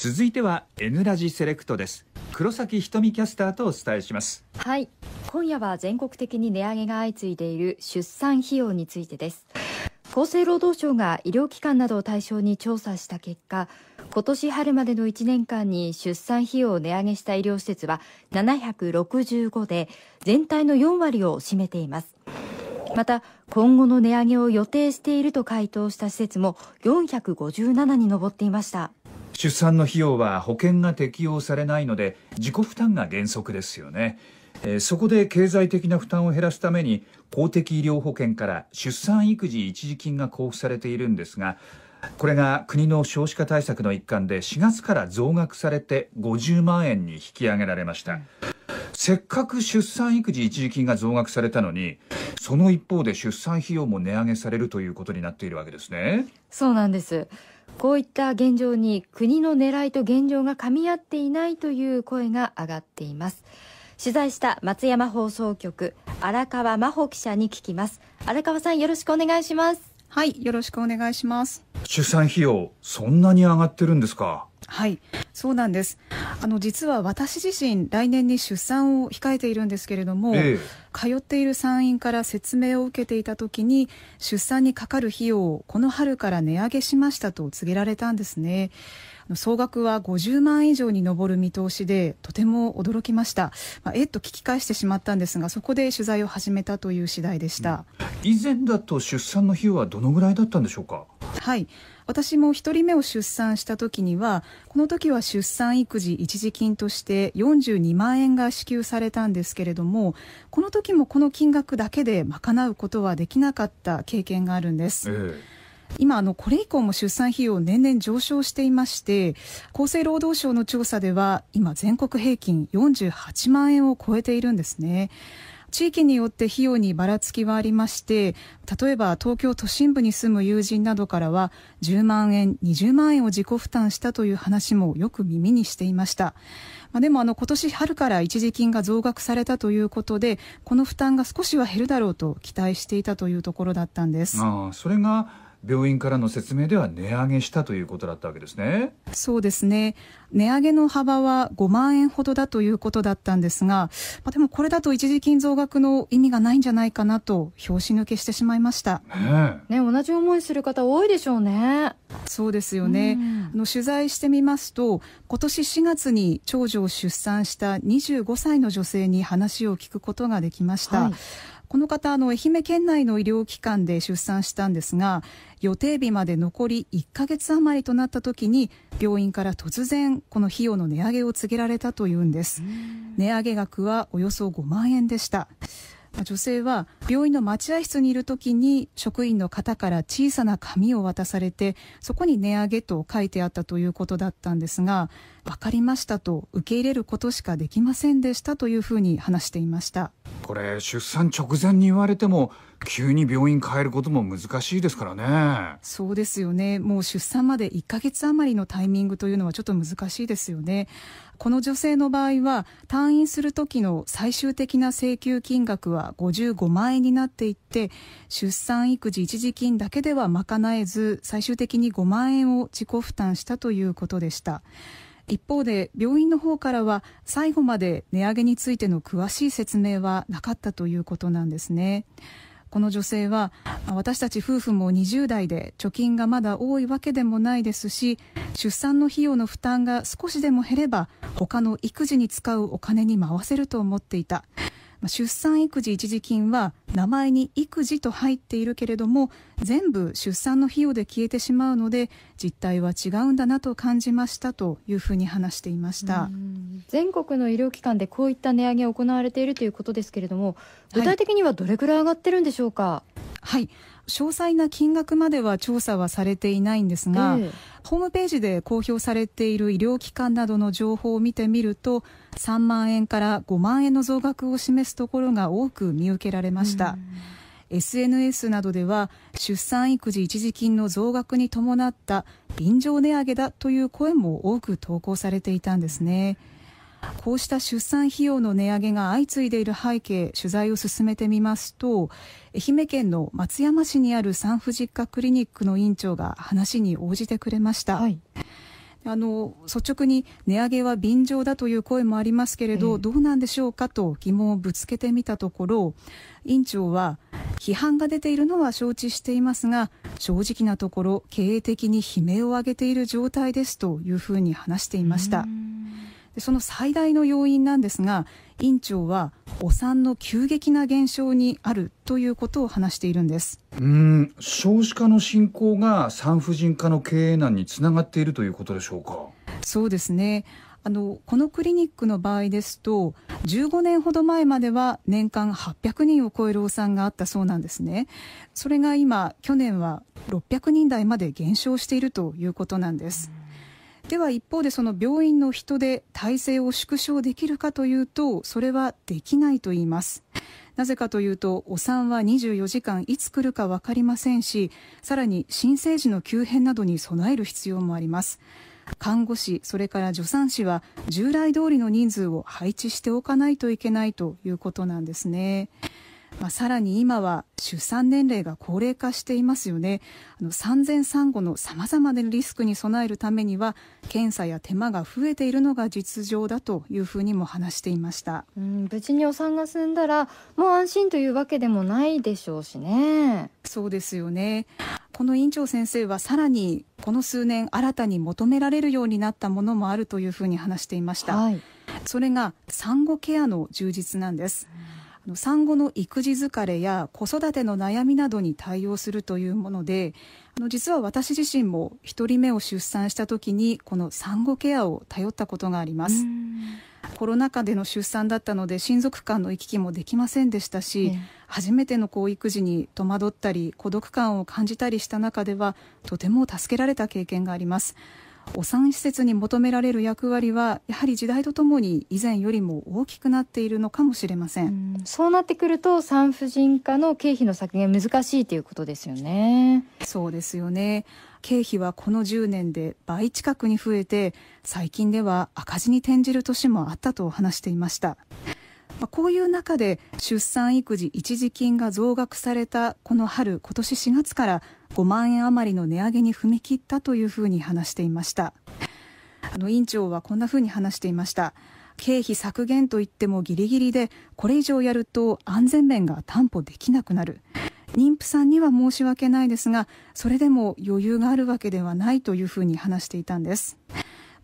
続いては N ラジセレクトです黒崎瞳キャスターとお伝えしますはい今夜は全国的に値上げが相次いでいる出産費用についてです厚生労働省が医療機関などを対象に調査した結果今年春までの1年間に出産費用を値上げした医療施設は765で全体の4割を占めていますまた今後の値上げを予定していると回答した施設も457に上っていました出産の費用は保険が適用されないので自己負担が原則ですよね、えー、そこで経済的な負担を減らすために公的医療保険から出産育児一時金が交付されているんですがこれが国の少子化対策の一環で4月から増額されて50万円に引き上げられました、うん、せっかく出産育児一時金が増額されたのにその一方で出産費用も値上げされるということになっているわけですねそうなんですこういった現状に国の狙いと現状が噛み合っていないという声が上がっています取材した松山放送局荒川真帆記者に聞きます荒川さんよろしくお願いしますはいよろしくお願いします出産費用そんなに上がってるんですかはいそうなんですあの実は私自身来年に出産を控えているんですけれども、ええ、通っている産院から説明を受けていた時に出産にかかる費用をこの春から値上げしましたと告げられたんですね総額は50万以上に上る見通しでとても驚きました、まあ、えっと聞き返してしまったんですがそこで取材を始めたという次第でした、以前だと出産の費用はどのぐらいだったんでしょうかはい私も1人目を出産した時にはこの時は出産育児一時金として42万円が支給されたんですけれどもこの時もこの金額だけで賄うことはできなかった経験があるんです、えー今あのこれ以降も出産費用年々上昇していまして厚生労働省の調査では今全国平均48万円を超えているんですね地域によって費用にばらつきはありまして例えば東京都心部に住む友人などからは10万円20万円を自己負担したという話もよく耳にしていました、まあ、でもあの今年春から一時金が増額されたということでこの負担が少しは減るだろうと期待していたというところだったんですそれが病院からの説明では値上げしたということだったわけですね。そうですね値上げの幅は5万円ほどだということだったんですが、まあ、でもこれだと一時金増額の意味がないんじゃないかなと拍子抜けしてしまいました、ね、ね、同じ思いする方多いでしょうねそうですよね、あの取材してみますと今年4月に長女を出産した25歳の女性に話を聞くことができました、はいこの方、あの、愛媛県内の医療機関で出産したんですが、予定日まで残り1ヶ月余りとなった時に、病院から突然、この費用の値上げを告げられたというんです。値上げ額はおよそ5万円でした。女性は病院の待合室にいる時に職員の方から小さな紙を渡されてそこに値上げと書いてあったということだったんですが分かりましたと受け入れることしかできませんでしたというふうに話していましたこれ出産直前に言われても急に病院変えることも難しいですからねそうですよねもう出産まで1ヶ月余りのタイミングというのはちょっと難しいですよねこの女性の場合は退院する時の最終的な請求金額は55万円になっていって出産育児一時金だけでは賄えず最終的に5万円を自己負担したということでした一方で病院の方からは最後まで値上げについての詳しい説明はなかったということなんですね。この女性は私たち夫婦も20代で貯金がまだ多いわけでもないですし出産の費用の負担が少しでも減れば他の育児に使うお金に回せると思っていたまあ、出産育児一時金は名前に育児と入っているけれども全部出産の費用で消えてしまうので実態は違うんだなと感じましたというふうに話していました全国の医療機関でこういった値上げが行われているということですけれども具体的にはどれくらい上がってるんでしょうか。はい、はい詳細な金額までは調査はされていないんですが、えー、ホームページで公表されている医療機関などの情報を見てみると3万円から5万円の増額を示すところが多く見受けられました。SNS などでは出産育児一時金の増額に伴った便乗値上げだという声も多く投稿されていたんですね。こうした出産費用の値上げが相次いでいる背景取材を進めてみますと愛媛県の松山市にある産婦実家クリニックの院長が話に応じてくれました。はいあの率直に値上げは便乗だという声もありますけれど、えー、どうなんでしょうかと疑問をぶつけてみたところ院長は批判が出ているのは承知していますが正直なところ経営的に悲鳴を上げている状態ですというふうに話していました。その最大の要因なんですが院長はお産の急激な減少にあるということを話しているんですうん少子化の進行が産婦人科の経営難につながっているということでしょうかそうですねあのこのクリニックの場合ですと15年ほど前までは年間800人を超えるお産があったそうなんですねそれが今去年は600人台まで減少しているということなんです、では一方でその病院の人で体制を縮小できるかというとそれはできないといいますなぜかというとお産は24時間いつ来るか分かりませんしさらに新生児の急変などに備える必要もあります看護師それから助産師は従来通りの人数を配置しておかないといけないということなんですねまあ、さらに今は出産年齢が高齢化していますよねあの産前産後のさまざまなリスクに備えるためには検査や手間が増えているのが実情だというふうにも話していましたうん無事にお産が済んだらもう安心というわけでもないでしょうしねそうですよねこの院長先生はさらにこの数年新たに求められるようになったものもあるというふうに話していました、はい、それが産後ケアの充実なんです、うん産後の育児疲れや子育ての悩みなどに対応するというものであの実は私自身も1人目を出産した時にこの産後ケアを頼ったことがあります。コロナ禍での出産だったので親族間の行き来もできませんでしたし、うん、初めての子育児に戸惑ったり孤独感を感じたりした中ではとても助けられた経験があります。お産施設に求められる役割はやはり時代とともに以前よりも大きくなっているのかもしれません、うん、そうなってくると産婦人科の経費の削減難しいということですよねそうですよね経費はこの10年で倍近くに増えて最近では赤字に転じる年もあったと話していましたまあ、こういう中で出産育児一時金が増額されたこの春今年4月から5万円余りの値上げに踏み切ったというふうに話していましたあの委員長はこんなふうに話していました経費削減といってもギリギリでこれ以上やると安全面が担保できなくなる妊婦さんには申し訳ないですがそれでも余裕があるわけではないというふうに話していたんです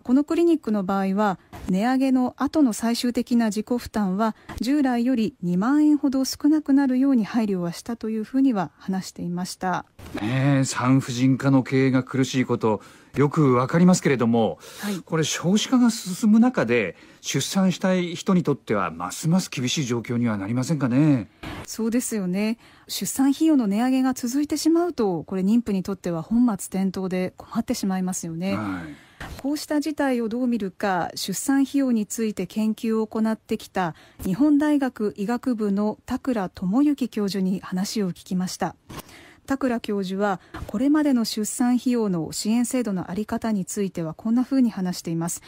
このクリニックの場合は値上げの後の最終的な自己負担は従来より2万円ほど少なくなるように配慮はしたというふうには話していました、ね、産婦人科の経営が苦しいことよくわかりますけれども、はい、これ少子化が進む中で出産したい人にとってはますます厳しい状況にはなりませんかねそうですよね出産費用の値上げが続いてしまうとこれ妊婦にとっては本末転倒で困ってしまいますよね。はいこうした事態をどう見るか出産費用について研究を行ってきた日本大学医学部の田倉智之教授に話を聞きました田倉教授はこれまでの出産費用の支援制度の在り方についてはこんなふうに話しています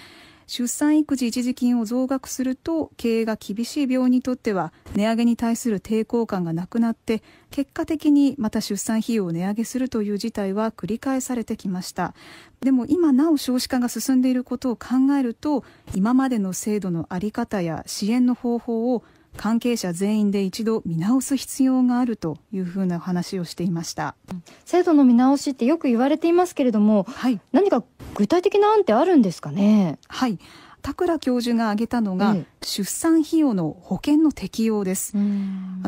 出産育児一時金を増額すると経営が厳しい病院にとっては値上げに対する抵抗感がなくなって結果的にまた出産費用を値上げするという事態は繰り返されてきましたでも今なお少子化が進んでいることを考えると今までの制度の在り方や支援の方法を関係者全員で一度見直す必要があるというふうな話をしていました制度の見直しってよく言われていますけれども、はい、何か具体的な案ってあるんですかねはい田倉教授が挙げたのが、うん、出産費用の保険の適用です。あ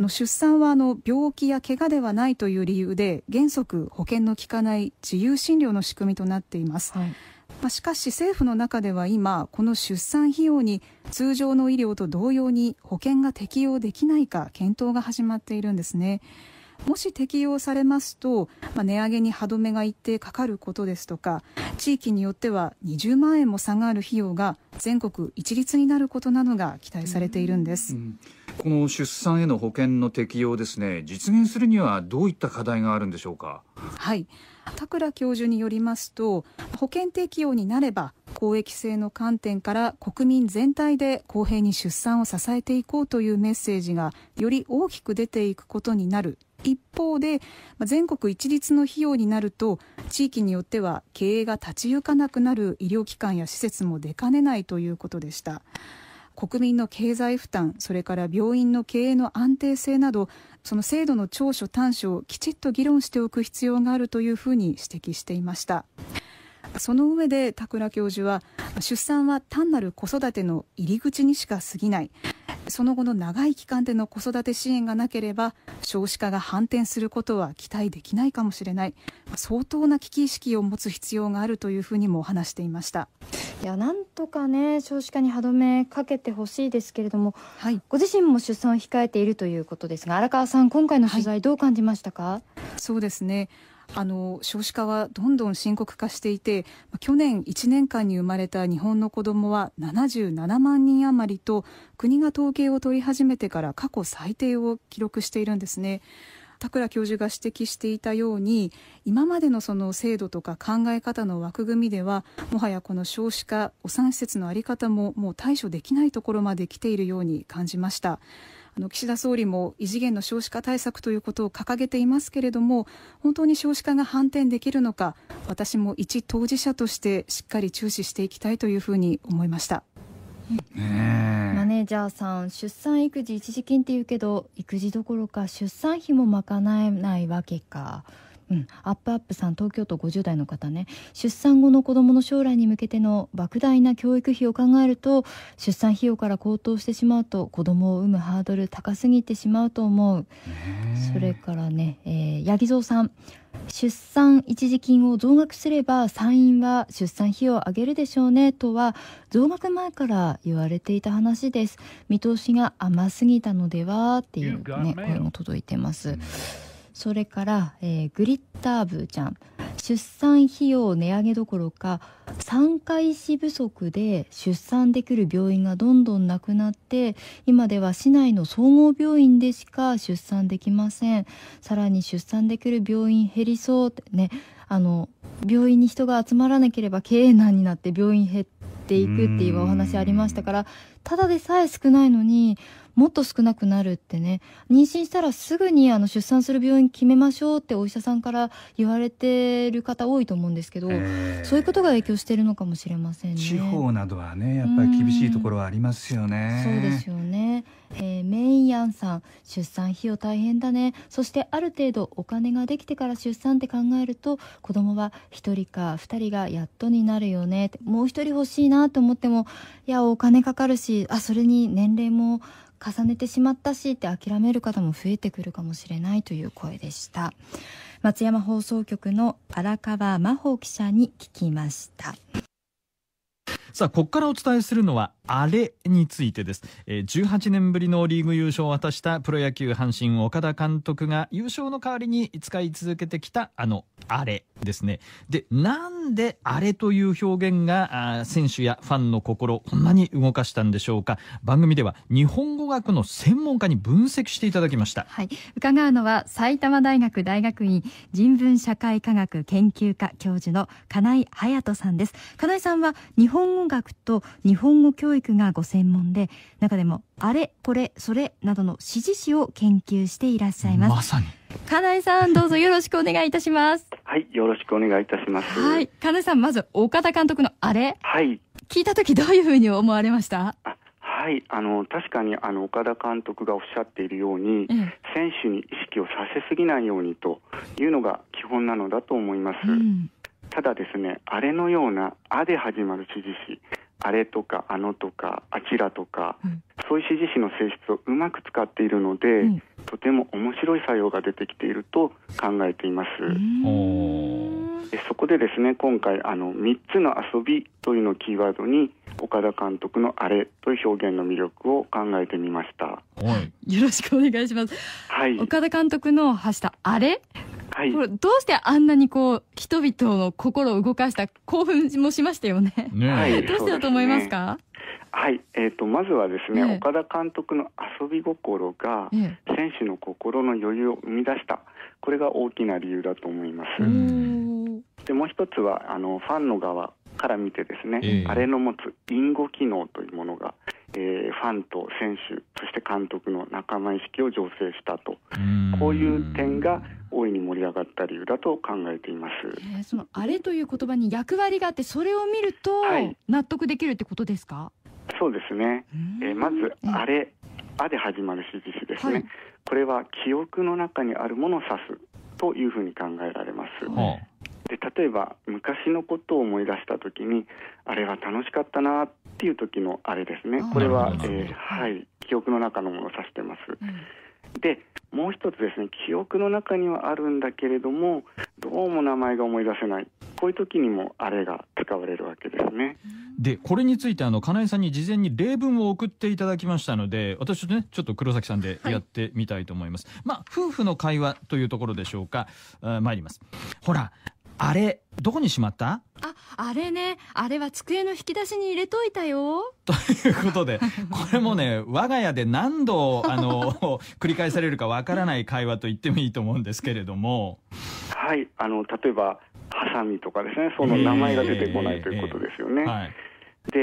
の出産はあの病気や怪我ではないという理由で原則保険の効かない自由診療の仕組みとなっています。はい、まあ、しかし政府の中では今この出産費用に通常の医療と同様に保険が適用できないか検討が始まっているんですね。もし適用されますと、まあ、値上げに歯止めが一定かかることですとか地域によっては20万円も差がある費用が全国一律になることなどが期待されているんです、うんうん、この出産への保険の適用ですね実現するにはどういった課題があるんでしょうかはい田倉教授によりますと保険適用になれば公益性の観点から国民全体で公平に出産を支えていこうというメッセージがより大きく出ていくことになる一方で全国一律の費用になると地域によっては経営が立ち行かなくなる医療機関や施設も出かねないということでした。国民の経済負担それから病院の経営の安定性などその制度の長所短所をきちっと議論しておく必要があるというふうに指摘していましたその上で田倉教授は出産は単なる子育ての入り口にしか過ぎないその後の長い期間での子育て支援がなければ少子化が反転することは期待できないかもしれない相当な危機意識を持つ必要があるというふうにも話していました。やなんとかね少子化に歯止めかけてほしいですけれども、はい、ご自身も出産を控えているということですが荒川さん今回の取材どう感じましたか、はい、そうですねあの少子化はどんどん深刻化していて去年1年間に生まれた日本の子どもは77万人余りと国が統計を取り始めてから過去最低を記録しているんですね。田倉教授が指摘していたように今までのその制度とか考え方の枠組みではもはやこの少子化お産施設の在り方ももう対処できないところまで来ているように感じました。あの岸田総理も異次元の少子化対策ということを掲げていますけれども本当に少子化が反転できるのか私も一当事者としてしっかり注視していきたいというふうに思いました。マネージャーさん出産育児一時金って言うけど育児どころか出産費も賄えないわけか。うん、アップアップさん東京都50代の方ね出産後の子どもの将来に向けての莫大な教育費を考えると出産費用から高騰してしまうと子どもを産むハードル高すぎてしまうと思うそれからね、えー、八木蔵さん出産一時金を増額すれば産院は出産費用を上げるでしょうねとは増額前から言われていた話です見通しが甘すぎたのではっていうね声も届いてます。それから、えー、グリッターブちゃん出産費用値上げどころか産科医師不足で出産できる病院がどんどんなくなって今では市内の総合病院でしか出産できませんさらに出産できる病院減りそうってねあの病院に人が集まらなければ経営難になって病院減っていくっていうお話ありましたからただでさえ少ないのにもっと少なくなるってね妊娠したらすぐにあの出産する病院決めましょうってお医者さんから言われてる方多いと思うんですけど、えー、そういうことが影響してるのかもしれませんね地方などはねやっぱり厳しいところはありますよねそうですよね、えー、メインヤンさん出産費用大変だねそしてある程度お金ができてから出産って考えると子供は一人か二人がやっとになるよねもう一人欲しいなと思ってもいやお金かかるしあそれに年齢も重ねてしまったしって諦める方も増えてくるかもしれないという声でした松山放送局の荒川真帆記者に聞きましたさあここからお伝えするのはあれについてです。18年ぶりのリーグ優勝を果たしたプロ野球阪神岡田監督が優勝の代わりに使い続けてきたあのあれですね。で、なんであれという表現が選手やファンの心こんなに動かしたんでしょうか。番組では日本語学の専門家に分析していただきました。はい。伺うのは埼玉大学大学院人文社会科学研究科教授の金井隼人さんです。金井さんは日本語学と日本語教育育がご専門で、中でも、あれ、これ、それなどの指示詞を研究していらっしゃいます。まさに。金井さん、どうぞよろしくお願いいたします。はい、よろしくお願いいたします。はい、金井さん、まず、岡田監督のあれ。はい。聞いた時どういうふうに思われましたはい、あの確かにあの岡田監督がおっしゃっているように、うん、選手に意識をさせすぎないようにというのが基本なのだと思います。うん、ただですね、あれのような「あ」で始まる指示詞、あれとかあのとかあちらとか、うん、そういう指示詞の性質をうまく使っているので、うん、とても面白い作用が出てきていると考えています。でそこでですね今回あの3つの遊びというのをキーワードに岡田監督のあれという表現の魅力を考えてみました。よろしくお願いします。はい。岡田監督の発したあれはい、これどうしてあんなにこう人々の心を動かした興奮もしましたよね。ねはい、どうしてだと思いますか？はい、えっ、ー、とまずはですね、ね岡田監督の遊び心が、選手の心の余裕を生み出した、これが大きな理由だと思います。でもう一つはあのファンの側から見てですね、えー、あれの持つンゴ機能というものが、えー、ファンと選手そして監督の仲間意識を醸成したとこういう点が大いに盛り上がった理由だと考えています、えー、そのあれという言葉に役割があってそれを見ると納得できるってことですか、はい、そうですね、えー、まずあれ、あで始まる指示詞ですね、はい、これは記憶の中にあるものを指すというふうに考えられます、はで例えば昔のことを思い出した時にあれは楽しかったなっていう時のあれですねこれは、えー、はい記憶の中のものを指してます、うん、でもう一つですね記憶の中にはあるんだけれどもどうも名前が思い出せないこういう時にもあれが使われるわけですねでこれについてあの金井さんに事前に例文を送っていただきましたので私とねちょっと黒崎さんでやってみたいと思います、はい、まあ夫婦の会話というところでしょうか参りますほらあれどこにしまったああれねあれは机の引き出しに入れといたよ ということでこれもね我が家で何度あの 繰り返されるかわからない会話と言ってもいいと思うんですけれどもはいあの例えばハサミとかですねその名前が出てこないということですよね、えーえーは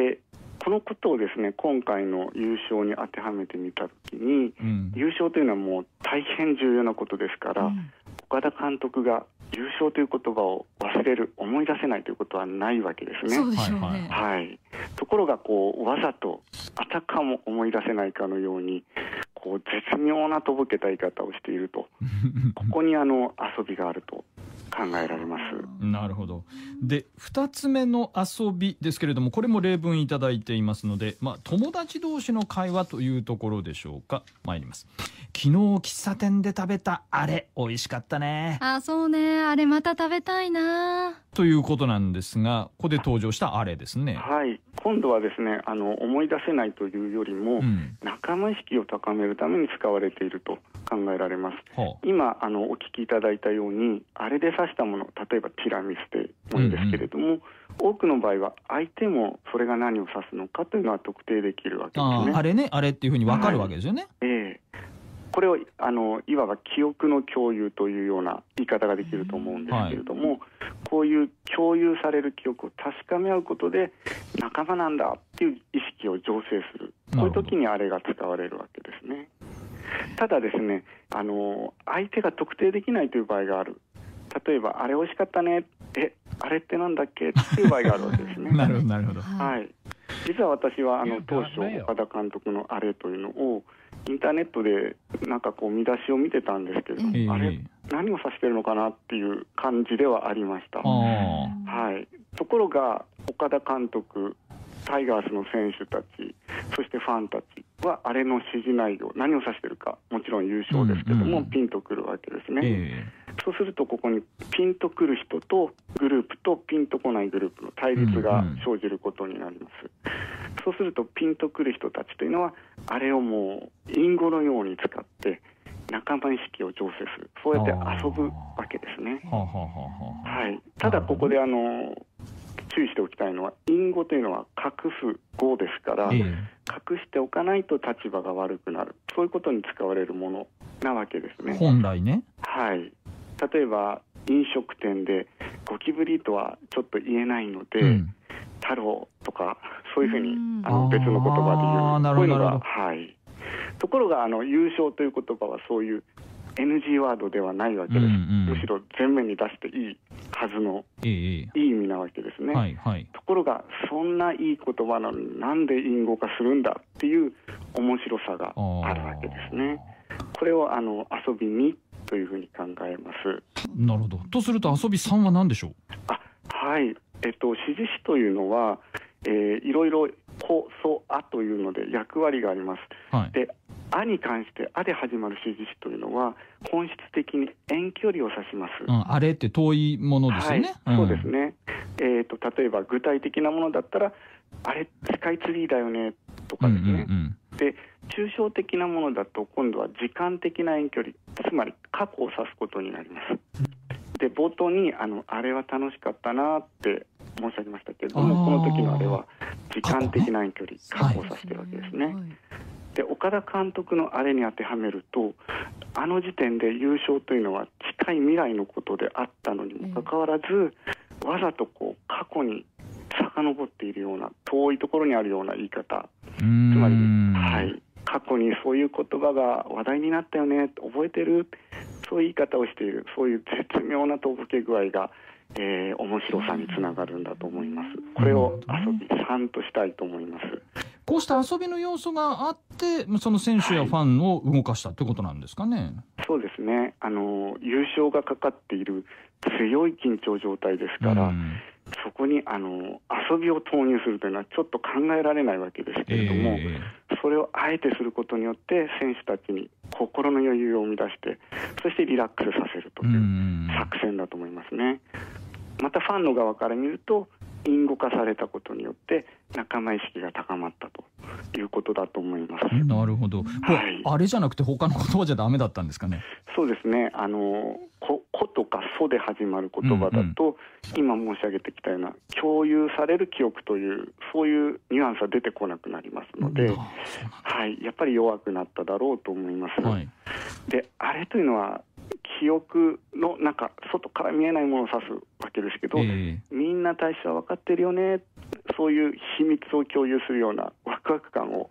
い、でこのことをですね今回の優勝に当てはめてみた時に、うん、優勝というのはもう大変重要なことですから、うん、岡田監督が優勝という言葉を忘れる思い出せないということはないわけですね。ねはい、ところがこうわざとあたかも思い出せないかのようにこう絶妙なとぼけた言い方をしていると ここにあの遊びがあると考えられます。なるほど。で、二つ目の遊びですけれども、これも例文いいていますので、まあ、友達同士の会話というところでしょうか。参ります。昨日喫茶店で食べたあれ、美味しかったね。あ、そうね。あれまた食べたいな。ということなんですが、ここで登場したあれですね。はい。今度はですね、あの、思い出せないというよりも、うん、仲間意識を高めるために使われていると考えられます。はあ、今、あの、お聞きいただいたように、あれです指したもの例えばティラミスでもいいんですけれども、うんうん、多くの場合は相手もそれが何を指すのかというのは特定できるわけですね。あれねあれっていうふうに分かるわけですよね。はい、ええーこれをあのいわば記憶の共有というような言い方ができると思うんですけれども、はい、こういう共有される記憶を確かめ合うことで仲間なんだっていう意識を醸成するこういう時にあれが使われるわけですね。ただですねあの相手が特定できないという場合がある例えばあれ美味しかったねえあれってなんだっけっていう場合があるわけですね なるほどなるほど、はい、実は私はあの当初岡田監督の「あれ」というのをインターネットでなんかこう見出しを見てたんですけど、えー、あれ何を指してるのかなっていう感じではありました、はい、ところが岡田監督タイガースの選手たちそしてファンたちはあれの指示内容何を指してるかもちろん優勝ですけども、うんうん、ピンとくるわけですね。えーそうするとここにピンとくる人とグループとピンとこないグループの対立が生じることになります、うんうん、そうするとピンとくる人たちというのはあれをもう隠語のように使って仲間意識を醸成するそうやって遊ぶわけですね、はい、ただここであの注意しておきたいのは隠語というのは隠す語ですから、え隠しておかないと立場が悪くなるそういうことに使われるものなわけですね本来ねはい例えば飲食店でゴキブリとはちょっと言えないので、うん、太郎とかそういうふうに、あの別の言葉で言うこいうのがはいところがあの優勝という言葉はそういう NG ワードではないわけです、うんうん、むしろ前面に出していいはずのいい意味なわけですね、はいはい、ところがそんないい言葉なのになんで隠語化するんだっていう面白さがあるわけですねこれをあの遊びにというふうに考えます。なるほど。とすると遊び3は何でしょうあはい。えっと、指示詞というのは、えー、いろいろ、こ、そ、あというので役割があります。はい、で、あに関して、あで始まる指示詞というのは、本質的に遠距離を指します。うん、あれって遠いものですよね。はい、そうですね。うん、えっ、と、例えば具体的なものだったら、あれ、スカイツリーだよね、とかですね。うんうんうんで抽象的なものだと今度は時間的な遠距離つまり過去を指すことになります。で冒頭にあのあれは楽しかったなって申し上げましたけれどもこの時のあれは時間的な遠距離過去を指してるわけですね。はいで岡田監督のあれに当てはめるとあの時点で優勝というのは近い未来のことであったのにもかかわらず、わざとこう過去に遡っているような遠いところにあるような言い方つまり、はい、過去にそういう言葉が話題になったよね覚えてるそういう言い方をしているそういう絶妙なとぼけ具合が、えー、面白さにつながるんだと思いますこれを遊びさんとしたいと思いますこうした遊びの要素があってその選手やファンを動かしたということなんですかね、はい、そうですねあの優勝がかかっている強い緊張状態ですから、そこにあの遊びを投入するというのはちょっと考えられないわけですけれども、えー、それをあえてすることによって選手たちに心の余裕を生み出してそしてリラックスさせるという作戦だと思いますね。またファンの側から見ると言語化されたことによって仲間意識が高まったということだと思います。なるほど。はい、あれじゃなくて他の言葉じゃダメだったんですかね。そうですね。あのこことかそで始まる言葉だと、うんうん、今申し上げてきたような共有される記憶というそういうニュアンスは出てこなくなりますので、はい、やっぱり弱くなっただろうと思います。はい、で、あれというのは記憶の中、外から見えないものを指すわけですけど、えー、みんな大しは分かってるよね、そういう秘密を共有するようなワクワク感を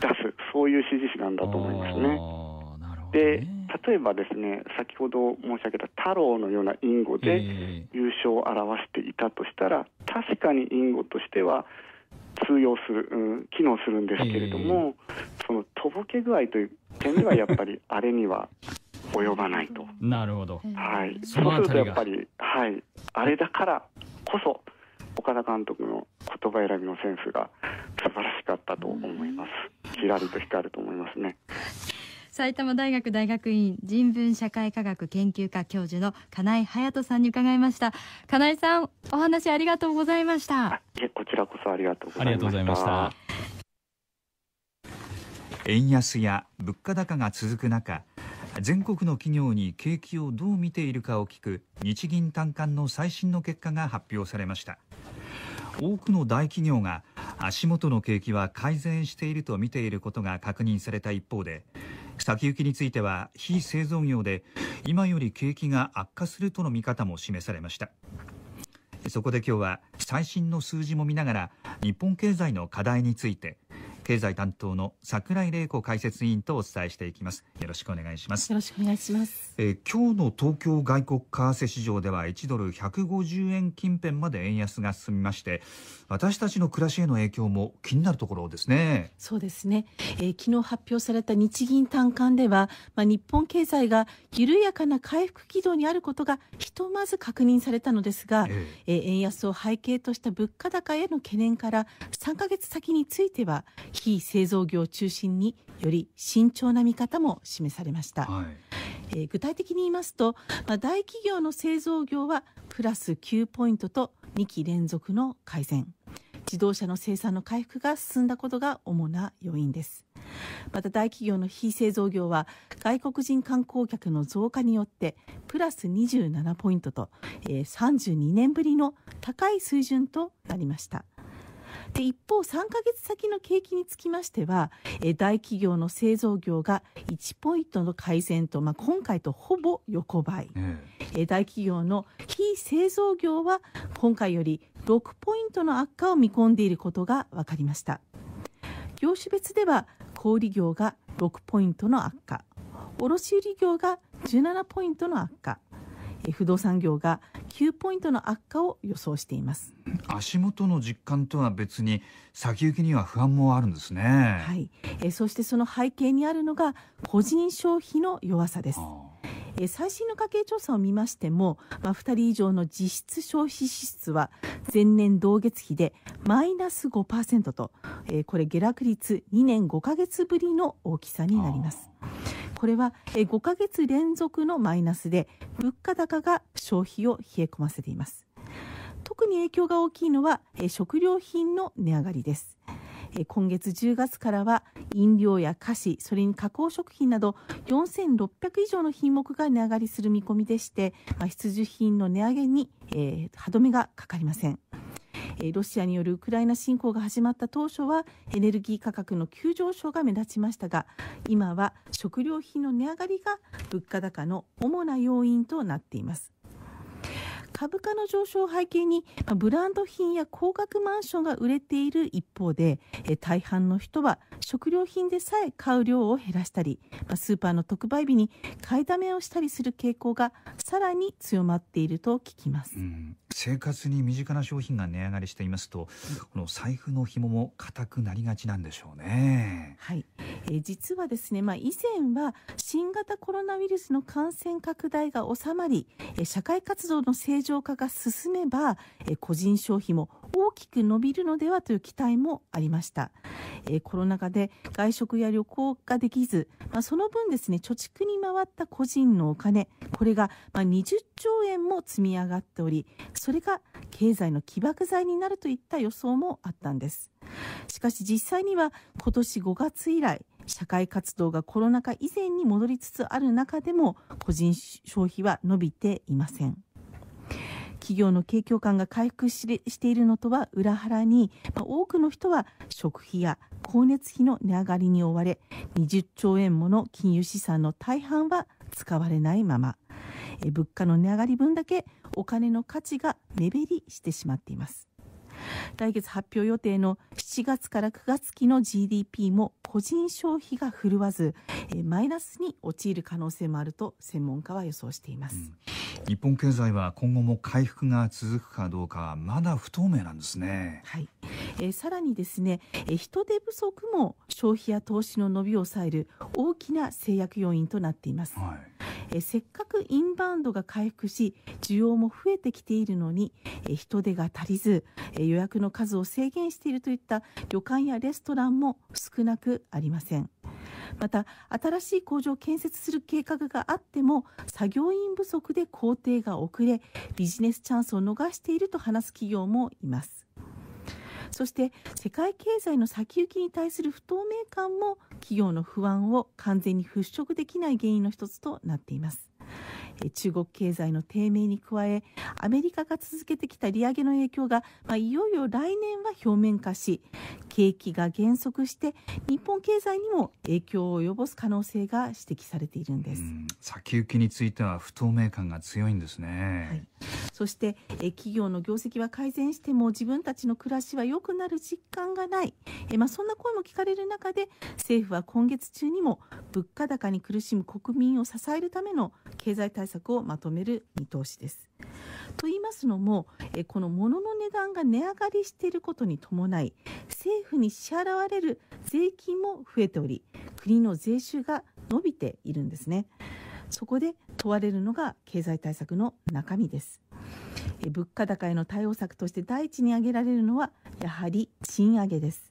出す、そういう指示詞なんだと思いますね。で例えばですね先ほど申し上げた太郎のような隠語で優勝を表していたとしたら、えー、確かに隠語としては通用する、うん、機能するんですけれども、えー、そのとぼけ具合という点ではやっぱりあれには及ばないと。なるほど。はい。そうするとやっぱり、はい。あれだからこそ、岡田監督の言葉選びのセンスが素晴らしかったと思います。きらりと光ると思いますね。埼玉大学大学院人文社会科学研究科教授の金井隼人さんに伺いました金井さんお話ありがとうございましたえ、こちらこそありがとうございました円安や物価高が続く中全国の企業に景気をどう見ているかを聞く日銀短観の最新の結果が発表されました多くの大企業が足元の景気は改善していると見ていることが確認された一方で先行きについては非製造業で今より景気が悪化するとの見方も示されましたそこで今日は最新の数字も見ながら日本経済の課題について経済担当の櫻井玲子解説委員とお伝えしていきますよろしくお願いしますよろしくお願いします、えー、今日の東京外国為替市場では1ドル150円近辺まで円安が進みまして私たちの暮らしへの影響も気になるところですねそうですね、えー、昨日発表された日銀短観ではまあ日本経済が緩やかな回復軌道にあることがひとまず確認されたのですが、えー、円安を背景とした物価高への懸念から3か月先についてはきい製造業を中心により慎重な見方も示されました、はい、えー、具体的に言いますと、まあ、大企業の製造業はプラス9ポイントと2期連続の改善自動車の生産の回復が進んだことが主な要因ですまた大企業の非製造業は外国人観光客の増加によってプラス27ポイントと、えー、32年ぶりの高い水準となりましたで、一方、3ヶ月先の景気につきましては、え大企業の製造業が1ポイントの改善と、まあ、今回とほぼ横ばい。え大企業の非製造業は、今回より6ポイントの悪化を見込んでいることが分かりました。業種別では、小売業が6ポイントの悪化、卸売業が17ポイントの悪化、不動産業が9ポイントの悪化を予想しています足元の実感とは別に先行きには不安もあるんですねはい、えそしてその背景にあるのが個人消費の弱さです最新の家計調査を見ましても、まあ、2人以上の実質消費支出は前年同月比でマイナス5%と、えー、これ下落率2年5か月ぶりの大きさになります。これは5ヶ月連続のマイナスで、物価高が消費を冷え込ませています。特に影響が大きいのは食料品の値上がりです。今月10月からは飲料や菓子、それに加工食品など4600以上の品目が値上がりする見込みでして、必需品の値上げに歯止めがかかりません。ロシアによるウクライナ侵攻が始まった当初はエネルギー価格の急上昇が目立ちましたが今は食料品の値上がりが物価高の主な要因となっています。株価の上昇を背景にブランド品や高額マンションが売れている一方で大半の人は食料品でさえ買う量を減らしたりスーパーの特売日に買いだめをしたりする傾向がさらに強まっていると聞きます、うん、生活に身近な商品が値上がりしていますとこの財布の紐も固くなりがちなんでしょうね。はい、え実はですね、まあ、以前は新型コロナウイルスの感染拡大が収まりえ社会活動の正常化が進めばえ個人消費も大きく伸びるのではという期待もありました。えコロナ禍で外食や旅行ができず、まあ、その分ですね、貯蓄に回った個人のお金、これがまあ20兆円も積み上がっており、そそれが経済の起爆剤になるといった予想もあったんですしかし実際には今年5月以来社会活動がコロナ禍以前に戻りつつある中でも個人消費は伸びていません企業の景況感が回復しているのとは裏腹に、まあ、多くの人は食費や光熱費の値上がりに追われ20兆円もの金融資産の大半は使われないまま物価の値上がり分だけお金の価値が目減りしてしまっています。来月発表予定の7月から9月期の GDP も個人消費が振るわずマイナスに陥る可能性もあると専門家は予想しています、うん、日本経済は今後も回復が続くかどうかまだ不透明なんですね、はい、えさらにですね、え人手不足も消費や投資の伸びを抑える大きな制約要因となっています、はいえせっかくインバウンドが回復し需要も増えてきているのに、え人手が足りず、え予約の数を制限しているといった旅館やレストランも少なくありません。また新しい工場を建設する計画があっても作業員不足で工程が遅れビジネスチャンスを逃していると話す企業もいます。そして世界経済の先行きに対する不透明感も企業の不安を完全に払拭できない原因の一つとなっています中国経済の低迷に加え、アメリカが続けてきた利上げの影響が、まあ、いよいよ来年は表面化し、景気が減速して、日本経済にも影響を及ぼす可能性が指摘されているんです。先行きについては不透明感が強いんですね。はい、そして、え企業の業績は改善しても自分たちの暮らしは良くなる実感がない。えまあ、そんな声も聞かれる中で、政府は今月中にも物価高に苦しむ国民を支えるための経済対策策をまとめる見通しです。と言いますのも、えこの物の値段が値上がりしていることに伴い、政府に支払われる税金も増えており、国の税収が伸びているんですね。そこで問われるのが経済対策の中身です。物価高への対応策として第一に挙げられるのは、やはり賃上げです。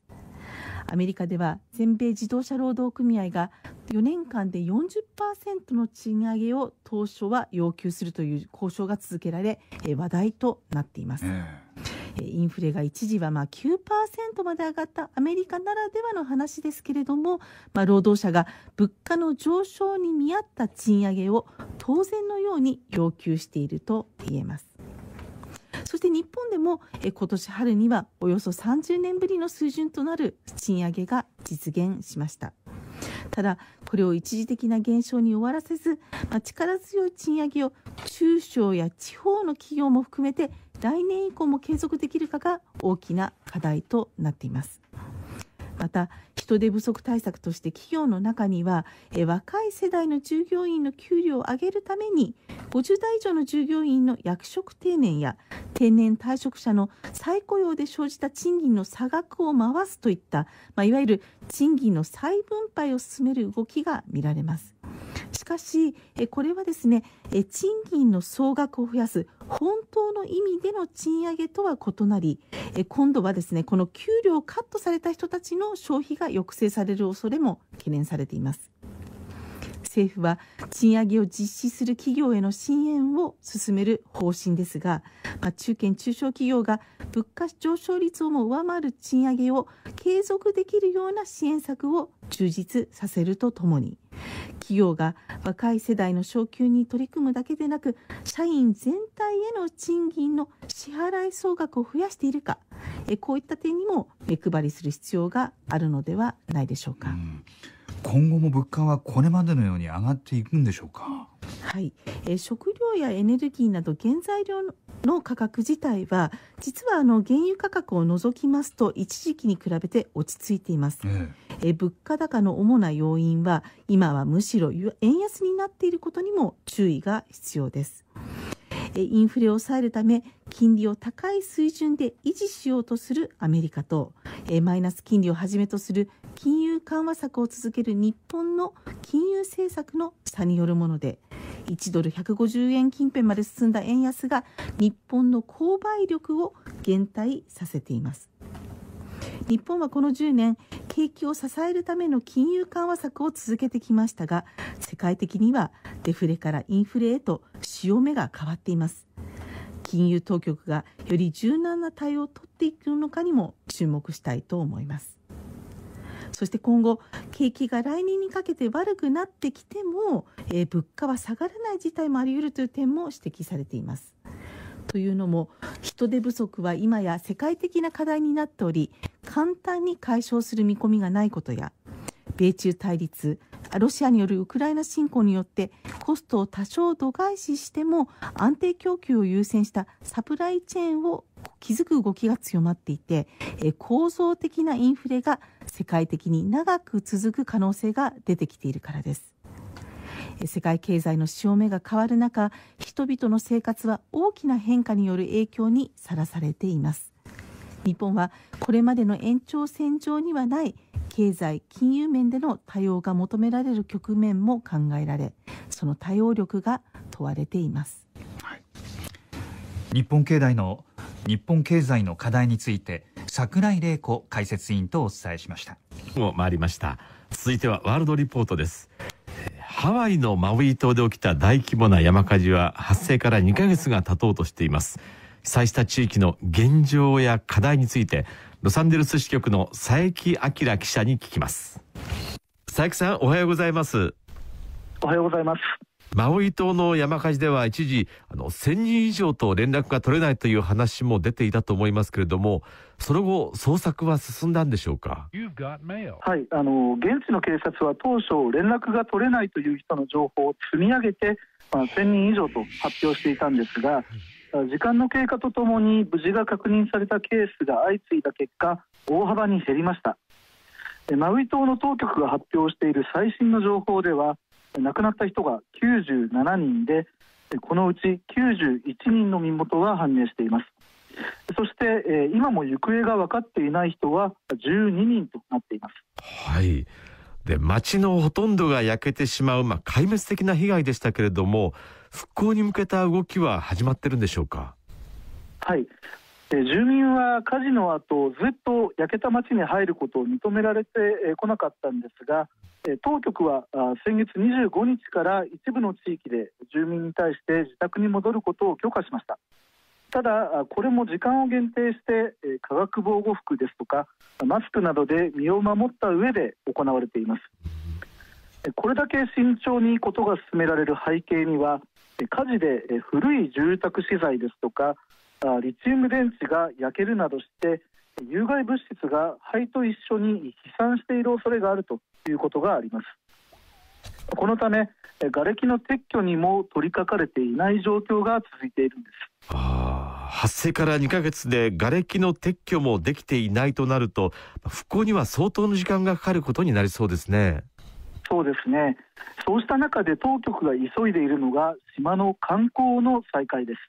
アメリカでは全米自動車労働組合が4年間で40%の賃上げを当初は要求するという交渉が続けられ、えー、話題となっています。えーインフレが一時はまあ9%まで上がったアメリカならではの話ですけれども、まあ、労働者が物価の上昇に見合った賃上げを当然のように要求していると言えます。そして日本でも今年春にはおよそ30年ぶりの水準となる賃上げが実現しました。ただ、これを一時的な減少に終わらせず、まあ、力強い賃上げを中小や地方の企業も含めて来年以降も継続できるかが大きな課題となっています。また人手不足対策として企業の中には、若い世代の従業員の給料を上げるために50代以上の従業員の役職定年や定年退職者の再雇用で生じた賃金の差額を回すといった、まあ、いわゆる賃金の再分配を進める動きが見られます。しかし、えこれはですね、え賃金の総額を増やす本当の意味での賃上げとは異なり、え今度はですね、この給料をカットされた人たちの消費が抑制される恐れも懸念されています。政府は賃上げを実施する企業への支援を進める方針ですが、まあ、中堅・中小企業が物価上昇率をも上回る賃上げを継続できるような支援策を充実させるとともに企業が若い世代の昇給に取り組むだけでなく社員全体への賃金の支払い総額を増やしているかこういった点にも目配りする必要があるのではないでしょうか。うん今後も物価はこれまでのように上がっていくんでしょうか。はい、えー、食料やエネルギーなど原材料の価格自体は実はあの原油価格を除きますと一時期に比べて落ち着いています、えええ物価高の主な要因は今はむしろ円安になっていることにも注意が必要ですインフレを抑えるため金利を高い水準で維持しようとするアメリカとマイナス金利をはじめとする金融緩和策を続ける日本の金融政策の差によるもので1ドル150円近辺まで進んだ円安が日本の購買力を減退させています。日本はこの10年景気を支えるための金融緩和策を続けてきましたが世界的にはデフレからインフレへと潮目が変わっています金融当局がより柔軟な対応を取っていくのかにも注目したいと思いますそして今後景気が来年にかけて悪くなってきても、えー、物価は下がらない事態もあり得るという点も指摘されていますというのも人手不足は今や世界的な課題になっており簡単に解消する見込みがないことや米中対立ロシアによるウクライナ侵攻によってコストを多少度外視しても安定供給を優先したサプライチェーンを築く動きが強まっていて構造的なインフレが世界的に長く続く可能性が出てきているからです。世界経済の潮目が変わる中人々の生活は大きな変化による影響にさらされています。日本はこれまでの延長線上にはない経済金融面での対応が求められる局面も考えられその対応力が問われています、はい、日本経済の日本経済の課題について櫻井玲子解説委員とお伝えしましたもう参りました続いてはワールドリポートですハワイのマウイ島で起きた大規模な山火事は発生から2ヶ月が経とうとしています被災した地域の現状や課題についてロサンゼルス支局の佐伯明記者に聞きます佐伯さんおはようございますおはようございますマウイ島の山火事では一時あの1000人以上と連絡が取れないという話も出ていたと思いますけれどもその後捜索は進んだんでしょうかはいあの現地の警察は当初連絡が取れないという人の情報を積み上げて、まあ、1000人以上と発表していたんですが時間の経過とともに無事が確認されたケースが相次いだ結果大幅に減りましたマウイ島の当局が発表している最新の情報では亡くなった人が97人でこのうち91人の身元が判明していますそして今も行方が分かっていない人は12人となっていますはいで町のほとんどが焼けてしまう、まあ、壊滅的な被害でしたけれども復興に向けた動きは始まってるんでしょうか。はい住民は火事の後ずっと焼けた町に入ることを認められてこなかったんですが当局は先月25日から一部の地域で住民に対して自宅に戻ることを許可しましたただこれも時間を限定して化学防護服ですとかマスクなどで身を守った上で行われていますこれだけ慎重にことが進められる背景には火事で古い住宅資材ですとかリチウム電池が焼けるなどして有害物質が灰と一緒に飛散している恐れがあるということがありますこのため瓦礫の撤去にも取り掛かれていない状況が続いているんです発生から2ヶ月で瓦礫の撤去もできていないとなると復興には相当の時間がかかることになりそうですねそうですねそうした中で当局が急いでいるのが島の観光の再開です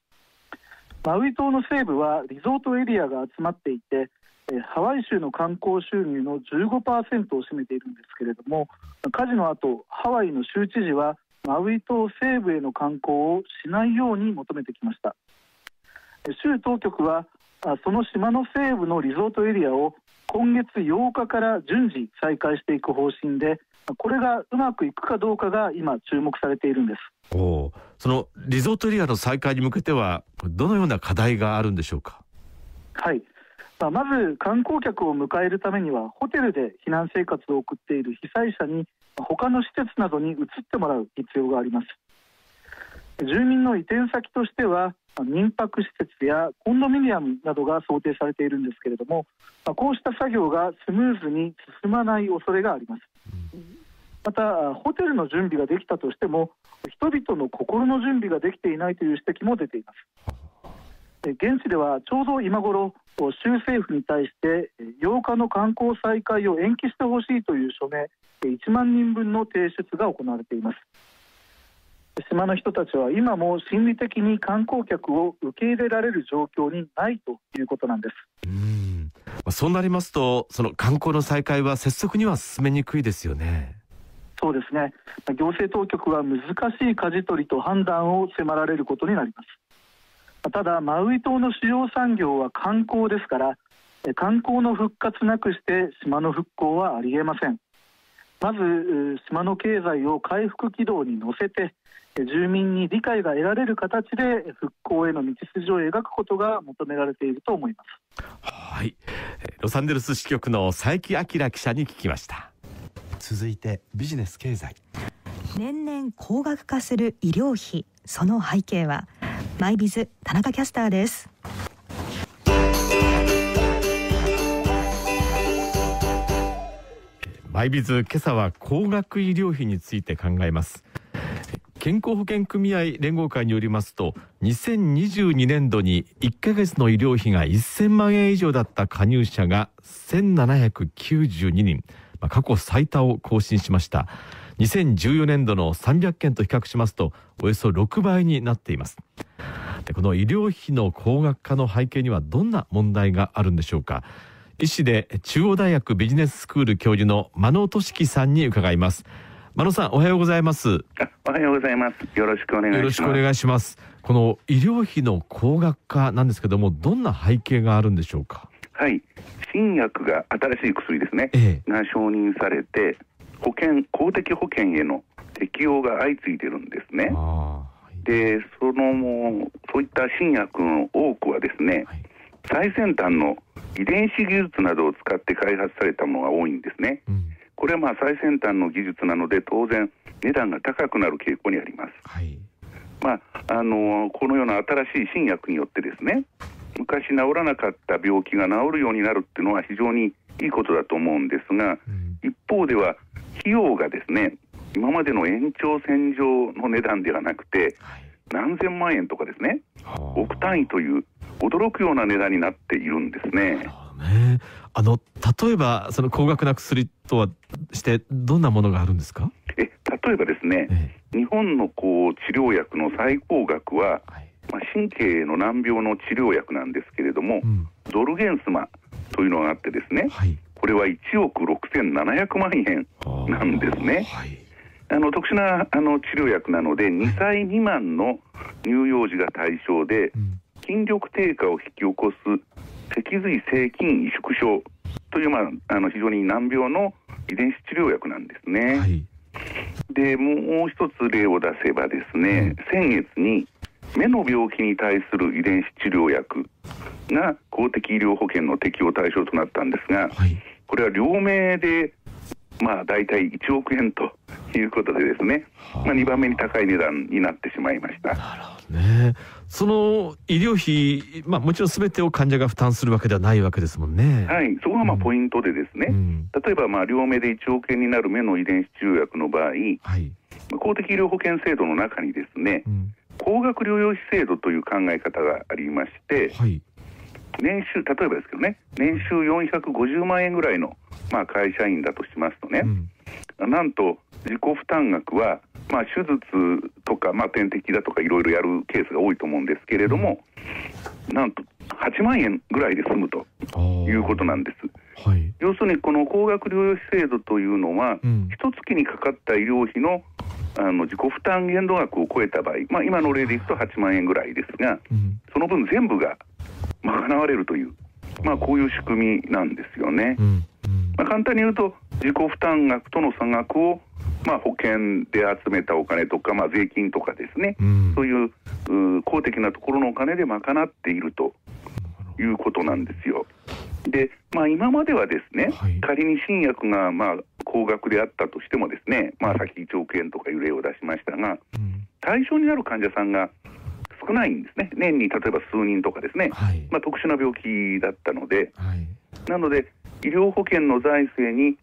マウイ島の西部はリゾートエリアが集まっていてハワイ州の観光収入の15%を占めているんですけれども火事の後ハワイの州知事はマウイ島西部への観光をしないように求めてきました州当局はその島の西部のリゾートエリアを今月8日から順次再開していく方針でこれがうまくいくかどうかが今注目されているんですおそのリゾートエリアの再開に向けてはどのような課題があるんでしょうかはい、まあ、まず観光客を迎えるためにはホテルで避難生活を送っている被災者に他の施設などに移ってもらう必要があります住民の移転先としては民泊施設やコンドミニアムなどが想定されているんですけれどもこうした作業がスムーズに進まない恐れがありますまたホテルの準備ができたとしても人々の心の準備ができていないという指摘も出ています現地ではちょうど今頃州政府に対して8日の観光再開を延期してほしいという署名1万人分の提出が行われています島の人たちは今も心理的に観光客を受け入れられる状況にないということなんですうんそうなりますとその観光の再開は拙速には進めにくいですよねそうですね行政当局は難しい舵取りと判断を迫られることになりますただマウイ島の主要産業は観光ですから観光の復活なくして島の復興はありえませんまず島の経済を回復軌道に乗せて住民に理解が得られる形で復興への道筋を描くことが求められていると思いますはいロサンゼルス支局の佐伯明記者に聞きました続いてビジネス経済年々高額化する医療費その背景はマイビズ田中キャスターですマイビズ今朝は高額医療費について考えます健康保険組合連合会によりますと2022年度に1ヶ月の医療費が1000万円以上だった加入者が1792人、まあ、過去最多を更新しました2014年度の300件と比較しますとおよそ6倍になっていますでこの医療費の高額化の背景にはどんな問題があるんでしょうか医師で中央大学ビジネススクール教授の真野俊樹さんに伺います真野さんおはようございますおはようございますよろしくお願いしますよろしくお願いしますこの医療費の高額化なんですけどもどんな背景があるんでしょうかはい新薬が新しい薬ですね、ええ、が承認されて保険公的保険への適用が相次いでるんですね、はでそのそういった新薬の多くはですね、はい、最先端の遺伝子技術などを使って開発されたものが多いんですね、うんこれはまあ最先端の技術なので当然値段が高くなる傾向にあります、はいまああのこのような新しい新薬によってですね昔治らなかった病気が治るようになるっていうのは非常にいいことだと思うんですが、うん、一方では費用がですね今までの延長線上の値段ではなくて、何千万円とかですね億単位という驚くような値段になっているんですね。ね。あの例えばその高額な薬とはしてどんなものがあるんですか？え例えばですね、ええ、日本のこう治療薬の最高額は、はい、まあ、神経の難病の治療薬なんですけれども、うん、ドルゲンスマというのがあってですね、はい、これは1億6700万円なんですね。はい、の特殊なあの治療薬なので2歳未満の乳幼児が対象で、筋力低下を引き起こす脊髄性筋萎縮症という、まあ、あの非常に難病の遺伝子治療薬なんですね。はい、でもう一つ例を出せばですね、うん、先月に目の病気に対する遺伝子治療薬が公的医療保険の適用対象となったんですが、はい、これは両名でまあ、大体1億円ということでですね、まあ、2番目に高い値段になってしまいましたなるほどねその医療費、まあ、もちろんすべてを患者が負担するわけではないわけですもんね。はい、そこがまあポイントでですね、うん、例えばまあ両目で1億円になる目の遺伝子治療薬の場合、はい、公的医療保険制度の中にですね、うん、高額療養費制度という考え方がありまして、はい、年収例えばですけどね年収450万円ぐらいのまあ、会社員だとしますとね、うん、なんと自己負担額は、まあ、手術とか、まあ、点滴だとかいろいろやるケースが多いと思うんですけれども、うん、なんと8万円ぐらいで済むということなんです。はい、要するにこの高額療養費制度というのは、うん、1月にかかった医療費のあの自己負担限度額を超えた場合、まあ、今の例でいくと8万円ぐらいですが、うん、その分全部が賄われるというまあ、こういう仕組みなんですよね。うんまあ、簡単に言うと自己負担額との差額を、まあ、保険で集めたお金とか、まあ、税金とかですね、うん、そういう公的なところのお金で賄っているということなんですよ。で、まあ、今まではですね、はい、仮に新薬がまあ高額であったとしてもですね、まあ、さ1億円とかいう例を出しましたが、うん、対象になる患者さんが少ないんですね、年に例えば数人とかですね、はい、まあ、特殊な病気だったので、はい、なので、医療保険の財政に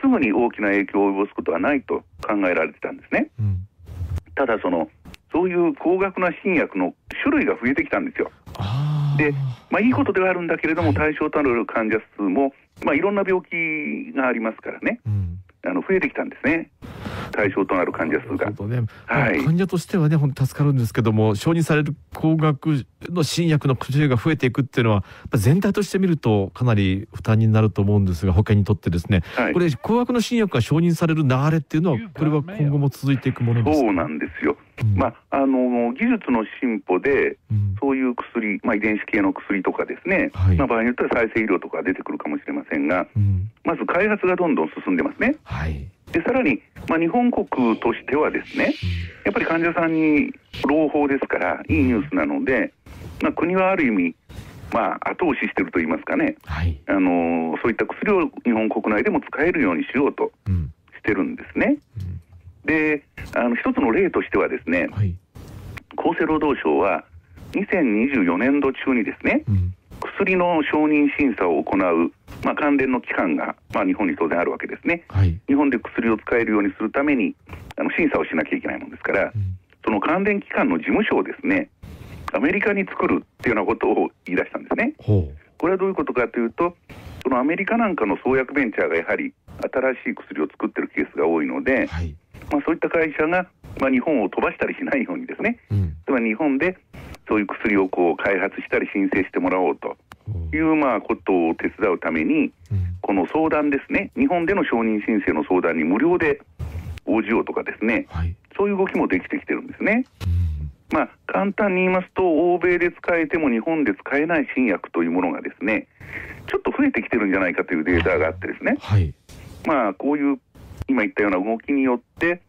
すぐに大きな影響を及ぼすことはないと考えられてたんですね。うん、ただそのそういう高額な新薬の種類が増えてきたんですよ。で、まあ、いいことではあるんだけれども、対象となる患者数も、まあ、いろんな病気がありますからね、うん、あの増えてきたんですね。対象となる患者数が。ねはい、患者としてはね、本当助かるんですけども、承認される高額の新薬の薬が増えていくっていうのは、全体として見ると、かなり負担になると思うんですが、保険にとってですね、はい、これ、高額の新薬が承認される流れっていうのは、これは今後も続いていくものですそうなんですよ。まあ、あの技術の進歩で、うん、そういう薬、まあ、遺伝子系の薬とかですね、はい、まあ、場合によっては再生医療とか出てくるかもしれませんが、うん、まず開発がどんどん進んでますね。はいでさらに、まあ、日本国としてはですねやっぱり患者さんに朗報ですからいいニュースなので、まあ、国はある意味、まあ、後押ししてると言いますかね、はい、あのそういった薬を日本国内でも使えるようにしようとしてるんですね。うん、であの一つの例としてはですね、はい、厚生労働省は2024年度中にですね、うん薬の承認審査を行う、まあ、関連の機関が、まあ、日本に当然あるわけですね、はい、日本で薬を使えるようにするためにあの審査をしなきゃいけないものですから、うん、その関連機関の事務所をですねアメリカに作るっていうようなことを言い出したんですね。これはどういうことかというとそのアメリカなんかの創薬ベンチャーがやはり新しい薬を作ってるケースが多いので、はい、まあ、そういった会社が、まあ、日本を飛ばしたりしないようにですね、うん、つまり日本でそういう薬をこう開発したり申請してもらおうというまあことを手伝うために、この相談ですね、日本での承認申請の相談に無料で応じようとかですね、そういう動きもできてきてるんですね。まあ、簡単に言いますと、欧米で使えても日本で使えない新薬というものがですね、ちょっと増えてきてるんじゃないかというデータがあってですね、まあ、こういう今言ったような動きによって、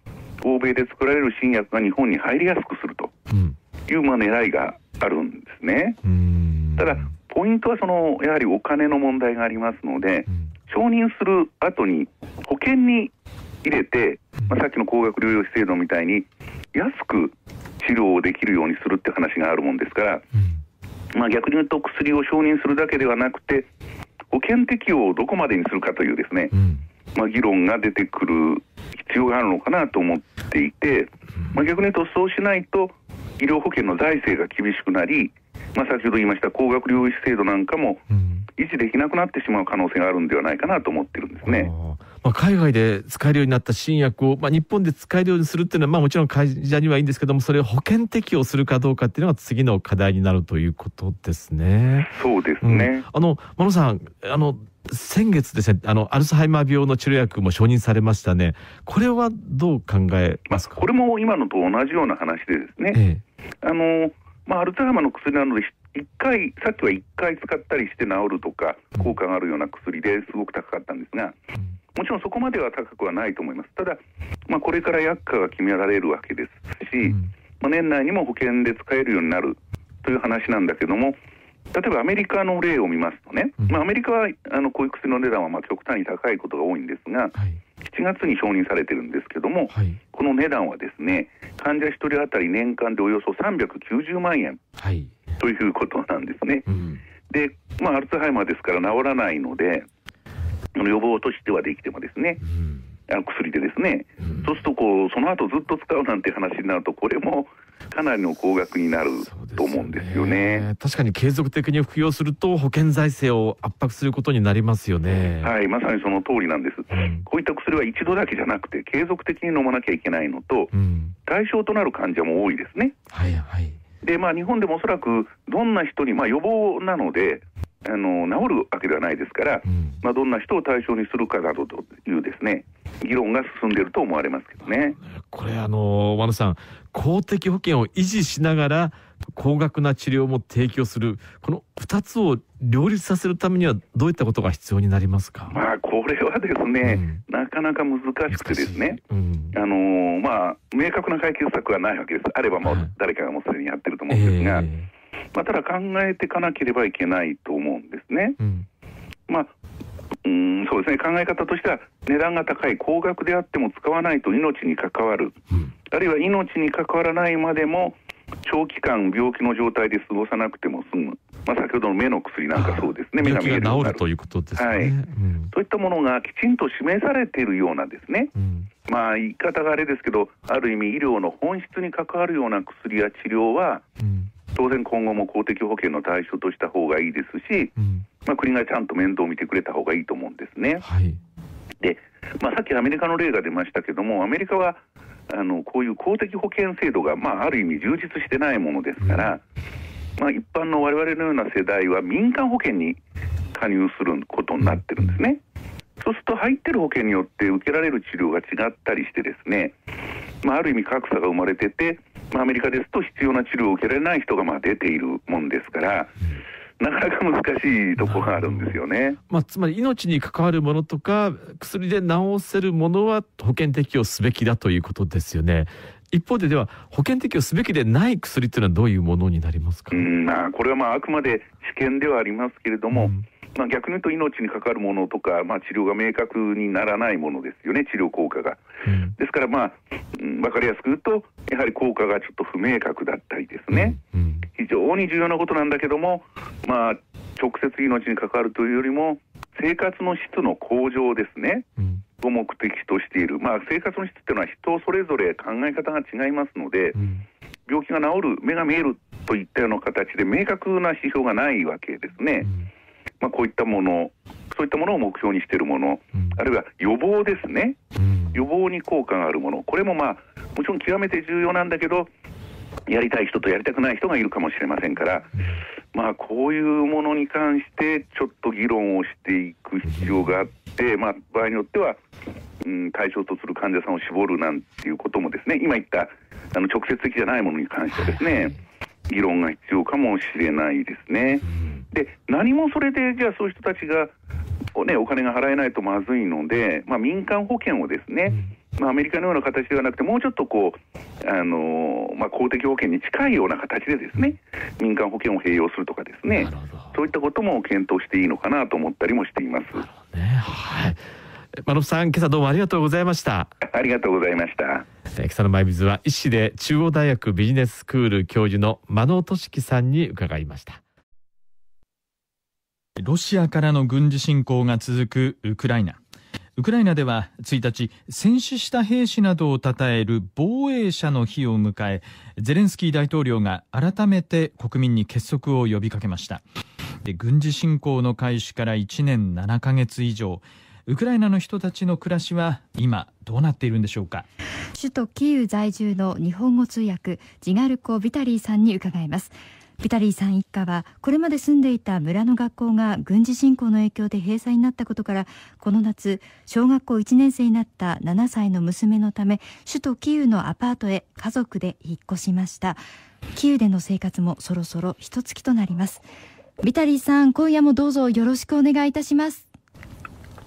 欧米で作られる新薬が日本に入りやすくすると、うん、いうま狙いがあるんですね。ただポイントはそのやはりお金の問題がありますので、承認する後に保険に入れて、まあ、さっきの高額療養費制度みたいに安く治療をできるようにするって話があるもんですから、まあ、逆に言うと薬を承認するだけではなくて保険適用をどこまでにするかというですね、まあ、議論が出てくる必要があるのかなと思っていて、まあ、逆に言うとそうしないと医療保険の財政が厳しくなり、まあ、先ほど言いました高額療養費制度なんかも維持できなくなってしまう可能性があるんではないかなと思ってるんですね。まあ、海外で使えるようになった新薬を、まあ、日本で使えるようにするっていうのは、まあ、もちろん会社にはいいんですけどもそれを保険適用するかどうかっていうのが次の課題になるということですね。そうですね、うん、あの真野さんあの先月ですねあのアルツハイマー病の治療薬も承認されましたねこれはどう考えますか、まあ、これも今のと同じような話でですね、ええあの、まあ、アルツハイマーの薬なので、1回、さっきは1回使ったりして治るとか、効果があるような薬ですごく高かったんですが、もちろんそこまでは高くはないと思います。ただ、まあ、これから薬価が決められるわけですし、まあ、年内にも保険で使えるようになるという話なんだけども、例えばアメリカの例を見ますとね、まあ、アメリカはあのこういう薬の値段はまあ極端に高いことが多いんですが、はい、7月に承認されてるんですけども、はい、この値段はですね患者1人当たり年間でおよそ390万円、はい、ということなんですね。うん、で、まあ、アルツハイマーですから治らないので予防としてはできてもですね、うん、あの薬でですね、そうするとこうその後ずっと使うなんて話になるとこれもかなりの高額になると思うんですよね、ね、確かに継続的に服用すると保険財政を圧迫することになりますよねはいまさにその通りなんです、うん、こういった薬は一度だけじゃなくて継続的に飲まなきゃいけないのと、うん、対象となる患者も多いですねはいはいでまあ日本でもおそらくどんな人にまあ予防なのであの治るわけではないですから、うん、まあ、どんな人を対象にするかなどというですね議論が進んでいると思われますけどねこれ、あの和野さん、公的保険を維持しながら高額な治療も提供するこの2つを両立させるためにはどういったことが必要になりますか、まあ、これはですね、うん、なかなか難しくてですね、うん、あのー、まあ、明確な解決策はないわけです、あればもう誰かがもうすでにやってると思うんですが、えー、まあ、ただ考えていかなければいけないと思うんですね。うん、まあ、うんそうですね考え方としては値段が高い高額であっても使わないと命に関わる、うん、あるいは命に関わらないまでも長期間病気の状態で過ごさなくても済む、まあ、先ほどの目の薬なんかそうですね目が見える治るということですね、はい、うん、そういったものがきちんと示されているようなですね、うん、まあ言い方があれですけどある意味医療の本質に関わるような薬や治療は、当然今後も公的保険の対象とした方がいいですし、うんまあ、国がちゃんと面倒を見てくれた方がいいと思うんですね。はい、で、まあ、さっきアメリカの例が出ましたけども、アメリカはあのこういう公的保険制度が、まあ、ある意味充実してないものですから、うん、まあ、一般の我々のような世代は民間保険に加入することになってるんですね。そうすると入ってる保険によって受けられる治療が違ったりしてですね、まあ、ある意味格差が生まれてて、まあ、アメリカですと必要な治療を受けられない人がまあ出ているもんですから、なかなか難しいところがあるんですよね。まあ、つまり命に関わるものとか、薬で治せるものは保険適用すべきだということですよね。一方ででは保険適用すべきでない薬というのはどういうものになりますか、うんまあ、これはまああくまで試験ではありますけれども、うん、まあ、逆に言うと命にかかるものとか、まあ、治療が明確にならないものですよね、治療効果が。うん、ですから、まあ、うん、分かりやすく言うと、やはり効果がちょっと不明確だったりですね、うん、非常に重要なことなんだけども、まあ、直接命に関わるというよりも、生活の質の向上ですね。を目的としている、まあ、生活の質というのは人それぞれ考え方が違いますので、病気が治る、目が見えるといったような形で明確な指標がないわけですね。うんまあ、こういったもの、そういったものを目標にしているもの、あるいは予防ですね、予防に効果があるもの、これも、まあ、もちろん極めて重要なんだけど、やりたい人とやりたくない人がいるかもしれませんから、まあ、こういうものに関して、ちょっと議論をしていく必要があって、まあ、場合によっては、うん、対象とする患者さんを絞るなんていうこともですね、今言ったあの直接的じゃないものに関してですね、はい議論が必要かもしれないですね。で何もそれでじゃあそういう人たちが、ね、お金が払えないとまずいので、まあ、民間保険をですね、まあ、アメリカのような形ではなくて、もうちょっとこう、あのー、まあ、公的保険に近いような形で、ですね民間保険を併用するとかですね、そういったことも検討していいのかなと思ったりもしています。ね、はい丸さん今朝どうもありがとうございましたありがとうございました今朝のマイビズは医師で中央大学ビジネススクール教授の真野俊樹さんに伺いましたロシアからの軍事侵攻が続くウクライナウクライナでは1日、戦死した兵士などを称える防衛者の日を迎え、ゼレンスキー大統領が改めて国民に結束を呼びかけました。で軍事侵攻の開始から1年7ヶ月以上、ウクライナの人たちの暮らしは今どうなっているんでしょうか首都キーウ在住の日本語通訳ジガルコ・ビタリーさんに伺いますビタリーさん一家はこれまで住んでいた村の学校が軍事侵攻の影響で閉鎖になったことからこの夏小学校1年生になった7歳の娘のため首都キーウのアパートへ家族で引っ越しましたキーウでの生活もそろそろ一月となりますビタリーさん今夜もどうぞよろしくお願いいたします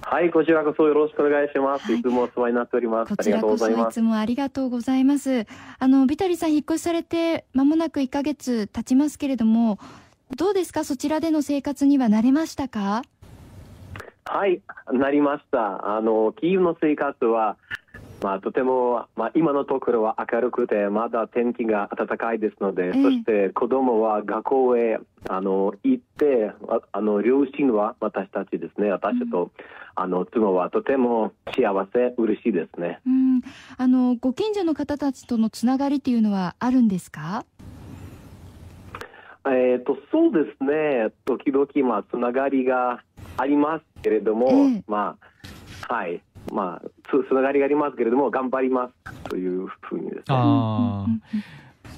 はい、こちらこそよろしくお願いします。はい、いつもお世話になっております。ありこちらこそいつもありがとうございます。あの、ビタリさん引っ越しされて間もなく1ヶ月経ちますけれども、どうですかそちらでの生活には慣れましたかはい、なりました。あの、キーウの生活は、まあ、とても、まあ、今のところは明るくて、まだ天気が暖かいですので、えー、そして子供は学校へあの行ってあ、の両親は私たちですね、私と、うん、あの妻はとても幸せ、嬉しいですね、うん、あのご近所の方たちとのつながりというのはあるんですかえーと、とそうですね、時々、まあ、つながりがありますけれども、えー、まあはいまあ、つながりがありますけれども、頑張りますというふうにですね。あ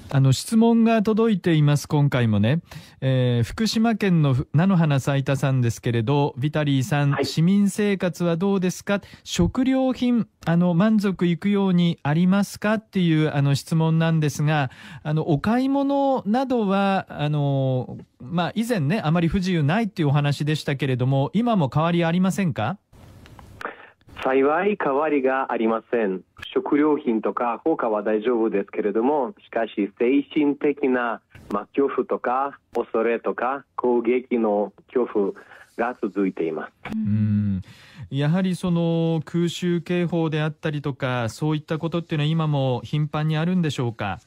あの質問が届いています、今回もね、えー、福島県の菜の花咲田さんですけれど、ビタリーさん、はい、市民生活はどうですか、食料品、あの満足いくようにありますかっていうあの質問なんですが、あのお買い物などは、あのまあ、以前ね、あまり不自由ないっていうお話でしたけれども、今も変わりありませんか。幸い変わりがありません食料品とか果は大丈夫ですけれどもしかし精神的な、まあ、恐怖とか恐れとか攻撃の恐怖が続いていますうんやはりその空襲警報であったりとかそういったことっていうのは今も頻繁にあるんでしょうか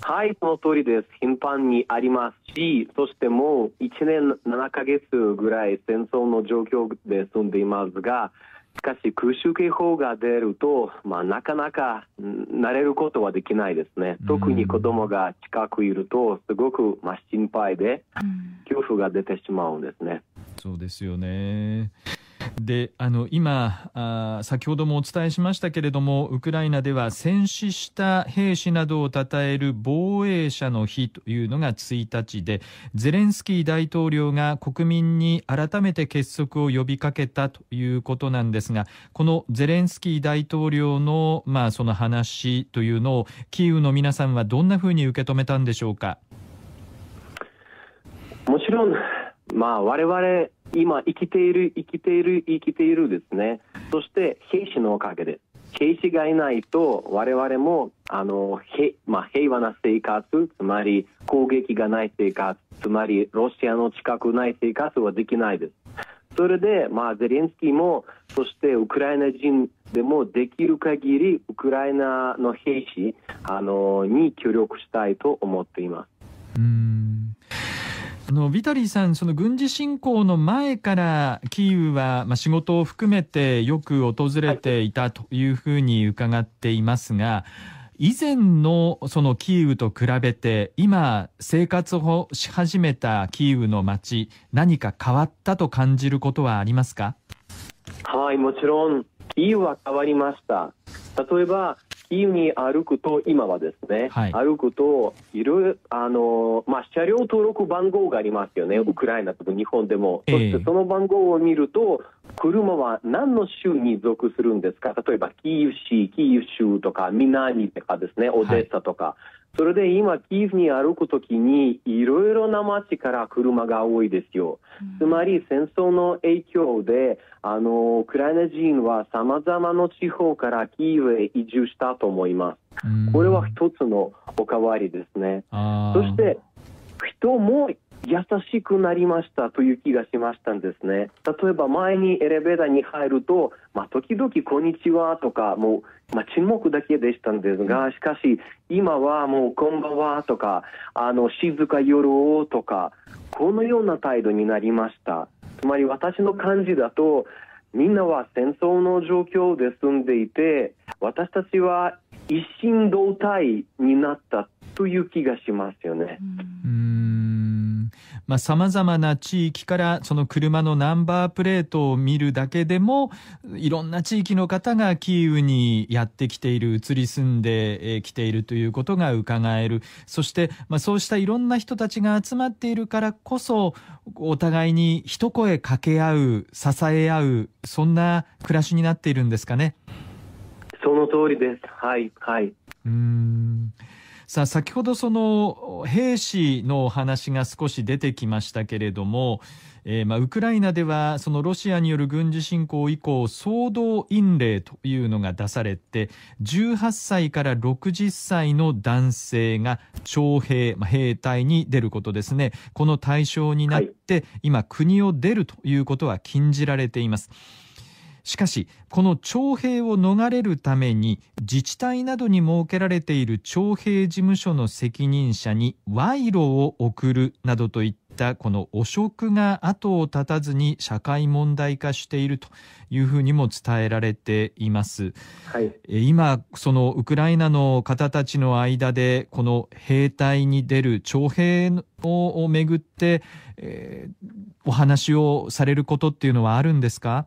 はいその通りです頻繁にありますしそしてもう1年7ヶ月ぐらい戦争の状況で住んでいますがしかし空襲警報が出ると、まあ、なかなか慣れることはできないですね、特に子供が近くいると、すごくまあ心配で、恐怖が出てしまうんですね。そうですよねであの今あ、先ほどもお伝えしましたけれども、ウクライナでは戦死した兵士などをたたえる防衛者の日というのが1日で、ゼレンスキー大統領が国民に改めて結束を呼びかけたということなんですが、このゼレンスキー大統領の,、まあその話というのを、キーウの皆さんはどんなふうに受け止めたんでしょうか。もちろん、まあ、我々今生きている生きている生きているですねそして兵士のおかげです兵士がいないと我々もあの、まあ、平和な生活つまり攻撃がない生活つまりロシアの近くない生活はできないですそれで、まあ、ゼレンスキーもそしてウクライナ人でもできる限りウクライナの兵士あのに協力したいと思っています。あのビタリーさん、その軍事侵攻の前からキーウは、まあ、仕事を含めてよく訪れていたというふうに伺っていますが、以前のそのキーウと比べて、今、生活をし始めたキーウの街、何か変わったと感じることはありますかはい、もちろん、キーウは変わりました。例えば、家に歩くと、今はですね、はい、歩くと、いる、あの、まあ、車両登録番号がありますよね、ウクライナとか日本でも。そしてその番号を見ると、えー車は何の州に属するんですか例えばキーウ市、キーウ州とか、南とかですね、オデッサとか。はい、それで今、キーウに歩くときに、いろいろな街から車が多いですよ。つまり、戦争の影響で、あの、ウクライナ人は様々な地方からキーウへ移住したと思います。これは一つのおかわりですね。そして、人も優しくなりましたという気がしましたんですね例えば前にエレベーターに入ると、まあ、時々「こんにちは」とかもう、まあ、沈黙だけでしたんですがしかし今はもう「こんばんは」とか「あの静か夜を」とかこのような態度になりましたつまり私の感じだとみんなは戦争の状況で住んでいて私たちは一心同体になったという気がしますよね。うんまあ、様々な地域からその車のナンバープレートを見るだけでも、いろんな地域の方がキーウにやってきている、移り住んできているということが伺える。そして、まあ、そうしたいろんな人たちが集まっているからこそ、お互いに一声掛け合う、支え合う、そんな暮らしになっているんですかね。その通りです。はい、はい。うん。さあ、先ほどその兵士の話が少し出てきましたけれども、えー、まあ、ウクライナではそのロシアによる軍事侵攻以降総動員令というのが出されて18歳から60歳の男性が徴兵、まあ、兵隊に出ることですねこの対象になって、今国を出るということは禁じられています。はいしかしこの徴兵を逃れるために自治体などに設けられている徴兵事務所の責任者に賄賂を送るなどといったこの汚職が後を絶たずに社会問題化しているというふうにも伝えられています、はい、今そのウクライナの方たちの間でこの兵隊に出る徴兵をめぐって、えー、お話をされることっていうのはあるんですか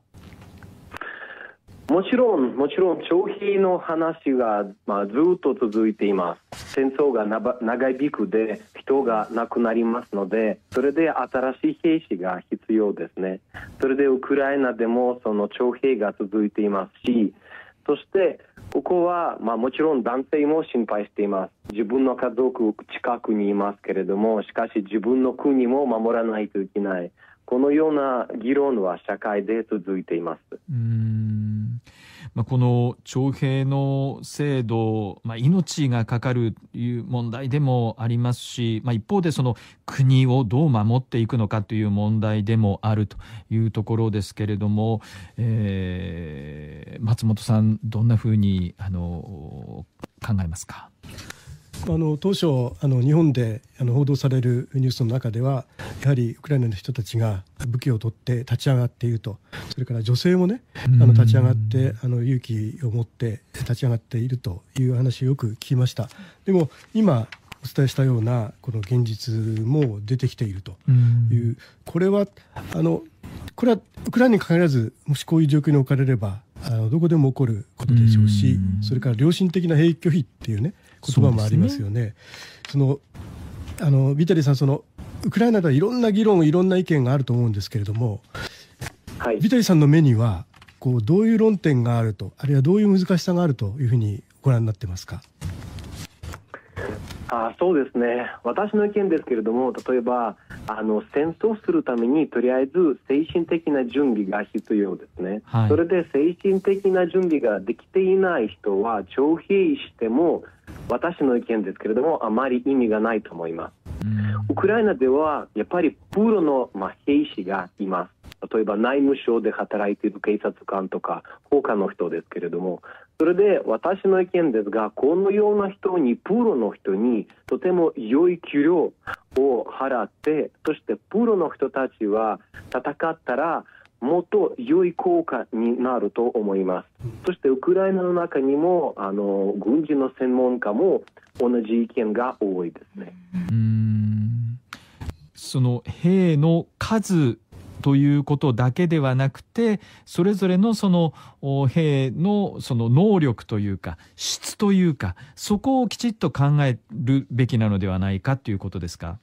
もちろん、もちろん、消費の話が、まあ、ずっと続いています。戦争が長引くで、人が亡くなりますので、それで新しい兵士が必要ですね。それで、ウクライナでも、その、徴兵が続いていますし、そして、ここは、まあ、もちろん男性も心配しています。自分の家族近くにいますけれども、しかし自分の国も守らないといけない。このような議論は社会で続いています。うんまあ、この徴兵の制度、まあ、命がかかるという問題でもありますし、まあ、一方でその国をどう守っていくのかという問題でもあるというところですけれども、えー、松本さん、どんなふうにあの考えますか。あの当初あの日本であの報道されるニュースの中ではやはりウクライナの人たちが武器を取って立ち上がっているとそれから女性もねあの立ち上がってあの勇気を持って立ち上がっているという話をよく聞きましたでも今お伝えしたようなこの現実も出てきているという、これはあのこれはウクライナに限らずもしこういう状況に置かれればあのどこでも起こることでしょうし、それから良心的な兵役拒否っていうね言葉もありますよね。そ、ね、のあのビタリーさんそのウクライナではいろんな議論いろんな意見があると思うんですけれども、はい、ビタリーさんの目にはこうどういう論点があるとあるいはどういう難しさがあるというふうにご覧になってますかあそうですね私の意見ですけれども例えばあの戦争するためにとりあえず精神的な準備が必要ですね、はい、それで精神的な準備ができていない人は徴兵しても私の意見ですけれどもあまり意味がないと思います、うん、ウクライナではやっぱりプロの、まあ、兵士がいます例えば内務省で働いている警察官とか他の人ですけれどもそれで私の意見ですがこのような人にプロの人にとても良い給料を払ってそしてプロの人たちは戦ったらもっと良い効果になると思いますそしてウクライナの中にもあの軍事の専門家も同じ意見が多いですね。その兵の数ということだけではなくてそれぞれのその兵のその能力というか質というかそこをきちっと考えるべきなのではないかということですか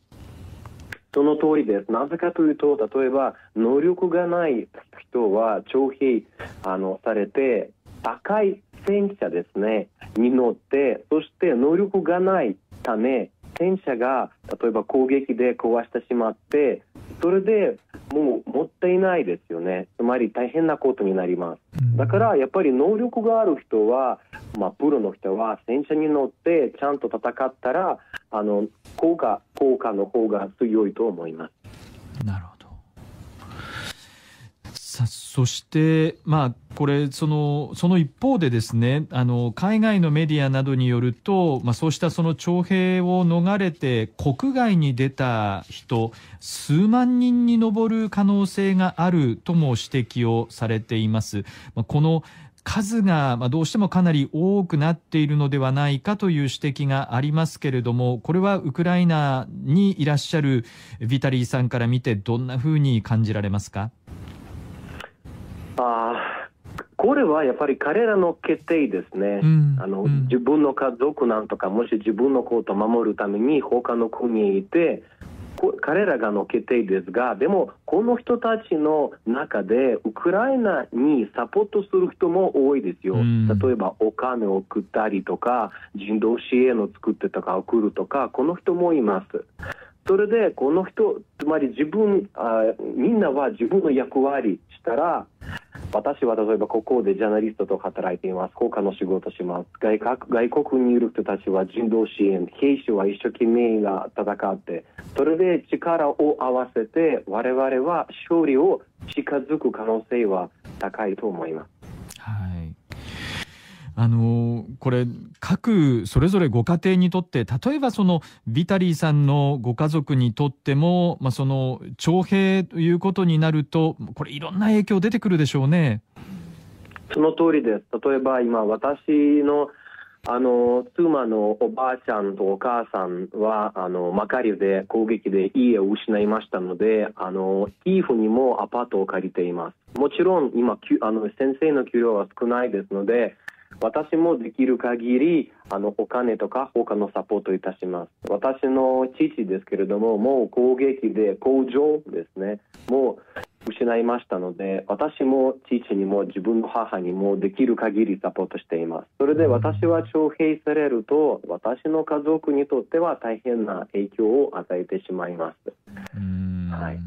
その通りです。なぜかというと、例えば能力がない人は徴兵あのされて、高い戦車ですね、に乗って、そして能力がないため、戦車が例えば攻撃で壊してしまってそれでもうもったいないですよねつまり大変なことになりますだからやっぱり能力がある人は、まあ、プロの人は戦車に乗ってちゃんと戦ったらあの効果効果の方が強いと思います。なるほどさそして、まあ、これその、その一方でですねあの海外のメディアなどによると、まあ、そうしたその徴兵を逃れて国外に出た人数万人に上る可能性があるとも指摘をされています。まあ、この数がどうしてもかなり多くなっているのではないかという指摘がありますけれどもこれはウクライナにいらっしゃるビタリーさんから見てどんなふうに感じられますか。これはやっぱり彼らの決定ですね、うん、あの、うん、自分の家族なんとか、もし自分のことを守るために他の国へいて、彼らがの決定ですが、でも、この人たちの中で、ウクライナにサポートする人も多いですよ、うん、例えばお金を送ったりとか、人道支援を作ってとか、送るとか、この人もいます。それでこの人つまり自分あみんなは自分の役割したら私は例えばここでジャーナリストと働いています効果の仕事します外外国にいる人たちは人道支援兵士は一生懸命が戦ってそれで力を合わせて我々は勝利を近づく可能性は高いと思います。はいあのこれ各それぞれご家庭にとって例えばそのビタリーさんのご家族にとっても、まあ、その徴兵ということになるとこれいろんな影響出てくるでしょうね。その通りです例えば今私のあの妻のおばあちゃんとお母さんはあのマカリウで攻撃で家を失いましたのであのキーフにもアパートを借りていますもちろん今あの先生の給料は少ないですので私もできる限りあのお金とか他のサポートいたします私の父ですけれどももう攻撃で工場ですねもう失いましたので私も父にも自分の母にもできる限りサポートしていますそれで私は徴兵されると私の家族にとっては大変な影響を与えてしまいますはい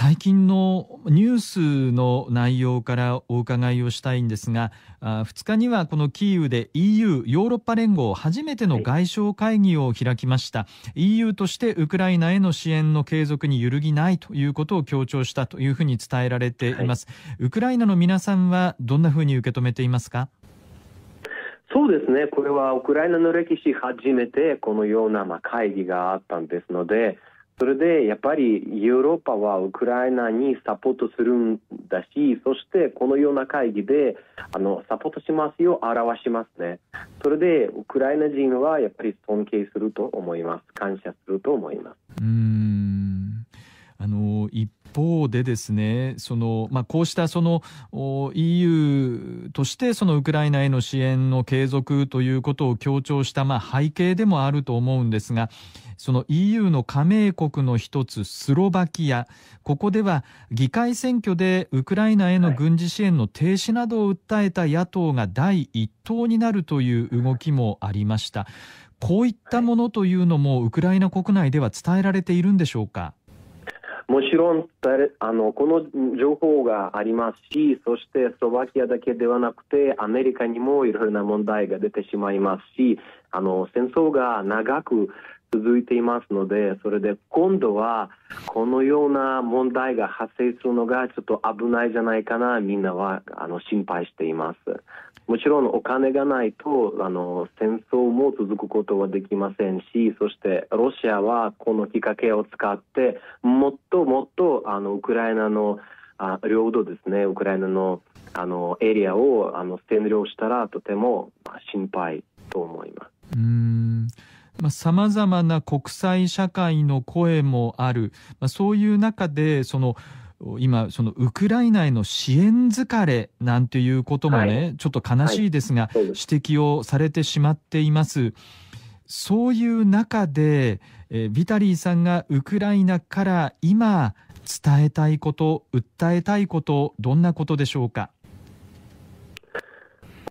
最近のニュースの内容からお伺いをしたいんですがあ2日にはこのキーウで EU= ヨーロッパ連合初めての外相会議を開きました、はい、EU としてウクライナへの支援の継続に揺るぎないということを強調したというふうに伝えられています、はい、ウクライナの皆さんはどんなふうに受け止めていますかそうですねこれはウクライナの歴史初めてこのようなま会議があったんですのでそれでやっぱりヨーロッパはウクライナにサポートするんだし、そしてこのような会議であのサポートしますよ、表しますね。それでウクライナ人はやっぱり尊敬すると思います。感謝すると思います。うんあの一方でですね、その、まあ、こうしたその EU としてそのウクライナへの支援の継続ということを強調した、まあ、背景でもあると思うんですが、その EU の加盟国の一つ、スロバキア。ここでは議会選挙でウクライナへの軍事支援の停止などを訴えた野党が第一党になるという動きもありました。こういったものというのもウクライナ国内では伝えられているんでしょうかもちろんあのこの情報がありますしそしてスロバキアだけではなくてアメリカにもいろいろな問題が出てしまいますしあの戦争が長く続いていますのでそれで今度はこのような問題が発生するのがちょっと危ないじゃないかなみんなはあの心配していますもちろんお金がないとあの戦争も続くことはできませんしそしてロシアはこのきっかけを使ってもっともっとあのウクライナのあ領土ですねウクライナのあのエリアをあの占領したらとても心配と思います。うんまあ、様々な国際社会の声もある、まあ、そういう中で、その、今、そのウクライナへの支援疲れなんていうこともね、はい、ちょっと悲しいですが、はい、指摘をされてしまっています。そういう中で、えー、ビタリーさんがウクライナから今伝えたいこと、訴えたいこと、どんなことでしょうか。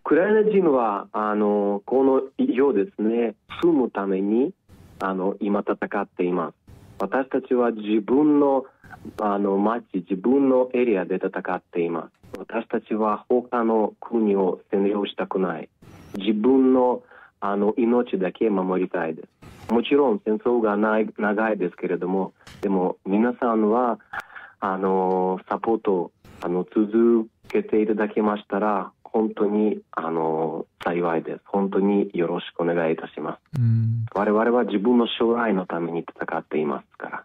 クライナ人はあのこの以上ですね住むためにあの今戦っています私たちは自分のあの町自分のエリアで戦っています私たちは他の国を占領したくない自分のあの命だけ守りたいですもちろん戦争がない長いですけれどもでも皆さんはあのサポートあの続けていただけましたら本当にあの幸いです。本当によろしくお願いいたします。我々は自分の将来のために戦っていますから。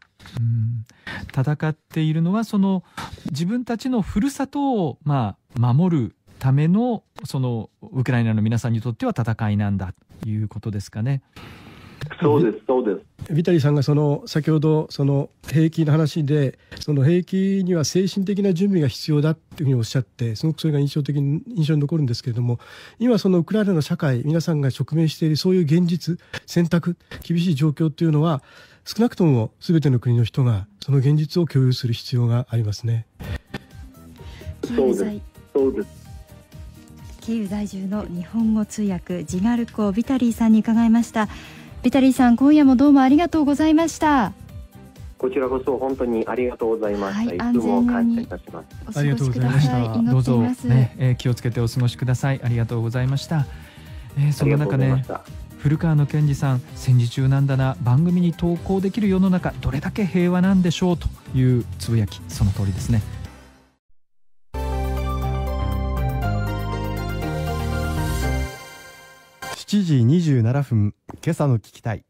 戦っているのはその自分たちのふるさとを、まあ、守るためのそのウクライナの皆さんにとっては戦いなんだということですかね。そうです、そうです。ビタリーさんがその先ほどその兵役の話でその兵役には精神的な準備が必要だっていうふうにおっしゃってすごくそれが印象的に印象に残るんですけれども今そのウクライナの社会皆さんが直面しているそういう現実選択厳しい状況というのは少なくとも全ての国の人がその現実を共有する必要がありますね。そうですそうですキーウ在住の日本語通訳ジガルコ・ビタリーさんに伺いました。ビタリーさん今夜もどうもありがとうございましたこちらこそ本当にありがとうございました。はい、いつも感謝いたします。ありがとうございました。どうぞ、ねえー、気をつけてお過ごしください。ありがとうございました。えー、その中ね。古川の健二さん戦時中なんだな番組に投稿できる世の中どれだけ平和なんでしょうというつぶやきその通りですね7時27分今朝の聞きたい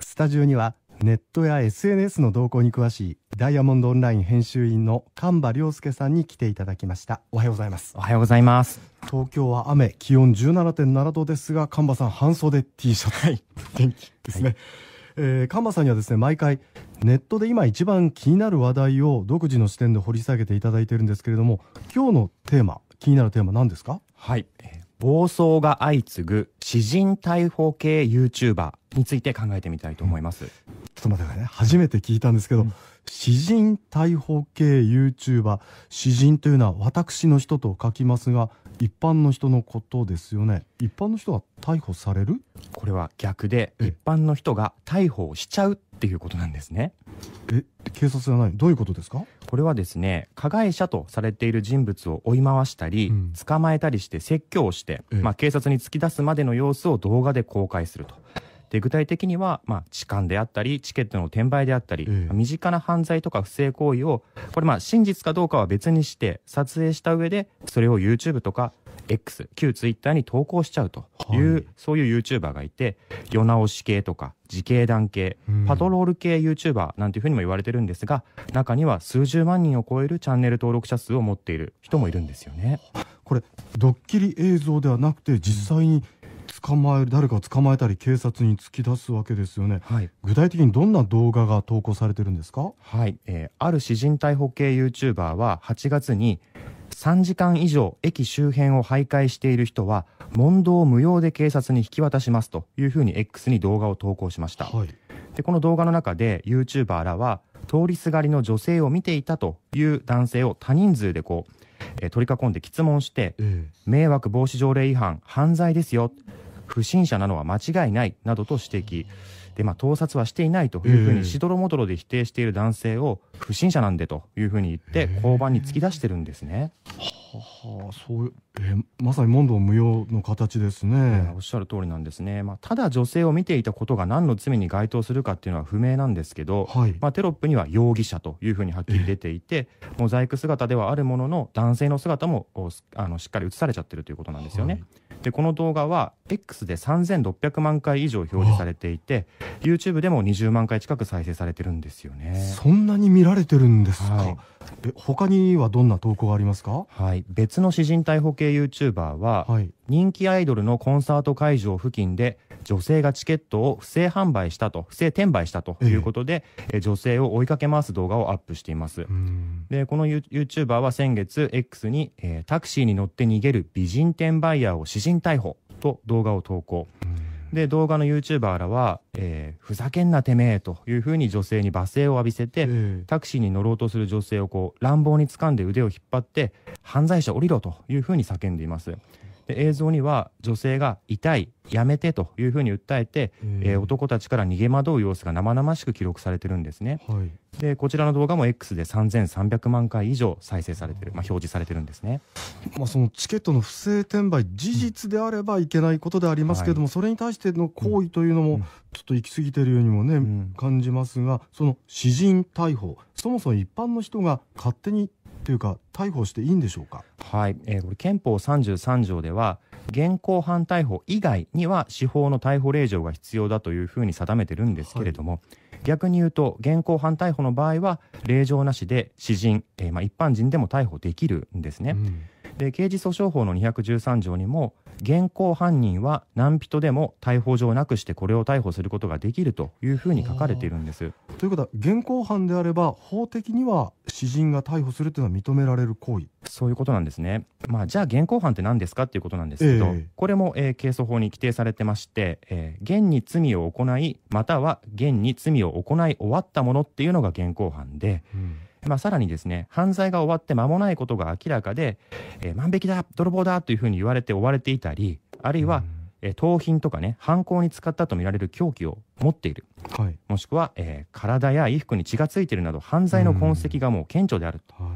スタジオにはネットや SNS の動向に詳しいダイヤモンドオンライン編集員の神場亮介さんに来ていただきましたおはようございますおはようございます東京は雨気温17.7度ですが神場さん半袖 T シャツ、はい、元気ですね、はいえー、カさんにはですね毎回ネットで今一番気になる話題を独自の視点で掘り下げていただいているんですけれども今日のテーマ気になるテーマ何ですかはい、え暴走が相次ぐ詩人逮捕系 YouTuber について考えてみたいと思います。ちょっと待ってくださいね。初めて聞いたんですけど、うん詩人逮捕系 YouTuber 詩人というのは私の人と書きますが一般の人のことですよね一般の人は逮捕されるこれは逆で一般の人が逮捕しちゃうっていうことなんですねえ警察じゃないどういうことですかこれはですね加害者とされている人物を追い回したり、うん、捕まえたりして説教をして、まあ、警察に突き出すまでの様子を動画で公開するとで具体的には、まあ、痴漢であったりチケットの転売であったり、うん、身近な犯罪とか不正行為をこれまあ真実かどうかは別にして撮影した上でそれを YouTube とか X 旧 Twitter に投稿しちゃうという、はい、そういう YouTuber がいて世直し系とか自警団系、うん、パトロール系 YouTuber なんていうふうにも言われてるんですが中には数十万人を超えるチャンネル登録者数を持っている人もいるんですよね。これドッキリ映像ではなくて実際にまえる誰かを捕まえたり警察に突き出すわけですよね、はい、具体的にどんな動画が投稿されてるんですかはい、えー、ある詩人逮捕系 YouTuber は8月に3時間以上駅周辺を徘徊している人は問答無用で警察に引き渡しますというふうに X に動画を投稿しました、はい、でこの動画の中で YouTuber らは通りすがりの女性を見ていたという男性を多人数でこう、取り囲んで詰問して、迷惑防止条例違反犯罪ですよ不審者なのは間違いないなどと指摘。で、まあ、盗撮はしていないというふうに、しどろもどろで否定している男性を、不審者なんでというふうに言って、交番に突き出してるんですね。はあ、そうえまさに問答無用の形ですね、おっしゃる通りなんですね、まあ、ただ女性を見ていたことが何の罪に該当するかっていうのは不明なんですけど、はい、まあ、テロップには容疑者というふうにはっきり出ていて、モザイク姿ではあるものの、男性の姿もあのしっかり映されちゃってるということなんですよね。はいでこの動画は X で3600万回以上表示されていて YouTube でも20万回近く再生されてるんですよねそんなに見られてるんですか、はいえ他にはどんな投稿がありますかはい別の詩人逮捕系 YouTuber は、はい、人気アイドルのコンサート会場付近で女性がチケットを不正販売したと不正転売したということで、え女性を追いかけ回す動画をアップしていますでこの YouTuber は先月 X に、えー、タクシーに乗って逃げる美人転売ヤーを詩人逮捕と動画を投稿、で、動画の YouTuber らは、えー、ふざけんなてめえというふうに女性に罵声を浴びせて、タクシーに乗ろうとする女性をこう、乱暴に掴んで腕を引っ張って、犯罪者降りろというふうに叫んでいます。映像には女性が痛い、やめてというふうに訴えて、えー、男たちから逃げ惑う様子が生々しく記録されてるんですね。はい、でこちらの動画も X で3300万回以上再生されてる、まあ、表示されてるんですね、まあ、そのチケットの不正転売、事実であればいけないことでありますけれども、うんそれに対しての行為というのも、ちょっと行き過ぎてるようにもね、うん、感じますが、その詩人逮捕、そもそも一般の人が勝手にというか逮捕していいんでしょうかはい、えー、これ憲法三十三条では現行犯逮捕以外には司法の逮捕令状が必要だというふうに定めてるんですけれども、はい、逆に言うと現行犯逮捕の場合は令状なしで私人、えー、まあ、一般人でも逮捕できるんですね。うん、で刑事訴訟法の二百十三条にも現行犯人は何人でも逮捕状なくしてこれを逮捕することができるというふうに書かれているんです。ということは現行犯であれば法的には詩人が逮捕するというのは認められる行為そういうことなんですね、まあ、じゃあ現行犯って何ですかっていうことなんですけど、えー、これも、えー、刑訴法に規定されてまして、えー、現に罪を行いまたは現に罪を行い終わったものっていうのが現行犯で。うんまあ、さらにですね、犯罪が終わって間もないことが明らかで、えー、万引きだ、泥棒だというふうに言われて追われていたり、あるいは、えー、盗品とかね、犯行に使ったとみられる凶器を持っている。はい、もしくは、えー、体や衣服に血がついているなど、犯罪の痕跡がもう顕著であると。はい、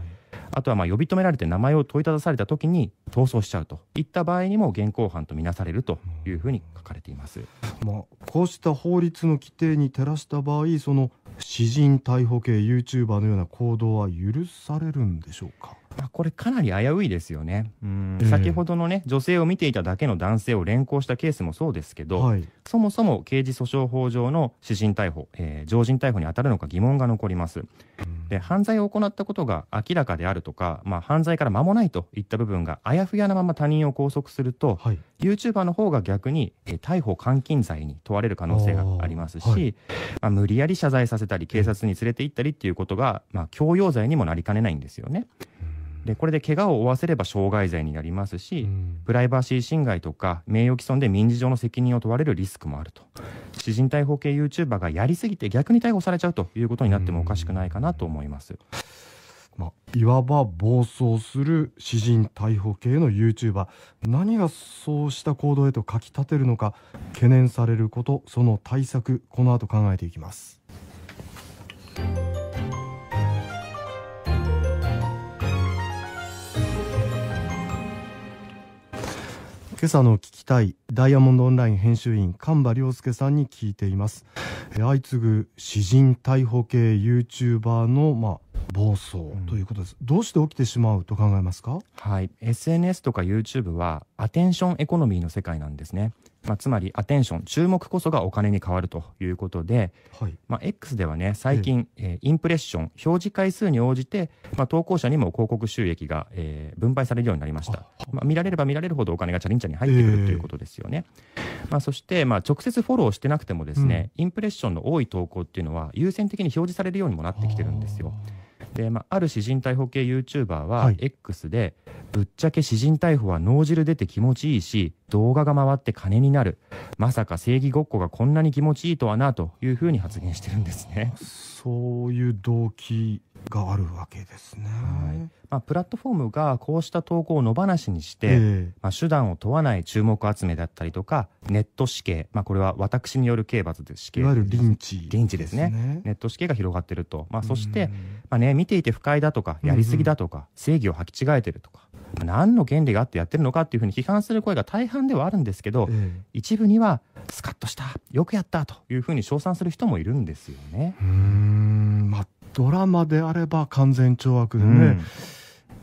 あとはまあ呼び止められて名前を問いただされた時に逃走しちゃうといった場合にも現行犯とみなされるというふうに書かれています、まあ、こうした法律の規定に照らした場合その詩人逮捕系 YouTuber のような行動は許されるんでしょうかあ、これかなり危ういですよね、うん、先ほどのね女性を見ていただけの男性を連行したケースもそうですけど、はい、そもそも刑事訴訟法上の私人逮捕、えー、常人逮捕に当たるのか疑問が残ります、で犯罪を行ったことが明らかであるとか、まあ、犯罪から間もないといった部分があやふやなまま他人を拘束すると、はい、YouTuber の方が逆に、えー、逮捕監禁罪に問われる可能性がありますし、はい、まあ、無理やり謝罪させたり警察に連れて行ったりっていうことが、まあ、強要罪にもなりかねないんですよね。でこれで怪我を負わせれば傷害罪になりますし、うん、プライバシー侵害とか名誉毀損で民事上の責任を問われるリスクもあると私人逮捕系 YouTuber がやりすぎて逆に逮捕されちゃうということになってもおかしくないかなと思います。まあ、いわば暴走する私人逮捕系の YouTuber 何がそうした行動へとかきたてるのか懸念されることその対策この後考えていきます。今朝の聞きたいダイヤモンドオンライン編集員神場亮介さんに聞いています相次ぐ詩人逮捕系 YouTuber のまあ暴走ということです、うん、どうして起きてしまうと考えますかはい SNS とか YouTube はアテンションエコノミーの世界なんですねまあ、つまりアテンション注目こそがお金に変わるということで、はい、まあ、X ではね最近、えー、インプレッション表示回数に応じて、まあ、投稿者にも広告収益が、えー、分配されるようになりました、まあ、見られれば見られるほどお金がチャリンチャに入ってくるということですよね、えまあ、そして、まあ、直接フォローしてなくてもですね、うん、インプレッションの多い投稿っていうのは優先的に表示されるようにもなってきてるんですよ。で、まあ、ある詩人逮捕系 YouTuber は X で、はい、ぶっちゃけ詩人逮捕は脳汁出て気持ちいいし、動画が回って金になる。まさか正義ごっこがこんなに気持ちいいとはな、というふうに発言してるんですね。そういう動機があるわけですね、はいまあ、プラットフォームがこうした投稿を野放しにして、えー、まあ、手段を問わない注目集めだったりとかネット死刑、まあ、これは私による刑罰で死刑いわゆるリンチ、リンチですね、ね、ネット死刑が広がってると、まあ、そして、まあね、見ていて不快だとかやりすぎだとか、うんうん、正義を履き違えてるとか何の原理があってやってるのかっていうふうに批判する声が大半ではあるんですけど、え一部にはスカッとしたよくやったというふうに称賛する人もいるんですよね。うんまあドラマであれば完全懲悪でね、うん、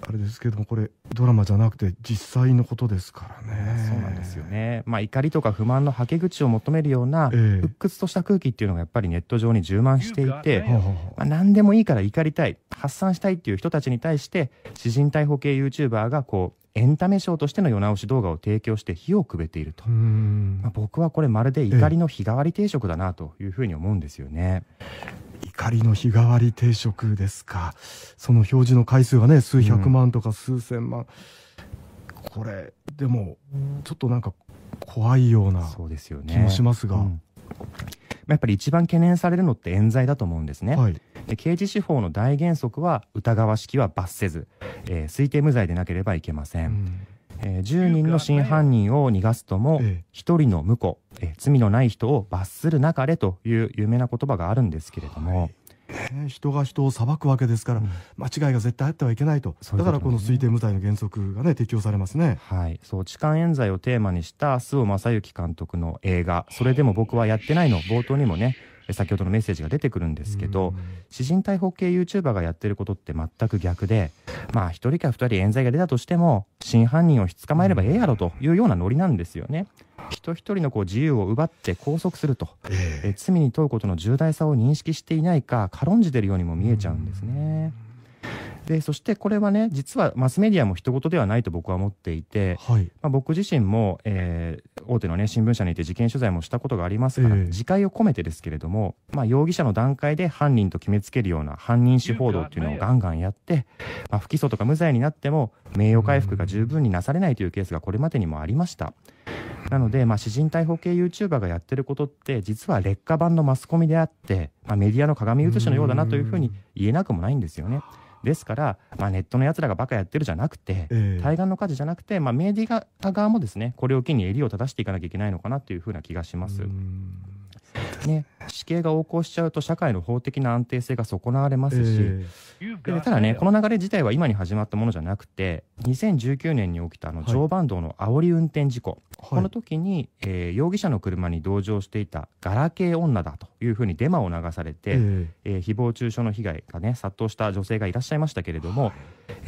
あれですけどもこれドラマじゃなくて実際のことですからねそうなんですよね、まあ、怒りとか不満のはけ口を求めるような、鬱屈とした空気っていうのがやっぱりネット上に充満していて、まあ、何でもいいから怒りたい発散したいっていう人たちに対して詩人逮捕系 YouTuber がこうエンタメショーとしての世直し動画を提供して火をくべていると、まあ、僕はこれまるで怒りの日替わり定食だなというふうに思うんですよね。え怒りの日替わり定食ですかその表示の回数がね数百万とか数千万、うん、これでもちょっとなんか怖いような気もしますが。やっぱり一番懸念されるのって冤罪だと思うんですね、はい、で刑事司法の大原則は疑わしきは罰せず、えー、推定無罪でなければいけません、うんえ10人の真犯人を逃がすとも、1人の婿、え罪のない人を罰するなかれという有名な言葉があるんですけれども、はいね、人が人を裁くわけですから、うん、間違いが絶対あってはいけないと、だからこの推定無罪の原則が、ね、適用されますね、はい、そう痴漢冤罪をテーマにした周防正行監督の映画、それでも僕はやってないの、冒頭にもね、先ほどのメッセージが出てくるんですけど、詩人逮捕系 YouTuber がやってることって全く逆で、まあ、1人か2人冤罪が出たとしても、真犯人を捕まえればええやろというようなノリなんですよね。人一人のこう自由を奪って拘束すると、え罪に問うことの重大さを認識していないか軽んじてるようにも見えちゃうんですね。でそしてこれはね実はマスメディアも人事ではないと僕は思っていて、はい、まあ、僕自身も、えー、大手の、ね、新聞社にいて事件取材もしたことがありますから、えー、自戒を込めてですけれども、まあ、容疑者の段階で犯人と決めつけるような犯人死報道っていうのをガンガンやって、まあ、不起訴とか無罪になっても名誉回復が十分になされないというケースがこれまでにもありました。なので、まあ、詩人逮捕系 YouTuber がやってることって実は劣化版のマスコミであって、まあ、メディアの鏡写しのようだなというふうに言えなくもないんですよね。ですから、まあ、ネットのやつらがバカやってるじゃなくて、えー、対岸の火事じゃなくて、まあ、メディア側もですねこれを機に襟を正していかなきゃいけないのかなというふうな気がします。ね、死刑が横行しちゃうと社会の法的な安定性が損なわれますし、えー、ただね、この流れ自体は今に始まったものじゃなくて、2019年に起きたあの常磐道の煽り運転事故、はい、この時に、えー、容疑者の車に同乗していたガラケー女だというふうにデマを流されて、えー、えー、誹謗中傷の被害がね、殺到した女性がいらっしゃいましたけれども、はい、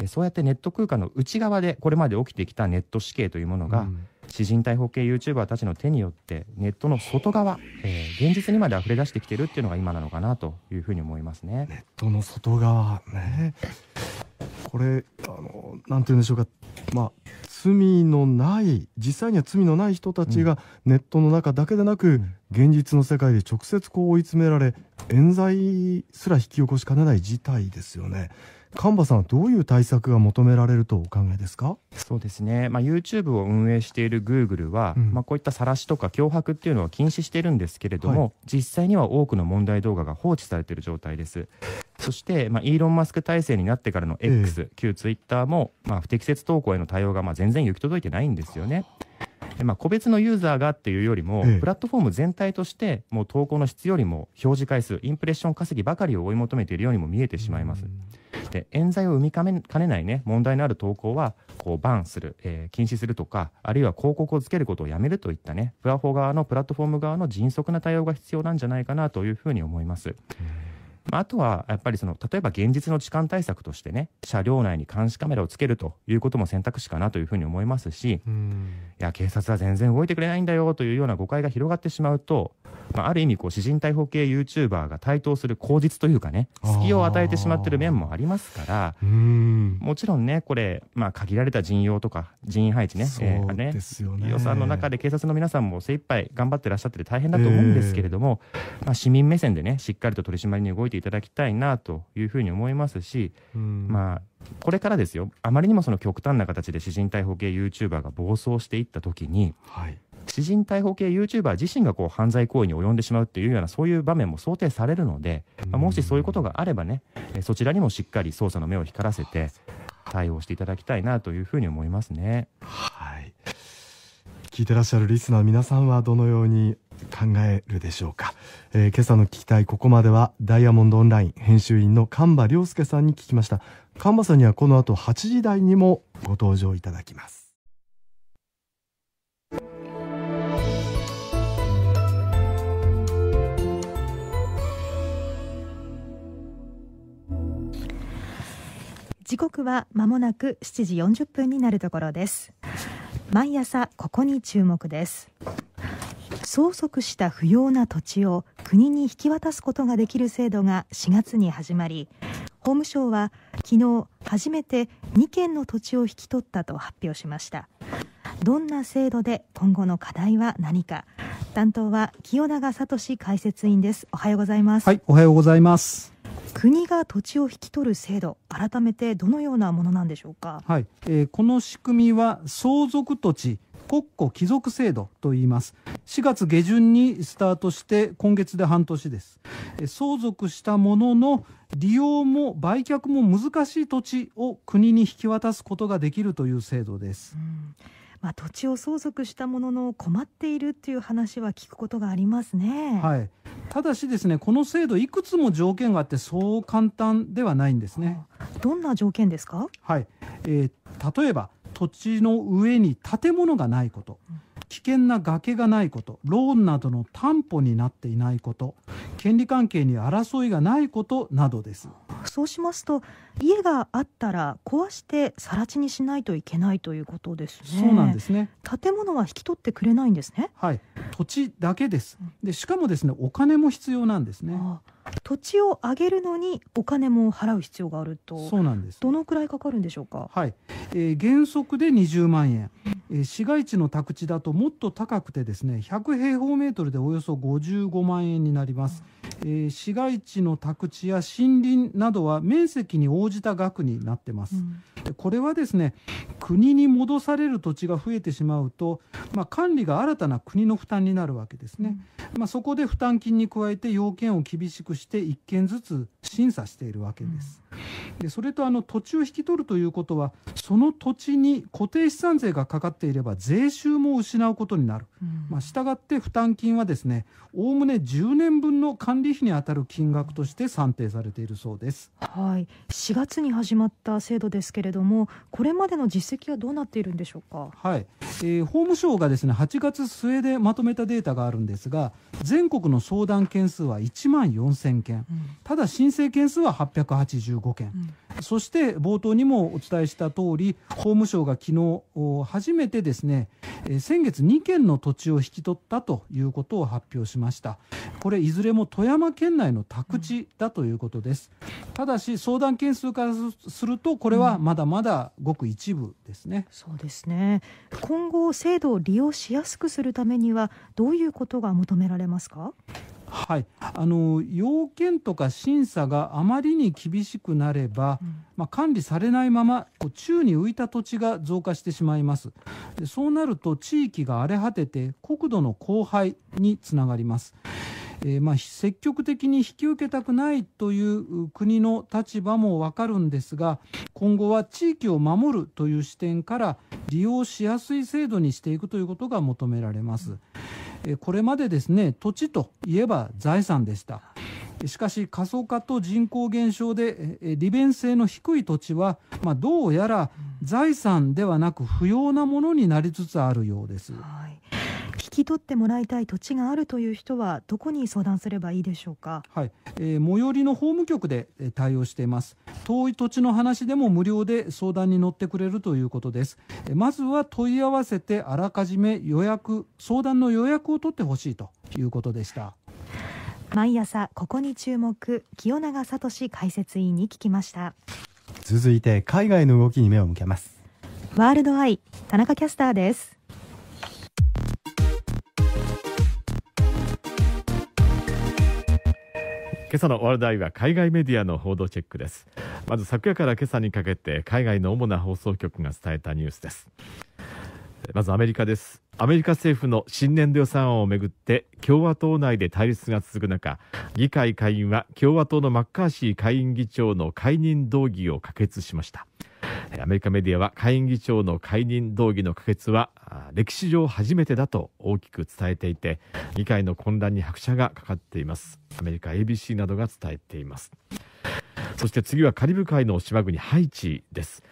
えー、そうやってネット空間の内側でこれまで起きてきたネット死刑というものが、うん私人逮捕系 YouTuber たちの手によってネットの外側、えー、現実にまで溢れ出してきてるっていうのが今なのかなというふうに思いますね。ネットの外側ねこれあのなんて言うんでしょうかまあ罪のない実際には罪のない人たちがネットの中だけでなく、うん、現実の世界で直接こう追い詰められ冤罪すら引き起こしかねない事態ですよね。カンさんはどういう対策が求められるとお考えですかそうですね、まあ、YouTube を運営しているグーグルは、うん、まあ、こういった晒しとか脅迫っていうのは禁止してるんですけれども、はい、実際には多くの問題動画が放置されている状態です。そして、まあ、イーロン・マスク体制になってからの X、えー、旧ツイッターも、まあ、不適切投稿への対応がまあ全然行き届いてないんですよね。でまあ、個別のユーザーがっていうよりも、ええ、プラットフォーム全体としてもう投稿の質よりも表示回数インプレッション稼ぎばかりを追い求めているようにも見えてしまいます。うんで冤罪を生みかねないね、問題のある投稿は、こう、バンする、えー、禁止するとか、あるいは広告をつけることをやめるといったね、プラフォ側の、プラットフォーム側の迅速な対応が必要なんじゃないかなというふうに思います。うんあとは、やっぱりその、例えば現実の痴漢対策としてね、車両内に監視カメラをつけるということも選択肢かなというふうに思いますし、いや、警察は全然動いてくれないんだよというような誤解が広がってしまうと、まあ、ある意味、こう、詩人逮捕系ユーチューバーが台頭する口実というかね、隙を与えてしまってる面もありますから、もちろんね、これ、まあ、限られた陣容とか、人員配置ね、えー、ね、予算の中で警察の皆さんも精一杯頑張ってらっしゃってて大変だと思うんですけれども、まあ、市民目線でね、しっかりと取り締まりに動いていただきたいなというふうに思いますし、まあ、これからですよ、あまりにもその極端な形で私人逮捕系 YouTuber が暴走していったときに、はい、私人逮捕系 YouTuber 自身がこう犯罪行為に及んでしまうというようなそういう場面も想定されるので、まあ、もしそういうことがあればね、そちらにもしっかり捜査の目を光らせて、対応していただきたいなというふうに思いますね。はい聞いてらっしゃるリスナー皆さんはどのように考えるでしょうか、えー、今朝の聞きたいここまではダイヤモンドオンライン編集員の神場亮介さんに聞きました神場さんにはこの後8時台にもご登場いただきます時刻は間もなく7時40分になるところです毎朝ここに注目です相続した不要な土地を国に引き渡すことができる制度が4月に始まり法務省は昨日初めて2件の土地を引き取ったと発表しましたどんな制度で今後の課題は何か担当は清永聡解説員ですおはようございますはいおはようございます国が土地を引き取る制度改めてどのようなものなんでしょうかはい、えー、この仕組みは相続土地国庫帰属制度といいます4月下旬にスタートして今月で半年です相続したものの利用も売却も難しい土地を国に引き渡すことができるという制度です、うんまあ、土地を相続したものの困っているっていう話は聞くことがありますね、はい、ただしですねこの制度いくつも条件があってそう簡単ではないんですねどんな条件ですかはい、えー、例えば土地の上に建物がないこと、う危険な崖がないことローンなどの担保になっていないこと権利関係に争いがないことなどですそうしますと家があったら壊して更地にしないといけないということですねそうなんですね建物は引き取ってくれないんですねはい土地だけですでしかもですねお金も必要なんですね土地を上げるのにお金も払う必要があるとそうなんですどのくらいかかるんでしょうかはい、えー、原則で20万円え市街地の宅地だともっと高くてですね100平方メートルでおよそ55万円になります。うんえー、市街地の宅地や森林などは面積に応じた額になってます、うん、これはですね国に戻される土地が増えてしまうと、まあ、管理が新たな国の負担になるわけですね、うん、まあ、そこで負担金に加えて要件を厳しくして1件ずつ審査しているわけです、うん、でそれとあの土地を引き取るということはその土地に固定資産税がかかっていれば税収も失うことになる、まあ、したがって負担金はですねおおむね10年分の管管理費に当たる金額として算定されているそうです、はい、4月に始まった制度ですけれどもこれまでの実績はどうなっているんでしょうか、はいえー、法務省がですね8月末でまとめたデータがあるんですが全国の相談件数は1万4000件、うん、ただ申請件数は885件。うんそして冒頭にもお伝えした通り法務省が昨日初めてですね先月2件の土地を引き取ったということを発表しましたこれいずれも富山県内の宅地だということですただし相談件数からするとこれはまだまだごく一部ですね、うん、そうですね今後制度を利用しやすくするためにはどういうことが求められますかはい、あの要件とか審査があまりに厳しくなれば、うん、まあ、管理されないままこう宙に浮いた土地が増加してしまいますでそうなると地域が荒れ果てて国土の荒廃につながります、えー、まあ、積極的に引き受けたくないという国の立場もわかるんですが今後は地域を守るという視点から利用しやすい制度にしていくということが求められます、うんこれまでですね土地といえば財産でしたしかし過疎化と人口減少で利便性の低い土地は、まあ、どうやら財産ではなく不要なものになりつつあるようです、はいき取ってもらいたい土地があるという人はどこに相談すればいいでしょうか、はいえー、最寄りの法務局で対応しています遠い土地の話でも無料で相談に乗ってくれるということですまずは問い合わせてあらかじめ予約相談の予約を取ってほしいということでした毎朝ここに注目清永聡解説委員に聞きました続いて海外の動きに目を向けますワールドアイ田中キャスターです今朝のワールドアイは海外メディアの報道チェックですまず昨夜から今朝にかけて海外の主な放送局が伝えたニュースですまずアメリカですアメリカ政府の新年度予算案をめぐって共和党内で対立が続く中議会下院は共和党のマッカーシー下院議長の解任動議を可決しましたアメリカメディアは下院議長の解任動議の可決は歴史上初めてだと大きく伝えていて議会の混乱に拍車がかかっていますアメリカ ABC などが伝えていますそして次はカリブ海の島国ハイチです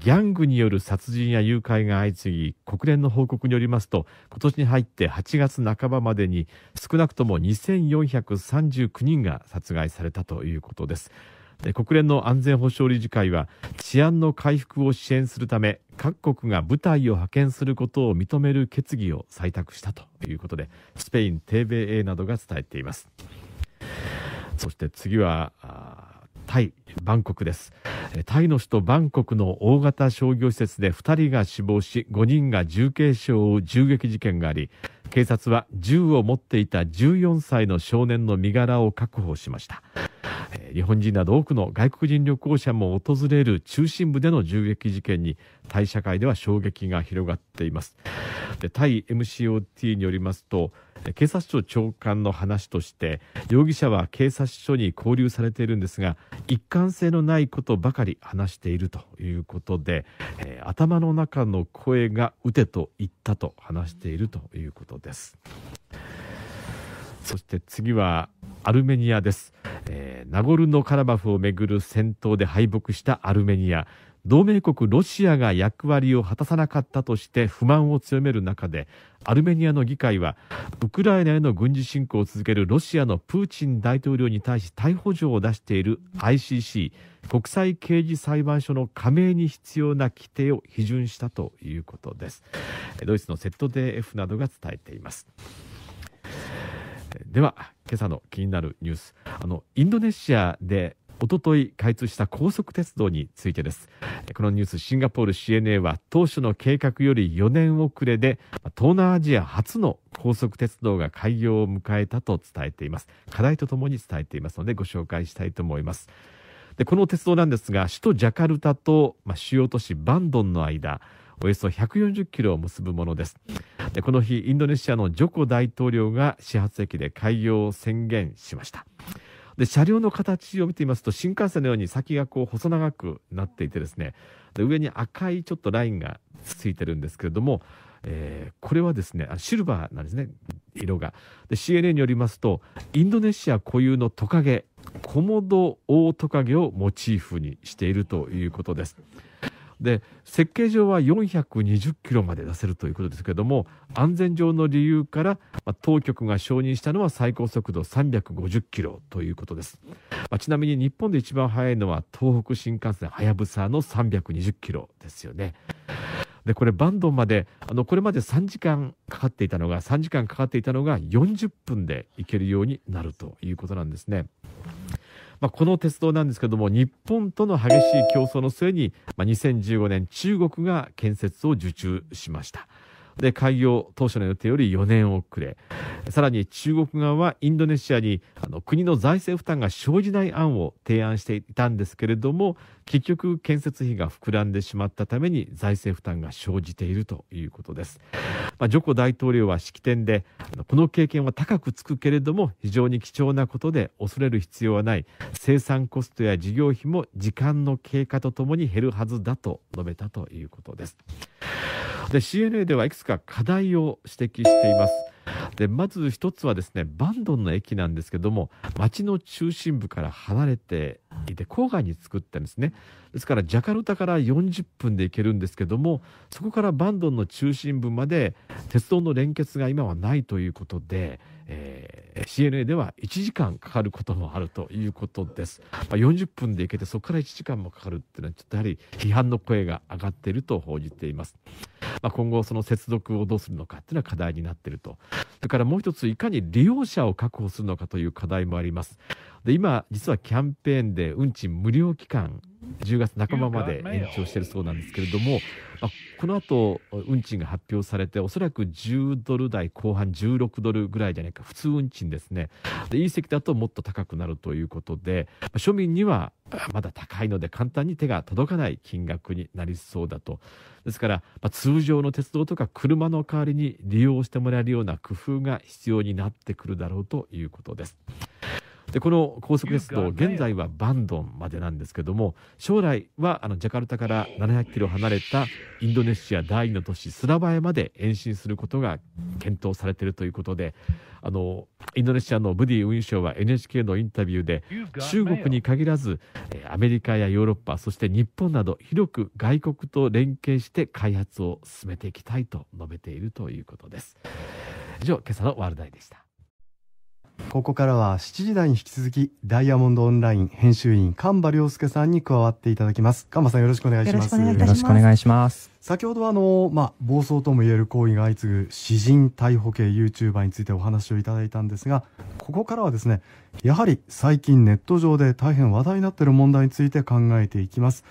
ギャングによる殺人や誘拐が相次ぎ国連の報告によりますと今年に入って8月半ばまでに少なくとも2439人が殺害されたということです国連の安全保障理事会は治安の回復を支援するため各国が部隊を派遣することを認める決議を採択したということでスペイン、t v a などが伝えていますそして次はタイ、バンコクです。タイの首都バンコクの大型商業施設で2人が死亡し、5人が重軽傷を負う銃撃事件があり、警察は銃を持っていた14歳の少年の身柄を確保しました。日本人など多くの外国人旅行者も訪れる中心部での銃撃事件にタイ社会では衝撃が広がっています。でタイ MCOT によりますと警察庁長官の話として容疑者は警察署に拘留されているんですが一貫性のないことばかり話しているということで、えー、頭の中の声が打てと言ったと話しているということですそして次はアルメニアです、えー、ナゴルノカラバフをめぐる戦闘で敗北したアルメニア同盟国ロシアが役割を果たさなかったとして不満を強める中でアルメニアの議会はウクライナへの軍事侵攻を続けるロシアのプーチン大統領に対し逮捕状を出している ICC 国際刑事裁判所の加盟に必要な規定を批准したということですドイツの ZDF などが伝えていますでは今朝の気になるニュースあのインドネシアでおととい開通した高速鉄道についてですこのニュースシンガポール CNA は当初の計画より4年遅れで東南アジア初の高速鉄道が開業を迎えたと伝えています課題とともに伝えていますのでご紹介したいと思いますでこの鉄道なんですが首都ジャカルタと、まあ、主要都市バンドンの間およそ140キロを結ぶものですでこの日インドネシアのジョコ大統領が始発駅で開業を宣言しましたで、車両の形を見てみますと、新幹線のように先がこう細長くなっていてですね、で上に赤いちょっとラインがついてるんですけれども、えー、これはですね、シルバーなんですね、色が。で、CNN によりますと、インドネシア固有のトカゲ、コモドオオトカゲをモチーフにしているということです。で設計上は420キロまで出せるということですけれども安全上の理由から、まあ、当局が承認したのは最高速度350キロということです、まあ、ちなみに日本で一番速いのは東北新幹線はやぶさの320キロですよね。でこれバンドンまであのこれまで3時間かかっていたのが3時間かかっていたのが40分で行けるようになるということなんですね。まあ、この鉄道なんですけども日本との激しい競争の末に、まあ、2015年中国が建設を受注しましたで開業当初の予定より4年遅れさらに中国側はインドネシアにあの国の財政負担が生じない案を提案していたんですけれども結局建設費が膨らんでしまったために財政負担が生じているということです、まあ、ジョコ大統領は式典でこの経験は高くつくけれども非常に貴重なことで恐れる必要はない生産コストや事業費も時間の経過とともに減るはずだと述べたということですで CNA ではいくつか課題を指摘していますでまず一つはですねバンドンの駅なんですけども町の中心部から離れていて郊外に作ったんですねですからジャカルタから40分で行けるんですけどもそこからバンドンの中心部まで鉄道の連結が今はないということで、えー、CNA では1時間かかることもあるということです、まあ、40分で行けてそこから1時間もかかるっていうのはちょっとやはり批判の声が上がっていると報じています、まあ、今後その接続をどうするのかっていうのは課題になっているとそれからもう一ついかに利用者を確保するのかという課題もありますで今実はキャンペーンで運賃無料期間10月半ばまで延長しているそうなんですけれども、まあ、この後運賃が発表されておそらく10ドル台後半16ドルぐらいじゃないか普通運賃ですねでいい席だともっと高くなるということで、まあ、庶民にはまだ高いので簡単に手が届かない金額になりそうだとですから、まあ、通常の鉄道とか車の代わりに利用してもらえるような工夫が必要になってくるだろうということです。でこの高速鉄道現在はバンドンまでなんですけども将来はあのジャカルタから700キロ離れたインドネシア第2の都市スラバエまで延伸することが検討されているということであのインドネシアのブディ運輸相は NHK のインタビューで中国に限らずアメリカやヨーロッパそして日本など広く外国と連携して開発を進めていきたいと述べているということです。以上今朝のワールアイでしたここからは7時台に引き続きダイヤモンドオンライン編集員神場良介さんに加わっていただきます神場さんよろしくお願いしますよろしくお願いします先ほどあのまあ暴走ともいえる行為が相次ぐ詩人逮捕系 YouTuber についてお話をいただいたんですがここからはですねやはり最近ネット上で大変話題になっている問題について考えていきます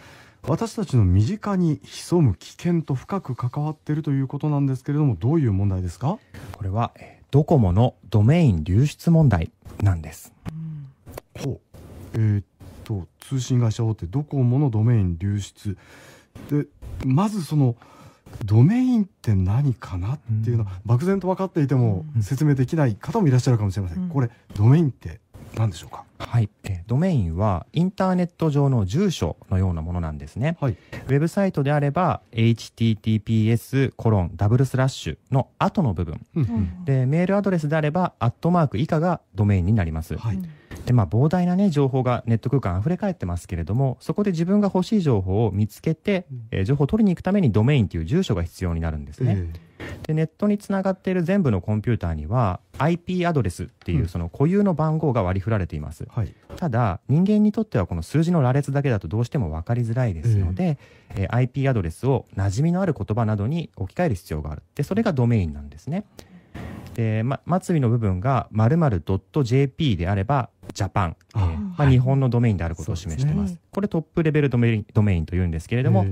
私たちの身近に潜む危険と深く関わっているということなんですけれどもどういう問題ですかこれは、えードコモのドメイン流出問題なんです。ほうえー、っと通信会社大手ドコモのドメイン流出でまずそのドメインって何かなっていうのは、うん、漠然と分かっていても説明できない方もいらっしゃるかもしれません、うん、これドメインって何でしょうかはい、ドメインはインターネット上の住所のようなものなんですね。はい、ウェブサイトであれば https コロンダブルスラッシュの後の部分、でメールアドレスであればアットマーク以下がドメインになります。はい、でまあ、膨大な、ね、情報がネット空間溢れ返ってますけれどもそこで自分が欲しい情報を見つけて、うん、えー、情報を取りに行くためにドメインという住所が必要になるんですね。えーでネットにつながっている全部のコンピューターには IP アドレスっていうその固有の番号が割り振られています、うんはい、ただ人間にとってはこの数字の羅列だけだとどうしても分かりづらいですので、えー、えー、IP アドレスを馴染みのある言葉などに置き換える必要があるでそれがドメインなんですねで、ま、末尾の部分が○○ .jp であればジャパン、えー、まあ、日本のドメインであることを示してます。すね、これトップレベルドメインドメインというんですけれども、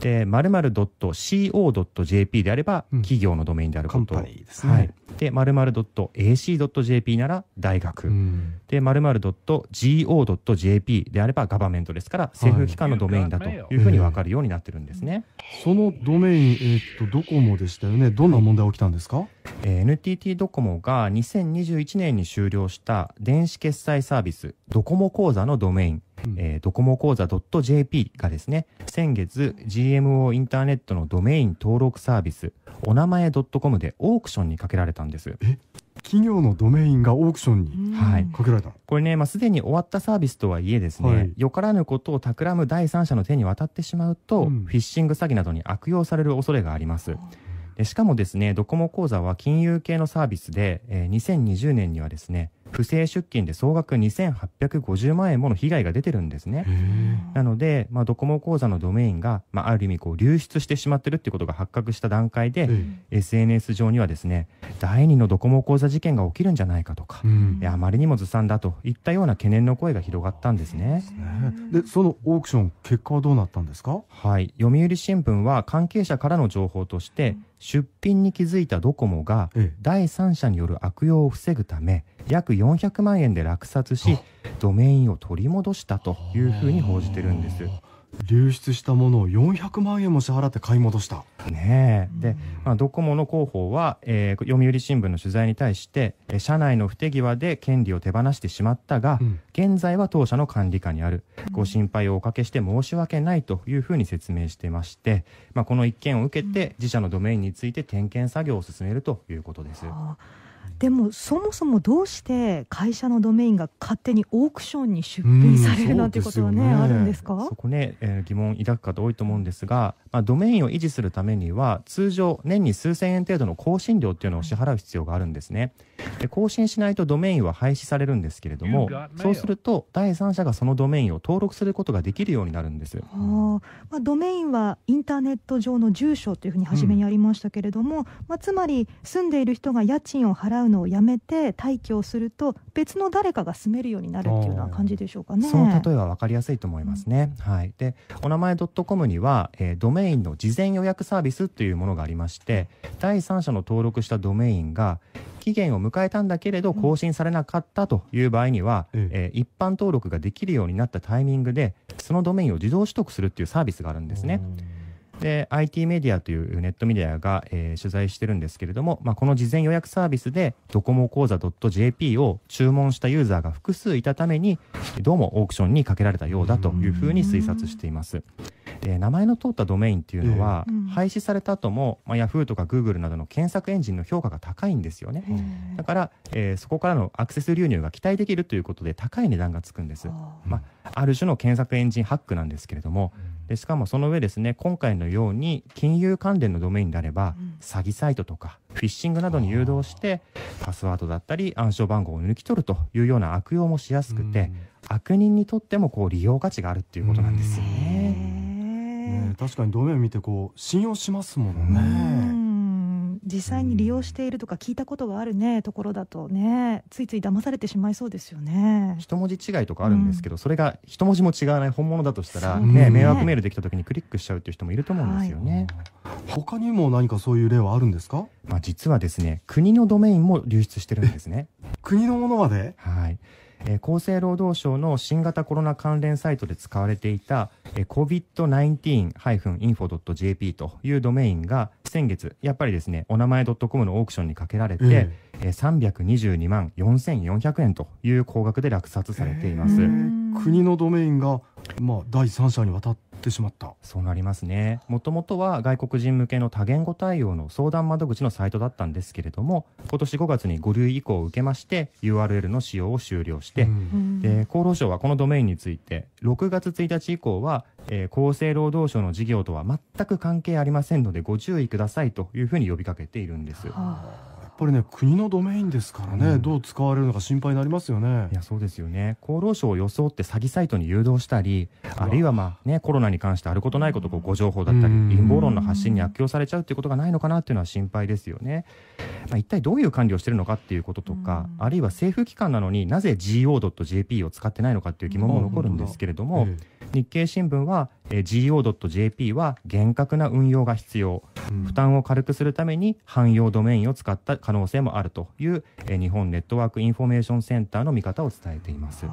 で、〇〇 .co.jp であれば、企業のドメインであること。うん、ね、はい。で、〇〇 .ac.jp なら大学。うん、で、〇〇 .go.jp であればガバメントですから、政府機関のドメインだというふうに分かるようになってるんですね。そのドメイン、えー、っと、ドコモでしたよね。どんな問題起きたんですか、えー、NTT ドコモが2021年に終了した電子決済済サービス、ドコモ口座のドメイン、うん、えー、ドコモ口座 .jp がですね、先月 GMO インターネットのドメイン登録サービス、お名前 .com でオークションにかけられたんです。企業のドメインがオークションにかけられた、はい、これね、まあ、すでに終わったサービスとはいえですね、はい、よからぬことを企む第三者の手に渡ってしまうと、うん、フィッシング詐欺などに悪用される恐れがあります。でしかもですね、ドコモ口座は金融系のサービスで、えー、2020年にはですね、不正出金で総額2850万円もの被害が出てるんですね。なので、まあ、ドコモ口座のドメインが、まあ、ある意味こう流出してしまってるってことが発覚した段階で、SNS 上にはですね、第二のドコモ口座事件が起きるんじゃないかとか、うん、あまりにもずさんだといったような懸念の声が広がったんですね。で、そのオークション、結果はどうなったんですかはい。読売新聞は関係者からの情報として、出品に気づいたドコモが、第三者による悪用を防ぐため、約400万円で落札しドメインを取り戻したというふうに報じてるんです。流出したものを400万円も支払って買い戻した。ねえ。で、まあ、ドコモの広報は、えー、読売新聞の取材に対して、え社内の不手際で権利を手放してしまったが、うん、現在は当社の管理下にある。ご心配をおかけして申し訳ないというふうに説明してまして、まあ、この一件を受けて、自社のドメインについて点検作業を進めるということです。うんでもそもそもどうして会社のドメインが勝手にオークションに出品されるなんてことはねね、あるんですかそこね、えー、疑問を抱く方多いと思うんですが、まあ、ドメインを維持するためには通常年に数千円程度の更新料っていうのを支払う必要があるんですねで更新しないとドメインは廃止されるんですけれどもそうすると第三者がそのドメインを登録することができるようになるんですあ、まあ、ドメインはインターネット上の住所というふうに初めにありましたけれども、うん、まあ、つまり住んでいる人が家賃を払うのをやめて退去をすると別の誰かが住めるようになるっていうような感じでしょうかね。その例えは分かりやすいと思いますね。うん、はい、でお名前ドットコムには、えー、ドメインの事前予約サービスというものがありまして第三者の登録したドメインが期限を迎えたんだけれど更新されなかったという場合には、うん、えー、一般登録ができるようになったタイミングでそのドメインを自動取得するっていうサービスがあるんですね。うんで、IT メディアというネットメディアが、えー、取材してるんですけれども、まあ、この事前予約サービスで、ドコモ口座 .jp を注文したユーザーが複数いたために、どうもオークションにかけられたようだというふうに推察しています。で名前の通ったドメインっていうのは、廃止された後も、まあ、Yahoo とか Google などの検索エンジンの評価が高いんですよね、だから、えー、そこからのアクセス流入が期待できるということで高い値段がつくんです、まあ、ある種の検索エンジンハックなんですけれども、でしかもその上ですね今回のように金融関連のドメインであれば、うん、詐欺サイトとかフィッシングなどに誘導してパスワードだったり暗証番号を抜き取るというような悪用もしやすくて、うん、悪人にとってもこう利用価値があるっていうことなんですよね。ね確かにドメイン見てこう信用しますもんね。実際に利用しているとか聞いたことがあるねところだとねついつい騙されてしまいそうですよね一文字違いとかあるんですけど、うん、それが一文字も違わない本物だとしたらね、ね迷惑メールできた時にクリックしちゃうっていう人もいると思うんですよね、はい、他にも何かそういう例はあるんですかまあ実はですね国のドメインも流出してるんですね 国のものまではいえー、厚生労働省の新型コロナ関連サイトで使われていた、えー、covid-19-info.jp というドメインが先月、やっぱりですね、お名前 .com のオークションにかけられて、うん、えー、322万4400円という高額で落札されています。国のドメインがまあ、第三者に渡ってしまったそうなりますねもともとは外国人向けの多言語対応の相談窓口のサイトだったんですけれども今年5月に5類移行を受けまして URL の使用を終了して、うん、で厚労省はこのドメインについて6月1日以降は、えー、厚生労働省の事業とは全く関係ありませんのでご注意くださいというふうに呼びかけているんです。はあぱりね国のドメインですからね、うん、どう使われるのか心配になりますよねいやそうですよね厚労省を装って詐欺サイトに誘導したりあるいはまあねコロナに関してあることないことこうご情報だったり陰謀論の発信に悪用されちゃうっていうことがないのかなっていうのは心配ですよね、まあ、一体どういう管理をしてるのかっていうこととかあるいは政府機関なのになぜ GO.jp を使ってないのかっていう疑問も残るんですけれども、日経新聞は、えー、go.jp は厳格な運用が必要、うん、負担を軽くするために汎用ドメインを使った可能性もあるという、えー、日本ネットワークインフォメーションセンターの見方を伝えています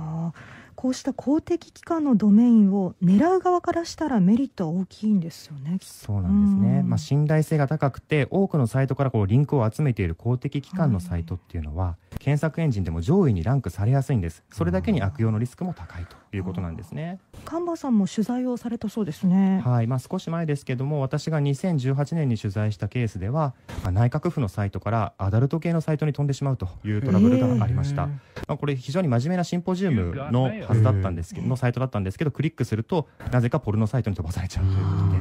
こうした公的機関のドメインを狙う側からしたらメリットは大きいんですよねそうなんですね、うん、まあ、信頼性が高くて多くのサイトからこうリンクを集めている公的機関のサイトっていうのは、はい検索エンジンでも上位にランクされやすいんですそれだけに悪用のリスクも高いということなんですね神場さんも取材をされたそうですねはい、まあ、少し前ですけども私が2018年に取材したケースでは、まあ、内閣府のサイトからアダルト系のサイトに飛んでしまうというトラブルがありました、えー、まあ、これ非常に真面目なシンポジウムのはずだったんですけど、えー、のサイトだったんですけどクリックするとなぜかポルノサイトに飛ばされちゃうということで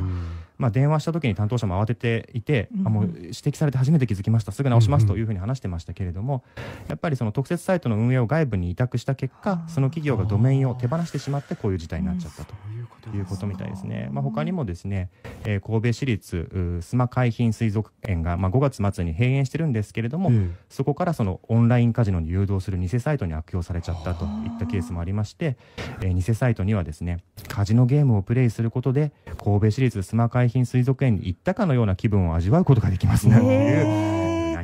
まあ、電話した時に担当者も慌てていて、うん、あもう指摘されて初めて気づきましたすぐ直しますというふうに話してましたけれども、やっぱりその特設サイトの運営を外部に委託した結果その企業がドメインを手放してしまってこういう事態になっちゃったと。ということみたいですね。まあ、他にもですね、えー、神戸市立須磨海浜水族園が、まあ、5月末に閉園してるんですけれども、うん、そこからそのオンラインカジノに誘導する偽サイトに悪用されちゃったといったケースもありまして、えー、偽サイトにはですね、カジノゲームをプレイすることで、神戸市立須磨海浜水族園に行ったかのような気分を味わうことができますなんていう。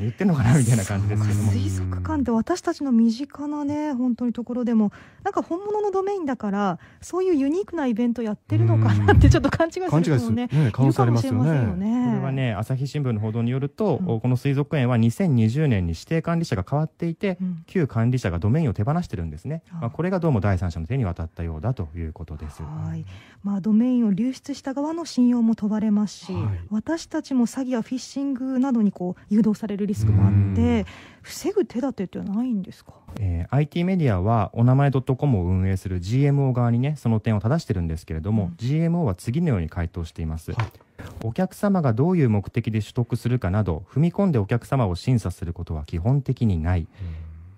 言ってるのかなみたいな感じですけども水族館って私たちの身近なね本当にところでもなんか本物のドメインだからそういうユニークなイベントやってるのかなってちょっと勘違いする人もねねませんよねこれはね朝日新聞の報道によると、うん、この水族園は2020年に指定管理者が変わっていて、うん、旧管理者がドメインを手放してるんですね、うん、まあ、これがどうも第三者の手に渡ったようだということですはいまあ、ドメインを流出した側の信用も問われますし、はい、私たちも詐欺やフィッシングなどにこう誘導されるリスクもあって、防ぐ手立てってないんですか、えー、IT メディアはお名前ドットコムを運営する GMO 側にねその点を正してるんですけれども、うん、GMO は次のように回答しています、はい、お客様がどういう目的で取得するかなど踏み込んでお客様を審査することは基本的にない、うん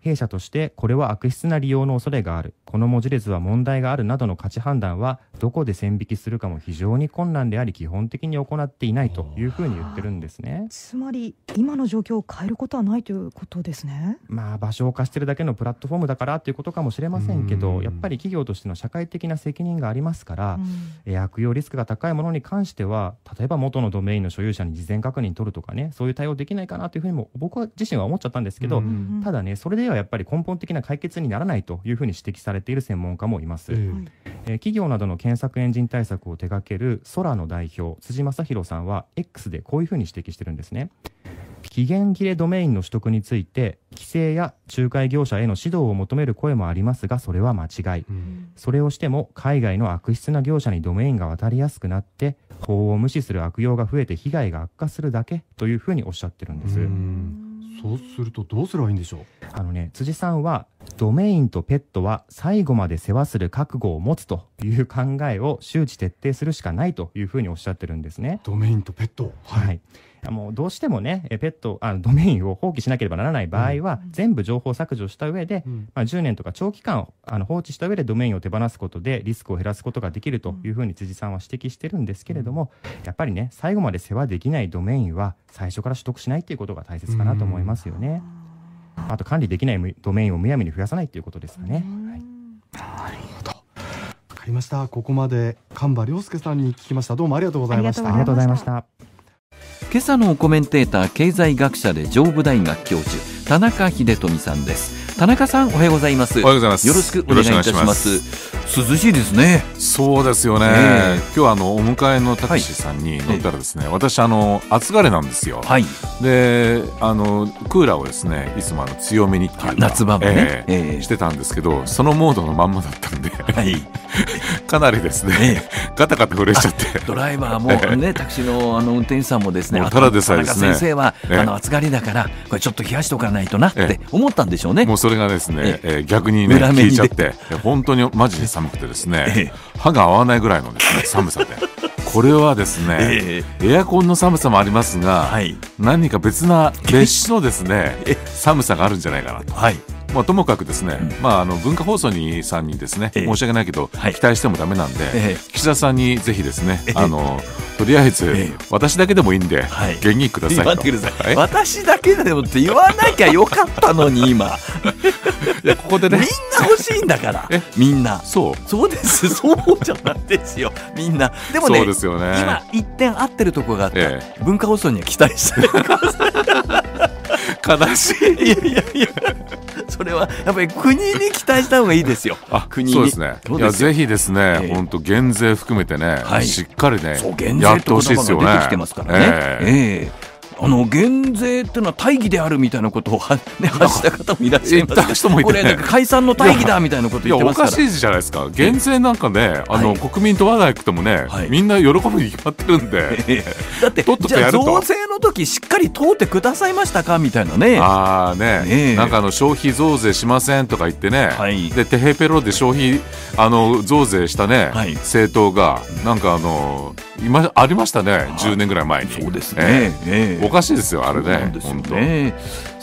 弊社としてこれは悪質な利用の恐れがある、この文字列は問題があるなどの価値判断は、どこで線引きするかも非常に困難であり、基本的に行っていないというふうに言ってるんですね。つまり、今の状況を変えることはないということですね。まあ、場所を貸してるだけのプラットフォームだからということかもしれませんけど、やっぱり企業としての社会的な責任がありますから、うん、悪用リスクが高いものに関しては、例えば元のドメインの所有者に事前確認取るとかね、そういう対応できないかなというふうにも、僕は自身は思っちゃったんですけど、ただね、それでははやっぱり根本的な解決にならないというふうに指摘されている専門家もいます、えー、え企業などの検索エンジン対策を手掛ける空の代表辻正弘さんは X でこういうふうに指摘してるんですね期限切れドメインの取得について規制や仲介業者への指導を求める声もありますがそれは間違い、うん、それをしても海外の悪質な業者にドメインが渡りやすくなって法を無視する悪用が増えて被害が悪化するだけというふうにおっしゃってるんです。そうするとどうすればいいんでしょうあのね辻さんはドメインとペットは最後まで世話する覚悟を持つという考えを周知徹底するしかないというふうにおっしゃってるんですね。ドメインとペット、はい、はいもうどうしてもね、ペット、あのドメインを放棄しなければならない場合は、うん、全部情報削除した上で、うん、まあ、10年とか長期間あの放置した上でドメインを手放すことでリスクを減らすことができるというふうに辻さんは指摘してるんですけれども、やっぱりね、最後まで世話できないドメインは最初から取得しないということが大切かなと思いますよね。あと管理できないドメインをむやみに増やさないということですかね。はい、なるほど。わかりました。ここまで神場良介さんに聞きました。どうもありがとうございました。ありがとうございました。今朝のコメンテーター経済学者で上部大学教授田中秀富さんです田中さんおはようございますおはようございますよろしくお願いいたします涼しいですねそうですよね、えー、今日はあのお迎えのタクシーさんに乗ったらですね、はい、私あの暑がれなんですよ、はい、であのクーラーをですねいつもあの強めにっていう夏場もね、えーえー、してたんですけどそのモードのまんまだったんで、はい、かなりですね、ガタガタ震えちゃってドライバーもね、タクシーのあの運転手さんもですねただでさえですね先生は、あの暑がりだからこれちょっと冷やしておかないとなって思ったんでしょうねもうそれがですね、えー、逆にね効いちゃって本当にマジで寒くてですね、歯が合わないぐらいのですね寒さで。これはですね、エアコンの寒さもありますが、何か別な別種のですね寒さがあるんじゃないかなと、まあ、ともかくですね、うん、まあ、あの文化放送にさんにですね、えー、申し訳ないけど、はい、期待してもだめなんで、えー、岸田さんにぜひですね、えー、あのとりあえず、私だけでもいいんで、はい、元気ください待ってください、私だけでもって言わなきゃよかったのに今いやここでねみんな欲しいんだからみんなそうそうですそうじゃないですよみんなでもねそうですよね今一点合ってるところがあって、文化放送には期待してください悲しい。いやいやいや。それはやっぱり国に期待した方がいいですよ。あ、国そうですね。いやぜひですね、本当減税含めてね、はい、しっかりね、やってほしいですよね。ええ。あの減税っていうのは大義であるみたいなことをは、ね、発した方もいらっしゃいますこれな解散の大義だみたいなこと言ってますからおかしいじゃないですか減税なんかねあの、はい、国民問わなくてもね、はい、みんな喜ぶに決まってるんで だってっとと増税の時しっかり通ってくださいましたかみたいなねああねねなんかあの消費増税しませんとか言ってね、はい、でテヘペロで消費あの増税したね、はい、政党がなんかあの今ありましたね、10年ぐらい前にそうですね、えー、えーおかしいですよあれねね本当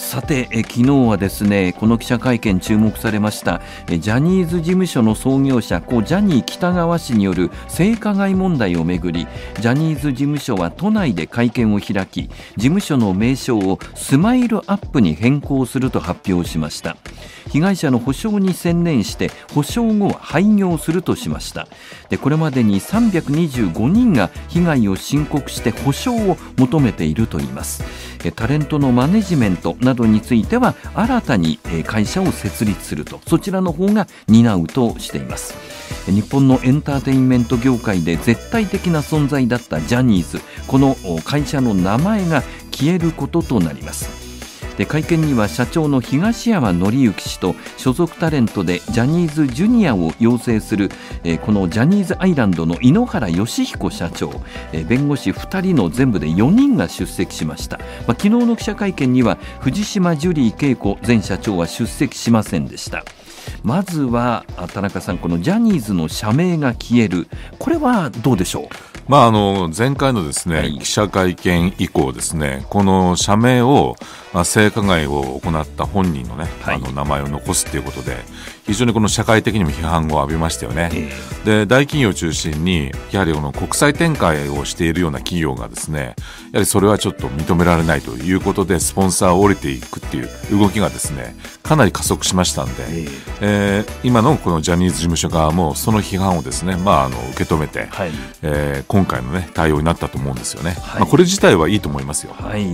さてえ昨日はですねこの記者会見注目されましたえジャニーズ事務所の創業者故ジャニー喜多川氏による性加害問題をめぐりジャニーズ事務所は都内で会見を開き事務所の名称をスマイルアップに変更すると発表しました被害者の補償に専念して補償後は廃業するとしましたでこれまでに325人が被害を申告して補償を求めているといいますタレントのマネジメントなどについては新たに会社を設立するとそちらの方が担うとしています日本のエンターテインメント業界で絶対的な存在だったジャニーズこの会社の名前が消えることとなります会見には社長の東山紀之氏と所属タレントでジャニーズジュニアを養成するこのジャニーズアイランドの井ノ原快彦社長弁護士2人の全部で4人が出席しました、まあ、昨日の記者会見には藤島ジュリー景子前社長は出席しませんでしたまずは田中さんこのジャニーズの社名が消えるこれはどうでしょうまあ、あの前回のですね、はい、記者会見以降ですねこの社名を、まあ、性加害を行った本人のね、はい、あの名前を残すということで非常にこの社会的にも批判を浴びましたよね。で大企業を中心にやはりこの国際展開をしているような企業がですねやはりそれはちょっと認められないということでスポンサーを降りていくっていう動きがですねかなり加速しましたんで、えー、今のこのジャニーズ事務所側もその批判をですね、まあ、あの受け止めて、はい、えー、今回の、ね、対応になったと思うんですよね、はい、まあ、これ自体はいいと思いますよ、はい、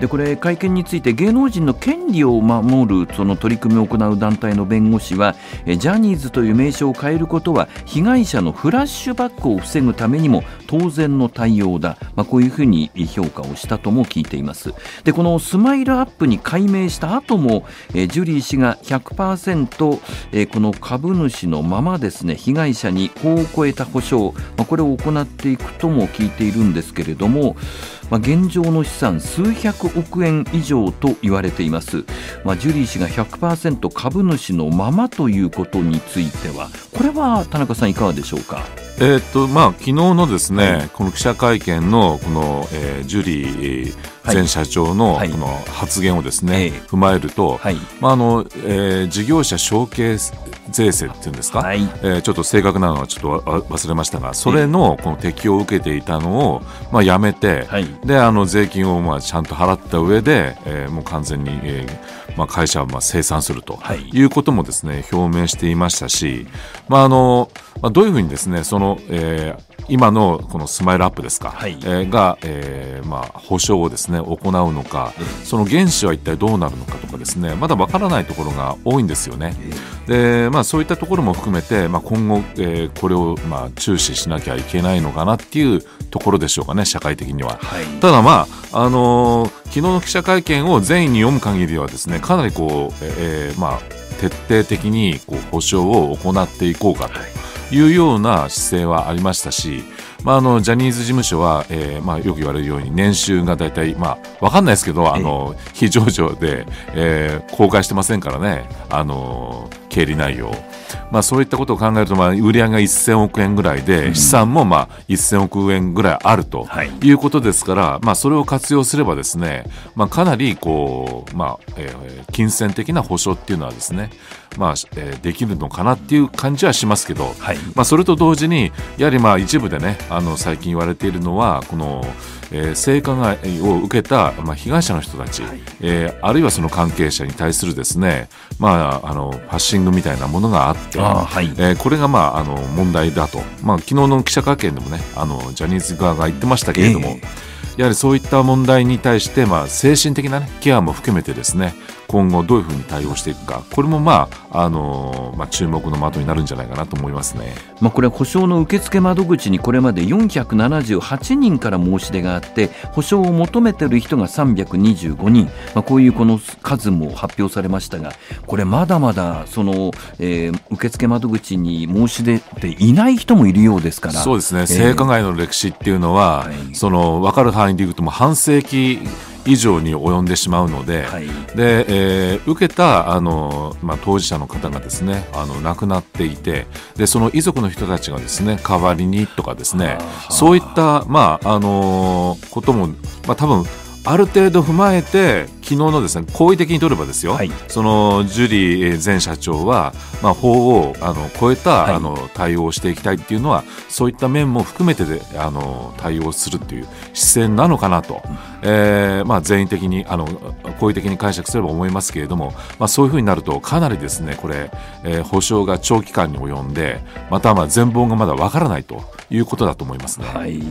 でこれ会見について芸能人の権利を守るその取り組みを行う団体の弁護士はジャニーズという名称を変えることは被害者のフラッシュバックを防ぐためにも当然の対応だ、まあ、こういうふうに評価をしたとも聞いていますでこのスマイルアップに改名した後も、えー、ジュリー氏が100%、えー、この株主のままですね被害者に法を超えた保証、まあ、これを行っていくとも聞いているんですけれども、まあ、現状の資産数百億円以上と言われています、まあ、ジュリー氏が100%株主のままということについてはこれは田中さんいかがでしょうかえー、っとまあ昨日のですねね、この記者会見のこの、えー、ジュリー前社長のこの発言をですね、踏まえると、まああのえー、事業者承継税制っていうんですか、はえちょっと正確なのはちょっと忘れましたが、それのこの適用を受けていたのを、まあ、やめて、であの税金をまあちゃんと払った上で、えー、もう完全に、えまあ、会社をまあ清算するということもですね、表明していましたし、まああのーまあ、どういうふうにですねその、えー、今のこのスマイルアップですか、はい、えー、が、えー、まあ、保証をですね行うのか、その原資は一体どうなるのかとかですねまだわからないところが多いんですよね。でまあ、そういったところも含めて、まあ、今後、えー、これを、まあ、注視しなきゃいけないのかなっていうところでしょうかね、社会的には。はい、ただ、まああのー、昨日の記者会見を善意に読む限りはですねかなりこう、えーまあ、徹底的にこう保証を行っていこうかと。はいいうような姿勢はありましたし、まあ、あのジャニーズ事務所は、えーまあ、よく言われるように年収が大体、まあ、分かんないですけどあの非上場で、えー、公開してませんからねあの経理内容、まあ、そういったことを考えると、まあ、売り上げが1000億円ぐらいで、うん、資産もまあ1000億円ぐらいあるということですから、はい、まあ、それを活用すればですね、まあ、かなりこう、まあえー、金銭的な保証っていうのはですねまあえー、できるのかなっていう感じはしますけど、はい、まあ、それと同時にやはりまあ一部でねあの最近言われているのはこの、えー、性加害を受けた、まあ、被害者の人たち、はい、えー、あるいはその関係者に対するですね、まあ、あのパッシングみたいなものがあってはい、えー、これが、まあ、あの問題だと、まあ、昨日の記者会見でもねあのジャニーズ側が言ってましたけれども。えーやはりそういった問題に対して、まあ、精神的な、ね、ケアも含めてですね、今後どういうふうに対応していくかこれも、まああのまあ、注目の的になるんじゃないかなと思いますね、まあ、これは補償の受付窓口にこれまで478人から申し出があって補償を求めている人が325人、まあ、こういうこの数も発表されましたがこれまだまだその、え受付窓口に申し出ていない人もいるようですからそうですね、性加害の歴史っていうのは、その分かる範囲でいうとも半世紀以上に及んでしまうのではい、でえー、受けたあの、まあ、当事者の方がですねあの亡くなっていてでその遺族の人たちがですね代わりにとかですねそういった、まああのことも、まあ、多分ある程度踏まえて昨日のですね好意的に取ればですよ、はい、そのジュリー前社長は、まあ、法をあの超えた、はい、あの対応をしていきたいっていうのはそういった面も含めてであの対応するっていう姿勢なのかなと、えー、まあ、全員的にあの好意的に解釈すれば思いますけれども、まあ、そういうふうになるとかなりですねこれ、えー、保証が長期間に及んでまたまあ全貌がまだわからないということだと思いますね、はい、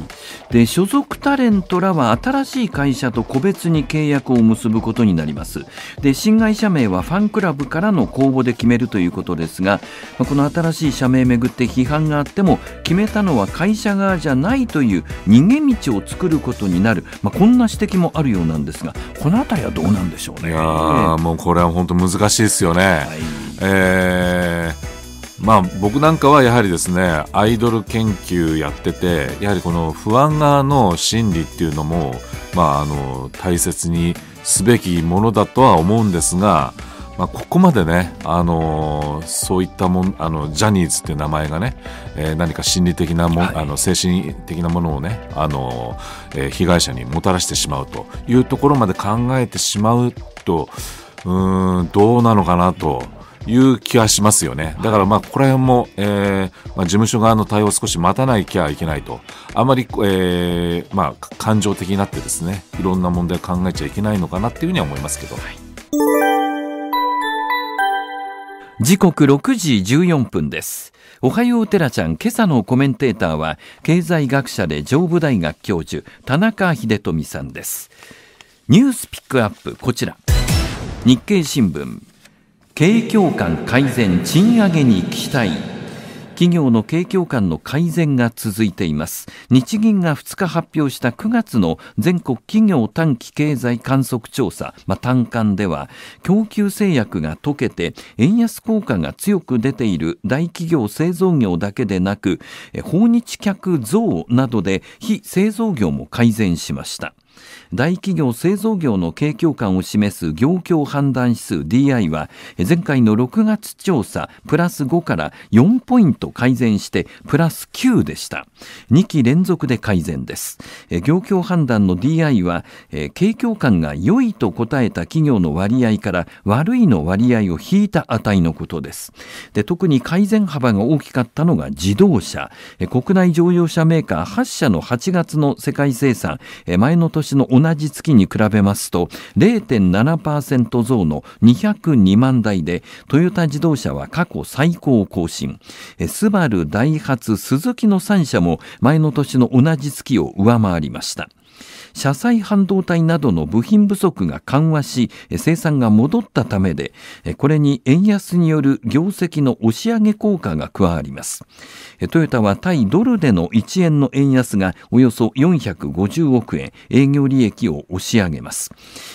で所属タレントらは新しい会社と個別に契約を結ぶことになりますで新会社名はファンクラブからの公募で決めるということですがこの新しい社名をめぐって批判があっても決めたのは会社側じゃないという逃げ道を作ることになる、まあ、こんな指摘もあるようなんですがこの辺りはどうなんでしょうねいや、ね、もうこれは本当難しいですよね、はい、えーまあ、僕なんかはやはりですねアイドル研究やっててやはりこの不安側の心理っていうのも、まあ、あの大切にすべきものだとは思うんですが、まあ、ここまでね、あのー、そういったもんあのジャニーズっていう名前がね、えー、何か心理的なも、はい、あの精神的なものをね、あのー、え被害者にもたらしてしまうというところまで考えてしまうとうんどうなのかなという気はしますよね。だからまあ、ここら辺も、えー、まあ、事務所側の対応を少し待たないきゃいけないと。あまり、えー、まあ、感情的になってですね、いろんな問題を考えちゃいけないのかなっていうふうには思いますけど。時刻6時14分です。おはようテラちゃん、今朝のコメンテーターは、経済学者で上部大学教授、田中秀富さんです。ニュースピックアップ、こちら。日経新聞。景況感改善賃上げに期待企業の景況感の改善が続いています日銀が2日発表した9月の全国企業短期経済観測調査、まあ、短観では供給制約が解けて円安効果が強く出ている大企業製造業だけでなく訪日客増などで非製造業も改善しました大企業製造業の景況感を示す業況判断指数 DI は前回の6月調査プラス5から4ポイント改善してプラス9でした2期連続で改善です業況判断の DI は景況感が良いと答えた企業の割合から悪いの割合を引いた値のことですで特に改善幅が大きかったのが自動車国内乗用車メーカー8社の8月の世界生産前の年の同じ月に比べますと0.7%増の202万台でトヨタ自動車は過去最高を更新スバルダイハツスズキの3社も前の年の同じ月を上回りました。車載半導体などの部品不足が緩和し生産が戻ったためでこれに円安による業績の押し上げ効果が加わりますトヨタは対ドルでの1円の円安がおよそ450億円営業利益を押し上げます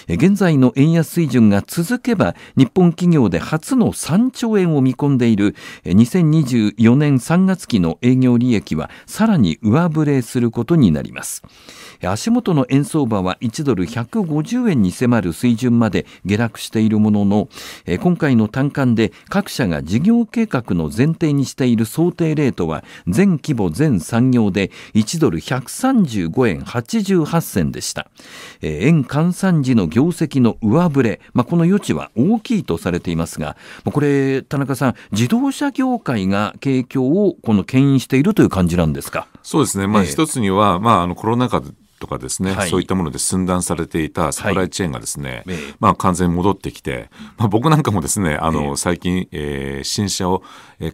現在の円安水準が続けば日本企業で初の3兆円を見込んでいる2024年3月期の営業利益はさらに上振れすることになります足元の円相場は1ドル150円に迫る水準まで下落しているものの、え今回の短観で各社が事業計画の前提にしている想定レートは全規模全産業で1ドル135円88銭でした、え円換算時の業績の上振れ、まあ、この余地は大きいとされていますがこれ田中さん自動車業界が景況をこの牽引しているという感じなんですかそうですね、まあ、一つには、えー、まあ、あのコロナ禍とかですね、はい、そういったもので寸断されていたサプライチェーンがですね、はい、まあ、完全に戻ってきて、まあ、僕なんかもですねあの、最近、えー、新車を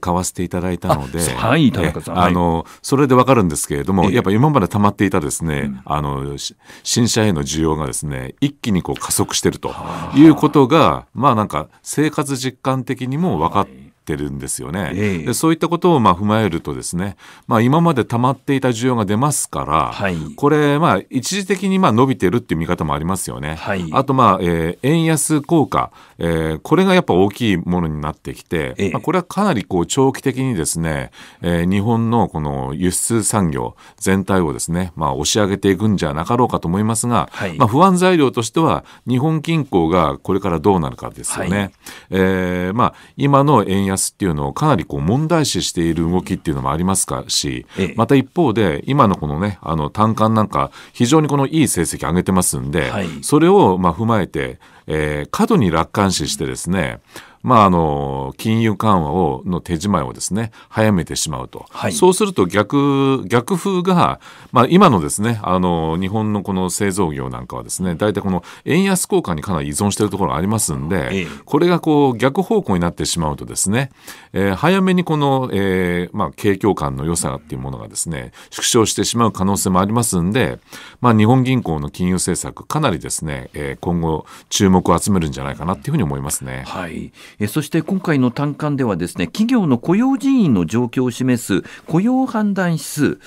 買わせていただいたので、はい田中さんあのそれでわかるんですけれども、やっぱ今まで溜まっていたですね、あの新車への需要がですね一気にこう加速しているということがまあなんか生活実感的にも分かって、ってるんですよね。でそういったことをま踏まえるとですね、まあ、今まで溜まっていた需要が出ますから、はい、これ、まあ、一時的にま伸びてるっていう見方もありますよね。はい、あと、まあえー、円安効果、えー、これがやっぱ大きいものになってきて、ええ、まあ、これはかなりこう長期的にですね、えー、日本のこの輸出産業全体をですね、まあ、押し上げていくんじゃなかろうかと思いますが、はい、まあ、不安材料としては日本銀行がこれからどうなるかですよね。はい、えー、まあ、今の円安っていうのをかなりこう問題視している動きっていうのもありますかし、え、また一方で今のこのねあの単価なんか非常にこのいい成績上げてますんで、はい、それをまあ踏まえてえー、過度に楽観視してですね、まあ、あの金融緩和をの手仕まいをですね早めてしまうと、はい、そうすると逆逆風が、まあ、今のですねあの日本のこの製造業なんかはですね大体この円安効果にかなり依存しているところがありますんで、ええ、これがこう逆方向になってしまうとですね、えー、早めにこの、えーまあ、景況感の良さっていうものがですね縮小してしまう可能性もありますんで、まあ、日本銀行の金融政策かなりですね、えー、今後注目を集めるんじゃないかなっていうふうに思いますね。はいえそして今回の短観ではですね企業の雇用人員の状況を示す雇用判断指数、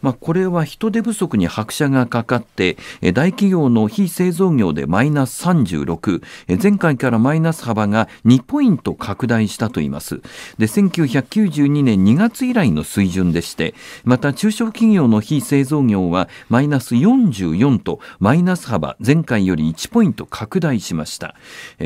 まあ、これは人手不足に拍車がかかって大企業の非製造業でマイナス36前回からマイナス幅が2ポイント拡大したといいますで1992年2月以来の水準でしてまた中小企業の非製造業はマイナス44とマイナス幅前回より1ポイント拡大しました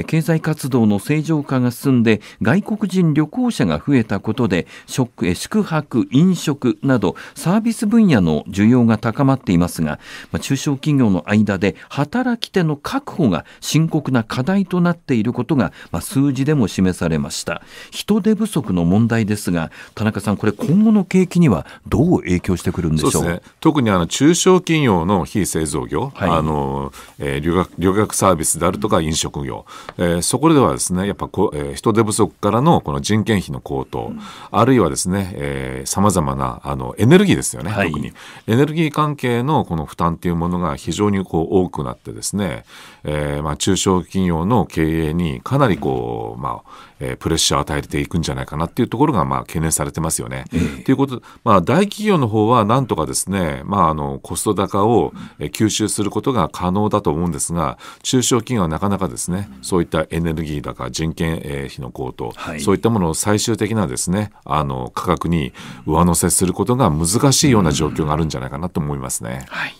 経済活動の正常化が進んで外国人旅行者が増えたことで食宿泊飲食などサービス分野の需要が高まっていますが、ま中小企業の間で働き手の確保が深刻な課題となっていることが、ま数字でも示されました人手不足の問題ですが田中さんこれ今後の景気にはどう影響してくるんでしょう、ね、特にあの中小企業の非製造業、はい、あのえー、旅学旅客サービスであるとか飲食業、えー、そこではですねやっぱこえー、人手不足からのこの人件費の高騰、うん、あるいはですねさまざまなあのエネルギーですよね、はい、特にエネルギー関係のこの負担というものが非常にこう多くなってですね、えーまあ、中小企業の経営にかなりこう、まあえー、プレッシャーを与えていくんじゃないかなっていうところがまあ懸念されてますよね。と、えー、いうことまあ、大企業の方はなんとかですね、まあ、あのコスト高を吸収することが可能だと思うんですが中小企業はなかなかですねそういったエネルギー高人件費の高騰、はい、そういったものを最終的なですねあの価格に上乗せすることが難しいような状況があるんじゃないかなと思いますね。はい、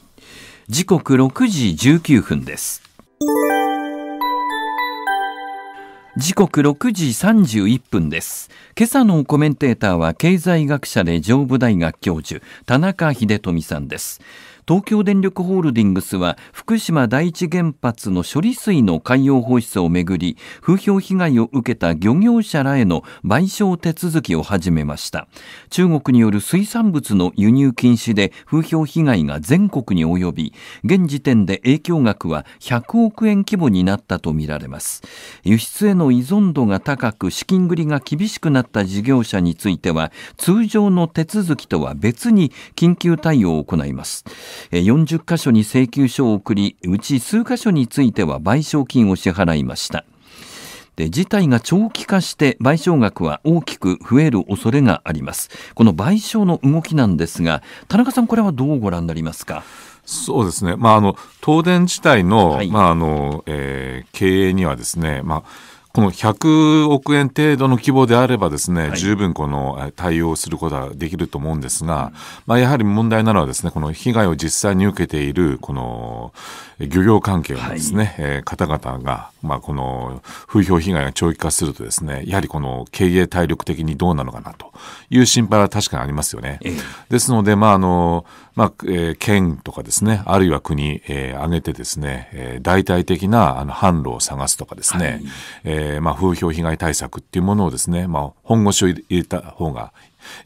時刻6時19分です。時刻6時31分です。今朝のコメンテーターは経済学者で上部大学教授、田中秀富さんです。東京電力ホールディングスは福島第一原発の処理水の海洋放出をめぐり風評被害を受けた漁業者らへの賠償手続きを始めました中国による水産物の輸入禁止で風評被害が全国に及び現時点で影響額は100億円規模になったとみられます輸出への依存度が高く資金繰りが厳しくなった事業者については通常の手続きとは別に緊急対応を行います40箇所に請求書を送り、うち数箇所については賠償金を支払いました。で事態が長期化して賠償額は大きく増える恐れがありますこの賠償の動きなんですが田中さんこれはどうご覧になりますかそうですね、まあ、あの東電自体の経営にはですね、まあこの100億円程度の規模であればですね、十分この対応することはできると思うんですが、まあ、やはり問題なのはですねこの被害を実際に受けているこの漁業関係のですね、はい、方々が、まあ、この風評被害が長期化するとですねやはりこの経営体力的にどうなのかなという心配は確かにありますよね。ですので、まあ、あのまあ、えー、県とかですね、あるいは国、えー、挙げてですね、えー、代替的なあの販路を探すとかですね、はい、えー、まあ、風評被害対策っていうものをですね、まあ、本腰を入れた方が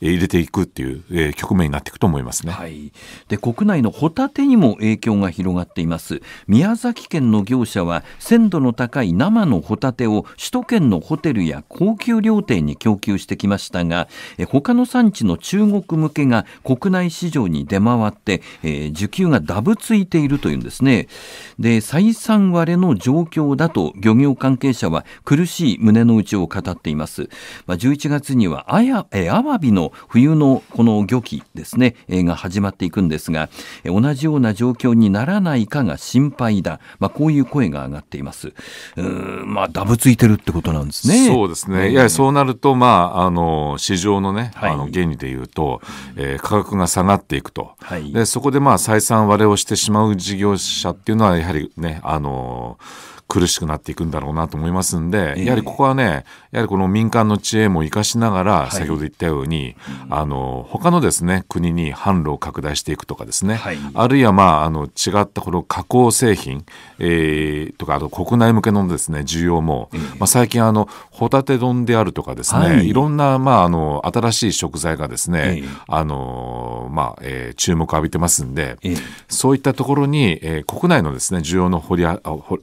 入れていくっていう、え局面になっていくと思いますね、はい、で国内のホタテにも影響が広がっています宮崎県の業者は鮮度の高い生のホタテを首都圏のホテルや高級料亭に供給してきましたが他の産地の中国向けが国内市場に出回って、えー、需給がだぶついているというんですねで採算割れの状況だと漁業関係者は苦しい胸の内を語っています、まあ、11月にはあや、えー、アワビ備の冬のこの漁期ですね、えー、が始まっていくんですが、えー、同じような状況にならないかが心配だ、まあ、こういう声が上がっています。うんまあ、ダブついてるってことなんですね。そうですね、えー、いやそうなると、まあ、あの市場の,、ね、あの原理で言うと、えー、価格が下がっていくと、はい、でそこでまあ再三割れをしてしまう事業者っていうのはやはりねあのー苦しくなっていくんだろうなと思いますんで、やはりここはねやはりこの民間の知恵も生かしながら、先ほど言ったように、はい、あの他のですね国に販路を拡大していくとかですね、はい、あるいはまああの違ったこの加工製品、えー、とかあと国内向けのですね需要も、まあ、最近あのホタテ丼であるとかですね、はい、いろんなまああの新しい食材がですね、あのまあ、えー、注目を浴びてますんで、そういったところに、えー、国内のですね需要の掘り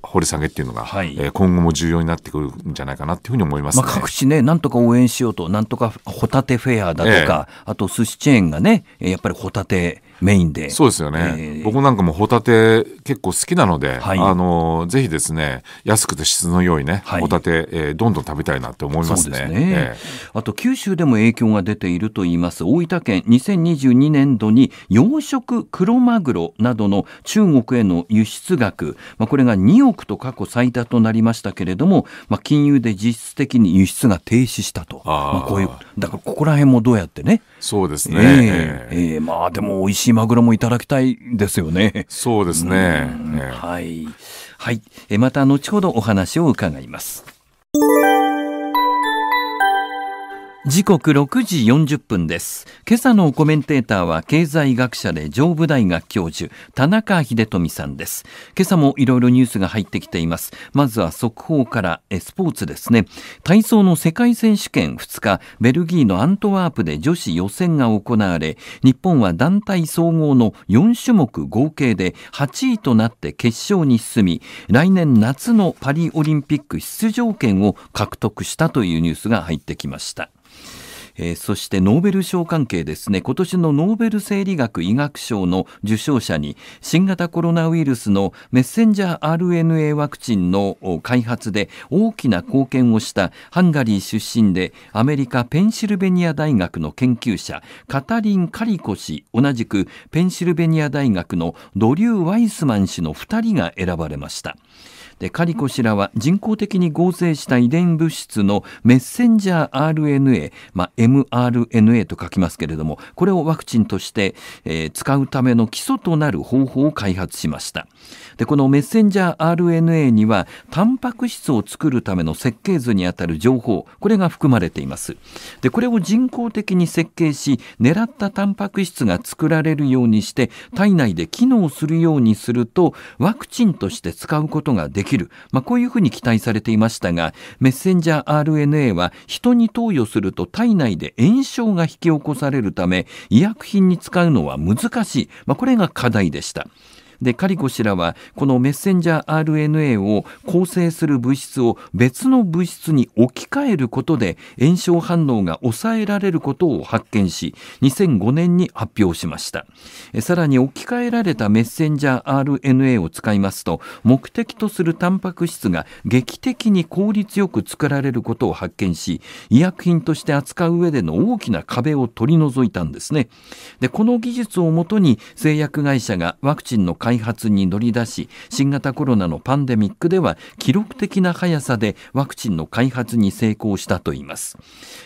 掘り下げっていうのが、はい、えー、今後も重要になってくるんじゃないかなというふうに思います、ね、まあ、各地ね、なんとか応援しようと、なんとかホタテフェアだとか、ええ、あと寿司チェーンがね、やっぱりホタテ。メインでそうですよね、えー、僕なんかもホタテ結構好きなので、はい、あのぜひですね安くて質の良いね、はい、ホタテ、えー、どんどん食べたいなって思いますね、ねえー、あと九州でも影響が出ているといいます大分県2022年度に養殖クロマグロなどの中国への輸出額、まあ、これが2億と過去最多となりましたけれども、まあ、金融で実質的に輸出が停止したとまあ、こういうだからここら辺もどうやってねそうですね、えー、えー、まあでも美味しいマグロもいただきたいですよね。そうですね。はい。はい。また後ほどお話を伺います。時刻6時40分です今朝のコメンテーターは経済学者で上部大学教授田中秀富さんです今朝もいろいろニュースが入ってきていますまずは速報からスポーツですね体操の世界選手権2日ベルギーのアントワープで女子予選が行われ日本は団体総合の4種目合計で8位となって決勝に進み来年夏のパリオリンピック出場権を獲得したというニュースが入ってきましたえー、そしてノーベル賞関係ですね今年のノーベル生理学医学賞の受賞者に新型コロナウイルスのメッセンジャー RNA ワクチンの開発で大きな貢献をしたハンガリー出身でアメリカペンシルベニア大学の研究者カタリン・カリコ氏同じくペンシルベニア大学のドリュー・ワイスマン氏の2人が選ばれました。でカリコ氏らは人工的に合成した遺伝物質のメッセンジャー RNA、まあ、mRNA と書きますけれどもこれをワクチンとして、えー、使うための基礎となる方法を開発しましたでこのメッセンジャー RNA にはタンパク質を作るための設計図にあたる情報これが含まれていますでこれを人工的に設計し狙ったタンパク質が作られるようにして体内で機能するようにするとワクチンとして使うことができきる、まあ、こういうふうに期待されていましたがメッセンジャー RNA は人に投与すると体内で炎症が引き起こされるため医薬品に使うのは難しい、まあ、これが課題でした。でカリコ氏らはこのメッセンジャー RNA を構成する物質を別の物質に置き換えることで炎症反応が抑えられることを発見し2005年に発表しましたさらに置き換えられたメッセンジャー RNA を使いますと目的とするタンパク質が劇的に効率よく作られることを発見し医薬品として扱う上での大きな壁を取り除いたんですねでこの技術をもとに製薬会社がワクチンの開開発に乗り出し新型コロナのパンデミックでは記録的な速さでワクチンの開発に成功したといいます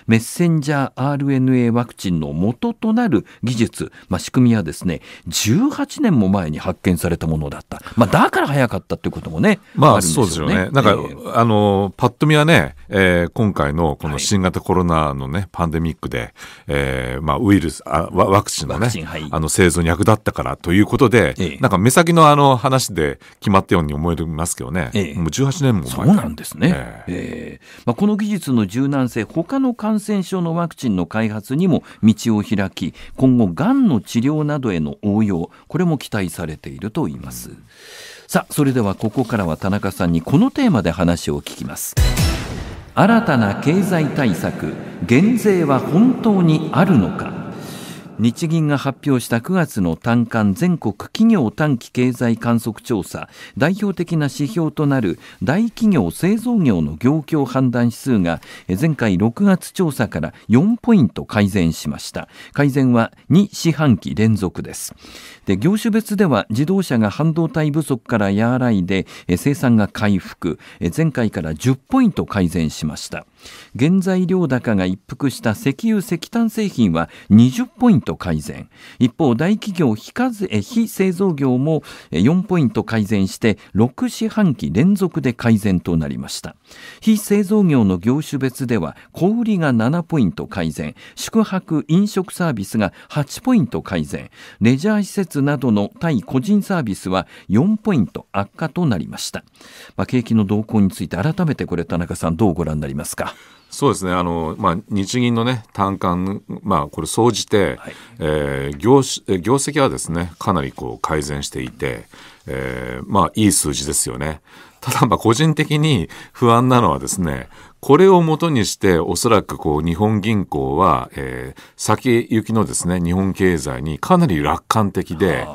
メッセンジャー RNA ワクチンの元となる技術、まあ、仕組みはですね18年も前に発見されたものだった、まあ、だから早かったということもね、まあ、あるんですよね。なんか、えー、あのパッと見はね、えー、今回のこの新型コロナのね、はい、パンデミックで、えーまあ、ウイルスあワクチンのねあの製造に役立ったからということで、えー、なんか目先のあの話で決まったように思えますけどね、ええ、もう18年もそうなんですね、えええー、まあ、この技術の柔軟性他の感染症のワクチンの開発にも道を開き今後がんの治療などへの応用これも期待されているといいます、うん、さあそれではここからは田中さんにこのテーマで話を聞きます新たな経済対策減税は本当にあるのか日銀が発表した9月の短観全国企業短期経済観測調査代表的な指標となる大企業製造業の業況判断指数が前回6月調査から4ポイント改善しました改善は2四半期連続ですで業種別では自動車が半導体不足から和らいで生産が回復前回から10ポイント改善しました原材料高が一服した石油石炭製品は20ポイント改善一方大企業非課税非製造業も4ポイント改善して6四半期連続で改善となりました非製造業の業種別では小売りが7ポイント改善宿泊飲食サービスが8ポイント改善レジャー施設などの対個人サービスは4ポイント悪化となりました、まあ、景気の動向について改めてこれ田中さんどうご覧になりますかそうですねあの、まあ、日銀の、ね、短観、まあ、これ、総じて、はい、えー、業業績はですねかなりこう改善していて、えーまあ、いい数字ですよね。ただ、まあ、個人的に不安なのはですねこれをもとにしておそらくこう日本銀行は、えー、先行きのですね日本経済にかなり楽観的で。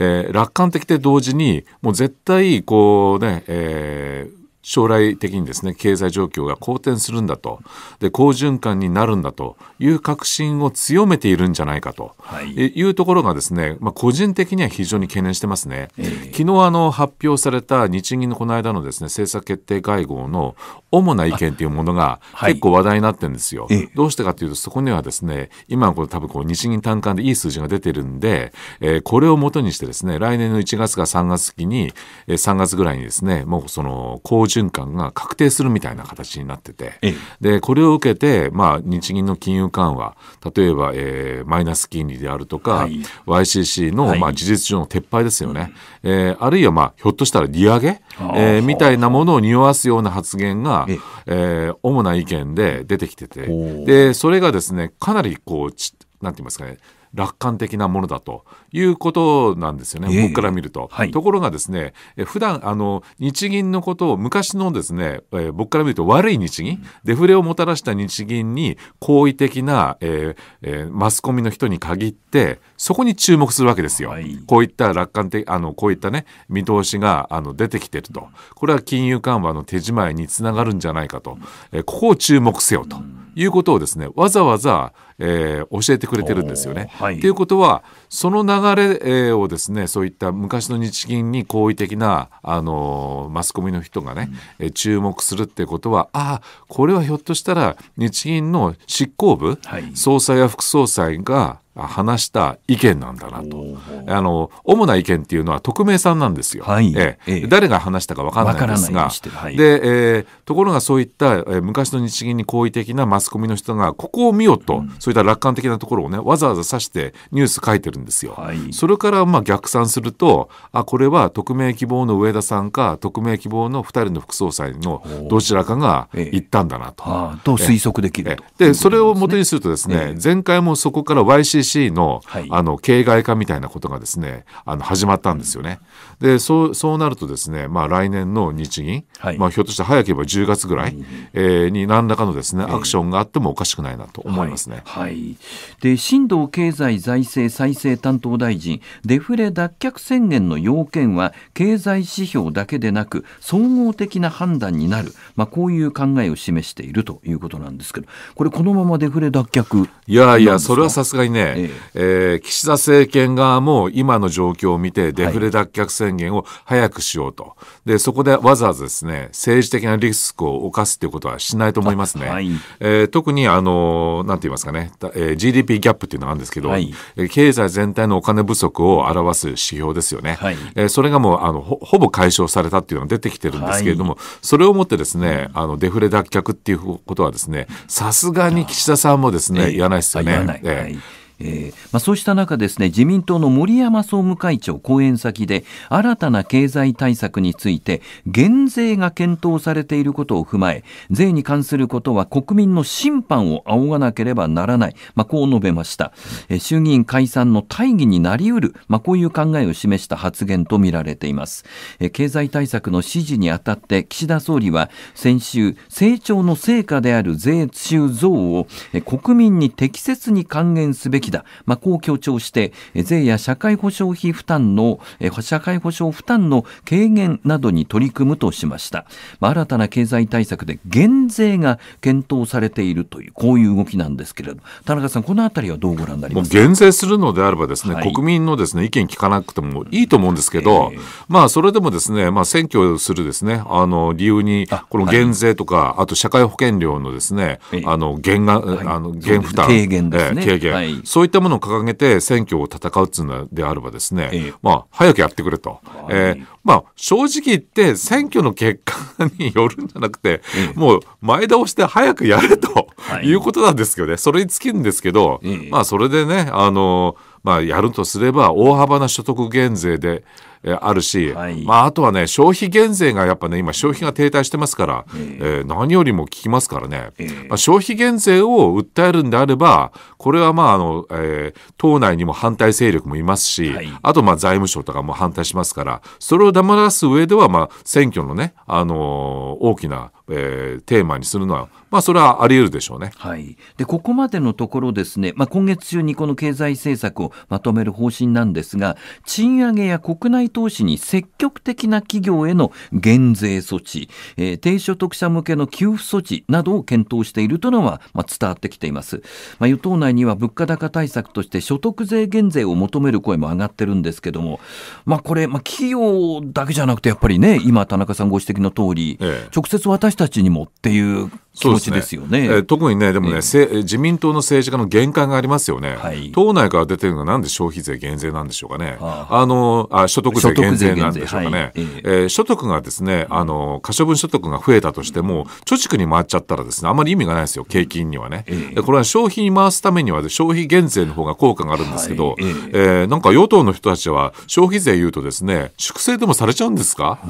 えー、楽観的で同時にもう絶対こうね、えー、将来的にですね経済状況が好転するんだとで好循環になるんだという確信を強めているんじゃないかと、はい、いうところがですね、まあ、個人的には非常に懸念してますね、えー、昨日あの発表された日銀のこの間のですね政策決定会合の主な意見というものが結構話題になってるんですよ、はい、どうしてかというとそこにはですね今これ多分こう日銀短観でいい数字が出てるんで、えー、これをもとにしてですね来年の1月か3月期に、えー、3月ぐらいにですねもうその好循環が確定するみたいな形になってて、でこれを受けて、まあ、日銀の金融緩和例えば、えー、マイナス金利であるとか、はい、YCC の、はい、まあ、事実上の撤廃ですよね、うん、えー、あるいは、まあ、ひょっとしたら利上げ、えー、みたいなものを匂わすような発言が、ええー、主な意見で出てきててでそれがですねかなりこうなんて言いますかね楽観的なものだということなんですよね、僕から見ると。はい、ところがですね、普段あの日銀のことを昔のですね、えー、僕から見ると悪い日銀、デフレをもたらした日銀に好意的な、えーえー、マスコミの人に限ってそこに注目するわけですよ。はい、こういった楽観的、あの、こういったね、見通しが、あの、出てきてると。これは金融緩和の手仕舞いにつながるんじゃないかと。えここを注目せよと。いうことをですね、わざわざ、えー、教えてくれてるんですよね。と、はい、いうことはその流れをですねそういった昔の日銀に好意的な、あのー、マスコミの人がね、うん、注目するってことはああこれはひょっとしたら日銀の執行部、はい、総裁や副総裁が話した意見なんだなとあの主な意見っていうのは匿名さんなんですよ、はいええ、誰が話したか分からないんですがで、えー、ところがそういった、えー、昔の日銀に好意的なマスコミの人がここを見よと、うん、そういった楽観的なところをねわざわざ指してニュース書いてるんですよ。はい、それからまあ逆算するとあこれは匿名希望の上田さんか匿名希望の2人の副総裁のどちらかが言ったんだなと。えと推測できるで、それを元にするとですね、前回もそこから YCC FCC の,、あの形骸化みたいなことがですねあの始まったんですよね。でそうそうなるとですね、まあ、来年の日銀、まあ、ひょっとして早ければ10月ぐらい、えに何らかのですねアクションがあってもおかしくないなと思いますね。はい、で新藤経済財政再生担当大臣デフレ脱却宣言の要件は経済指標だけでなく総合的な判断になる、まあ、こういう考えを示しているということなんですけどこれこのままデフレ脱却いやいやそれはさすがにね、えええー、岸田政権側も今の状況を見てデフレ脱却宣言を早くしようと、はい、でそこでわざわざですね政治的なリスクを冒すということはしないと思いますね、はい、えー、特にあのなんて言いますかね、えー、GDP ギャップっていうのがあるんですけど、はい、経済全体のお金不足を表す指標ですよね、はい、えー、それがもうあのほぼ解消されたっていうのが出てきてるんですけれども、それをもってですねあのデフレ脱却っていうことはですねさすがに岸田さんもですね、えー、言わないですよね。えーえーまあ、そうした中ですね自民党の森山総務会長講演先で新たな経済対策について減税が検討されていることを踏まえ税に関することは国民の審判を仰がなければならない、まあ、こう述べました、えー、衆議院解散の大義になりうる、まあ、こういう考えを示した発言とみられています、えー、経済対策の指示にあたって岸田総理は先週成長の成果である税収増を、えー、国民に適切に還元すべききだ、まあ、こう強調して税や社会保障費負担の社会保障負担の軽減などに取り組むとしました、まあ、新たな経済対策で減税が検討されているというこういう動きなんですけれど田中さんこのあたりはどうご覧になりますか減税するのであればですね、はい、国民のですね意見聞かなくてもいいと思うんですけど、えー、まあそれでもですねまあ選挙するですねあの理由にこの減税とか、あと社会保険料のですね、あの減が、あの減負担軽減ですね、軽減、そういったものを掲げて選挙を戦うっていうのであればですね、ええ、まあ、早くやってくれと、はい、えー、まあ、正直言って選挙の結果によるんじゃなくて、え、もう前倒して早くやれと、はい、いうことなんですけどねそれに尽きるんですけど、まあ、それでねあのまあ、やるとすれば大幅な所得減税で、えー、あるし、はい、まあ、あとはね消費減税がやっぱね今消費が停滞してますから、えー、えー、何よりも効きますからね、えー、まあ、消費減税を訴えるんであればこれはまああの、えー、党内にも反対勢力もいますし、はい、あとまあ財務省とかも反対しますからそれを黙らす上ではまあ選挙のね、あのー、大きなえー、テーマにするのは、まあ、それはあり得るでしょうね、はい、でここまでのところですね、まあ、今月中にこの経済政策をまとめる方針なんですが賃上げや国内投資に積極的な企業への減税措置、えー、低所得者向けの給付措置などを検討しているというのは、まあ、伝わってきています、まあ、与党内には物価高対策として所得税減税を求める声も上がってるんですけども、まあ、これ、まあ、企業だけじゃなくてやっぱりね今田中さんご指摘の通り、ええ、直接私たちにもっていう気持ちですよね、ね、えー、特にね、でもね、えー、自民党の政治家の限界がありますよね、はい、党内から出てるのは、なんで消費税減税なんでしょうかね、はあ、あのあ所得税減税なんでしょうかね、え所得がですねあの、可処分所得が増えたとしても、貯蓄に回っちゃったら、ですねあんまり意味がないですよ、景気にはね、えー、これは消費に回すためには、消費減税の方が効果があるんですけど、はい、ええなんか与党の人たちは、消費税言うと、ですね粛清でもされちゃうんですか、ね、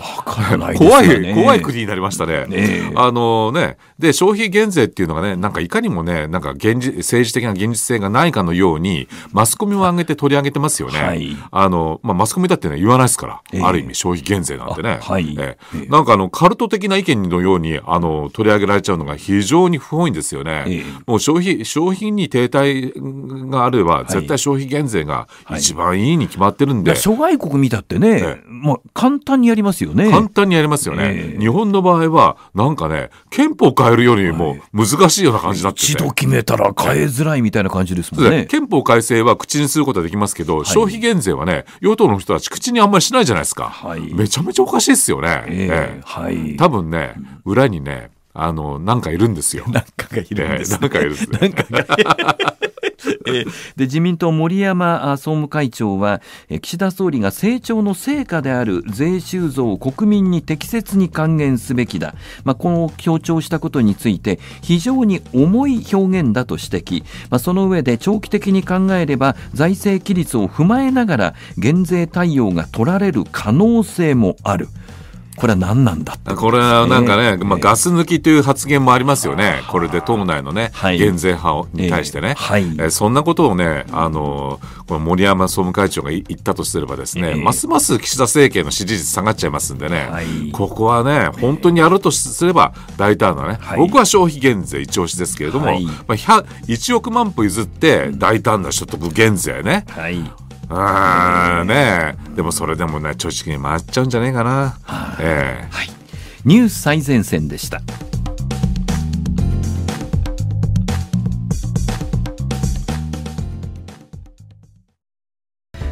怖い怖い国になりましたね。えあのね、で、消費減税っていうのがね、なんかいかにもね、なんか現実、政治的な現実性がないかのように、マスコミを上げて取り上げてますよね。はい、あの、まあ、マスコミだってね、言わないですから、ある意味消費減税なんてね。はい、えなんかあの、カルト的な意見のように、あの、取り上げられちゃうのが非常に不本意ですよね。もう消費、消費に停滞があれば、絶対消費減税が一番いいに決まってるんで。はい、諸外国見たってね、まあ、簡単にやりますよね。簡単にやりますよね。日本の場合は、なんかね憲法変えるよりも難しいような感じになってて、ね、一度決めたら変えづらいみたいな感じですもんね憲法改正は口にすることはできますけど、はい、消費減税はね与党の人たち口にあんまりしないじゃないですか、はい、めちゃめちゃおかしいですよね、えー、えはい、多分ね裏にねあのなんかいるんですよ なんかがいるんです、ね、なんかいるんです、ね、なんかえで自民党森山総務会長は岸田総理が成長の成果である税収増を国民に適切に還元すべきだ、まあ、この強調したことについて非常に重い表現だと指摘、まあ、その上で長期的に考えれば財政規律を踏まえながら減税対応が取られる可能性もある。これは何なんだこ、ね、これはなんかね、まあ、ガス抜きという発言もありますよね、これで党内のね、はい、減税派に対してね、えー、はいえー、そんなことをね、あのこの森山総務会長が言ったとすれば、ですね、えー、ますます岸田政権の支持率下がっちゃいますんでね、はい、ここはね、本当にやるとすれば、大胆なね、僕は消費減税一押しですけれども、はい、まあ、1億万歩譲って、大胆な所得減税ね。はいうんねでもそれでもね貯蓄に回っちゃうんじゃないかな、はあ、ええー、はい、ニュース最前線でした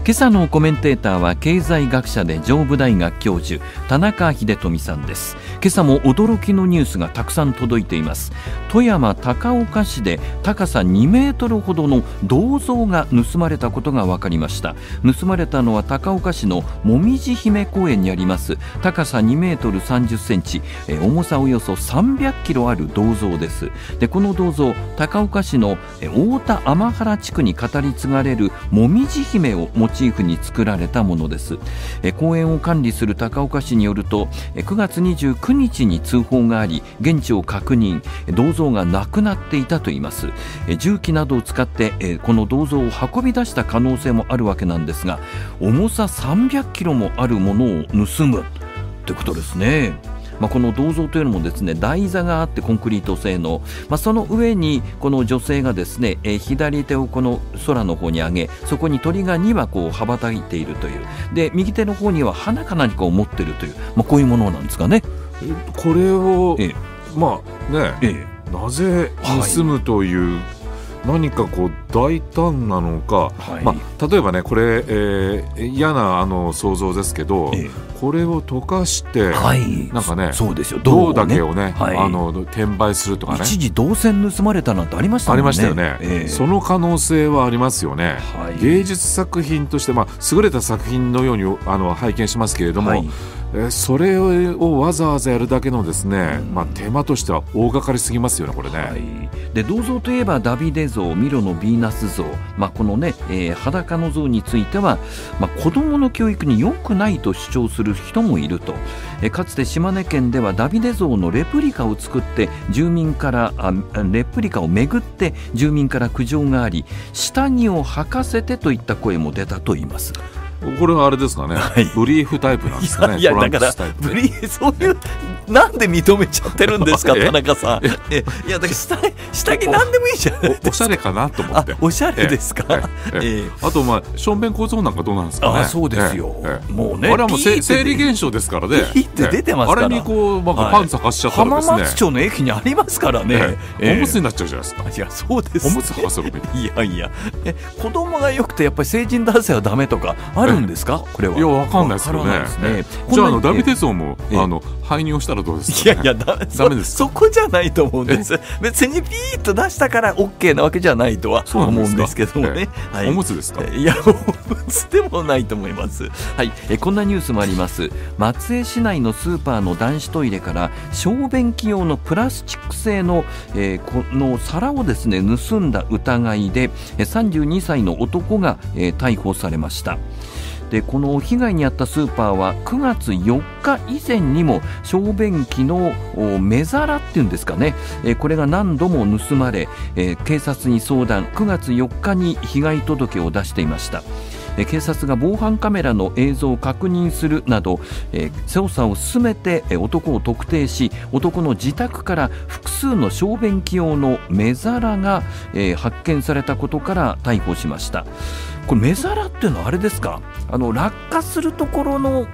今朝のコメンテーターは経済学者で上武大学教授田中秀富さんです今朝も驚きのニュースがたくさん届いています富山高岡市で高さ2メートルほどの銅像が盗まれたことが分かりました盗まれたのは高岡市のもみじ姫公園にあります高さ2メートル30センチ重さおよそ300キロある銅像ですでこの銅像高岡市の太田天原地区に語り継がれるもみじ姫をモチーフに作られたものです公園を管理する高岡市によると9月29 19日に通報があり現地を確認銅像がなくなっていたといいます重機などを使ってこの銅像を運び出した可能性もあるわけなんですが重さ300キロもあるものを盗むということですね。まあ、この銅像というのもですね台座があってコンクリート製の、まあ、その上にこの女性がですね、えー、左手をこの空の方に上げそこに鳥が2羽こう羽ばたいているというで右手の方には花か何かを持っているという、まあ、こういうものなんですかね。これを、ええ、まあね、ええ、なぜ盗むという、はい、何かこう大胆なのか、はい、まあ、例えばねこれ、えー、嫌なあの想像ですけど、え、これを溶かして、はい、なんかねそうですよ銅、ね、だけをね、はい、あの転売するとかね一時銅線盗まれたなんてありました、ね、ありましたよね、その可能性はありますよね、芸術作品として、まあ、優れた作品のようにあの拝見しますけれども、えそれをわざわざやるだけのですね、まあ、手間としては大掛かりすぎますよね、これね、はい、で銅像といえばダビデ像、ミロのヴィーナス像、まあ、このね、えー、裸の像については、まあ、子どもの教育に良くないと主張する人もいると、えかつて島根県ではダビデ像のレプリカを作って住民からあレプリカをめぐって住民から苦情があり下着を履かせてといった声も出たといいます。これはあれですかね、はい、ブリーフタイプなんですかねいやだからブリーフそういうなんで認めちゃってるんですか 田中さんいやだから下下着何でもいいじゃないおしゃれかなと思っておしゃれですかえあとまあションベ構造なんかどうなんですか、ね、あそうですよもうねあれはもう生理現象ですからね出てますあれにこうなんかパンツ履しちゃったらですね浜松町の駅にありますからねおむつになっちゃうじゃないですかいやそうですおむつ履かせるべき。いいやいやえ子供がよくてやっぱり成人男性はダメとかあるんですかこれはいやわかんないですよねねじゃああのダビデ像もあの排尿したらどうですか、ね、いやいやだめですそこじゃないと思うんです別にピーッと出したから OK なわけじゃないとは思うんですけどもね、はい、おむつですかいやおむつでもないと思いますはいえこんなニュースもあります松江市内のスーパーの男子トイレから小便器用のプラスチック製の、えー、この皿をですね盗んだ疑いで32歳の男が、えー、逮捕されました。でこの被害に遭ったスーパーは9月4日以前にも小便器の目皿っていうんですかね、えこれが何度も盗まれ、え警察に相談9月4日に被害届を出していました。警察が防犯カメラの映像を確認するなど、え捜査を進めて、男を特定し男の自宅から複数の小便器用の目皿が、発見されたことから逮捕しましたこれ目皿っていうのはあれですかあの落下するところの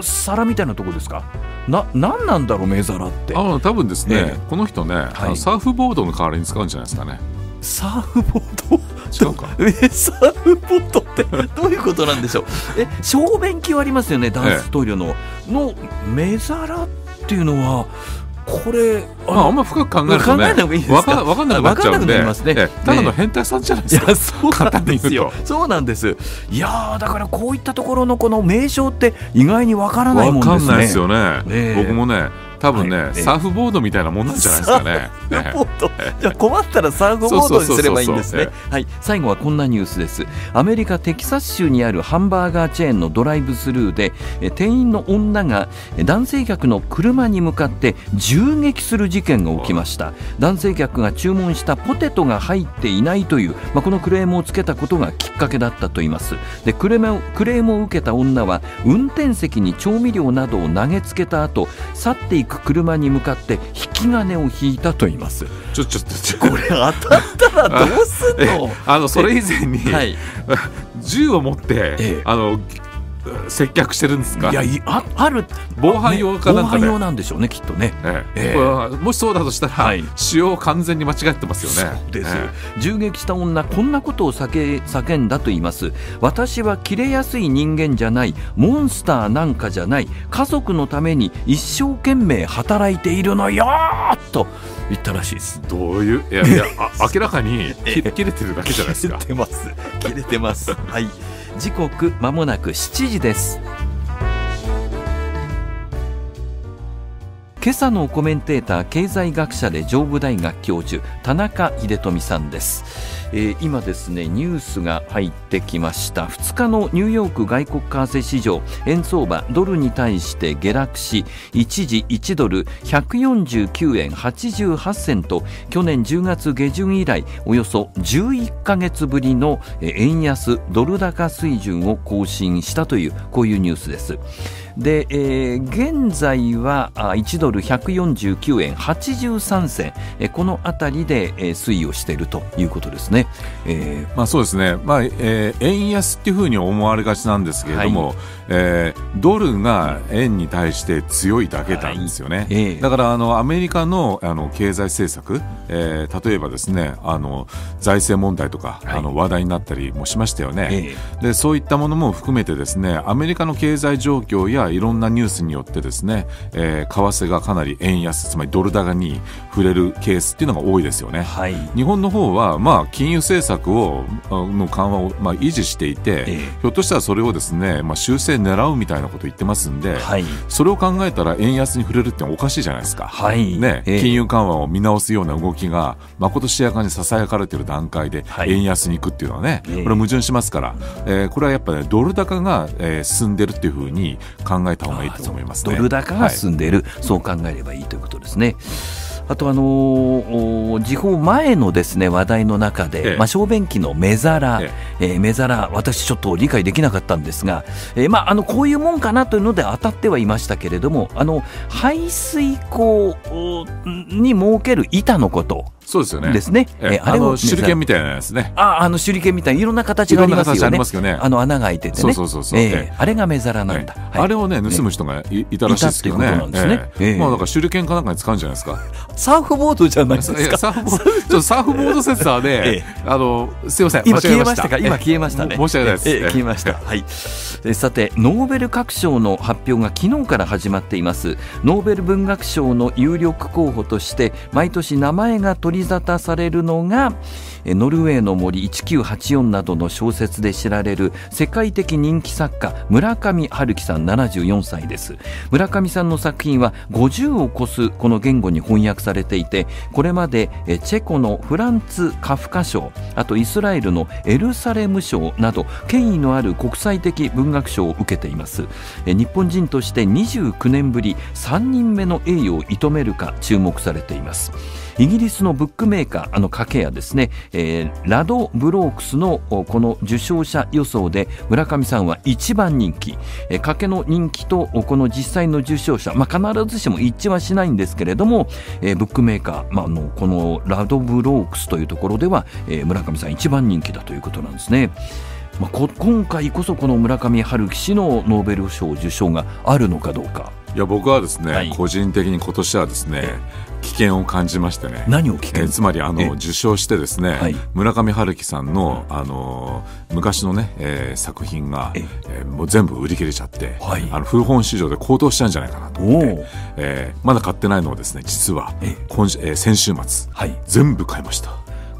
皿みたいなところですかな何なんだろう目皿ってあ多分ですね、えー、この人ね、はい、サーフボードの代わりに使うんじゃないですかねサーフボード違うか ウェザーポットってどういうことなんでしょう え小便器はありますよね男子トイレの、ええ、の目皿っていうのはこれあ,、まあ、あんま深く考えると、ね、考えない方がいいですか分かんなくなっちゃうんでなますね、ね、ただの変態さんじゃないですか、ね、そうなんですよそうなんですいやだからこういったところのこの名称って意外に分からないもんですね分かんないですよね、僕もね多分ね、はい、サーフボードみたいなもんなんじゃないですかね。じゃ困ったらサーフボードにすればいいんですね。はい、最後はこんなニュースです。アメリカテキサス州にあるハンバーガーチェーンのドライブスルーで店員の女が男性客の車に向かって銃撃する事件が起きました。男性客が注文したポテトが入っていないという、まあ、このクレームをつけたことがきっかけだったといいます。でクレームを受けた女は運転席に調味料などを投げつけた後去っていくく車に向かって引き金を引いたと言いますちょちょちょこれ当たったらどうすんの あのそれ以前に、はい、銃を持って、あの接客してるんですかいやあある防犯用かなんか、ね、防犯用なんでしょうねきっとね、えええー、もしそうだとしたら、はい、使用完全に間違ってますよねそうです、えー、銃撃した女こんなことを叫叫んだと言います私は切れやすい人間じゃないモンスターなんかじゃない家族のために一生懸命働いているのよと言ったらしいですどういういやいや明らかに 切れてるだけじゃないですか切れてます切れてますはい時刻まもなく7時です今朝のコメンテーター経済学者で上部大学教授田中秀富さんですえー、今ですねニュースが入ってきました2日のニューヨーク外国為替市場円相場ドルに対して下落し一時1ドル149円88銭と去年10月下旬以来およそ11か月ぶりの円安ドル高水準を更新したというこういうニュースですで、えー、現在は1ドル149円83銭、えー、この辺りで、えー、推移をしているということですね、えーまあ、そうですね、まあえー、円安っていうふうに思われがちなんですけれども、はいえー、ドルが円に対して強いだけなんですよね、はいえー、だからあのアメリカのあの経済政策、えー、例えばですねあの財政問題とか、はい、あの話題になったりもしましたよね、えー、でそういったものも含めてですねアメリカの経済状況やいろんなニュースによってですね、えー、為替がかなり円安つまりドル高に触れるケースっていうのが多いですよね、はい、日本の方はまあ金融政策をの緩和をまあ維持していて、ひょっとしたらそれをですねまあ修正狙うみたいなこと言ってますんで、はい、それを考えたら円安に触れるっておかしいじゃないですか、はいね、えー、金融緩和を見直すような動きがまことしやかにささやかれてる段階で円安に行くっていうのはね、はい、これ矛盾しますから、えー、これはやっぱり、ね、ドル高が、えー、進んでるっていうふうに考えた方がいいと思います、ね、ドル高が進んでいる、はい、そう考えればいいということですね。あとあの時報前のですね話題の中で、ええ、まあ小便器の目皿、ええ目皿私ちょっと理解できなかったんですが、えまああのこういうもんかなというので当たってはいましたけれどもあの排水口に設ける板のことそうですよね。ですね。えあれを、手裏剣みたいなやつね。ああの手裏剣みたいないろんな形がありますよね。あの穴が開いててね。そうそうそうえあれが目皿なんだ。あれをね盗む人がいたらしいですけどね。ええまあだから手裏剣かなんかに使うんじゃないですか。サーフボードじゃないですか。サーフボードサーフボードセッサーで、あのすいません今消えましたか今消えましたね。申し訳ないです。消えました。はい。えさてノーベル各賞の発表が昨日から始まっています。ノーベル文学賞の有力候補として毎年名前が取り沙汰されるのがノルウェーの森1984などの小説で知られる世界的人気作家村上春樹さん74歳です村上さんの作品は50を超すこの言語に翻訳されていてこれまでチェコのフランツ・カフカ賞あとイスラエルのエルサレム賞など権威のある国際的文学賞を受けています日本人として29年ぶり3人目の栄誉を射止めるか注目されていますイギリスのブックメーカーあの家計屋ですね、えー、ラド・ブロークスのこの受賞者予想で村上さんは一番人気、えー、賭けの人気とこの実際の受賞者、まあ、必ずしも一致はしないんですけれども、えー、ブックメーカー、まあ、のこのラド・ブロークスというところでは、えー、村上さん一番人気だということなんですね。まあ、今回こそこの村上春樹氏のノーベル賞受賞があるのかどうか。いや僕はですね、はい、個人的に今年はですね、危険を感じましてね何を危険、えー、つまりあの受賞してですね、はい、村上春樹さんのあの昔のね、えー、作品が、ええー、もう全部売り切れちゃって、はい、あの古本市場で高騰しちゃうんじゃないかなと思って、えー、まだ買ってないのをですね実は今、えー、先週末、はい、全部買いました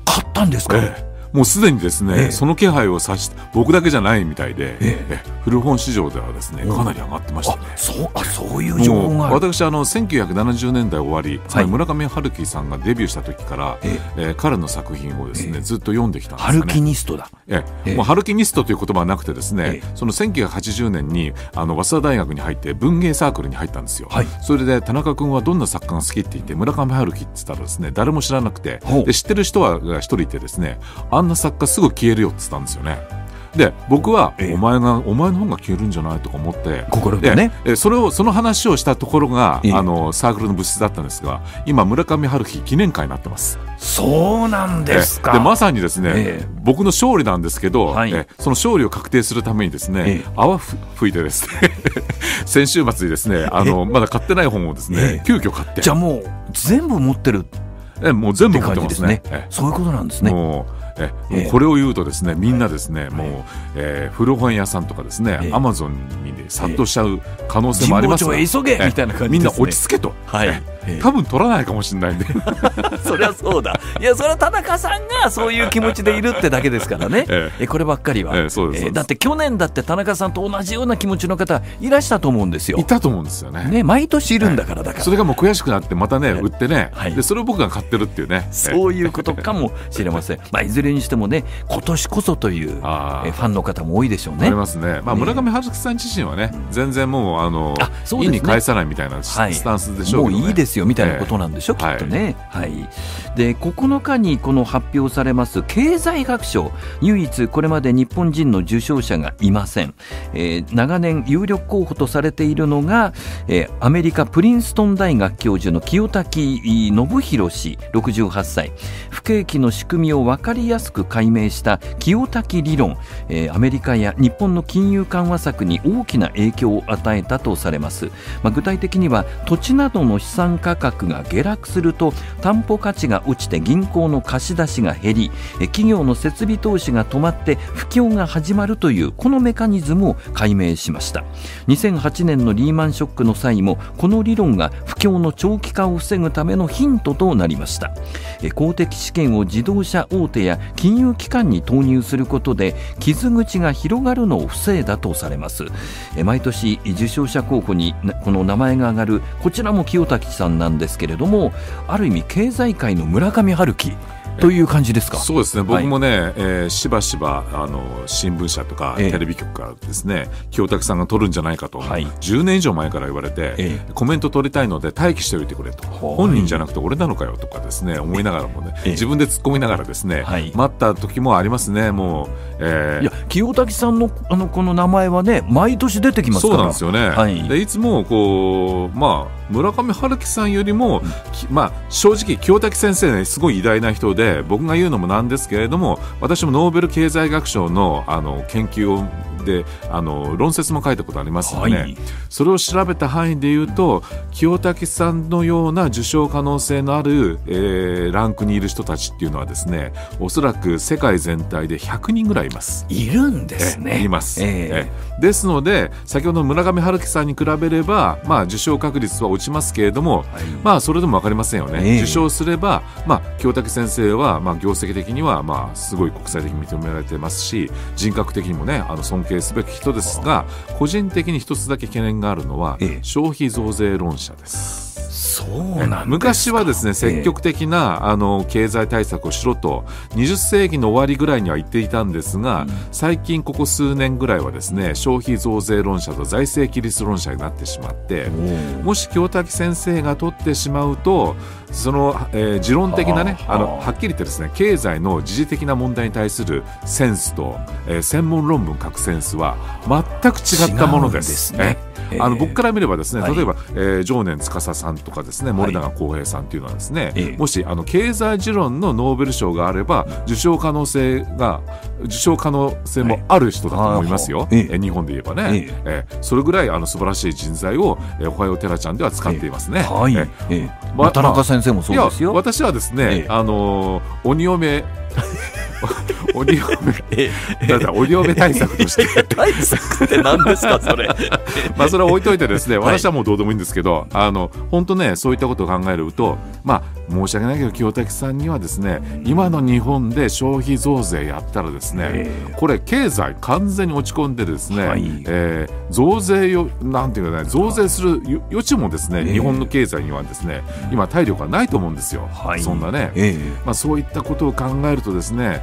買ったんですか、えーもうすでにですね、えその気配を察して僕だけじゃないみたいで、え、古本市場ではですねかなり上がってましたね。あそうあそういう情報が私あの1970年代終わり村上春樹さんがデビューした時から、ええ彼の作品をですね、ずっと読んできたんです、ね、春樹ニストだ。ええもう春樹ニストという言葉はなくてですね、その1980年にあの早稲田大学に入って文芸サークルに入ったんですよ。はい、それで田中君はどんな作家が好きって言って村上春樹って言ったらですね誰も知らなくてで知ってる人は一人いてですねああんな作家すぐ消えるよって言ったんですよね。で僕は、えお前がお前の方が消えるんじゃないとか思って心がねそれをその話をしたところが、え、あのサークルの部室だったんですが今村上春樹記念会になってますそうなんですかでまさにですね、僕の勝利なんですけど、はい、その勝利を確定するためにですね、泡吹いてですね 先週末にですねあのまだ買ってない本をですね、急遽買ってじゃあもう全部持ってるえもう全部持ってますね、ね、そういうことなんですねえもうこれを言うとですねみんなですね、はい、もう、えー、古本屋さんとかですね、アマゾンに、ね、殺到しちゃう可能性もありますが、えー、急げみたいな感じ、ね、みんな落ち着けと、はい、多分取らないかもしれないんで そりゃそうだいやそれは田中さんがそういう気持ちでいるってだけですからね、ええ、こればっかりは、えそうですだって去年だって田中さんと同じような気持ちの方いらしたと思うんですよいたと思うんですよねね毎年いるんだからだから、それがもう悔しくなってまたね売ってね、はい、でそれを僕が買ってるっていうね、そういうことかもしれません、まあ、いずれずれにしてもね今年こそというファンの方も多いでしょうね。ありますね。まあ、村上春樹さん自身はね、全然もうあのう、ね、に返さないみたいなスタンスでしょうけど、ねはい、もういいですよみたいなことなんでしょ、えー、きっとね。はい、はい、で9日にこの発表されます経済学賞唯一これまで日本人の受賞者がいません、えー、長年有力候補とされているのが、えー、アメリカプリンストン大学教授の清滝信弘氏68歳不景気の仕組みを分かりやすく解明した清滝理論、えー、アメリカや日本の金融緩和策に大きな影響を与えたとされます、まあ、具体的には土地などの資産価格が下落すると担保価値が落ちて銀行の貸し出しが減りえ企業の設備投資が止まって不況が始まるというこのメカニズムを解明しました2008年のリーマンショックの際もこの理論が不況の長期化を防ぐためのヒントとなりました公的資金を自動車大手や金融機関に投入することで傷口が広がるのを防いだとされます毎年受賞者候補にこの名前が挙がるこちらも清滝さんなんですけれどもある意味経済界の村上春樹という感じですかそうですね僕もね、はい、えー、しばしばあの新聞社とかテレビ局からですね、えー、清武さんが取るんじゃないかと、はい、10年以上前から言われて、えー、コメント取りたいので待機しておいてくれと、本人じゃなくて俺なのかよとかですね思いながらもね、えー、自分で突っ込みながらですね、はい、待った時もありますねもう、えー、いや清武さんのあのこの名前はね毎年出てきますからそうなんですよね、はい、でいつもこうまあ村上春樹さんよりも、うん、まあ、正直清滝先生ねすごい偉大な人で僕が言うのもなんですけれども私もノーベル経済学賞のあの研究をであの論説も書いたことありますので、はい、それを調べた範囲でいうと清武さんのような受賞可能性のある、えー、ランクにいる人たちっていうのはですねおそらく世界全体で100人ぐらいいます。いるんですね。います、えー、ですので先ほどの村上春樹さんに比べれば、まあ、受賞確率は落ちますけれども、はい、まあ、それでも分かりませんよね。えー、受賞すれば、まあ、清武先生は、まあ、業績的には、まあ、すごい国際的に認められてますし人格的にもねあの尊敬係すべき人ですが個人的に一つだけ懸念があるのは、ええ、消費増税論者です。そうなん昔はですね積極的な、えあの経済対策をしろと20世紀の終わりぐらいには言っていたんですが、うん、最近ここ数年ぐらいはですね消費増税論者と財政規律論者になってしまってもし京滝先生が取ってしまうとその、えー、持論的なねあのはっきり言ってですね経済の時事的な問題に対するセンスと、えー、専門論文書くセンスは全く違ったものです。ですね、えー、あの僕から見ればですね、例えば、はい、えー、常年司さんとかですね森永康平さんというのはですね、はい、もしあの経済持論のノーベル賞があれば受賞可能性が受賞可能性もある人だと思いますよ、はい、えー、日本で言えばね、ええー、それぐらいあの素晴らしい人材を、えー、おはようテラちゃんでは使っていますね。はい、えーま、あ、田中先先生もそうですよ私はですね、ええ、あの鬼嫁鬼 嫁えだ鬼嫁対策として対策って何ですかそれ まあそれは置いといてですね私はもうどうでもいいんですけど、はい、あの本当ねそういったことを考えるとまあ申し訳ないけど清武さんにはですね今の日本で消費増税やったらですねこれ経済完全に落ち込んでですね、はい、えー、増税よなんていうかね増税する余地もですね、日本の経済にはですね今体力がないと思うんですよ、はい、そんなね、まあ、そういったことを考えるとですね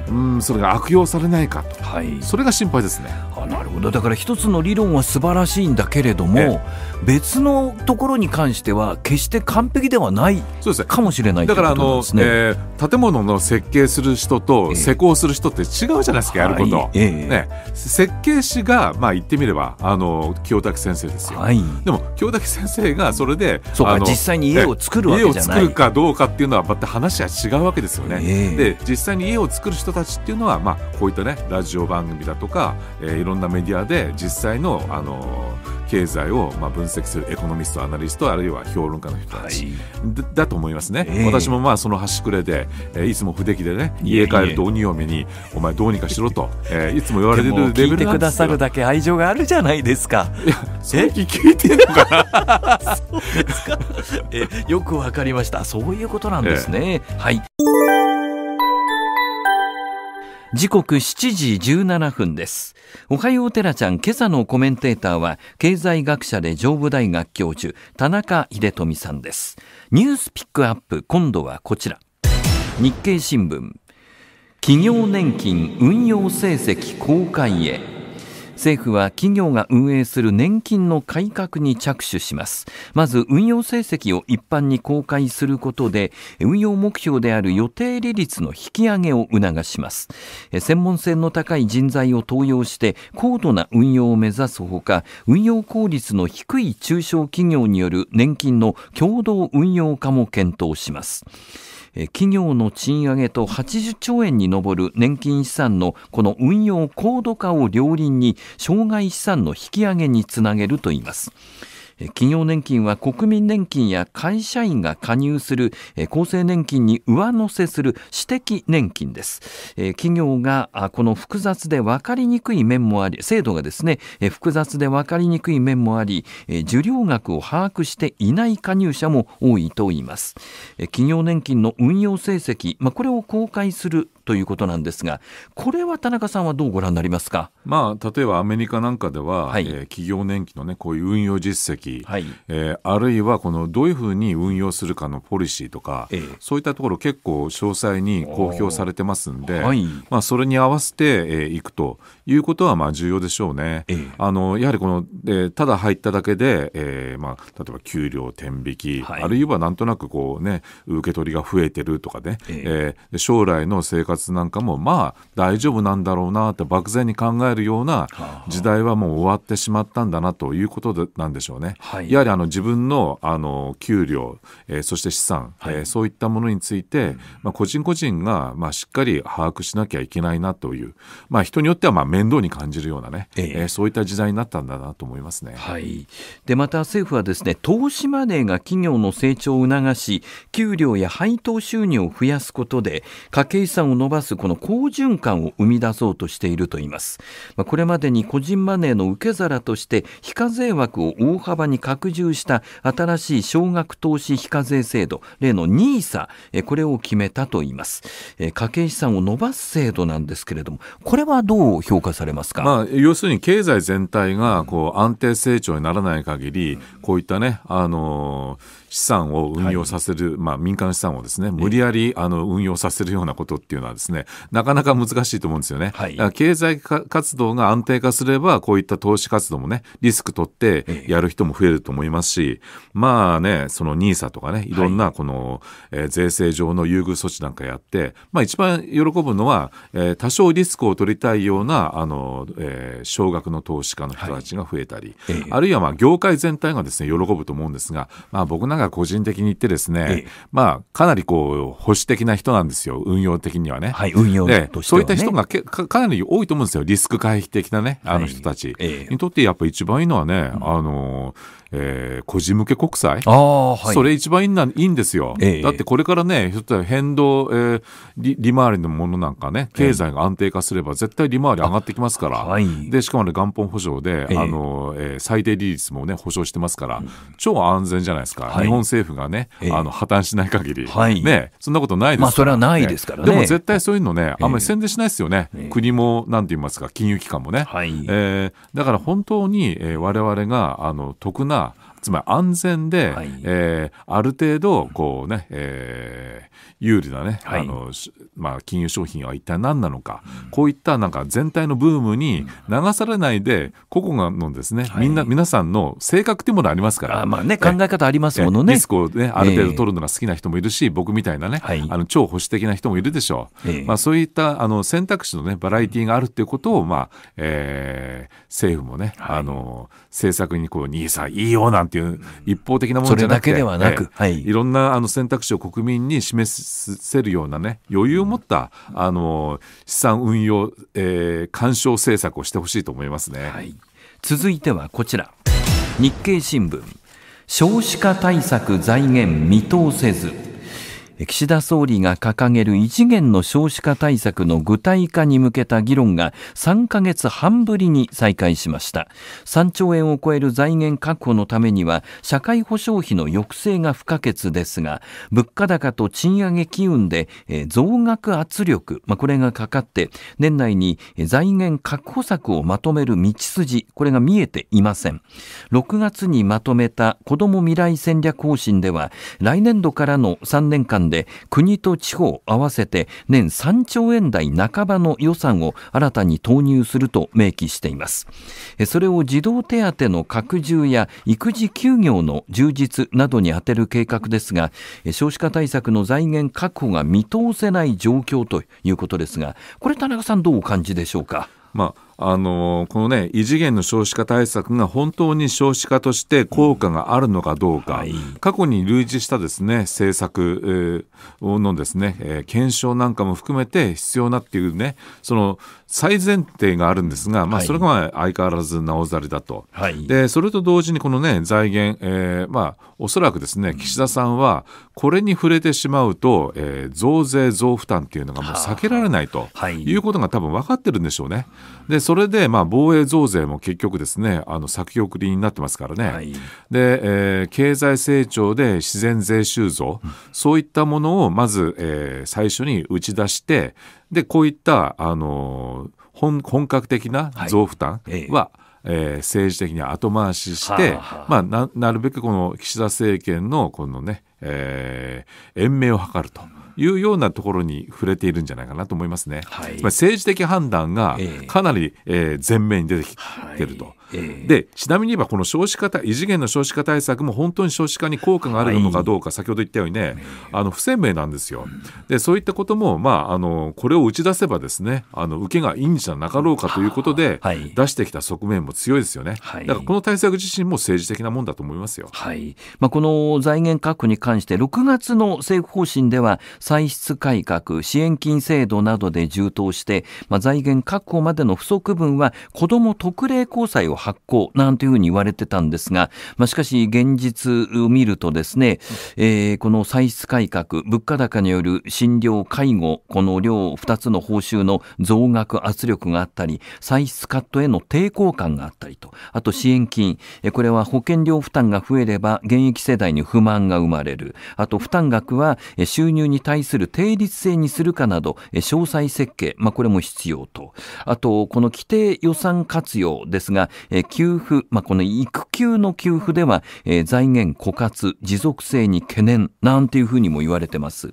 うんそれが悪用されないかと、はい、それが心配ですねあなるほどだから一つの理論は素晴らしいんだけれども別のところに関しては決して完璧ではないそうです、ね、かもしれないだからあの、ね、えー、建物の設計する人と施工する人って違うじゃないですか、えー、やること、はい、えー、ね、設計士が、まあ、言ってみればあの清武先生ですよ、はい、でも清武先生がそれでそうか実際に家を作るわけじゃない、家を作るかどうかっていうのはまた話は違うわけですよね、えー、で実際に家を作る人たちっていうのは、まあ、こういったねラジオ番組だとか、えー、いろんなメディアで実際の、あのー、経済を、まあ、分析するエコノミストアナリストあるいは評論家の人たち、はい、だと思いますね、えー、私もまあその端くれで、えー、いつも不出来でね家帰ると鬼嫁にお前どうにかしろと、えー、いつも言われてるレベルなんですよ聞いてくださるだけ愛情があるじゃないですかいや そうですかえよくわかりましたそういうことなんですね、えー、はい時刻7時17分です。おはようテラちゃん、今朝のコメンテーターは、経済学者で上部大学教授、田中秀富さんです。ニュースピックアップ、今度はこちら。日経新聞、企業年金運用成績公開へ。政府は企業が運営する年金の改革に着手しますまず運用成績を一般に公開することで運用目標である予定利率の引き上げを促します専門性の高い人材を登用して高度な運用を目指すほか運用効率の低い中小企業による年金の共同運用化も検討します企業の賃上げと80兆円に上る年金資産のこの運用高度化を両輪に障害資産の引き上げにつなげるといいます。企業年金は国民年金や会社員が加入する厚生年金に上乗せする私的年金です企業がこの複雑で分かりにくい面もあり制度がですね複雑で分かりにくい面もあり受領額を把握していない加入者も多いと言います企業年金の運用成績、まあ、これを公開するということなんですがこれは田中さんはどうご覧になりますか、まあ、例えばアメリカなんかでは、はい、えー、企業年金の、ね、こういう運用実績、はい、えー、あるいはこのどういうふうに運用するかのポリシーとか、えー、そういったところ結構詳細に公表されてますんで、はい、まあ、それに合わせてい、えー、くということはまあ重要でしょうね。えー、あのやはりこの、えー、ただ入っただけで、えーまあ、例えば給料天引き、はい、あるいはなんとなくこう、ね、受け取りが増えてるとかね、ええー、将来の生活なんかもまあ大丈夫なんだろうなって漠然に考えるような時代はもう終わってしまったんだなということでなんでしょうね。はい、やはりあの自分のあの給料、えー、そして資産、はい、えー、そういったものについて、まあ、個人個人が、まあ、しっかり把握しなきゃいけないなという、まあ、人によってはまあ面倒に感じるようなね、ええそういった時代になったんだなと思いますね。はい、でまた政府はですね投資マネーが企業の成長を促し給料や配当収入を増やすことで家計資産を伸ばすこの好循環を生み出そうとしていると言います。まあ、これまでに個人マネーの受け皿として非課税枠を大幅に拡充した新しい少額投資非課税制度例の NISA これを決めたと言います。家計資産を伸ばす制度なんですけれどもこれはどう評評価されますか、まあ、要するに経済全体がこう安定成長にならない限りこういったねあのー資産を運用させる、はい、まあ、民間資産をですね無理やりあの運用させるようなことっていうのはですねなかなか難しいと思うんですよね。はい、経済活動が安定化すればこういった投資活動もねリスク取ってやる人も増えると思いますし、まあねその NISA とかねいろんなこの、え税制上の優遇措置なんかやって、まあ、一番喜ぶのは、え多少リスクを取りたいようなあの、えー、少額の投資家の人たちが増えたり、あるいはまあ業界全体がですね喜ぶと思うんですが、まあ、僕なんかが個人的に言ってですね、まあ、かなりこう保守的な人なんですよ、運用的にはね。はい、運用として、ね、そういった人がけかかなり多いと思うんですよ、リスク回避的なね、あの人たち、にとってやっぱ一番いいのはね、あのーえー、個人向け国債、はい、それ一番いいないいんですよ、ええ、だってこれからね、ひょっと変動、えー、利利回りのものなんかね、経済が安定化すれば、絶対利回り上がってきますから、はい、でしかもね、元本保証で、え、あのえー、最低利率もね、保証してますから、うん、超安全じゃないですか、はい、日本政府がね、あの破綻しない限り、ね、そんなことないですから、まあ、それはないですから、ね、でも絶対そういうのね、あんまり宣伝しないですよね、国も、なんて言いますか、金融機関もね。はい、えー、だから本当に、えー、我々があの得なつまり安全で、はい、えー、ある程度こうね、えー、有利なね、はい、あのまあ、金融商品は一体何なのか、うん、こういったなんか全体のブームに流されないで個々のですね、はい、みんな皆さんの性格というものありますから、まあね、考え方ありますものねリスクを、ね、ある程度取るのが好きな人もいるし、えー、僕みたいなね、あの超保守的な人もいるでしょう、えー、まあ、そういったあの選択肢の、ね、バラエティーがあるということを、まあえー、政府もね、はい、あの政策にこう兄さんいいよなんていう一方的なものじゃなくて、それだけではなく、はい、いろんなあの選択肢を国民に示せるようなね余裕を持った、うん、あの資産運用、えー、干渉政策をしてほしいと思いますね、はい、続いてはこちら日経新聞少子化対策財源見通せず。岸田総理が掲げる異次元の少子化対策の具体化に向けた議論が3ヶ月半ぶりに再開しました3兆円を超える財源確保のためには社会保障費の抑制が不可欠ですが物価高と賃上げ機運で増額圧力、まあ、これがかかって年内に財源確保策をまとめる道筋これが見えていません6月にまとめた子ども未来戦略方針では来年度からの3年間で国と地方合わせて年3兆円台半ばの予算を新たに投入すると明記していますそれを児童手当の拡充や育児休業の充実などに充てる計画ですが少子化対策の財源確保が見通せない状況ということですがこれ田中さんどうお感じでしょうかまああのこのね異次元の少子化対策が本当に少子化として効果があるのかどうか、うんはい、過去に類似したですね政策のですね、えー、検証なんかも含めて必要なっていうねその最前提があるんですが、まあ、それがまあ相変わらずなおざりだと、はい、でそれと同時にこの、ね、財源、えーまあ、おそらくです、ね、岸田さんはこれに触れてしまうと、えー、増税、増負担というのがもう避けられないということが多分分かってるんでしょうね。でそれでまあ防衛増税も結局ですねあの先送りになってますからね、はい、でえー、経済成長で自然税収増、そういったものをまず、えー、最初に打ち出してでこういったあの本本格的な増負担は、えー、政治的に後回しして、まあ、ななるべくこの岸田政権のこのね、えー、延命を図ると。いうようなところに触れているんじゃないかなと思いますね。はい、政治的判断がかなり、えー、前面に出てきてると。はいでちなみに言えばこの少子化異次元の少子化対策も本当に少子化に効果があるのかどうか、はい、先ほど言ったようにねあの不鮮明なんですよ。でそういったことも、まあ、あのこれを打ち出せばですねあの受けがいいんじゃなかろうかということで、はい、出してきた側面も強いですよね、はい、だからこの対策自身も政治的なもんだと思いますよ、はいまあ、この財源確保に関して6月の政府方針では歳出改革支援金制度などで充当して、まあ、財源確保までの不足分は子ども特例公債を発行なんていうふうに言われてたんですが、まあ、しかし現実を見るとですね、えー、この歳出改革、物価高による診療、介護、この両2つの報酬の増額圧力があったり、歳出カットへの抵抗感があったりと、あと支援金、これは保険料負担が増えれば現役世代に不満が生まれる、あと負担額は収入に対する定率制にするかなど、詳細設計、まあ、これも必要と、あとこの規定予算活用ですが、え給付、まあ、この育休の給付では、え財源枯渇、持続性に懸念なんていうふうにも言われてます。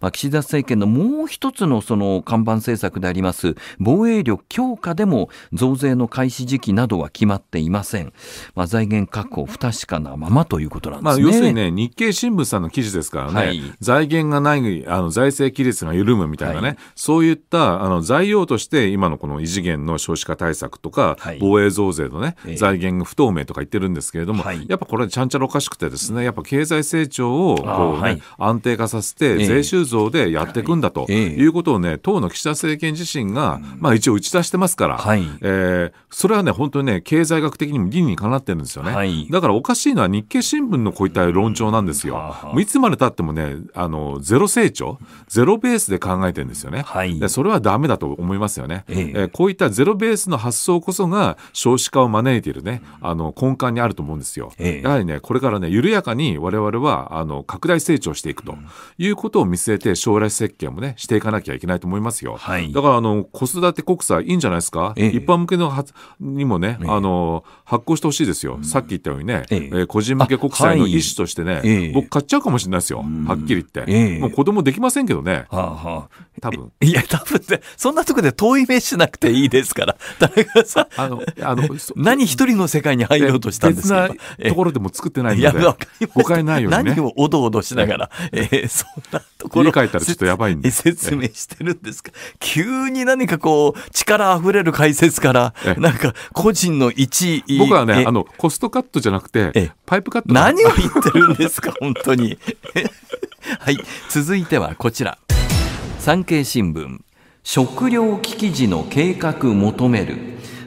まあ、岸田政権のもう一つのその看板政策であります防衛力強化でも増税の開始時期などは決まっていません。まあ、財源確保不確かなままということなんですね。まあ、要するにね、日経新聞さんの記事ですからね、はい、財源がないあの財政規律が緩むみたいなね、はい、そういったあの材料として今のこの異次元の少子化対策とか、防衛増税税のね、財源不透明とか言ってるんですけれども、やっぱこれちゃんちゃらおかしくてですねやっぱ経済成長をこう、ね安定化させて税収増でやっていくんだということをね党の岸田政権自身が、まあ、一応打ち出してますから、はえそれはね本当にね経済学的にも理にかなってるんですよね、だからおかしいのは日経新聞のこういった論調なんですよ。いつまでたってもねあのゼロ成長ゼロベースで考えてるんですよね、でそれはだめだと思いますよね、ええこういったゼロベースの発想こそが少子化を招いているね、あの、根幹にあると思うんですよ。ええ、やはりね、これからね、緩やかに我々は、あの、拡大成長していくということを見据えて、将来設計もね、していかなきゃいけないと思いますよ。はい、だから、あの、子育て国債いいんじゃないですか、え、一般向けの発にもね、あの、発行してほしいですよ。さっき言ったようにね、ええ個人向け国債の一種としてね、僕買っちゃうかもしれないですよ。はっきり言って。もう子供できませんけどね。はあはあ、多分。いや、多分ね、そんなとこで遠い目しなくていいですから。田中さん。あの、あの、何一人の世界に入ろうとしたんですか別なところでも作ってないので誤解ないように、ね、何をおどおどしながら、ええそんなところ家帰ったらちょっとやばいんで説明してるんですか急に何かこう力あふれる解説からなんか個人の一位僕はねあのコストカットじゃなくてパイプカット何を言ってるんですか 本当に はい続いてはこちら産経新聞食糧危機時の計画求める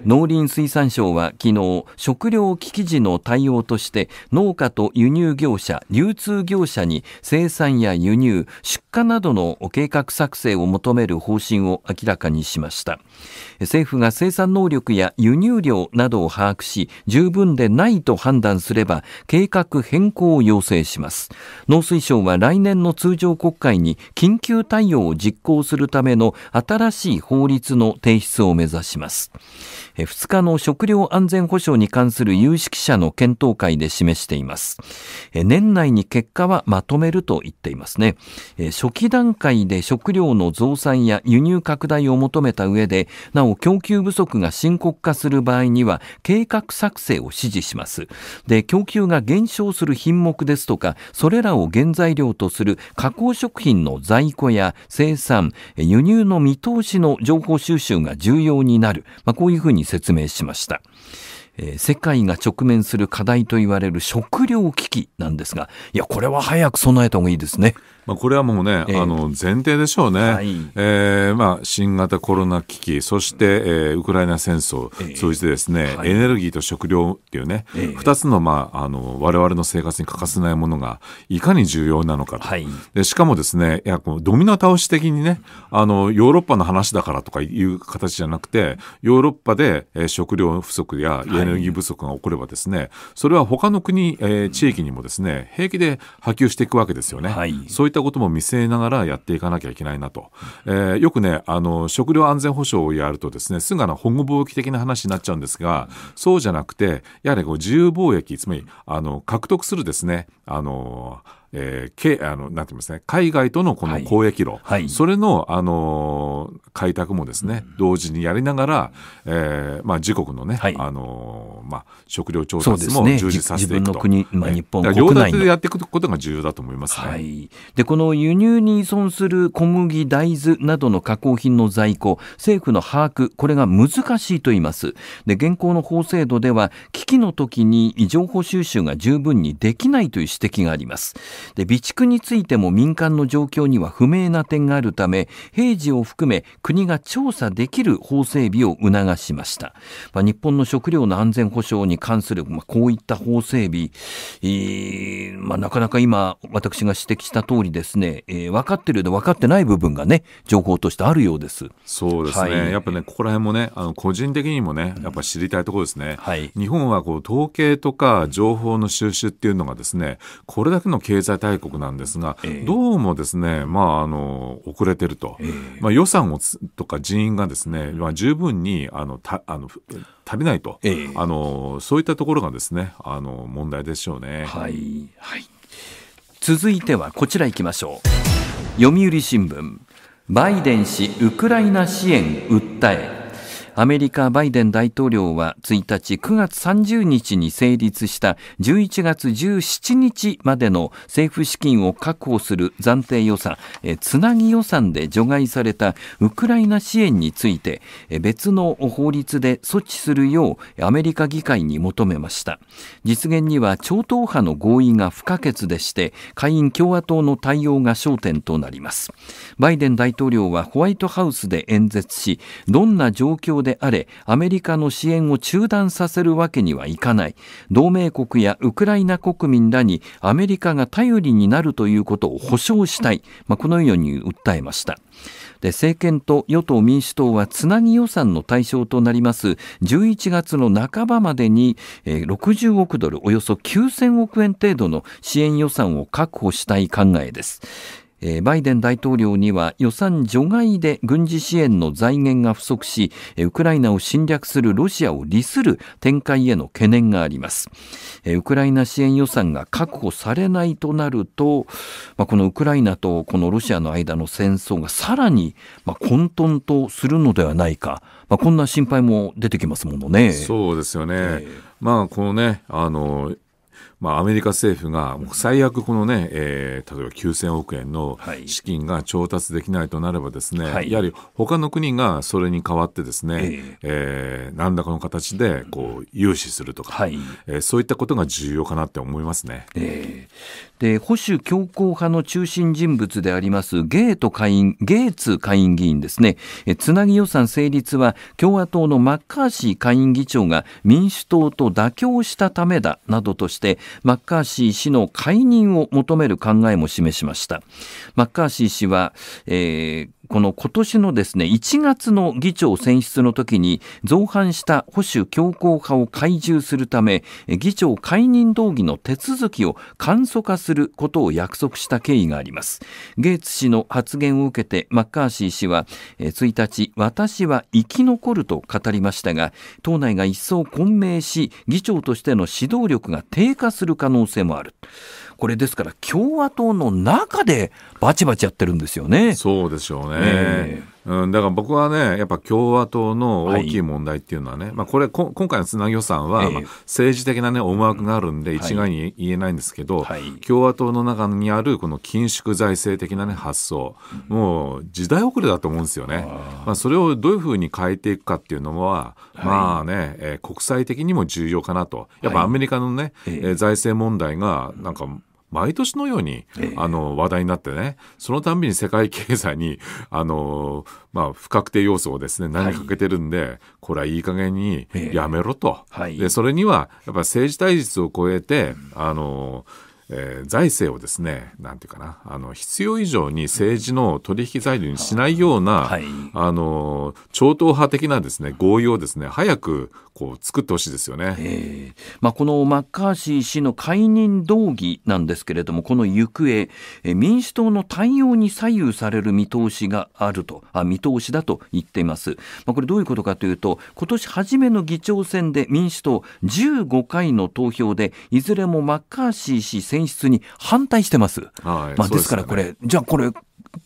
農林水産省は昨日、食料危機時の対応として農家と輸入業者、流通業者に生産や輸入、出荷などの計画作成を求める方針を明らかにしました。政府が生産能力や輸入量などを把握し、十分でないと判断すれば計画変更を要請します。農水省は来年の通常国会に緊急対応を実行するための新しい法律の提出を目指します。2日の食料安全保障に関する有識者の検討会で示しています。年内に結果はまとめると言っていますね。初期段階で食料の増産や輸入拡大を求めた上で、なお供給不足が深刻化する場合には計画作成を指示します。で、供給が減少する品目ですとか、それらを原材料とする加工食品の在庫や生産、輸入の見通しの情報収集が重要になる。まあ、こういうふうに説明しました。えー、世界が直面する課題といわれる食糧危機なんですが、いや、これは早く備えた方がいいですね。まあ、これはもうね、えー、あの前提でしょうね、はい、えー、まあ、新型コロナ危機、そして、えー、ウクライナ戦争、通じてですね、えーはい、エネルギーと食料っていうね、えー、2つの,、まあ、あの我々の生活に欠かせないものがいかに重要なのかと、はい、でしかもですねいやドミノ倒し的にねあのヨーロッパの話だからとかいう形じゃなくてヨーロッパで、えー、食料不足やエネルギー不足が起こればですね、それは他の国、えー、地域にもですね平気で波及していくわけですよね。はい、そういっったことも見据えながらやっていかなきゃいけないなと、えー、よくねあの食料安全保障をやるとですねすぐあの保護貿易的な話になっちゃうんですがそうじゃなくてやはりこう自由貿易つまりあの獲得するですねあのえー、けあのなんて言いますね海外とのこの交易路、はい、それの、あのー、開拓もですね、うん、同時にやりながら、えーまあ、自国のね、はい、あのー、まあ、食料調達も充実させていくと、ね、自分の国、まあ、日本国内両立でやっていくことが重要だと思いますね、はい、でこの輸入に依存する小麦大豆などの加工品の在庫政府の把握これが難しいと言いますで現行の法制度では危機の時に情報収集が十分にできないという指摘があります。で備蓄についても民間の状況には不明な点があるため平時を含め国が調査できる法整備を促しました、まあ、日本の食料の安全保障に関する、まあ、こういった法整備、えー、まあ、なかなか今私が指摘した通りですね、えー、分かってるで分かってない部分がね情報としてあるようですそうですね、はい、やっぱねここら辺もねあの個人的にもねやっぱ知りたいところですね、うんはい、日本はこう統計とか情報の収集っていうのがですねこれだけの経済済大国なんですが、えー、どうもですね、まあ、あの遅れてると、えー、まあ、予算をつとか人員がですね、まあ、十分にあのたあの足りないと、えー、あのそういったところがですねあの問題でしょうね。はい、はい、続いてはこちらいきましょう読売新聞バイデン氏ウクライナ支援訴えアメリカバイデン大統領は1日9月30日に成立した11月17日までの政府資金を確保する暫定予算、つなぎ予算で除外されたウクライナ支援について別の法律で措置するようアメリカ議会に求めました実現には超党派の合意が不可欠でして下院共和党の対応が焦点となりますバイデン大統領はホワイトハウスで演説しどんな状況であれ、アメリカの支援を中断させるわけにはいかない。同盟国やウクライナ国民らにアメリカが頼りになるということを保証したい。まあ、このように訴えました。で政権と与党・民主党はつなぎ予算の対象となります11月の半ばまでに60億ドルおよそ9000億円程度の支援予算を確保したい考えです。えバイデン大統領には予算除外で軍事支援の財源が不足し、ウクライナを侵略するロシアを利する展開への懸念があります。えウクライナ支援予算が確保されないとなると、まあ、このウクライナとこのロシアの間の戦争がさらに、まあ、混沌とするのではないか、まあ、こんな心配も出てきますものね。そうですよね。えー、まあこのねあのまあ、アメリカ政府が最悪このね、えー、例えば9000億円の資金が調達できないとなればですね、はい、やはり他の国がそれに代わってですね、はい、えー、何らかの形でこう融資するとか、はい、えー、そういったことが重要かなって思いますね。えーで保守強硬派の中心人物でありますゲート下院ゲーツ下院議員ですねつなぎ予算成立は共和党のマッカーシー下院議長が民主党と妥協したためだなどとしてマッカーシー氏の解任を求める考えも示しましたマッカーシー氏は、えー、この今年のですね、1月の議長選出の時に、造反した保守強硬派を懐柔するため、議長解任動議の手続きを簡素化することを約束した経緯があります。ゲイツ氏の発言を受けて、マッカーシー氏は、1日、私は生き残ると語りましたが、党内が一層混迷し、議長としての指導力が低下する可能性もある。これですから共和党の中でバチバチやってるんですよね。そうでしょうね、えー、うん、だから僕はねやっぱ共和党の大きい問題っていうのはね、はい、まあ、これ今回のつなぎ予算は、えー、まあ、政治的な、ね、思惑があるんで一概に言えないんですけど、はい、共和党の中にあるこの緊縮財政的な、ね、発想もう時代遅れだと思うんですよね。あまあ、それをどういうふうに変えていくかっていうのは、はい、まあね、えー、国際的にも重要かなとやっぱアメリカのね、えー、財政問題がなんか毎年のように、あの話題になってねそのたんびに世界経済にあの、まあ、不確定要素をですねげかけてるんで、はい、これはいい加減にやめろと、えーはい、でそれにはやっぱ政治対立を超えて、あのえー、財政をですね、なんていうかな、あの必要以上に政治の取引材料にしないような、はい、あの超党派的なですね合意をですね早くこう作ってほしいですよね。えー、まあこのマッカーシー氏の解任動議なんですけれども、この行方、え民主党の対応に左右される見通しがあると、あ見通しだと言っています。まあこれどういうことかというと、今年初めの議長選で民主党15回の投票でいずれもマッカーシー氏選出に反対してます。はい、まあ、ですからこれ、ね、じゃあこれ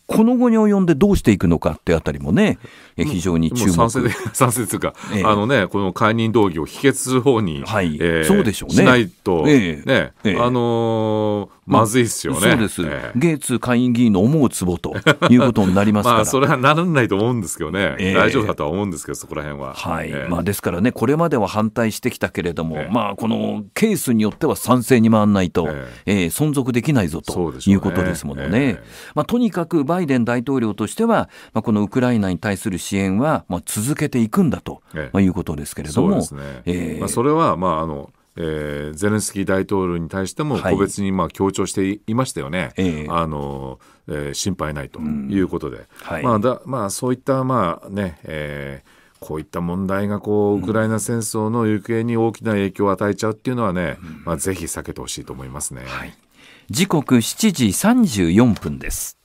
この後に及んでどうしていくのかってあたりもね、非常に注目賛成 賛成というか、ええ、あのね、この解任動議を否決する方に、はいえー、そうでしょうねしないと、えねあのー、まずいですよね、まあ、そうです、ゲイツ下院議員の思うつぼということになりますから それはならないと思うんですけどね、大丈夫だとは思うんですけど、そこら辺は。はいまあ、ですからね、これまでは反対してきたけれども、まあ、このケースによっては賛成に回らないと、ええ存続できないぞということですものね。ねまあ、とにかくバイデン大統領としては、まあ、このウクライナに対する支援は、まあ、続けていくんだと、ええ、まあ、いうことですけれども。そ、うです、ね、えー、まあ、それは、まああのえー、ゼレンスキー大統領に対しても個別にまあ強調していましたよね、えい、あのえー、心配ないということで、うんはい、まあだまあ、そういったまあね、ねえー、こういった問題がこうウクライナ戦争の行方に大きな影響を与えちゃうっていうのはね、うん、まあ、ぜひ避けてほしいと思いますね、はい、時刻7時34分です。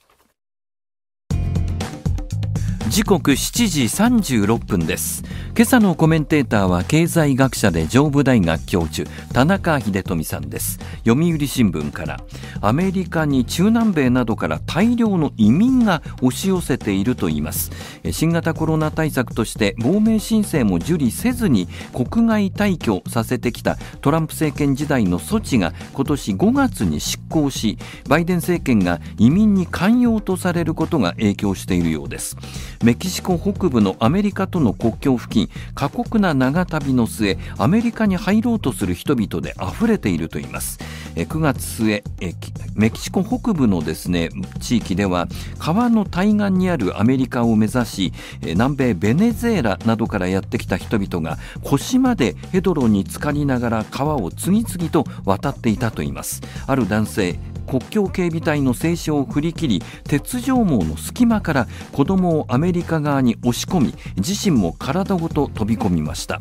時刻7時36分です今朝のコメンテーターは経済学者で上部大学教授田中秀富さんです読売新聞からアメリカに中南米などから大量の移民が押し寄せているといいます新型コロナ対策として亡命申請も受理せずに国外退去させてきたトランプ政権時代の措置が今年5月に執行しバイデン政権が移民に寛容とされることが影響しているようですメキシコ北部のアメリカとの国境付近過酷な長旅の末アメリカに入ろうとする人々で溢れているといいます9月末えメキシコ北部のですね地域では川の対岸にあるアメリカを目指し南米ベネズエラなどからやってきた人々が腰までヘドロに浸かりながら川を次々と渡っていたといいますある男性国境警備隊の制止を振り切り鉄条網の隙間から子供をアメリカ側に押し込み自身も体ごと飛び込みました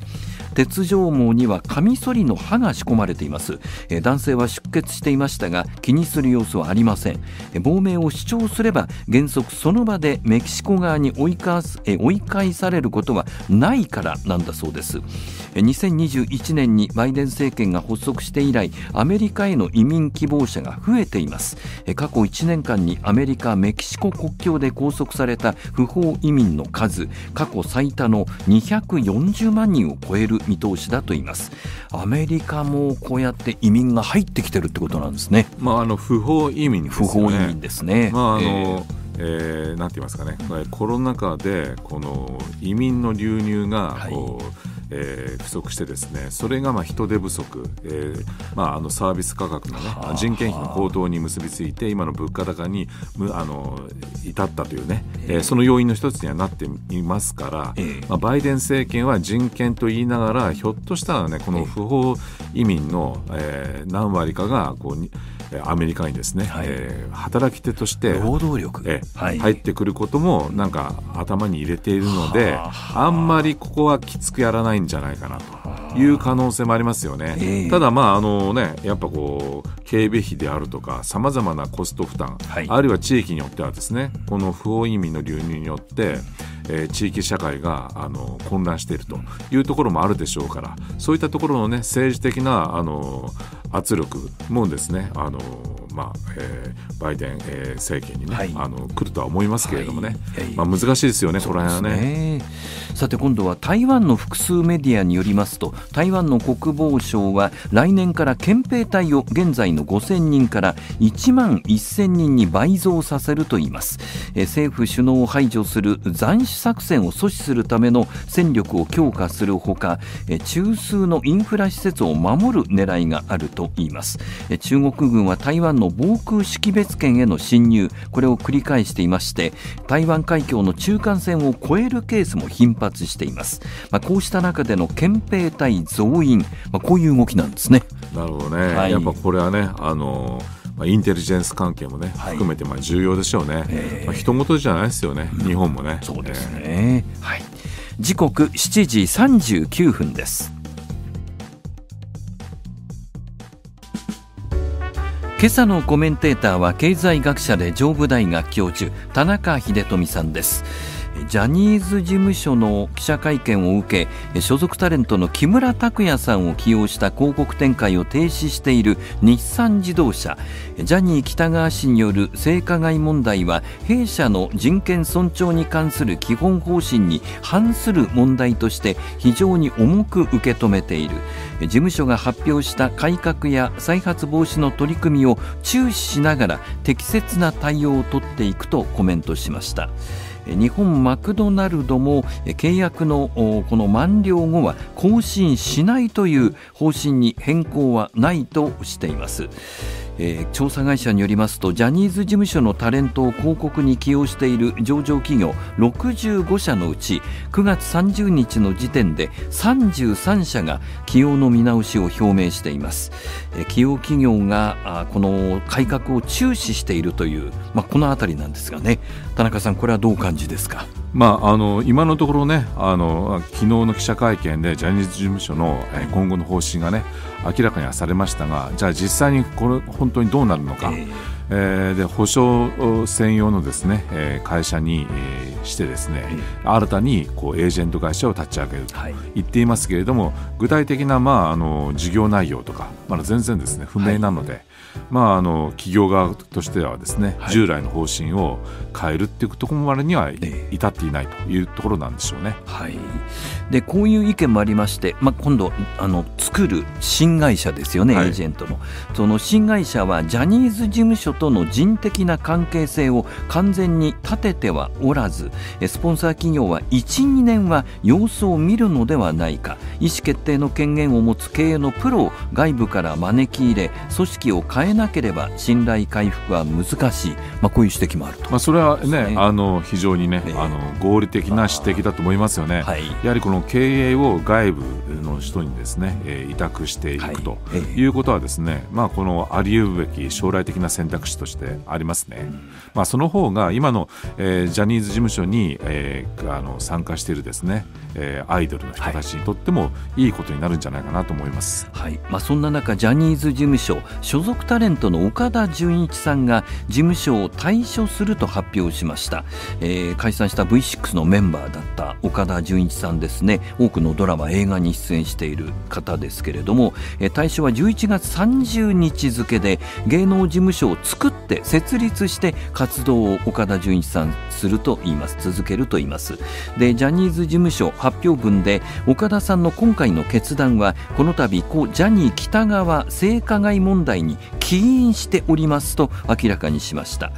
鉄条網にはカミソリの刃が仕込まれています男性は出血していましたが気にする様子はありません亡命を主張すれば原則その場でメキシコ側に追い返す追い返されることはないからなんだそうです2021年にバイデン政権が発足して以来アメリカへの移民希望者が増えてています過去1年間にアメリカメキシコ国境で拘束された不法移民の数過去最多の240万人を超える見通しだといいますアメリカもこうやって移民が入ってきてるってことなんですねまああの不法移民、ね、不法移民ですねまああの、えーえー、なんて言いますかね、コロナ禍でこの移民の流入がこう、はいえー、不足してですねそれがまあ人手不足、えーまあ、あのサービス価格の、ね、人件費の高騰に結びついて今の物価高にあの至ったというね、えー、その要因の一つにはなっていますから、えー、まあ、バイデン政権は人権と言いながらひょっとしたらねこの不法移民の、えー、何割かがこうアメリカにですね、はい、えー、働き手として労働力、えー、入ってくることもなんか頭に入れているので、はい、あんまりここはきつくやらないんじゃないかなと。いう可能性もありますよね、えー、ただ、まああのね、やっぱこう警備費であるとかさまざまなコスト負担、はい、あるいは地域によってはですねこの不法移民の流入によって、えー、地域社会があの混乱しているというところもあるでしょうからそういったところの、ね、政治的なあの圧力もですねあのまあえー、バイデン、えー、政権にね、はい、あの来るとは思いますけれどもね、はい、まあ、難しいですよね、この辺はね、ね、さて今度は台湾の複数メディアによりますと台湾の国防省は来年から憲兵隊を現在の5000人から1万1000人に倍増させるといいます、えー、政府首脳を排除する斬首作戦を阻止するための戦力を強化するほか、えー、中枢のインフラ施設を守る狙いがあるといいます、えー、中国軍は台湾の防空識別圏への侵入これを繰り返していまして台湾海峡の中間線を越えるケースも頻発しています、まあ、こうした中での憲兵隊増員、まあ、こういう動きなんですねなるほどね、はい、やっぱこれはねあのーまあ、インテリジェンス関係もね、含めてまあ重要でしょうね、えー、まあ、人事じゃないですよね、日本もね。そうですね、えー、はい、時刻7時39分です。今朝のコメンテーターは経済学者で上部大学教授田中秀富さんですジャニーズ事務所の記者会見を受け所属タレントの木村拓哉さんを起用した広告展開を停止している日産自動車ジャニー喜多川氏による性加害問題は弊社の人権尊重に関する基本方針に反する問題として非常に重く受け止めている事務所が発表した改革や再発防止の取り組みを注視しながら適切な対応を取っていくとコメントしました。日本マクドナルドも契約のこの満了後は更新しないという方針に変更はないとしています。えー、調査会社によりますとジャニーズ事務所のタレントを広告に起用している上場企業65社のうち9月30日の時点で33社が起用の見直しを表明しています、えー、起用企業がこの改革を注視しているという、まあ、この辺りなんですがね田中さんこれはどう感じですかまあ、あの今のところねあの昨日の記者会見でジャニーズ事務所の今後の方針がね明らかにはされましたがじゃあ実際にこれ本当にどうなるのか、えー、えー、で保証専用のですね、えー、会社に、えー、してですね、えー、新たにこうエージェント会社を立ち上げると言っていますけれども、はい、具体的な、まあ、あの事業内容とかまだ全然ですね不明なので。はいまあ、あの企業側としてはですね、はい、従来の方針を変えるっていうところまでには至っていないというところなんでしょうね。はい、でこういう意見もありまして、まあ、今度あの作る新会社ですよね、はい、エージェントのその新会社はジャニーズ事務所との人的な関係性を完全に立ててはおらずスポンサー企業は12年は様子を見るのではないか意思決定の権限を持つ経営のプロを外部から招き入れ組織を変えなければ信頼回復は難しい、まあ、こういう指摘もあると、まあ、それはね、ねあの非常にね、えー、あの合理的な指摘だと思いますよね。はい、やはりこのの経営を外部の人にですね、えー、委託していくということはですね、はいええ、まあこのあり得るべき将来的な選択肢としてありますね。うんまあ、その方が今の、えー、ジャニーズ事務所に、えー、あの参加しているですね、えー、アイドルの人たちにとってもいいことになるんじゃないかなと思います、はいまあ、そんな中ジャニーズ事務所所属タレントの岡田准一さんが事務所を退所すると発表しました、えー、解散した V6 のメンバーだった岡田准一さんですね多くのドラマ映画に出演している方ですけれども、えー、は11月30日付で芸能事務所を作って設立して活活動を岡田准一さんすると言います続けると言いますでジャニーズ事務所発表文で岡田さんの今回の決断はこの度故ジャニー喜多川性加害問題に起因しておりますと明らかにしました。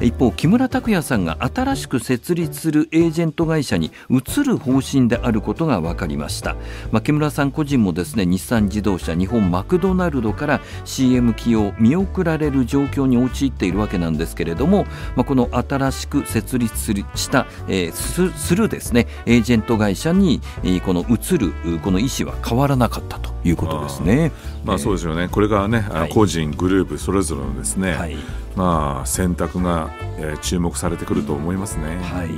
一方木村拓哉さんが新しく設立するエージェント会社に移る方針であることが分かりました、まあ、木村さん個人もですね日産自動車日本マクドナルドから CM 起用見送られる状況に陥っているわけなんですけれども、まあ、この新しく設立するした、えー、すするですねエージェント会社に、えー、この移るこの意思は変わらなかったということですね。まあそうですよね、これからね、はい、個人、グループそれぞれのですね、はい、まあ、選択が、えー、注目されてくると思いますね、はい、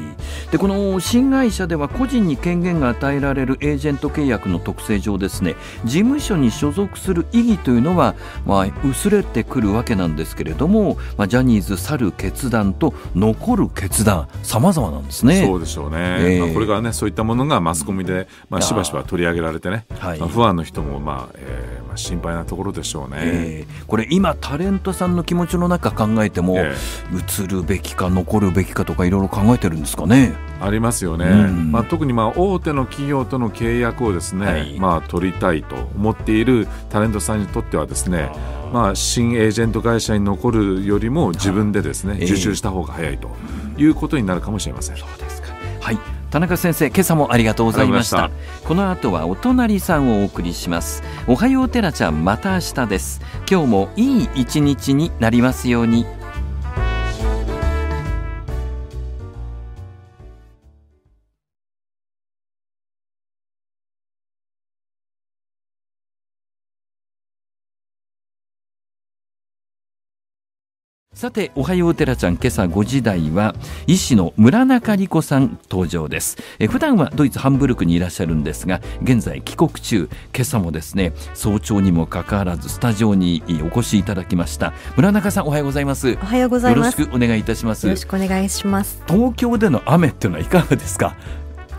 でこの新会社では個人に権限が与えられるエージェント契約の特性上ですね事務所に所属する意義というのは、まあ、薄れてくるわけなんですけれども、まあ、ジャニーズ去る決断と残る決断様々なんですねそうでしょうね、えー、まあ、これからねそういったものがマスコミで、まあ、しばしば取り上げられてね、はい、まあ、ファンの人も、まあえーまあ、心配なところでしょうね、えー、これ今タレントさんの気持ちの中考えても、えー、移るべきか残るべきかとかいろいろ考えてるんですかねありますよね、うん、まあ、特にまあ大手の企業との契約をですね、はい、まあ、取りたいと思っているタレントさんにとってはですねまあ、新エージェント会社に残るよりも自分でですね、受注した方が早いということになるかもしれません。えー、そうですかはい田中先生今朝もありがとうございましたこの後はお隣さんをお送りしますおはようテラちゃんまた明日です今日もいい一日になりますようにさて、おはようテラちゃん、今朝5時台は、医師の村中理子さん登場です。え普段はドイツ・ハンブルクにいらっしゃるんですが、現在帰国中、今朝もですね、早朝にもかかわらず、スタジオにお越しいただきました。村中さん、おはようございます。おはようございます。よろしくお願いいたします。よろしくお願いします。東京での雨っていうのはいかがですか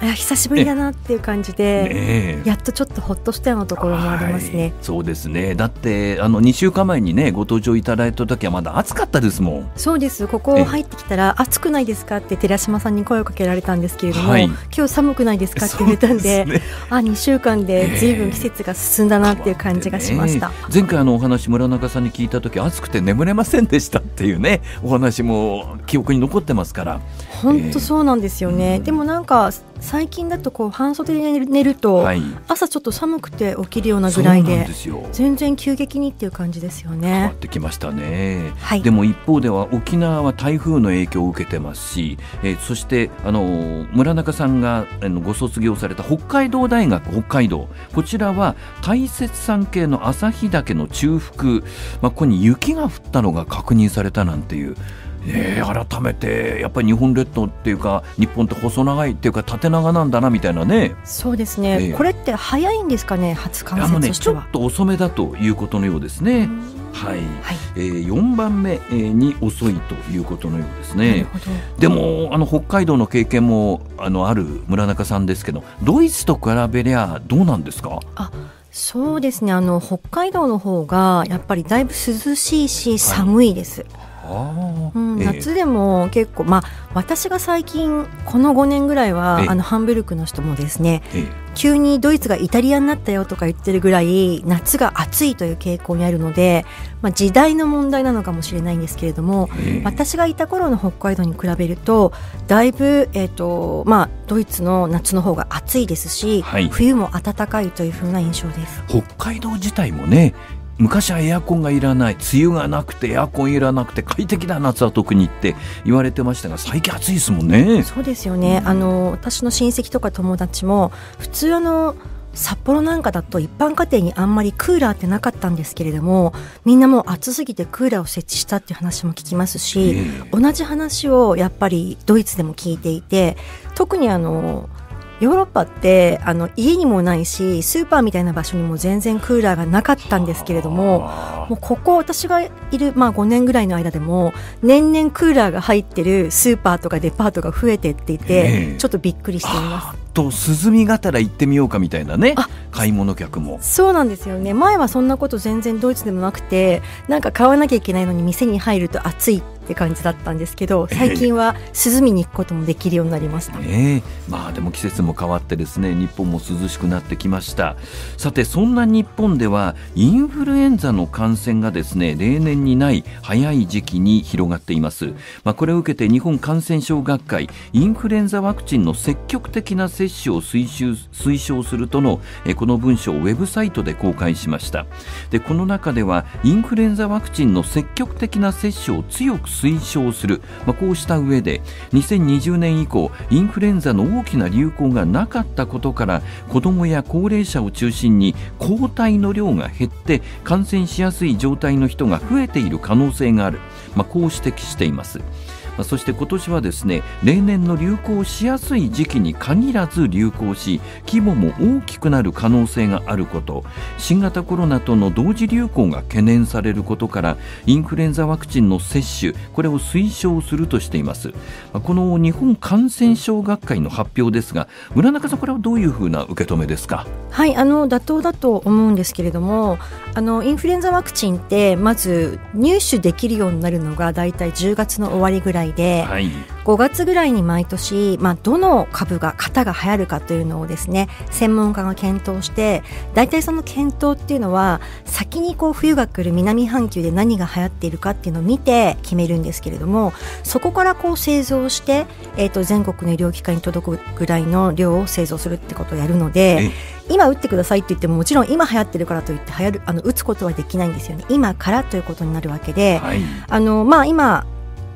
久しぶりだなっていう感じで、やっとちょっとほっとしたようなところもありますね、はい、そうですねだってあの2週間前にねご登場いただいた時はまだ暑かったですもんそうですここ入ってきたら暑くないですかって寺島さんに声をかけられたんですけれども、はい、今日寒くないですかって言われたんで、ね、あ2週間でずいぶん季節が進んだなっていう感じがしました、ね、前回のお話村中さんに聞いた時暑くて眠れませんでしたっていうねお話も記憶に残ってますから本当そうなんですよね、えー、でもなんか最近だとこう半袖で寝ると、朝ちょっと寒くて起きるようなぐらいで全然急激にっていう感じですよね変わってきましたね、はい、でも一方では沖縄は台風の影響を受けてますし、えー、そしてあの村中さんがあのご卒業された北海道大学北海道こちらは大雪山系の旭岳の中腹、まあ、ここに雪が降ったのが確認されたなんていうえー、改めてやっぱり日本列島っていうか日本って細長いっていうか縦長なんだなみたいなねそうですね、えー、これって早いんですかね初冠雪としね、ちょっと遅めだということのようですね。はい、はい、えー、4番目に遅いということのようですねでもあの北海道の経験もあのある村中さんですけどドイツと比べりゃどうなんですかあそうですねあの北海道の方がやっぱりだいぶ涼しいし寒いです。はい夏でも結構、まあ、私が最近この5年ぐらいは、あのハンブルクの人もですね、急にドイツがイタリアになったよとか言ってるぐらい夏が暑いという傾向にあるので、まあ、時代の問題なのかもしれないんですけれども、私がいた頃の北海道に比べるとだいぶ、えーとまあ、ドイツの夏の方が暑いですし、はい、冬も暖かいというふうな印象です北海道自体もね昔はエアコンがいらない梅雨がなくてエアコンいらなくて快適な夏は特にって言われてましたが最近暑いですもんねそうですよね、うん、あの私の親戚とか友達も普通あの札幌なんかだと一般家庭にあんまりクーラーってなかったんですけれどもみんなもう暑すぎてクーラーを設置したっていう話も聞きますし、同じ話をやっぱりドイツでも聞いていて特にあのヨーロッパってあの家にもないしスーパーみたいな場所にも全然クーラーがなかったんですけれどももうここ私がいる、まあ、5年ぐらいの間でも年々クーラーが入ってるスーパーとかデパートが増えてっていて、ちょっとびっくりしています。と涼みがたら行ってみようかみたいなね買い物客もそうなんですよね前はそんなこと全然ドイツでもなくてなんか買わなきゃいけないのに店に入ると暑いっって感じだったんですけど最近は涼みに行くこともできるようになりました、えー、まあでも季節も変わってですね日本も涼しくなってきましたさてそんな日本ではインフルエンザの感染がですね例年にない早い時期に広がっていますまあこれを受けて日本感染症学会インフルエンザワクチンの積極的な接種を推推奨するとのえこの文章をウェブサイトで公開しましたでこの中ではインフルエンザワクチンの積極的な接種を強く推奨する、まあ、こうした上で2020年以降インフルエンザの大きな流行がなかったことから子どもや高齢者を中心に抗体の量が減って感染しやすい状態の人が増えている可能性がある、まあ、こう指摘しています。そして今年はですね例年の流行しやすい時期に限らず流行し規模も大きくなる可能性があること新型コロナとの同時流行が懸念されることからインフルエンザワクチンの接種これを推奨するとしていますこの日本感染症学会の発表ですが村中さんこれはどういうふうな受け止めですかはいあの妥当だと思うんですけれどもあのインフルエンザワクチンってまず入手できるようになるのが大体10月の終わりぐらいで、はい、5月ぐらいに毎年、まあ、どの株が型が流行るかというのをですね専門家が検討して大体その検討っていうのは先にこう冬が来る南半球で何が流行っているかっていうのを見て決めるんですけれどもそこからこう製造して、えー、と全国の医療機関に届くぐらいの量を製造するってことをやるので今打ってくださいって言ってももちろん今流行ってるからといって流行るあの打つことはできないんですよね今からということになるわけで、はい、あのまあ今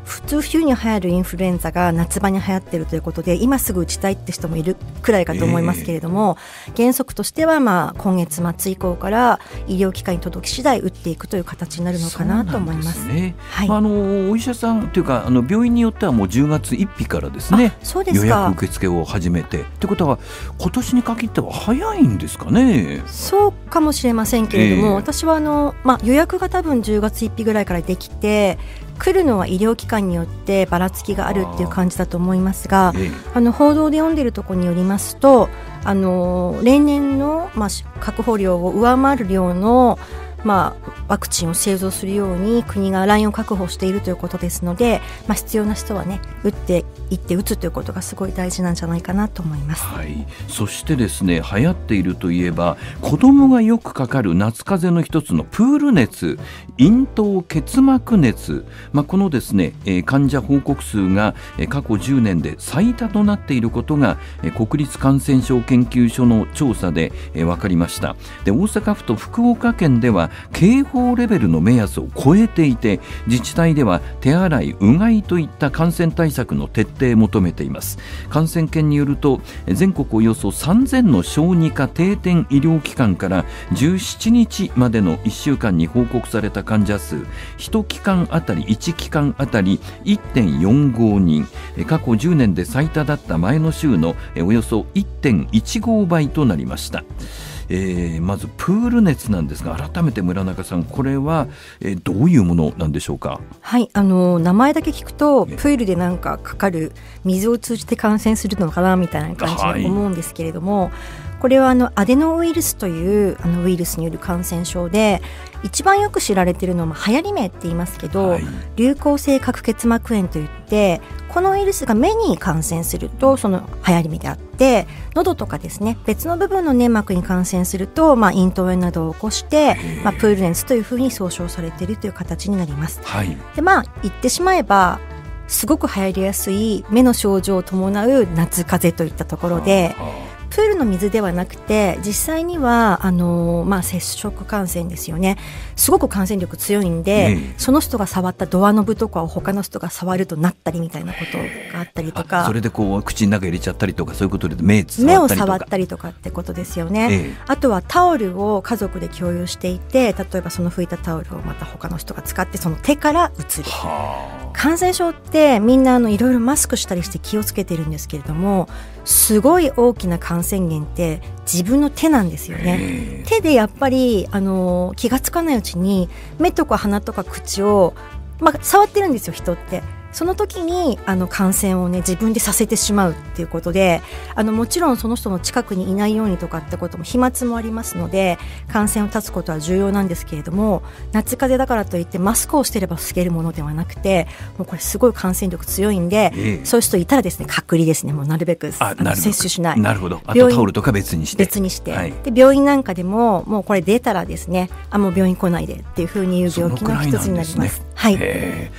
普通冬に流行るインフルエンザが夏場に流行っているということで今すぐ打ちたいって人もいるくらいかと思いますけれども、えー、原則としてはまあ今月末以降から医療機関に届き次第打っていくという形になるのかなと思います、ね、はい、あのお医者さんというかあの病院によってはもう10月1日からですねそうです予約受付を始めてということは今年に限っては早いんですかねそうかもしれませんけれども、えー、私はあの、まあ、予約が多分10月1日ぐらいからできて来るのは医療機関によってばらつきがあるっていう感じだと思いますが、あの報道で読んでるところによりますとあの例年の、まあ、確保量を上回る量のまあ、ワクチンを製造するように国がラインを確保しているということですので、まあ、必要な人はね打って行って打つということがすごい大事なんじゃないかなと思います、はい、そしてですね流行っているといえば子どもがよくかかる夏風邪の一つのプール熱咽頭結膜熱、まあ、このですね、えー、患者報告数が、えー、過去10年で最多となっていることが、えー、国立感染症研究所の調査で、えー、分かりましたで大阪府と福岡県では警報レベルの目安を超えていて自治体では手洗いうがいといった感染対策の徹底定求めています感染研によると全国およそ3000の小児科定点医療機関から17日までの1週間に報告された患者数1機関あたり1機関あたり1.45人過去10年で最多だった前の週のおよそ1.15倍となりました。えー、まずプール熱なんですが改めて村中さんこれは、えー、どういうものなんでしょうかはいあの名前だけ聞くとプールでなんかかかる水を通じて感染するのかなみたいな感じに思うんですけれども、はいこれはあのアデノウイルスというあのウイルスによる感染症で一番よく知られているのは流行り名って言いますけど、はい、流行性角結膜炎といってこのウイルスが目に感染するとその流行り目であって喉とかですね別の部分の粘膜に感染すると、まあ、咽頭炎などを起こして、まあ、プール熱というふうに総称されているという形になります。はい、でまあ言ってしまえばすごく流行りやすい目の症状を伴う夏風邪といったところで。はあはあプールの水ではなくて実際にはあのー、まあ、接触感染ですよねすごく感染力強いんで、その人が触ったドアノブとかを他の人が触るとなったりみたいなことがあったりとかそれでこう口の中入れちゃったりとかそういうことで目目を触ったりとかってことですよね、ええ、あとはタオルを家族で共有していて例えばその拭いたタオルをまた他の人が使ってその手からうつる。感染症ってみんなあのいろいろマスクしたりして気をつけてるんですけれどもすごい大きな感染源って自分の手なんですよね手でやっぱりあの気が付かないうちに目とか鼻とか口を、まあ、触ってるんですよ人ってその時にあの感染をね自分でさせてしまうっていうことであのもちろんその人の近くにいないようにとかってことも飛沫もありますので感染を断つことは重要なんですけれども夏風邪だからといってマスクをしてれば防げるものではなくてもうこれすごい感染力強いんで、ええ、そういう人いたらですね隔離ですねもうなるべくあの接種しないなるほどあとタオルとか別にして別にして、はい、で病院なんかでももうこれ出たらですねあもう病院来ないでっていうふうに言う病気の一つになります。はい、で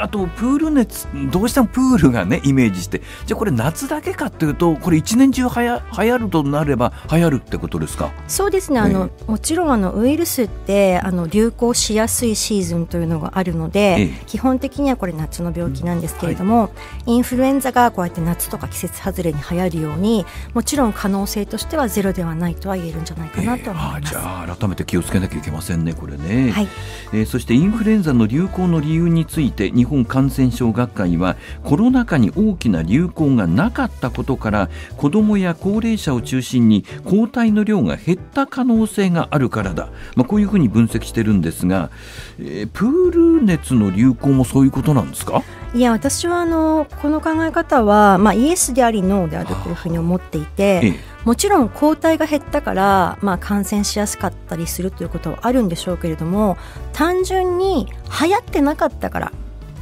あとプール熱れどうしてもプールがねイメージしてじゃあこれ夏だけかっていうとこれ一年中はや流行るとなれば流行るってことですかそうですね、えー、あのもちろんあのウイルスってあの流行しやすいシーズンというのがあるので、えー、基本的にはこれ夏の病気なんですけれども、はい、インフルエンザがこうやって夏とか季節外れに流行るようにもちろん可能性としてはゼロではないとは言えるんじゃないかなと思います、えー、じゃあ改めて気をつけなきゃいけませんねこれね、はい、えー、そしてインフルエンザの流行の理由について日本感染症学会はコロナ禍に大きな流行がなかったことから子どもや高齢者を中心に抗体の量が減った可能性があるからだ、まあ、こういうふうに分析してるんですが、えー、プール熱の流行もそういうことなんですかいや私はあのこの考え方は、まあ、イエスでありノーであるというふうに思っていて、もちろん抗体が減ったから、まあ、感染しやすかったりするということはあるんでしょうけれども単純に流行ってなかったから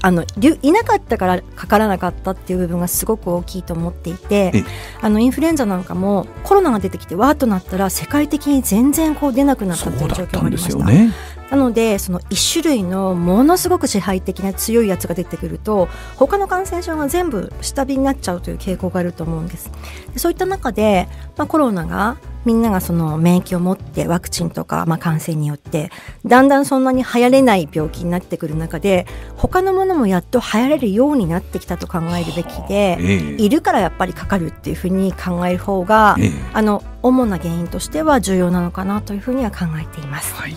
あのいなかったからかからなかったっていう部分がすごく大きいと思っていてあのインフルエンザなんかもコロナが出てきてわーっとなったら世界的に全然こう出なくなったという状況もありました。ね、なのでその1種類のものすごく支配的な強いやつが出てくると他の感染症が全部下火になっちゃうという傾向があると思うんです。そういった中で、まあ、コロナがみんながその免疫を持ってワクチンとか、まあ、感染によってだんだんそんなに流行れない病気になってくる中で他のものもやっと流行れるようになってきたと考えるべきで、えー、いるからやっぱりかかるっていうふうに考える方が、えー、あの主な原因としては重要なのかなというふうには考えています。はい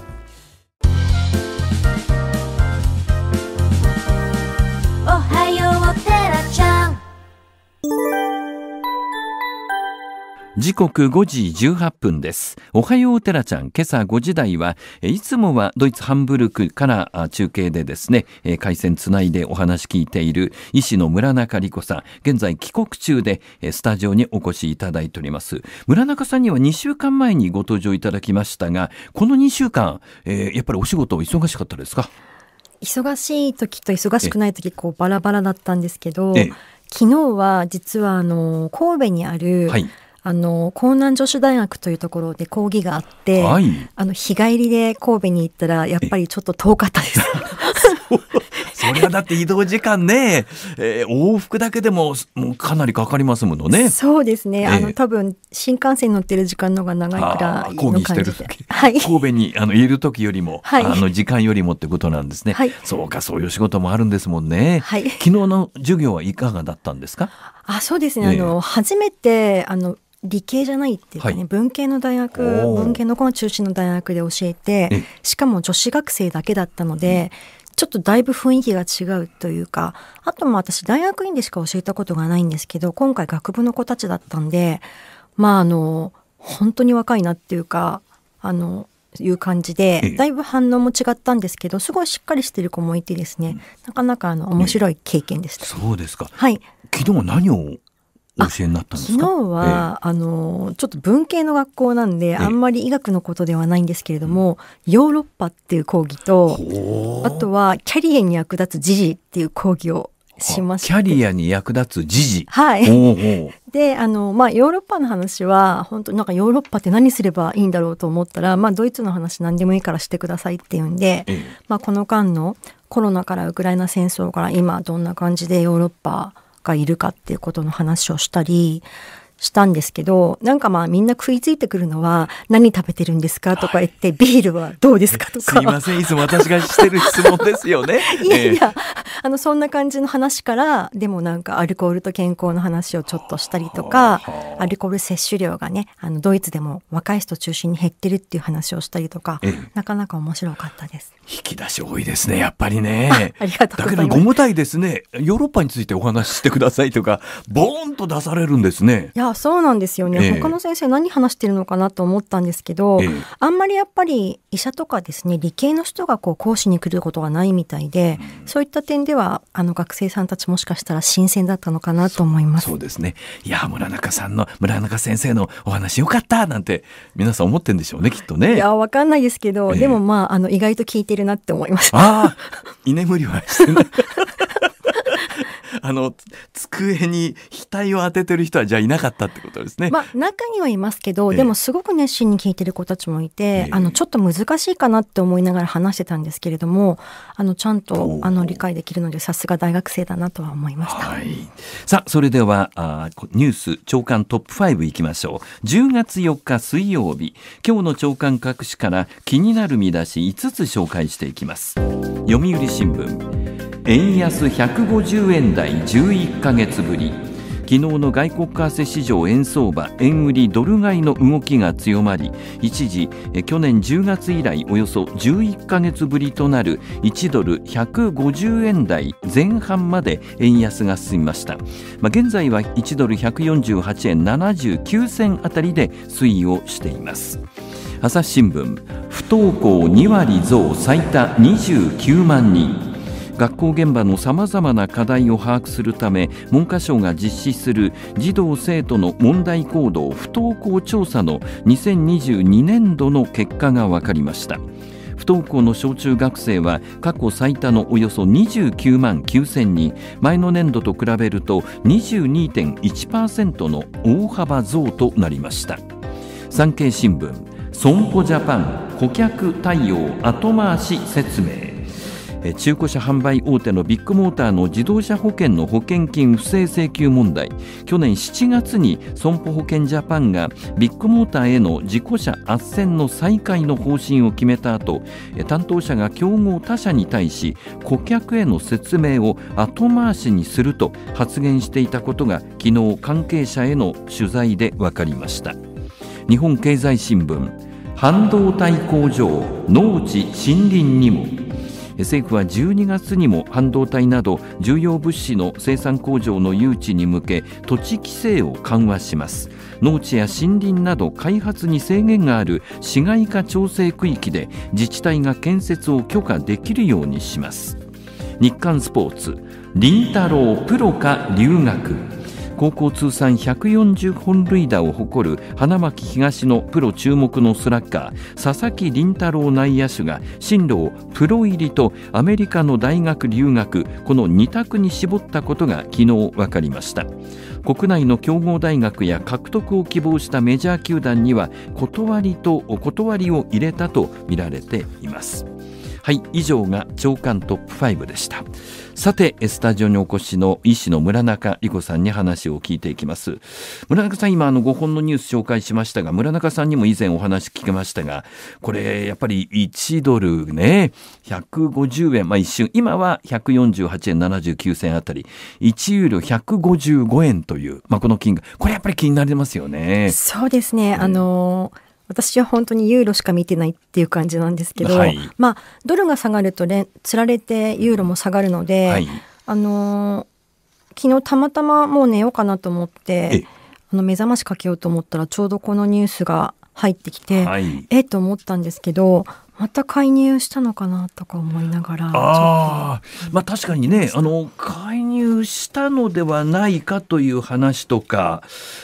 おはようちゃん時刻5時18分です。おはようてらちゃん、今朝5時台は、いつもはドイツハンブルクから中継でですね、回線つないでお話聞いている医師の村中理子さん、現在帰国中でスタジオにお越しいただいております。村中さんには2週間前にご登場いただきましたが、この2週間、えー、やっぱりお仕事忙しかったですか忙しい時と忙しくない時、こうバラバラだったんですけど、昨日は実はあの、神戸にある、はい、あの江南女子大学というところで講義があって、はい、あの日帰りで神戸に行ったらやっぱりちょっと遠かったです。それはだって移動時間ね、えー、往復だけでももうかなりかかりますものね。そうですね。えー、あの多分新幹線に乗ってる時間の方が長いからいの感じで。はい、神戸にあのいる時よりも、はい、あの時間よりもってことなんですね。はい、そうかそういう仕事もあるんですもんね。はい、昨日の授業はいかがだったんですか。あ、そうですね。えー、あの初めてあの理系じゃないっていうかね、はい、文系の大学文系の子の中心の大学で教えてしかも女子学生だけだったので、うん、ちょっとだいぶ雰囲気が違うというかあとも私大学院でしか教えたことがないんですけど今回学部の子たちだったんでまああの本当に若いなっていうかあのいう感じで、だいぶ反応も違ったんですけど、すごいしっかりしてる子もいてですね、なかなかあの面白い経験でした。ね、そうですか。はい。昨日何を教えになったんですか昨日は、ええ、あのちょっと文系の学校なんで、え、あんまり医学のことではないんですけれども、ヨーロッパっていう講義とあとはキャリアに役立つ時事っていう講義をしましキャリアに役立つ時事はい であのまあヨーロッパの話は本当なんかヨーロッパって何すればいいんだろうと思ったらまあドイツの話何でもいいからしてくださいっていうんで、まあこの間のコロナからウクライナ戦争から今どんな感じでヨーロッパがいるかっていうことの話をしたり、したんですけどなんかまあみんな食いついてくるのは何食べてるんですかとか言って、はい、ビールはどうですかとかすいませんいつも私がしてる質問ですよね いやいや、あのそんな感じの話からでもなんかアルコールと健康の話をちょっとしたりとかアルコール摂取量がねあのドイツでも若い人中心に減ってるっていう話をしたりとか、なかなか面白かったです引き出し多いですねやっぱりねありがとうございますだけどご無体ですねヨーロッパについてお話ししてくださいとかボーンと出されるんですねやそうなんですよね、えー、他の先生何話してるのかなと思ったんですけど、えー、あんまりやっぱり医者とかですね理系の人がこう講師に来ることがないみたいで、うん、そういった点ではあの学生さんたちもしかしたら新鮮だったのかなと思いますそうですねいや村中さんの村中先生のお話よかったなんて皆さん思ってんでしょうねきっとねいやわかんないですけど、えー、でもまああの意外と聞いてるなって思いましああ居眠りはしてないあの机に額を当ててる人はじゃあいなかったってことですね。まあ中にはいますけど、でもすごく熱心に聞いてる子たちもいて、あのちょっと難しいかなって思いながら話してたんですけれども、あのちゃんとあの理解できるのでさすが大学生だなとは思いました。はい、さあそれではあニュース長官トップ5いきましょう。10月4日水曜日今日の長官各紙から気になる見出し5つ紹介していきます。読売新聞。円安150円台11ヶ月ぶり昨日の外国為替市場円相場円売りドル買いの動きが強まり一時去年10月以来およそ11ヶ月ぶりとなる1ドル150円台前半まで円安が進みました、まあ、現在は1ドル148円79銭あたりで推移をしています朝日新聞不登校2割増最多29万人学校現場のさまざまな課題を把握するため文科省が実施する児童生徒の問題行動不登校調査の2022年度の結果が分かりました。不登校の小中学生は過去最多のおよそ29万9000人前の年度と比べると22.1%の大幅増となりました産経新聞損保ジャパン顧客対応後回し説明中古車販売大手のビッグモーターの自動車保険の保険金不正請求問題去年7月に損保保険ジャパンがビッグモーターへの事故車斡旋の再開の方針を決めた後担当者が競合他社に対し顧客への説明を後回しにすると発言していたことが昨日関係者への取材で分かりました日本経済新聞半導体工場農地森林にも政府は12月にも半導体など重要物資の生産工場の誘致に向け土地規制を緩和します農地や森林など開発に制限がある市街化調整区域で自治体が建設を許可できるようにします日刊スポーツ林太郎プロか留学高校通算140本塁打を誇る花巻東のプロ注目のスラッガー佐々木麟太郎内野手が進路をプロ入りとアメリカの大学留学この2択に絞ったことが昨日分かりました国内の強豪大学や獲得を希望したメジャー球団には断りとお断りを入れたとみられています。はい以上が長官トップ5でしたさてスタジオにお越しの医師の村中理子さんに話を聞いていきます村中さん今あの5本のニュース紹介しましたが村中さんにも以前お話聞きましたがこれやっぱり1ドルね150円まあ一瞬今は148円79銭あたり1ユーロ155円という、まあ、この金額これやっぱり気になりますよねそうですね、あのー私は本当にユーロしか見てないっていう感じなんですけど、はい、まあドルが下がると連つられてユーロも下がるので、はい、あのー、昨日たまたまもう寝ようかなと思ってあの目覚ましかけようと思ったらちょうどこのニュースが入ってきて、はい、えっと思ったんですけどまた介入したのかなとか思いながらあ、まあ、確かにねあの介入したのではないかという話とか、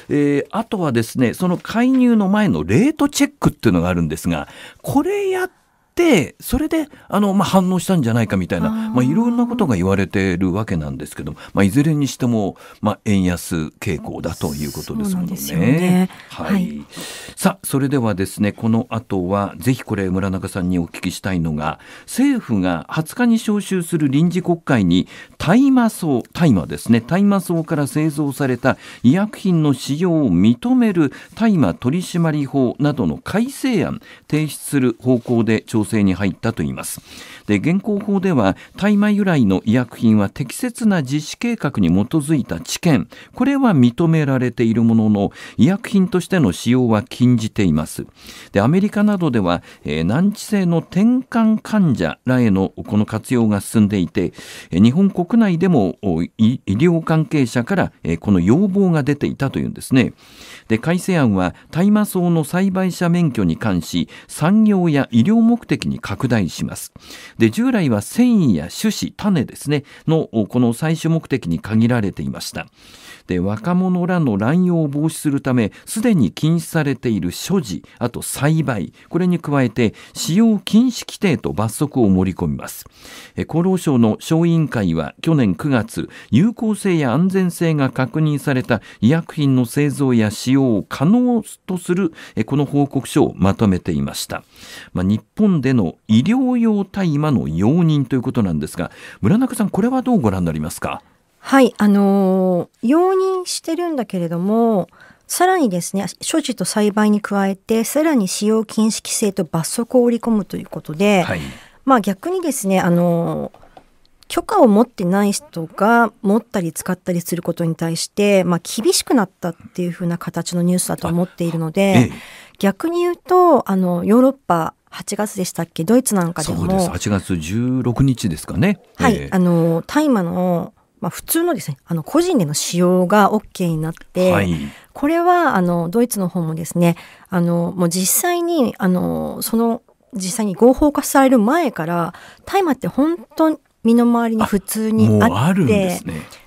えー、あとはですねその介入の前のレートチェックっていうのがあるんですがこれやってそれであの、まあ、反応したんじゃないかみたいな、まあ、いろんなことが言われてるわけなんですけど、まあ、いずれにしても、まあ、円安傾向だということですもんね。ねはい、はい、さあそれではですねこの後はぜひこれ村中さんにお聞きしたいのが政府が20日に召集する臨時国会に大麻草大麻ですね大麻草から製造された医薬品の使用を認める大麻取締法などの改正案提出する方向で調調整に入ったといいますで現行法では大麻由来の医薬品は適切な実施計画に基づいた治験これは認められているものの医薬品としての使用は禁じていますでアメリカなどでは、えー、難治性の転換患者らへのこの活用が進んでいて日本国内でも医療関係者からこの要望が出ていたというんですねで改正案は大麻草の栽培者免許に関し産業や医療目的に拡大しますで従来は繊維や種子種ですねのこの採取目的に限られていましたって若者らの乱用を防止するためすでに禁止されている所持あと栽培これに加えて使用禁止規定と罰則を盛り込みます厚労省の小委員会は去年9月有効性や安全性が確認された医薬品の製造や使用を可能とするこの報告書をまとめていました、まあ、日本での医療用大麻の容認ということなんですが村中さんこれはどうご覧になりますかはい、あのー、容認してるんだけれども、さらにですね、所持と栽培に加えて、さらに使用禁止規制と罰則を織り込むということで、はい、まあ逆にですね、あのー、許可を持ってない人が持ったり使ったりすることに対して、まあ、厳しくなったっていうふうな形のニュースだと思っているので、ええ、逆に言うとあのヨーロッパ8月でしたっけドイツなんかでもそうです8月16日ですかね、はい、え、あの大麻のまあ、普通のですねあの個人での使用が OK になって、はい、これはあのドイツの方もですねあのもう実際にあのその実際に合法化される前から大麻って本当に身の回りに普通にあって、ね、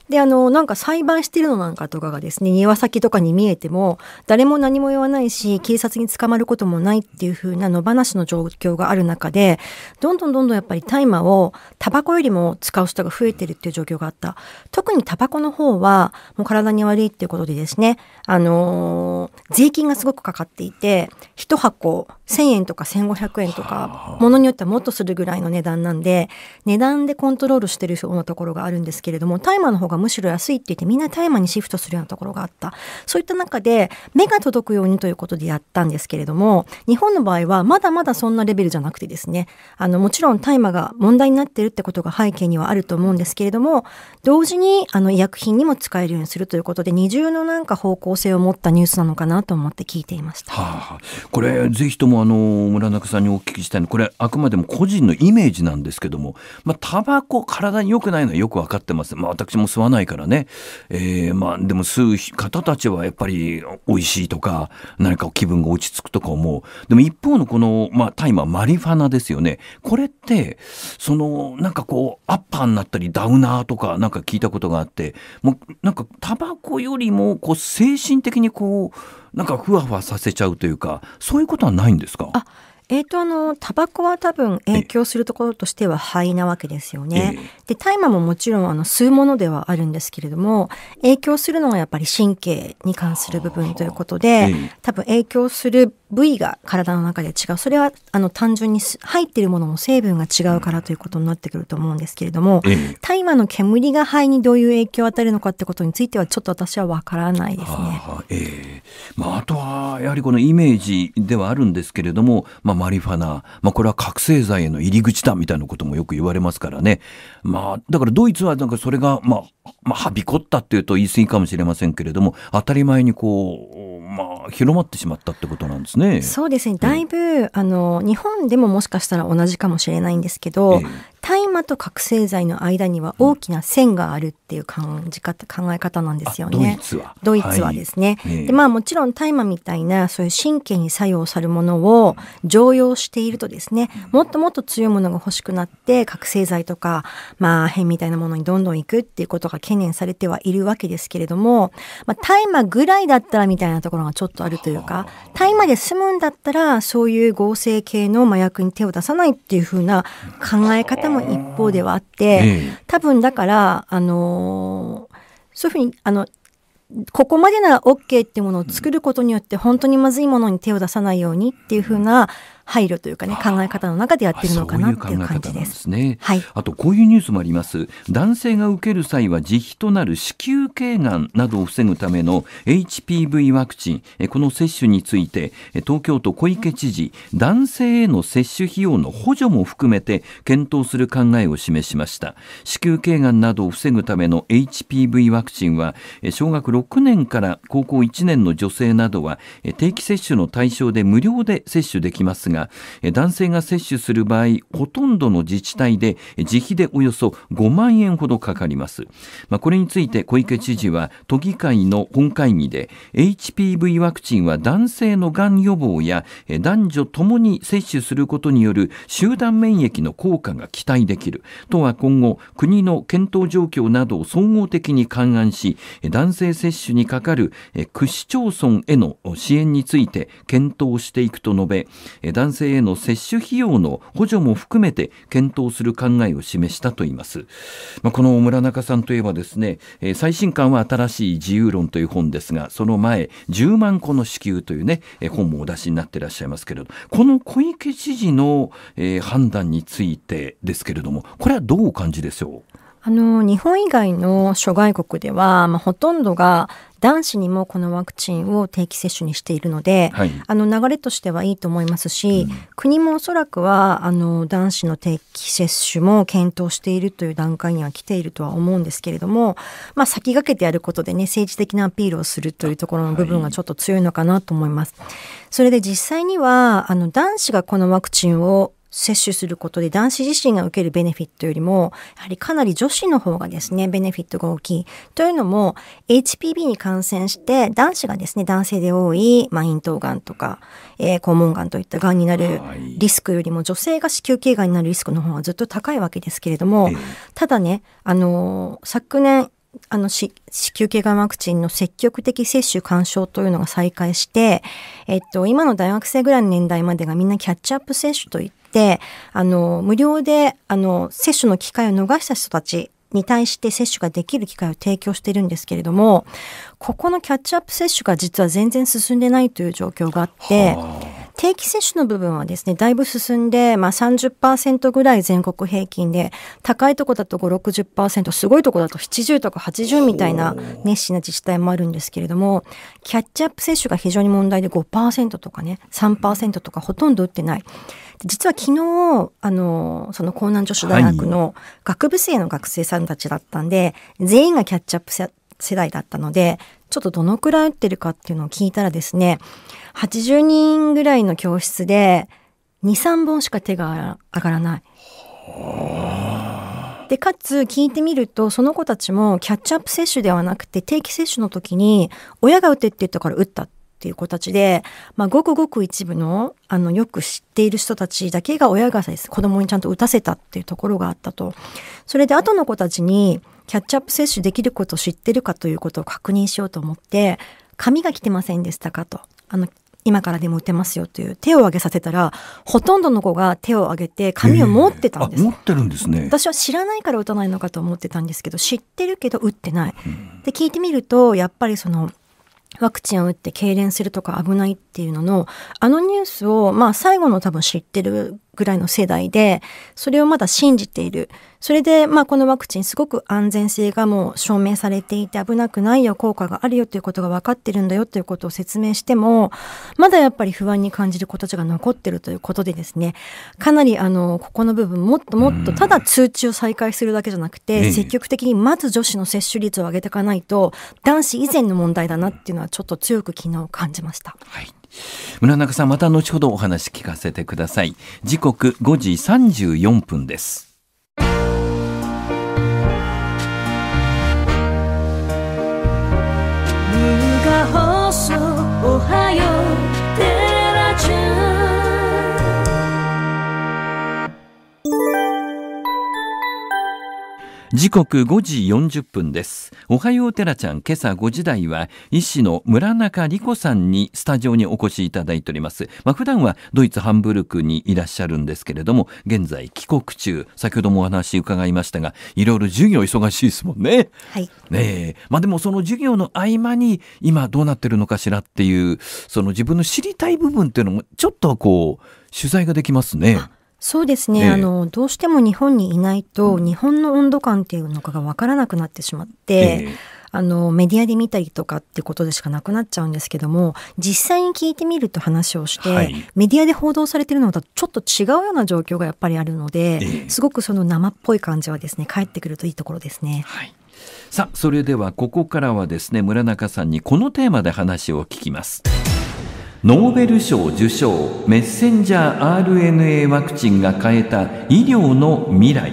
であのなんか裁判してるのなんかとかがですね庭先とかに見えても誰も何も言わないし警察に捕まることもないっていう風な野放しの状況がある中でどんどんどんどんやっぱり大麻をタバコよりも使う人が増えてるっていう状況があった特にタバコの方はもう体に悪いっていうことでですねあのー、税金がすごくかかっていて1箱1,000円とか1,500円とかものによってはもっとするぐらいの値段なんで値段でコントロールしてるようなところがあるんですけれども大麻の方ががむしろ安いって言ってみんな大麻にシフトするようなところがあった。そういった中で目が届くようにということでやったんですけれども、日本の場合はまだまだそんなレベルじゃなくてですね、あのもちろん大麻が問題になってるってことが背景にはあると思うんですけれども、同時にあの医薬品にも使えるようにするということで二重のなんか方向性を持ったニュースなのかなと思って聞いていました。はあ、これぜひともあの村中さんにお聞きしたいのこれあくまでも個人のイメージなんですけども、まあタバコ体に良くないのはよく分かってます。まあ私も吸わないからね、えー、まあでも吸う方たちはやっぱり美味しいとか何か気分が落ち着くとか思うでも一方のこの、まあ、大麻マリファナですよねこれってそのなんかこうアッパーになったりダウナーとかなんか聞いたことがあってもうなんかタバコよりもこう精神的にこうなんかふわふわさせちゃうというかそういうことはないんですかあえーと、あの、タバコは多分影響するところとしては肺なわけですよね。で、大麻ももちろんあの吸うものではあるんですけれども、影響するのはやっぱり神経に関する部分ということで、多分影響する部位が体の中で違う。それはあの単純に入っているものの成分が違うからということになってくると思うんですけれども、大麻の煙が肺にどういう影響を与えるのかってことについてはちょっと私はわからないですね。あ,、えーまあ、あとはやはりこのイメージではあるんですけれども、まあ、マリファナ、まあ、これは覚醒剤への入り口だみたいなこともよく言われますからね。まあ、だからドイツはなんかそれが、まあ、まあ、はびこったっていうと言い過ぎかもしれませんけれども、当たり前にこう、まあ、広まってしまったってことなんですね。そうですね。だいぶ、うん、あの日本でももしかしたら同じかもしれないんですけど、ええ、大麻と覚醒剤の間には大きな線があるっていう感じ方、考え方なんですよね。ドイツは。ドイツはですね。はい、でまあもちろん大麻みたいなそういう神経に作用するものを常用しているとですね、もっともっと強いものが欲しくなって覚醒剤とかまあ変みたいなものにどんどん行くっていうことが懸念されてはいるわけですけれども、まあ大麻ぐらいだったらみたいなところがちょっとあるというか、タイまで済むんだったら、そういう合成系の麻薬に手を出さないっていうふうな考え方も一方ではあって、多分だから、あのー、そういうふうに、あの、ここまでなら OK っていうものを作ることによって本当にまずいものに手を出さないようにっていうふうな配慮というかね考え方の中でやってるのかなっていう感じです。ういうね、はい、あとこういうニュースもあります。男性が受ける際は自費となる子宮頸がんなどを防ぐための HPV ワクチンこの接種について東京都小池知事男性への接種費用の補助も含めて検討する考えを示しました。子宮頸がんなどを防ぐための HPV ワクチンは小学6年から高校1年の女性などは定期接種の対象で無料で接種できますがが、男性が接種する場合、ほとんどの自治体で自費でおよそ5万円ほどかかります。まあ、これについて小池知事は都議会の本会議で、HPV ワクチンは男性のがん予防や男女ともに接種することによる集団免疫の効果が期待できる。都は今後、国の検討状況などを総合的に勘案し、男性接種にかかる区市町村への支援について検討していくと述べ、男性への接種費用の補助も含めて検討する考えを示したといいます、まあ、この村中さんといえばですね、えー、最新刊は新しい自由論という本ですがその前10万個の支給というね、えー、本もお出しになっていらっしゃいますけれどこの小池知事の、えー、判断についてですけれどもこれはどうお感じでしょうあの日本以外の諸外国では、まあ、ほとんどが男子にもこのワクチンを定期接種にしているので、はい、あの流れとしてはいいと思いますし、うん、国もおそらくはあの男子の定期接種も検討しているという段階には来ているとは思うんですけれども、まあ、先駆けてやることで、ね、政治的なアピールをするというところの部分がちょっと強いのかなと思います。はい、それで実際にはあの男子がこのワクチンを接種することで男子自身が受けるベネフィットよりも、やはりかなり女子の方がですね、ベネフィットが大きい。というのも、HPV に感染して、男子がですね、男性で多い、まあ、咽頭がんとか、えー、肛門がんといったがんになるリスクよりも、女性が子宮頸がんになるリスクの方がずっと高いわけですけれども、ただね、あのー、昨年、あの子宮頸がんワクチンの積極的接種勧奨というのが再開して、えっと、今の大学生ぐらいの年代までがみんなキャッチアップ接種といって、、あの、無料で、あの、接種の機会を逃した人たちに対して接種ができる機会を提供しているんですけれども、ここのキャッチアップ接種が実は全然進んでないという状況があって、定期接種の部分はですね、だいぶ進んで、まあ30%ぐらい全国平均で、高いとこだと5、60%、すごいとこだと70とか80みたいな熱心な自治体もあるんですけれども、キャッチアップ接種が非常に問題で5%とかね、3%とかほとんど打ってない。実は昨日、あの、その江南女子大学の学部生の学生さんたちだったんで、はい、全員がキャッチアップ世代だったので、ちょっとどのくらい打ってるかっていうのを聞いたらですね、80人ぐらいの教室で、2、3本しか手が上がらない。で、かつ聞いてみると、その子たちもキャッチアップ接種ではなくて定期接種の時に、親が打てって言ったから打った。っていう子たちで、まあ、ごくごく一部の、あの、よく知っている人たちだけが親がです、子供にちゃんと打たせたっていうところがあったと。それで後の子たちに、キャッチアップ接種できることを知ってるかということを確認しようと思って、紙が来てませんでしたかと。あの、今からでも打てますよという手を挙げさせたら、ほとんどの子が手を挙げて紙を持ってたんです、えー、持ってるんですね。私は知らないから打たないのかと思ってたんですけど、知ってるけど打ってない。で、聞いてみると、やっぱりその、ワクチンを打って痙攣するとか危ないっていうのの、あのニュースを、まあ最後の多分知ってるぐらいの世代で、それをまだ信じている。それで、まあ、このワクチンすごく安全性がもう証明されていて危なくないよ、効果があるよということが分かってるんだよということを説明しても、まだやっぱり不安に感じる子たちが残ってるということでですね、かなりあの、ここの部分もっともっと、ただ通知を再開するだけじゃなくて、積極的にまず女子の接種率を上げていかないと、男子以前の問題だなっていうのはちょっと強く昨日感じました。はい村中さんまた後ほどお話聞かせてください時刻5時34分です時刻5時40分です。おはようテラちゃん、今朝5時台は医師の村中理子さんにスタジオにお越しいただいております。まあ、普段はドイツハンブルクにいらっしゃるんですけれども、現在帰国中、先ほどもお話伺いましたが、いろいろ授業忙しいですもんね。はい。ねえ。まあ、でもその授業の合間に今どうなってるのかしらっていう、その自分の知りたい部分っていうのもちょっとこう、取材ができますね。そうですね、えあのどうしても日本にいないと、日本の温度感っていうのかが分からなくなってしまって、え、あのメディアで見たりとかってことでしかなくなっちゃうんですけども実際に聞いてみると話をして、はい、メディアで報道されてるのとちょっと違うような状況がやっぱりあるので、すごくその生っぽい感じはですね返ってくるといいところですね。はいさあそれではここからはですね村中さんにこのテーマで話を聞きます。ノーベル賞受賞メッセンジャー RNA ワクチンが変えた医療の未来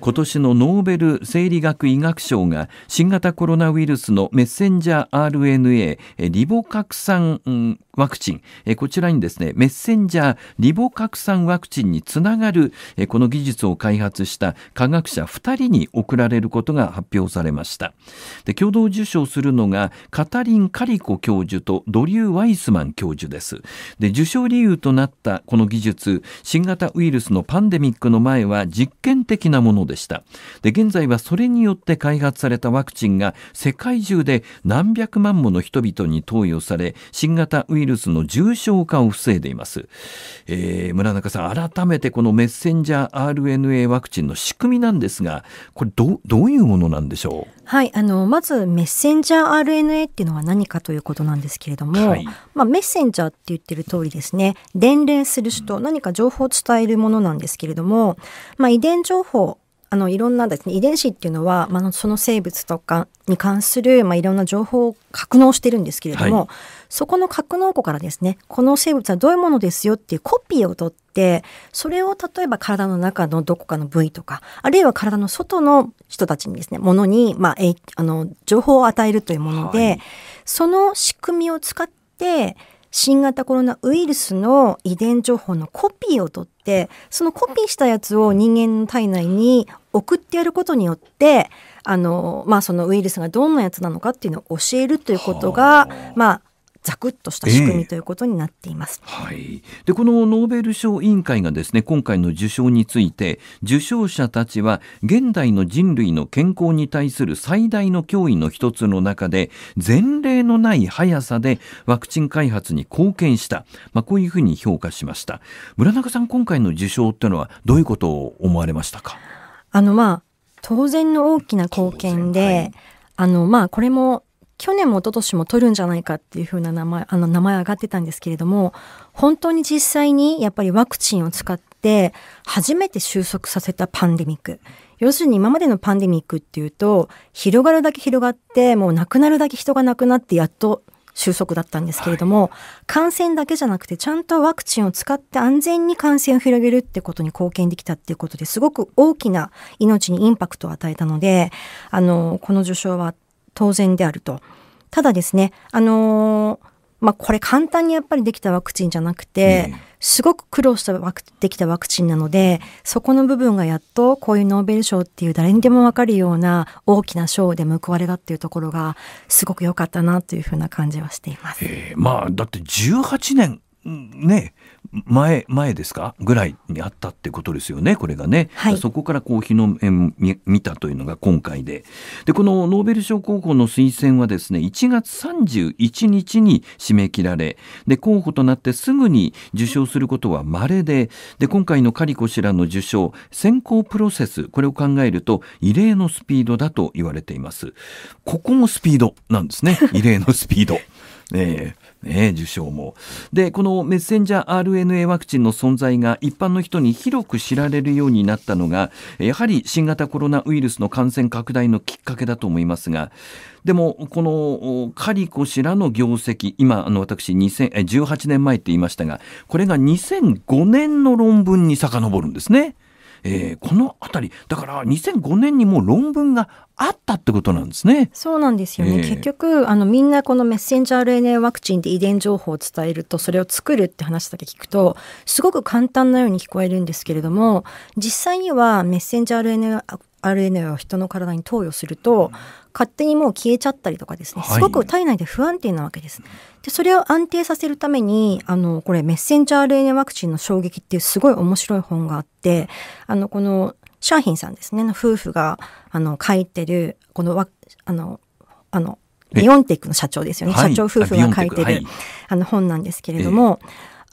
今年のノーベル生理学医学賞が新型コロナウイルスのメッセンジャー RNA リボ核酸ワクチン、えこちらにですね、メッセンジャーリボ核酸ワクチンにつながる、えこの技術を開発した科学者2人に贈られることが発表されました。で共同受賞するのがカタリン・カリコ教授とドリュー・ワイスマン教授です。で受賞理由となったこの技術、新型ウイルスのパンデミックの前は実験的なものでした。で現在はそれによって開発されたワクチンが世界中で何百万もの人々に投与され、新型ウイルスイルスの重症化を防いでいます、えー、村中さん改めてこのメッセンジャー RNA ワクチンの仕組みなんですがこれどどういうものなんでしょうはいあのまずメッセンジャー RNA っていうのは何かということなんですけれども、はい、まあ、メッセンジャーって言ってる通りですね伝令する人何か情報を伝えるものなんですけれども、まあ、遺伝情報あのいろんなですね遺伝子っていうのは、まあ、その生物とかに関する、まあ、いろんな情報を格納してるんですけれども、はいそこの格納庫からですね、この生物はどういうものですよっていうコピーを取って、それを例えば体の中のどこかの部位とか、あるいは体の外の人たちにですね、ものに、まあ、えあの、情報を与えるというもので、はい、その仕組みを使って、新型コロナウイルスの遺伝情報のコピーを取って、そのコピーしたやつを人間の体内に送ってやることによって、あの、まあ、そのウイルスがどんなやつなのかっていうのを教えるということが、まあ、ざくっとした仕組みということになっています、えー、はい、でこのノーベル賞委員会がですね今回の受賞について受賞者たちは現代の人類の健康に対する最大の脅威の一つの中で前例のない速さでワクチン開発に貢献した、まあ、こういうふうに評価しました村中さん今回の受賞っていうのはどういうことを思われましたかあのまあ当然の大きな貢献で、あのまあこれも去年も一昨年も取るんじゃないかっていうふうな名前、あの名前上がってたんですけれども、本当に実際にやっぱりワクチンを使って初めて収束させたパンデミック。要するに今までのパンデミックっていうと、広がるだけ広がって、もうなくなるだけ人が亡くなってやっと収束だったんですけれども、はい、感染だけじゃなくてちゃんとワクチンを使って安全に感染を広げるってことに貢献できたっていうことですごく大きな命にインパクトを与えたのであのこの受賞は当然であると。ただですね、あのーまあ、これ簡単にやっぱりできたワクチンじゃなくて、すごく苦労したワクできたワクチンなのでそこの部分がやっとこういうノーベル賞っていう誰にでも分かるような大きな賞で報われたっていうところがすごく良かったなというふうな感じはしています。えー、まあ、だって18年ね前前ですかぐらいにあったってことですよねこれがね、はい、そこからこう日の目見たというのが今回ででこのノーベル賞候補の推薦はですね1月31日に締め切られで候補となってすぐに受賞することは稀でで今回のカリコ氏らの受賞選考プロセスこれを考えると異例のスピードだと言われていますここもスピードなんですね異例のスピード。えー、ね、受賞もでこのメッセンジャー RNA ワクチンの存在が一般の人に広く知られるようになったのがやはり新型コロナウイルスの感染拡大のきっかけだと思いますがでもこのカリコ氏らの業績今あの私2018年前って言いましたがこれが2005年の論文に遡るんですね。えー、このあたりだから2005年にもう論文があったってことなんですね。そうなんですよね。えー、結局あのみんなこのメッセンジャー RNA ワクチンで遺伝情報を伝えるとそれを作るって話だけ聞くとすごく簡単なように聞こえるんですけれども実際にはメッセンジャー RNA RNA を人の体に投与すると、勝手にもう消えちゃったりとかですね、すごく体内で不安定なわけです。はい、でそれを安定させるためにあのこれメッセンジャー RNA ワクチンの衝撃っていうすごい面白い本があってあのこのシャーヒンさんですねの夫婦があの書いてるこのあのあのビオンテックの社長ですよね、社長夫婦が書いてる、あの本なんですけれども。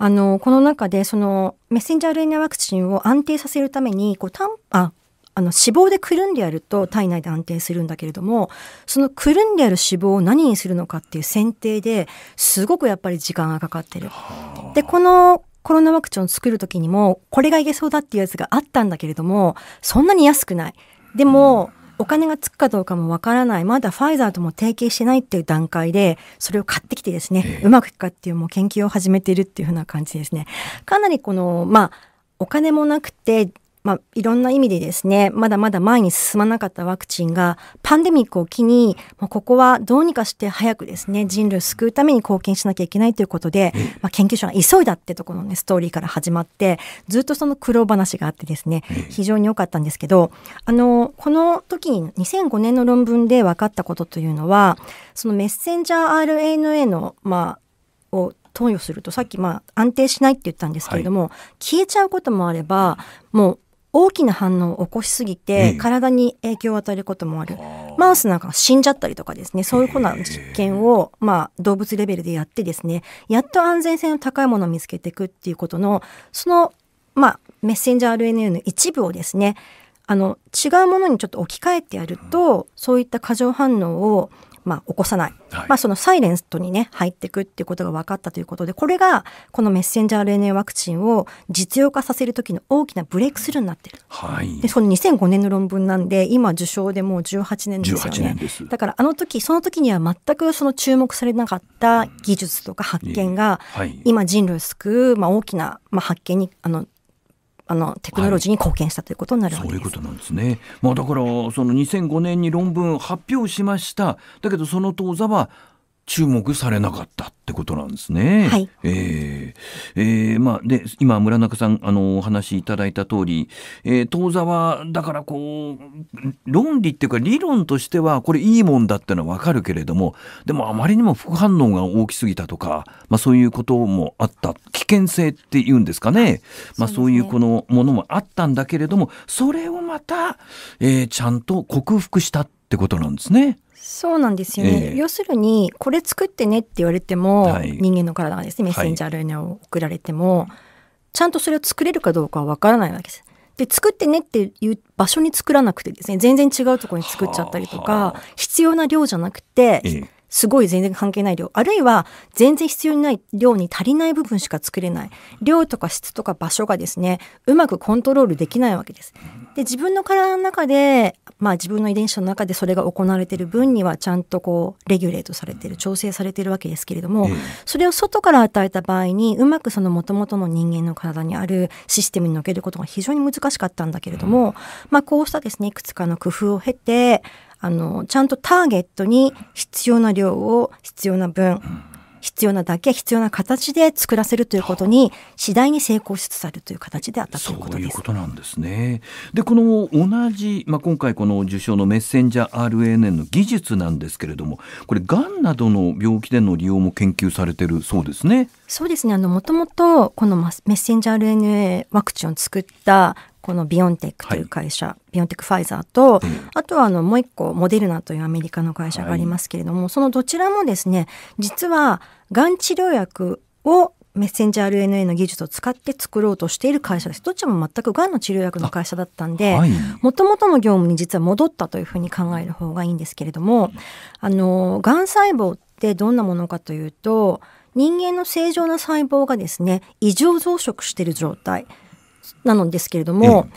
あの、この中で、その、メッセンジャー RNA ワクチンを安定させるために、こう、たん、あ、あの脂肪でくるんでやると体内で安定するんだけれどもそのくるんである脂肪を何にするのかっていう選定ですごくやっぱり時間がかかってる。でこのコロナワクチンを作る時にもこれがいけそうだっていうやつがあったんだけれどもそんなに安くない。でも、お金がつくかどうかもわからない。まだファイザーとも提携してないっていう段階で、それを買ってきてですね、うまくいくかっていうもう研究を始めているっていうふうな感じですね。かなりこの、まあ、お金もなくて、まあ、いろんな意味でですね、まだまだ前に進まなかったワクチンが、パンデミックを機に、まあ、ここはどうにかして早くですね、人類を救うために貢献しなきゃいけないということで、まあ、研究者が急いだってところのね、ストーリーから始まって、ずっとその苦労話があってですね、非常に良かったんですけど、あの、この時に2005年の論文で分かったことというのは、そのメッセンジャー RNA の、まあ、を投与するとさっきまあ安定しないって言ったんですけれども、はい、消えちゃうこともあればもう大きな反応を起こしすぎて、体に影響を与えることもある、うん、マウスなんか死んじゃったりとかですねそういうふうな実験を、まあ、動物レベルでやってですねやっと安全性の高いものを見つけていくっていうことのその、まあ、メッセンジャー RNA の一部をですねあの違うものにちょっと置き換えてやるとそういった過剰反応をまあ、起こさない、はい、まあ、そのサイレントに、ね、入っていくっていうことが分かったということでこれがこのメッセンジャー RNA ワクチンを実用化させる時の大きなブレイクスルーになってる、はい、でその2005年の論文なんで今受賞でもう18年ですよねだからあの時その時には全くその注目されなかった技術とか発見が今人類を救う、まあ、大きな、まあ、発見にあのあのテクノロジーに貢献したということになるわけです、はい、そういうことなんですね。まあだからその2005年に論文発表しました。だけどその当座は注目されなかったってことなんですね。はい、えー、えー、まあで今村中さんあのお話しいただいた通り、えー、当座はだからこう論理っていうか理論としてはこれいいもんだってのはわかるけれども、でもあまりにも副反応が大きすぎたとか、まあそういうこともあった危険性っていうんですかね。まあそういうこのものもあったんだけれども、それをまた、えー、ちゃんと克服したってことなんですね。そうなんですよね、えー、要するにこれ作ってねって言われても、はい、人間の体がですねメッセンジャー RNA を送られても、はい、ちゃんとそれを作れるかどうかはわからないわけです。で作ってねっていう場所に作らなくてですね全然違うところに作っちゃったりとか必要な量じゃなくて、えーすごい全然関係ない量あるいは全然必要にない量に足りない部分しか作れない量とか質とか場所がですねうまくコントロールできないわけです。で自分の体の中で、まあ、自分の遺伝子の中でそれが行われてる分にはちゃんとこうレギュレートされてる調整されてるわけですけれども、それを外から与えた場合にうまくそのもともとの人間の体にあるシステムにのけることが非常に難しかったんだけれども、まあ、こうしたですねいくつかの工夫を経てあの、ちゃんとターゲットに必要な量を必要な分、必要なだけ必要な形で作らせるということに次第に成功しつつあるという形であったということです。そういうことなんですね。でこの同じまあ今回この受賞のメッセンジャー RNA の技術なんですけれども、これがんなどの病気での利用も研究されてるそうですね。そうですね。あのもともとこのメッセンジャー RNA ワクチンを作ったこのビオンテックという会社、はい、ビオンテックファイザーと、うん、あとはあのもう一個モデルナというアメリカの会社がありますけれども、はい、そのどちらもですね実はがん治療薬をメッセンジャー RNA の技術を使って作ろうとしている会社です。どっちも全くがんの治療薬の会社だったんで、もともとの業務に実は戻ったというふうに考える方がいいんですけれども、あの、がん細胞ってどんなものかというと、人間の正常な細胞がですね、異常増殖している状態。なのですけれども、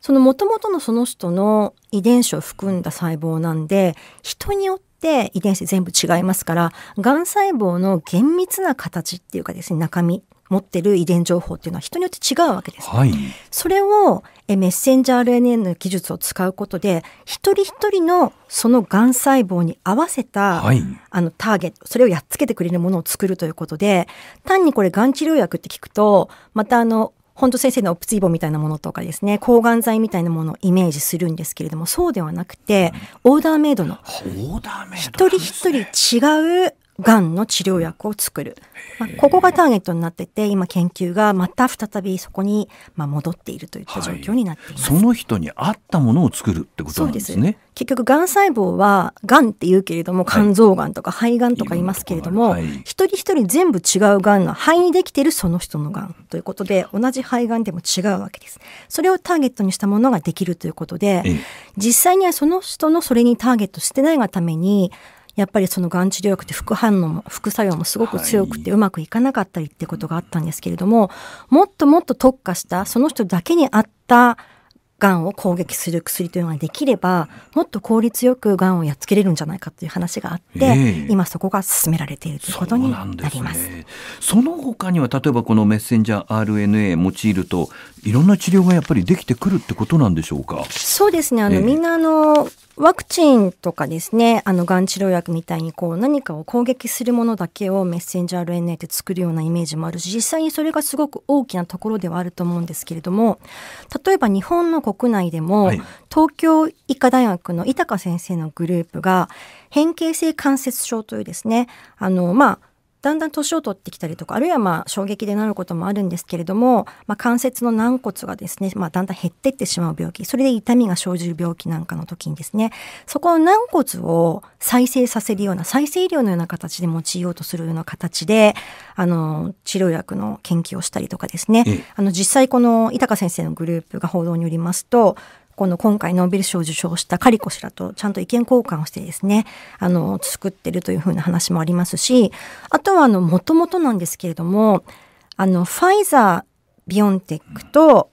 そのもともとのその人の遺伝子を含んだ細胞なんで人によって遺伝子全部違いますからがん細胞の厳密な形っていうかですね中身持ってる遺伝情報っていうのは人によって違うわけです、はい、それをえメッセンジャー RNA の技術を使うことで一人一人のそのがん細胞に合わせた、はい、あのターゲットそれをやっつけてくれるものを作るということで単にこれがん治療薬って聞くとまたあの本当先生のオプツイボみたいなものとかですね、抗がん剤みたいなものをイメージするんですけれども、そうではなくて、オーダーメイドの、一人一人違うがんの治療薬を作る、まあ、ここがターゲットになってて今研究がまた再びそこにまあ戻っているといった状況になっています、はい、その人に合ったものを作るってことなんですね結局がん細胞はがんって言うけれども肝臓がんとか肺がんとかいますけれども、はい、一人一人全部違うがんの肺にできているその人のがんということで同じ肺がんでも違うわけですそれをターゲットにしたものができるということで実際にはその人のそれにターゲットしてないがためにやっぱりそのがん治療薬って副反応も副作用もすごく強くてうまくいかなかったりってことがあったんですけれども、もっともっと特化したその人だけに合ったがんを攻撃する薬というのができればもっと効率よくがんをやっつけれるんじゃないかという話があって、えー、今そこが進められているということになります、ね、その他には例えばこのメッセンジャー RNA 用いるといろんな治療がやっぱりできてくるってことなんでしょうかそうですねあの、えー、みんなあのワクチンとかですね、あの、がん治療薬みたいに、こう、何かを攻撃するものだけをメッセンジャー RNA で作るようなイメージもあるし、実際にそれがすごく大きなところではあると思うんですけれども、例えば日本の国内でも、はい、東京医科大学の井高先生のグループが、変形性関節症というですね、あの、まあ、だんだん年を取ってきたりとかあるいはまあ衝撃でなることもあるんですけれども、まあ、関節の軟骨がですね、まあ、だんだん減っていってしまう病気それで痛みが生じる病気なんかの時にですねそこの軟骨を再生させるような再生医療のような形で用いようとするような形であの治療薬の研究をしたりとかですね、あの実際この井高先生のグループが報道によりますとこの今回ノーベル賞を受賞したカリコ氏らとちゃんと意見交換をしてですね、あの、作ってるというふうな話もありますし、あとはあの、もともとなんですけれども、あの、ファイザー、ビオンテックと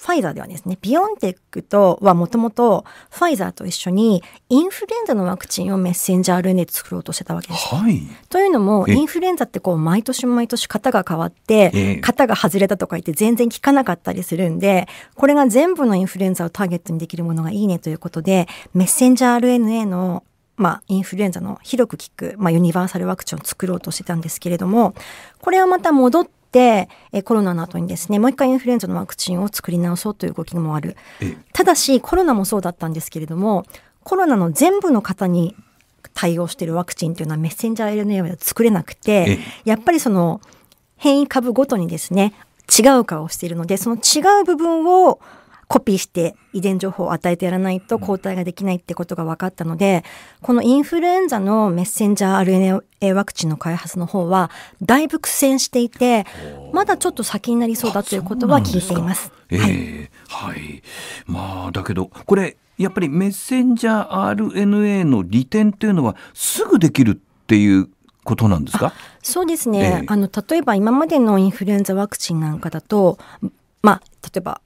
ファイザーではですね、ビオンテックとはもともとファイザーと一緒にインフルエンザのワクチンをメッセンジャー RNA で作ろうとしてたわけです。はい、というのも、インフルエンザってこう毎年毎年型が変わって、型が外れたとか言って全然効かなかったりするんで、これが全部のインフルエンザをターゲットにできるものがいいねということで、メッセンジャー RNA のまあ、インフルエンザの広く効く、まあ、ユニバーサルワクチンを作ろうとしてたんですけれども、これはまた戻っ、えコロナの後にですねもう一回インフルエンザのワクチンを作り直そうという動きもあるただしコロナもそうだったんですけれどもコロナの全部の方に対応しているワクチンというのはメッセンジャー RNA は作れなくてやっぱりその変異株ごとにですね違う顔をしているのでその違う部分をコピーして遺伝情報を与えてやらないと抗体ができないってことが分かったので、このインフルエンザのメッセンジャー RNA ワクチンの開発の方は、だいぶ苦戦していて、まだちょっと先になりそうだということは聞いています。えー、はい、はい。まあ、だけど、これ、やっぱりメッセンジャー RNA の利点というのは、すぐできるっていうことなんですかそうですね、えー、あの例えば今までのインフルエンザワクチンなんかだと、まあ、例えば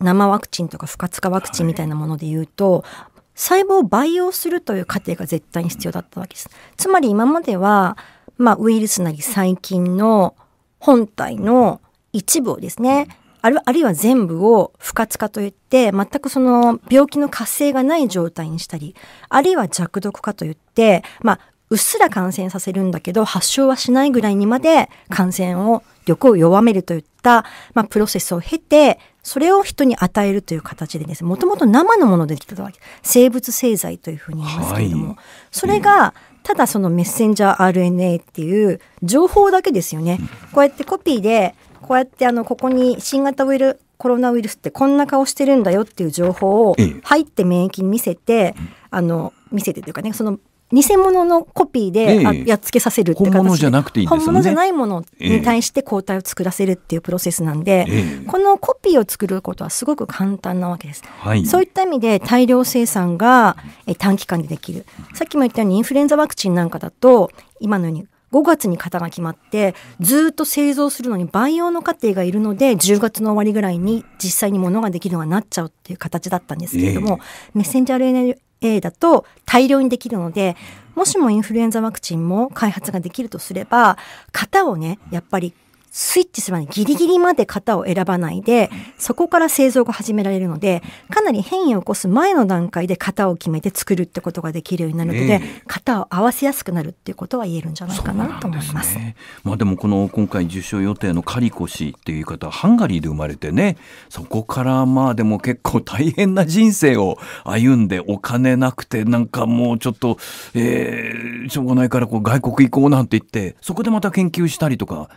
生ワクチンとか不活化ワクチンみたいなもので言うと、はい、細胞を培養するという過程が絶対に必要だったわけです。つまり今までは、まあ、ウイルスなり細菌の本体の一部をですね、あるあるいは全部を不活化といって、全くその病気の活性がない状態にしたり、あるいは弱毒化といって、まあ、うっすら感染させるんだけど、発症はしないぐらいにまで感染を、力を弱めるといった、まあ、プロセスを経て、それを人に与えるという形でですねもともと生のものでできたわけ生物製剤というふうに言いますけれども、はい、それがただそのメッセンジャー RNA っていう情報だけですよね。こうやってコピーでこうやってあのここに新型ウイルコロナウイルスってこんな顔してるんだよっていう情報を入って免疫に見せて、あの見せてというかねその偽物のコピーで、やっつけさせるって形で本物じゃなくていい、ね、本物じゃないものに対して抗体を作らせるっていうプロセスなんで、えー、このコピーを作ることはすごく簡単なわけです、はい、そういった意味で大量生産が短期間でできるさっきも言ったようにインフルエンザワクチンなんかだと今のように5月に型が決まってずっと製造するのに培養の過程がいるので10月の終わりぐらいに実際にものができるようになっちゃうっていう形だったんですけれども、えー、メッセンジャー RNA A だと大量にできるので、もしもインフルエンザワクチンも開発ができるとすれば、型をね、やっぱりスイッチするまでギリギリまで型を選ばないで、そこから製造が始められるので、かなり変異を起こす前の段階で型を決めて作るってことができるようになるので、型を合わせやすくなるっていうことは言えるんじゃないかなと思います。ね、まあでもこの今回受賞予定のカリコ氏っていう方はハンガリーで生まれてね、そこからまあでも結構大変な人生を歩んでお金なくてなんかもうちょっと、えー、しょうがないからこう外国行こうなんて言って、そこでまた研究したりとか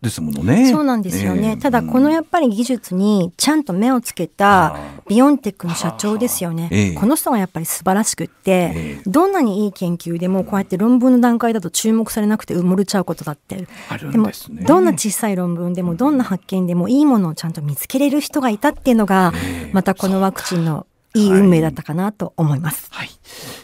ですですものね。そうなんですよね。えー、ただこのやっぱり技術にちゃんと目をつけたビオンテックの社長ですよね。この人がやっぱり素晴らしくって、えー、どんなにいい研究でもこうやって論文の段階だと注目されなくて埋もれちゃうことだってあるんです、ね、でもどんな小さい論文でもどんな発見でもいいものをちゃんと見つけれる人がいたっていうのが、またこのワクチンのいい運命だったかなと思います。はい、はい、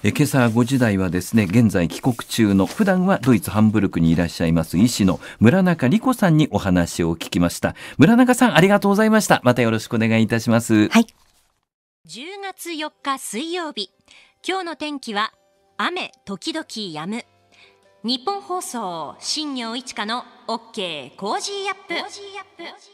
え今朝5時台はですね現在帰国中の普段はドイツハンブルクにいらっしゃいます医師の村中理子さんにお話を聞きました。村中さんありがとうございました。またよろしくお願いいたします。はい。10月4日水曜日今日の天気は雨時々止む。日本放送新業一華の OK コージーアップ。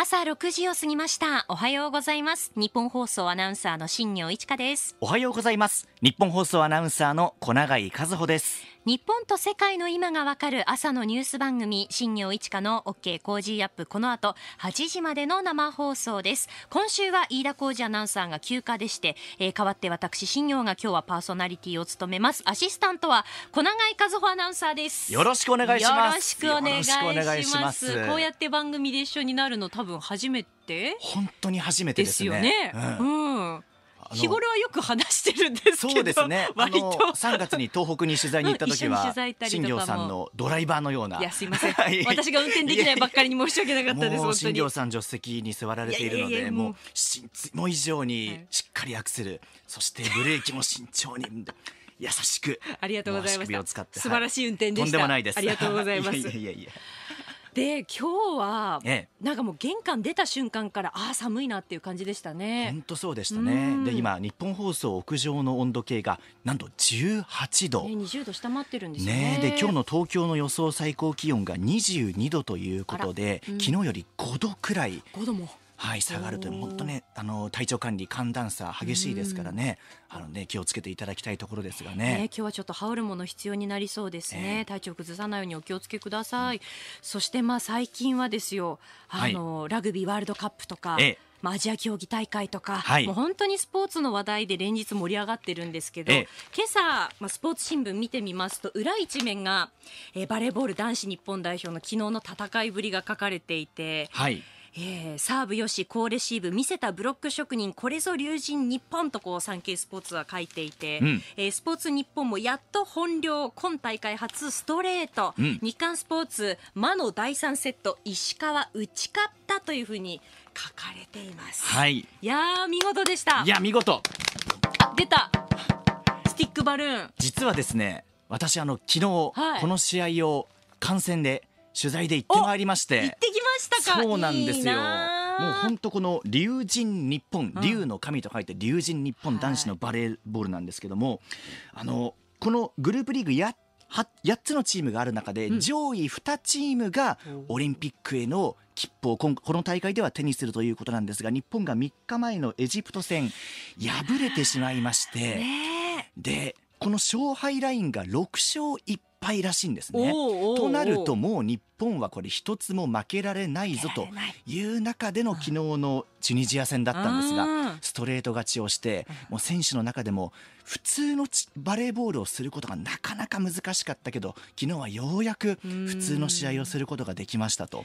朝6時を過ぎましたおはようございます日本放送アナウンサーの新業一華ですおはようございます日本放送アナウンサーの小永井和穂です日本と世界の今がわかる朝のニュース番組新業一華の OK コージーアップこの後8時までの生放送です今週は飯田浩二アナウンサーが休暇でして、えー、代わって私新業が今日はパーソナリティを務めますアシスタントは小永井和穂アナウンサーですよろしくお願いしますよろしくお願いしますこうやって番組で一緒になるの多分初めて本当に初めてですね、ね、うん、うん日頃はよく話してるんですそうですね割と三月に東北に取材に行った時は、新庄さんのドライバーのようないやすいません、私が運転できないばっかりに申し訳なかったです新庄さん助手席に座られているのでもうもう以上にしっかりアクセル、そしてブレーキも慎重に優しくありがとうございます素晴らしい運転でしたとんでもないですありがとうございますいいややで今日は、なんかもう玄関出た瞬間からああ寒いなっていう感じでしたね本当そうでしたねで今日本放送屋上の温度計がなんと18度、ね、20度下回ってるんですね、ね、で今日の東京の予想最高気温が22度ということで、うん、昨日より5度くらい5度もはい、下がるという、本当ね、あの体調管理、寒暖差激しいですからね。あのね、気をつけていただきたいところですがね。ね今日はちょっと羽織るもの必要になりそうですね。えー、体調崩さないようにお気をつけください。うん、そして、まあ、最近はですよ、あの、はい、ラグビーワールドカップとか。えーまあ、アジア競技大会とか、はい、もう本当にスポーツの話題で連日盛り上がってるんですけど、今朝、まあ、スポーツ新聞見てみますと裏一面が、えー、バレーボール男子日本代表の昨日の戦いぶりが書かれていて。はいえー、サーブよし、好レシーブ、見せたブロック職人、これぞ龍神日本とこう、サンケイスポーツは書いていて、うん、えー、スポーツ日本もやっと本領、今大会初ストレート、うん、日刊スポーツ、魔の第3セット、石川打ち勝ったというふうに書かれています。はい。いや見事でした。いや、見事。出た。スティックバルーン。実はですね、私あの昨日、はい、この試合を観戦で取材で行ってまいりまして行ってきましたかそうなんですよもう本当この龍神日本龍の神と書いて龍神日本男子のバレーボールなんですけども、はい、あのこのグループリーグや8つのチームがある中で上位2チームがオリンピックへの切符をこの大会では手にするということなんですが日本が3日前のエジプト戦敗れてしまいまして、でこの勝敗ラインが6勝1敗らしいんですね。となるともう日本はこれ一つも負けられないぞという中での昨日のチュニジア戦だったんですがストレート勝ちをしてもう選手の中でも普通のバレーボールをすることがなかなか難しかったけど昨日はようやく普通の試合をすることができましたと。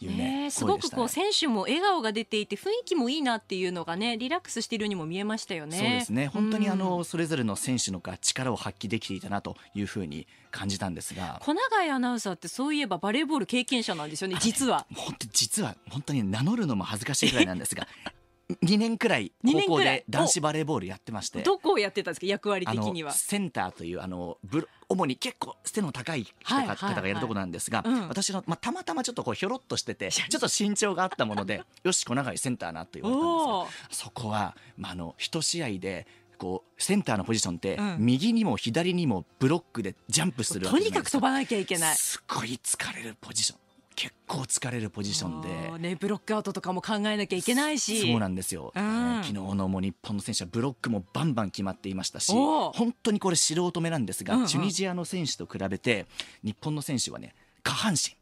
ね、すごくこう選手も笑顔が出ていて雰囲気もいいなっていうのがねリラックスしているようにも見えましたよね。そうですね本当にあの、うん、それぞれの選手のが力を発揮できていたなというふうに感じたんですが小永アナウンサーってそういえばバレーボール経験者なんですよね実は。本当実は本当に名乗るのも恥ずかしいぐらいなんですが2年くらい高校で男子バレーボールやってましてどこをやってたんですか役割的にはセンターというあのブ主に結構背の高い方がやるとこなんですが、私の、まあ、たまたまちょっとこうひょろっとしてて ちょっと身長があったものでよし小永井センターなと言われたんですがそこは、まあ、あの1試合でこうセンターのポジションって右にも左にもブロックでジャンプする、うん、とにかく飛ばなきゃいけないすごい疲れるポジション結構疲れるポジションで、ね、ブロックアウトとかも考えなきゃいけないしそうなんですよ、うん、昨日のも日本の選手はブロックもバンバン決まっていましたし本当にこれ素人目なんですが、うんうん、チュニジアの選手と比べて日本の選手はね下半身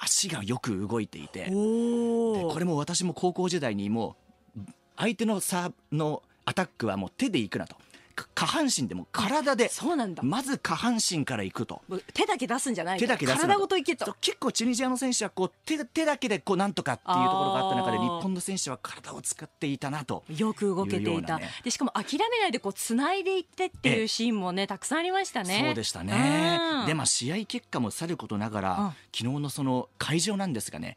足がよく動いていてこれも私も高校時代にもう相手のサーのアタックはもう手でいくなと下半身でも体でそうなんだまず下半身からいくと手だけ出すんじゃない手だけ出す体ごといけと結構チュニジアの選手はこう手手だけでこうなんとかっていうところがあった中で日本の選手は体を使っていたなとよく動けていた、でしかも諦めないでこうつないでいってっていうシーンもねたくさんありましたねそうでしたね、でまあ試合結果もさることながら、うん、昨日のその会場なんですがね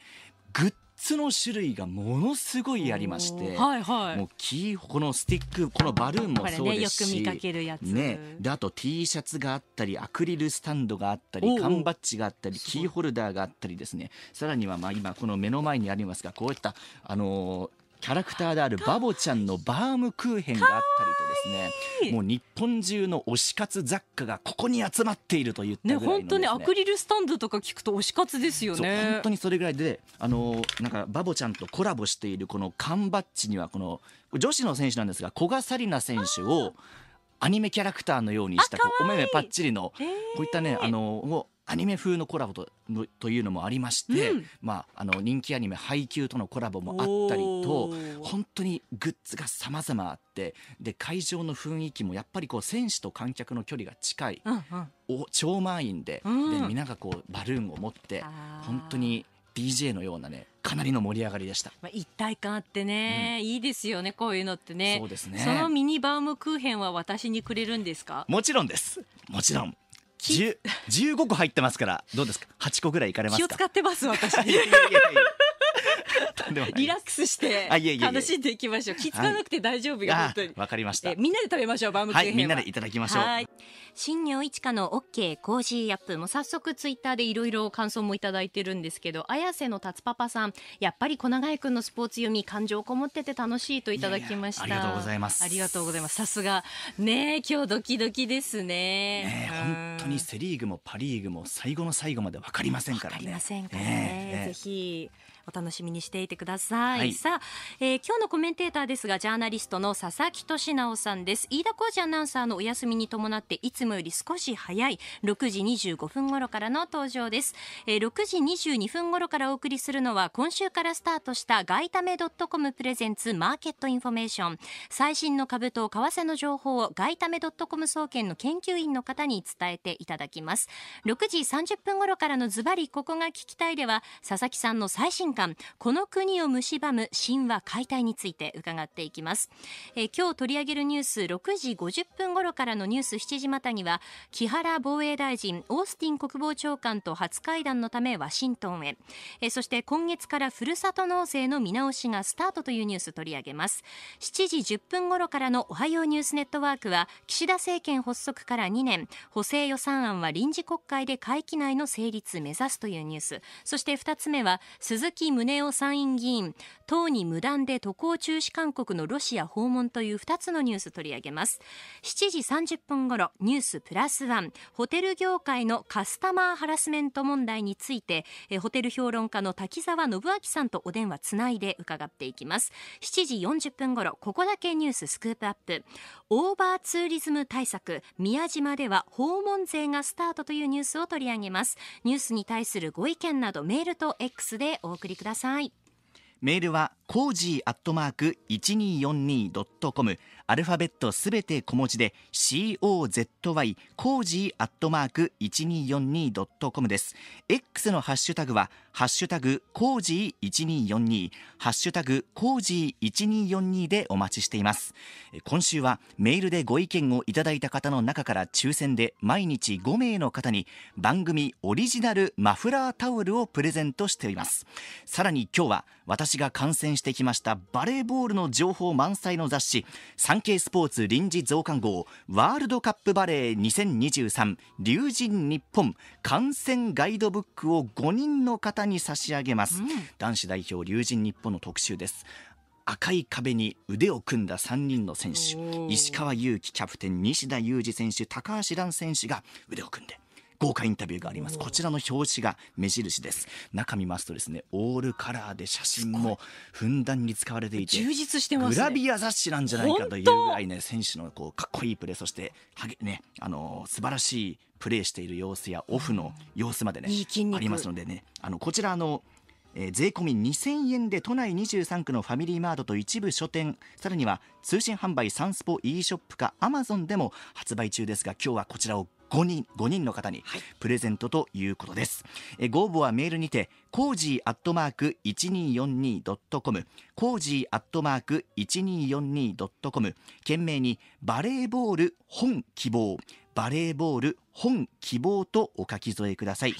ぐっつの種類がものすごいありまして、はいはい、もうキーこのスティックこのバルーンもそうですし、ね、よく見かけるやつ、ね、であと T シャツがあったりアクリルスタンドがあったり缶バッジがあったりキーホルダーがあったりですねさらにはまあ今この目の前にありますがこういったあのーキャラクターであるバボちゃんのバームクーヘンがあったりとですねもう日本中の推し活雑貨がここに集まっているといったぐらいのね、ね、本当にアクリルスタンドとか聞くと推し活ですよね本当にそれぐらいであのなんかバボちゃんとコラボしているこの缶バッジにはこの女子の選手なんですが古賀紗理那選手をアニメキャラクターのようにしたお目目ぱっちりの、こういったねあのをアニメ風のコラボとというのもありまして、うん、まあ、あの人気アニメ「ハイキュー」とのコラボもあったりと本当にグッズがさまざまあってで会場の雰囲気もやっぱりこう選手と観客の距離が近い、うんお超満員でうん、で皆がこうバルーンを持って本当に DJ のようなねかなりの盛り上がりでした、まあ、一体感あってね、うん、いいですよねこういうのってねそうですねそのミニバウムクーヘンは私にくれるんですかもちろんですもちろん十十五個入ってますからどうですか八個ぐらい行かれます気を使ってます私いやいやいやリラックスして楽しんでいきましょう。気つかなくて大丈夫よ、本当に。わかりました。みんなで食べましょう、バームクーヘン。みんなでいただきましょう。新庄一花の OK コージーアップも早速ツイッターでいろいろ感想もいただいてるんですけど、綾瀬の達パパさん、やっぱり小長井君のスポーツ読み、感情こもってて楽しいといただきました。ありがとうございます。ありがとうございます。さすが。ね今日ドキドキですね。本当にセリーグもパリーグも最後の最後までわかりませんからね。わかりませんからね。ぜひ。お楽しみにしていてください、はい、さあ、えー、今日のコメンテーターですがジャーナリストの佐々木俊直さんです飯田浩二アナウンサーのお休みに伴っていつもより少し早い6時25分頃からの登場です、えー、6時22分頃からお送りするのは今週からスタートした外為トコムプレゼンツマーケットインフォメーション最新の株と為替の情報を外為トコム総研の研究員の方に伝えていただきます6時30分頃からのズバリここが聞きたいでは佐々木さんの最新間この国を蝕む神話解体について伺っていきます、えー、今日取り上げるニュース6時50分頃からのニュース7時またには木原防衛大臣オースティン国防長官と初会談のためワシントンへ、えー、そして今月からふるさと納税の見直しがスタートというニュース取り上げます7時10分頃からのおはようニュースネットワークは岸田政権発足から2年補正予算案は臨時国会で会期内の成立目指すというニュースそして2つ目は鈴木木宗男参院議員党に無断で渡航中止勧告のロシア訪問という2つのニュース取り上げます7時30分ごろニュースプラスワンホテル業界のカスタマーハラスメント問題についてえホテル評論家の滝沢信明さんとお電話つないで伺っていきます7時40分ごろここだけニューススクープアップオーバーツーリズム対策宮島では訪問税がスタートというニュースを取り上げますニュースに対するご意見などメールと X でお送りくださいメールはコージーアットマーク 1242.com アルファベットすべて小文字で COZY コージーアットマーク 1242.com です X のハッシュタグはハッシュタグコージー1242ハッシュタグコージー1242でお待ちしています今週はメールでご意見をいただいた方の中から抽選で毎日5名の方に番組オリジナルマフラータオルをプレゼントしていますさらに今日は私が感染してきましたバレーボールの情報満載の雑誌産経スポーツ臨時増刊号ワールドカップバレー2023龍神日本観戦ガイドブックを5人の方に差し上げます、うん、男子代表龍神日本の特集です赤い壁に腕を組んだ3人の選手石川祐希キャプテン西田裕二選手高橋藍選手が腕を組んで豪華インタビューがありますこちらの表紙が目印です中見ますとですねオールカラーで写真もふんだんに使われていて充実してます、ね、グラビア雑誌なんじゃないかというぐらいね選手のこうかっこいいプレーそしてはげねあの素晴らしいプレーしている様子やオフの様子までねありますのでねあのこちらのえー、税込み2000円で都内23区のファミリーマートと一部書店さらには通信販売サンスポ e ショップかアマゾンでも発売中ですが今日はこちらを5人 ,5 人の方にプレゼントということです、はい、ご応募はメールにてコージーアットマーク 1242.com コージーアットマーク 1242.com 懸命にバレーボール本希望バレーボール本希望とお書き添えください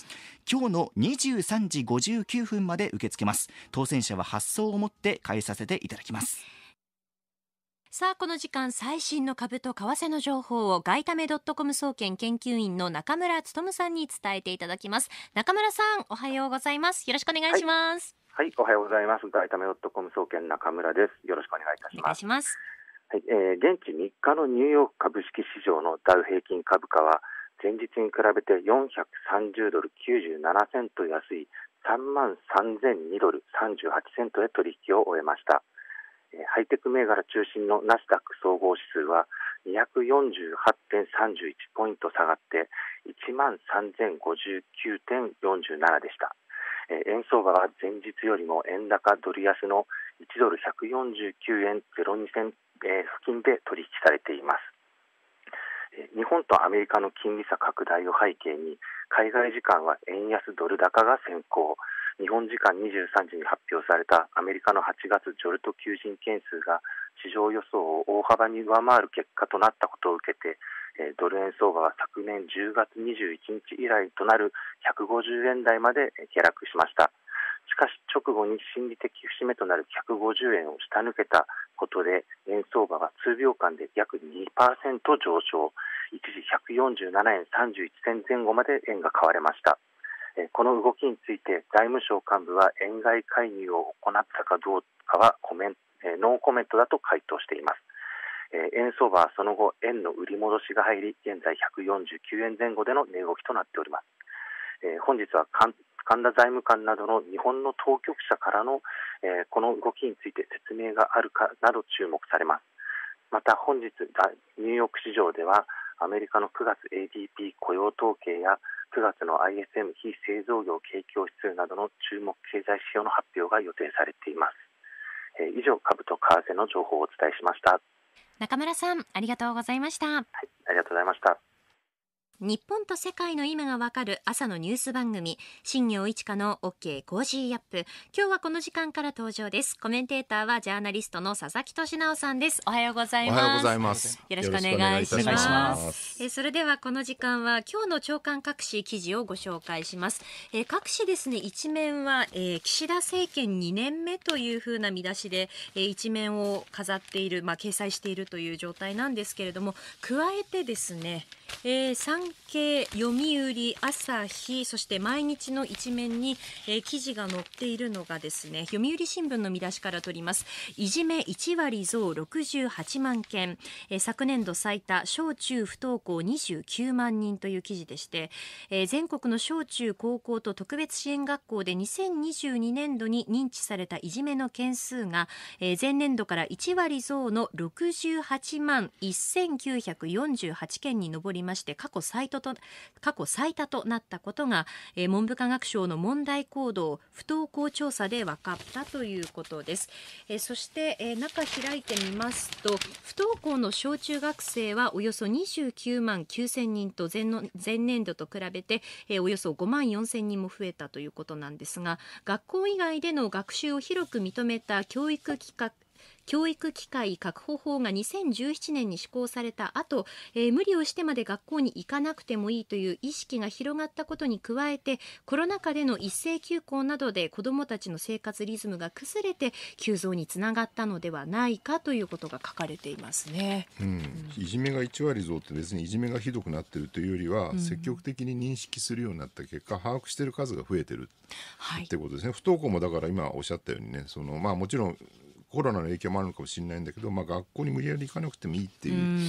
今日の23時59分まで受け付けます当選者は発送をもって返させていただきますさあこの時間最新の株と為替の情報を外為ドットコム総研研究員の中村勉さんに伝えていただきます中村さんおはようございますよろしくお願いします、はい、はい、おはようございます外為ドットコム総研中村ですよろしくお願いいたしますいしますはい、えー、現地3日のニューヨーク株式市場のダウ平均株価は前日に比べて430ドル97セント安い3万3002ドル38セントで取引を終えました。ハイテク銘柄中心のナスダック総合指数は248.31ポイント下がって1万3059.47でした。円相場は前日よりも円高ドル安の1ドル149円02銭付近で取引されています。日本とアメリカの金利差拡大を背景に海外時間は円安ドル高が先行日本時間23時に発表されたアメリカの8月ジョルト求人件数が市場予想を大幅に上回る結果となったことを受けてドル円相場は昨年10月21日以来となる150円台まで下落しましたしかし直後に心理的節目となる150円を下抜けたことで、円相場は数秒間で約2%上昇、一時147円31銭前後まで円が買われました。この動きについて財務省幹部は円買い介入を行ったかどうかはコメンノーコメントだと回答しています。円相場はその後円の売り戻しが入り現在149円前後での値動きとなっております。えー、本日は神田財務官などの日本の当局者からの、えー、この動きについて説明があるかなど注目されます。また本日、ニューヨーク市場ではアメリカの9月 ADP 雇用統計や9月の ISM 非製造業景況指数などの注目経済指標の発表が予定されています。えー、以上、株と為替の情報をお伝えしました。中村さん、ありがとうございました。はい、ありがとうございました。日本と世界の今がわかる朝のニュース番組、新業一華の OK コージーアップ。今日はこの時間から登場です。コメンテーターはジャーナリストの佐々木俊直さんです。おはようございます。おはようございます。よろしくお願いします。えそれではこの時間は今日の朝刊各紙記事をご紹介します。え各紙ですね、一面は、えー、岸田政権2年目というふうな見出しで、えー、一面を飾っている、まあ掲載しているという状態なんですけれども、加えてですね、えー、3産経、読売、朝日、そして毎日の一面に、えー、記事が載っているのがですね、読売新聞の見出しから取ります。いじめ1割増68万件、えー、昨年度最多、小中不登校29万人という記事でして、えー、全国の小中高校と特別支援学校で2022年度に認知されたいじめの件数が、えー、前年度から1割増の68万1948件に上りまして、過去最最多と過去最多となったことが、えー、文部科学省の問題行動不登校調査で分かったということです、えー、そして、えー、中開いてみますと不登校の小中学生はおよそ29万9 0人と前の前年度と比べて、えー、およそ5万4000人も増えたということなんですが学校以外での学習を広く認めた教育企画教育機会確保法が2017年に施行された後、えー、無理をしてまで学校に行かなくてもいいという意識が広がったことに加えてコロナ禍での一斉休校などで子どもたちの生活リズムが崩れて急増につながったのではないかということが書かれていますね、うん、いじめが1割増って別にいじめがひどくなってるというよりは、うん、積極的に認識するようになった結果把握している数が増えてる、はい、ってことですね不登校もだから今おっしゃったようにねその、まあ、もちろんコロナの影響もあるのかもしれないんだけど、まあ、学校に無理やり行かなくてもいいっていう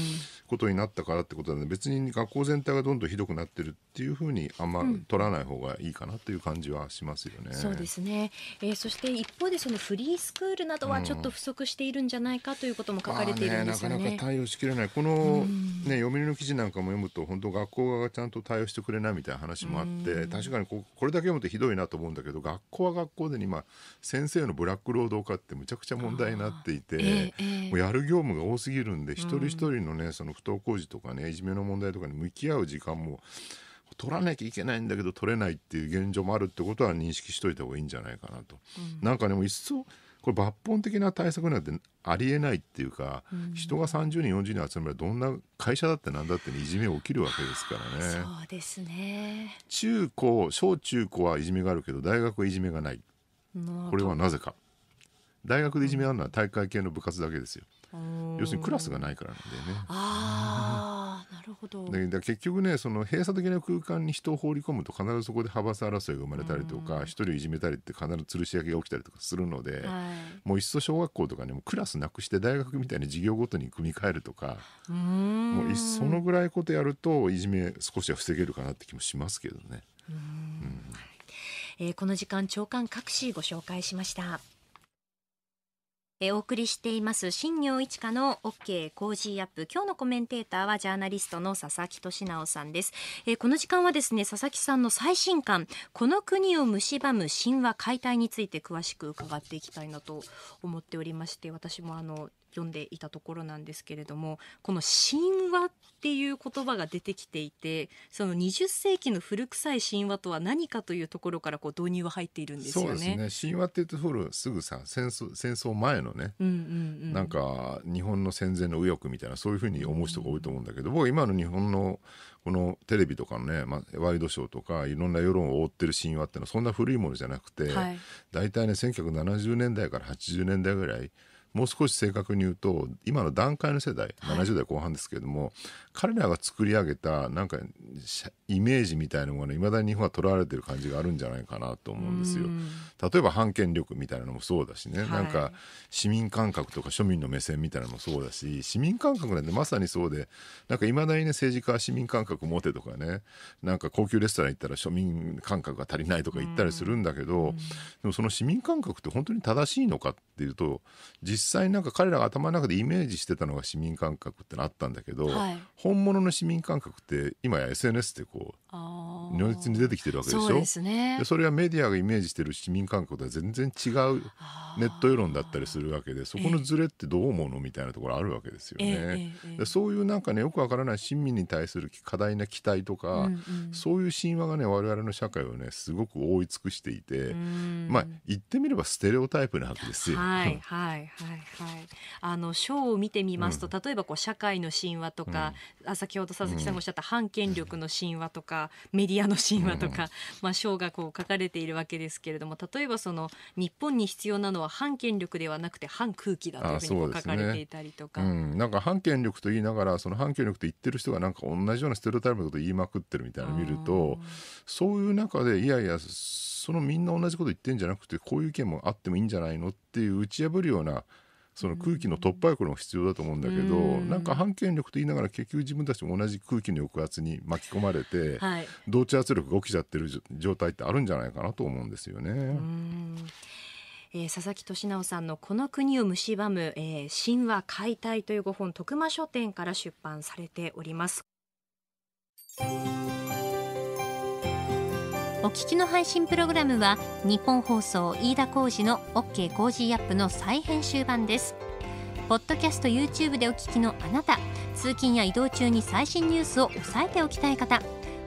ことになったからってことなので別に学校全体がどんどんひどくなってるっていうふうにあんま取らない方がいいかなという感じはしますよね。うん、そうですね、えー、そして一方でそのフリースクールなどはちょっと不足しているんじゃないかということも書かれているんですよねうんね、なかなか対応しきれないこの、ね、読売の記事なんかも読むと本当学校側がちゃんと対応してくれないみたいな話もあって、うん、確かにここれだけ読むとひどいなと思うんだけど学校は学校で今先生のブラック労働化ってむちゃくちゃ問問題になっていて、もうやる業務が多すぎるんで、一人一人のねその不登校児とかねいじめの問題とかに向き合う時間も取らなきゃいけないんだけど取れないっていう現状もあるってことは認識しといた方がいいんじゃないかなと。うん、なんかでも一層これ抜本的な対策なんてありえないっていうか、うん、人が30人40人集めればどんな会社だって何だってねいじめ起きるわけですからね。そうですね中高小中高はいじめがあるけど大学はいじめがないこれはなぜか。大学でいじめあるのは大会系の部活だけですよ。要するにクラスがないからなんだね。ああ、なるほど。だ結局ね、その閉鎖的な空間に人を放り込むと、必ずそこで派閥争いが生まれたりとか、一人いじめたりって必ず吊るし上げが起きたりとかするので、はい、もういっそ小学校とかね、もクラスなくして大学みたいに授業ごとに組み替えるとか、うもういっそのぐらいことやると、いじめ少しは防げるかなって気もしますけどね。うん、えー、この時間、長官各紙ご紹介しました。えお送りしています新業一華の OK コージーアップ今日のコメンテーターはジャーナリストの佐々木俊直さんです、えこの時間はですね佐々木さんの最新刊この国を蝕む神話解体について詳しく伺っていきたいなと思っておりまして私もあの読んでいたところなんですけれどもこの神話っていう言葉が出てきていてその20世紀の古臭い神話とは何かというところからこう導入は入っているんですよね。そうですね神話って言うとすぐさ戦争戦争前のね、うんうんうん、なんか日本の戦前の右翼みたいなそういうふうに思う人が多いと思うんだけど、うん、僕は今の日本のこのテレビとかのね、まあ、ワイドショーとかいろんな世論を覆ってる神話ってのはそんな古いものじゃなくて、はい、大体ね1970年代から80年代ぐらい。もう少し正確に言うと今の段階の世代、70代後半ですけれども彼らが作り上げたなんかイメージみたいなものいまだに日本はとらわれてる感じがあるんじゃないかなと思うんですよ。例えば反権力みたいなのもそうだしね、はい、なんか市民感覚とか庶民の目線みたいなのもそうだし市民感覚なんてまさにそうでなんかいまだにね政治家は市民感覚持てとかねなんか高級レストラン行ったら庶民感覚が足りないとか言ったりするんだけどでもその市民感覚って本当に正しいのかっていうと実際なんか彼らが頭の中でイメージしてたのが市民感覚ってのあったんだけど、はい本物の市民感覚って今や SNS ってこう如実に出てきてるわけでしょそう、ね、それはメディアがイメージしてる市民感覚とは全然違うネット世論だったりするわけでそこのズレってどう思うのみたいなところあるわけですよね、えー、そういうなんかねよくわからない市民に対する過大な期待とか、うんうん、そういう神話がね我々の社会をねすごく覆い尽くしていて、まあ言ってみればステレオタイプなわけですよ。はいはいはいはい。あのショーを見てみますと、うん、例えばこう社会の神話とか、うん、先ほど佐々木さんがおっしゃった反権力の神話とか、メディアの神話とか、うん、まあ、章がこう書かれているわけですけれども例えばその日本に必要なのは反権力ではなくて反空気だというふうに書かれていたりとか、ねうん、なんか反権力と言いながらその反権力と言ってる人がなんか同じようなステレオタイプのことを言いまくってるみたいなのを見るとそういう中でいやいやそのみんな同じこと言ってんじゃなくてこういう意見もあってもいいんじゃないのっていう打ち破るようなその空気の突破力も必要だと思うんだけど、うん、なんか反権力と言いながら結局自分たちも同じ空気の抑圧に巻き込まれて、はい、同調圧力が起きちゃってる状態ってあるんじゃないかなと思うんですよね。えー、佐々木俊直さんの「この国を蝕む、えー、神話解体」という5本徳間書店から出版されております。お聞きの配信プログラムは日本放送飯田浩司の OK コージーアップの再編集版ですポッドキャスト YouTube でお聞きのあなた通勤や移動中に最新ニュースを押さえておきたい方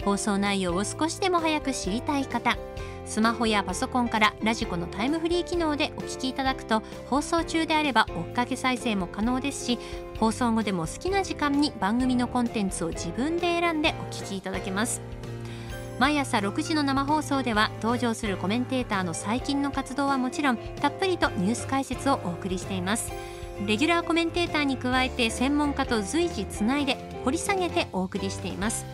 放送内容を少しでも早く知りたい方スマホやパソコンからラジコのタイムフリー機能でお聞きいただくと放送中であれば追っかけ再生も可能ですし放送後でも好きな時間に番組のコンテンツを自分で選んでお聞きいただけます。毎朝6時の生放送では登場するコメンテーターの最近の活動はもちろんたっぷりとニュース解説をお送りしていますレギュラーコメンテーターに加えて専門家と随時つないで掘り下げてお送りしています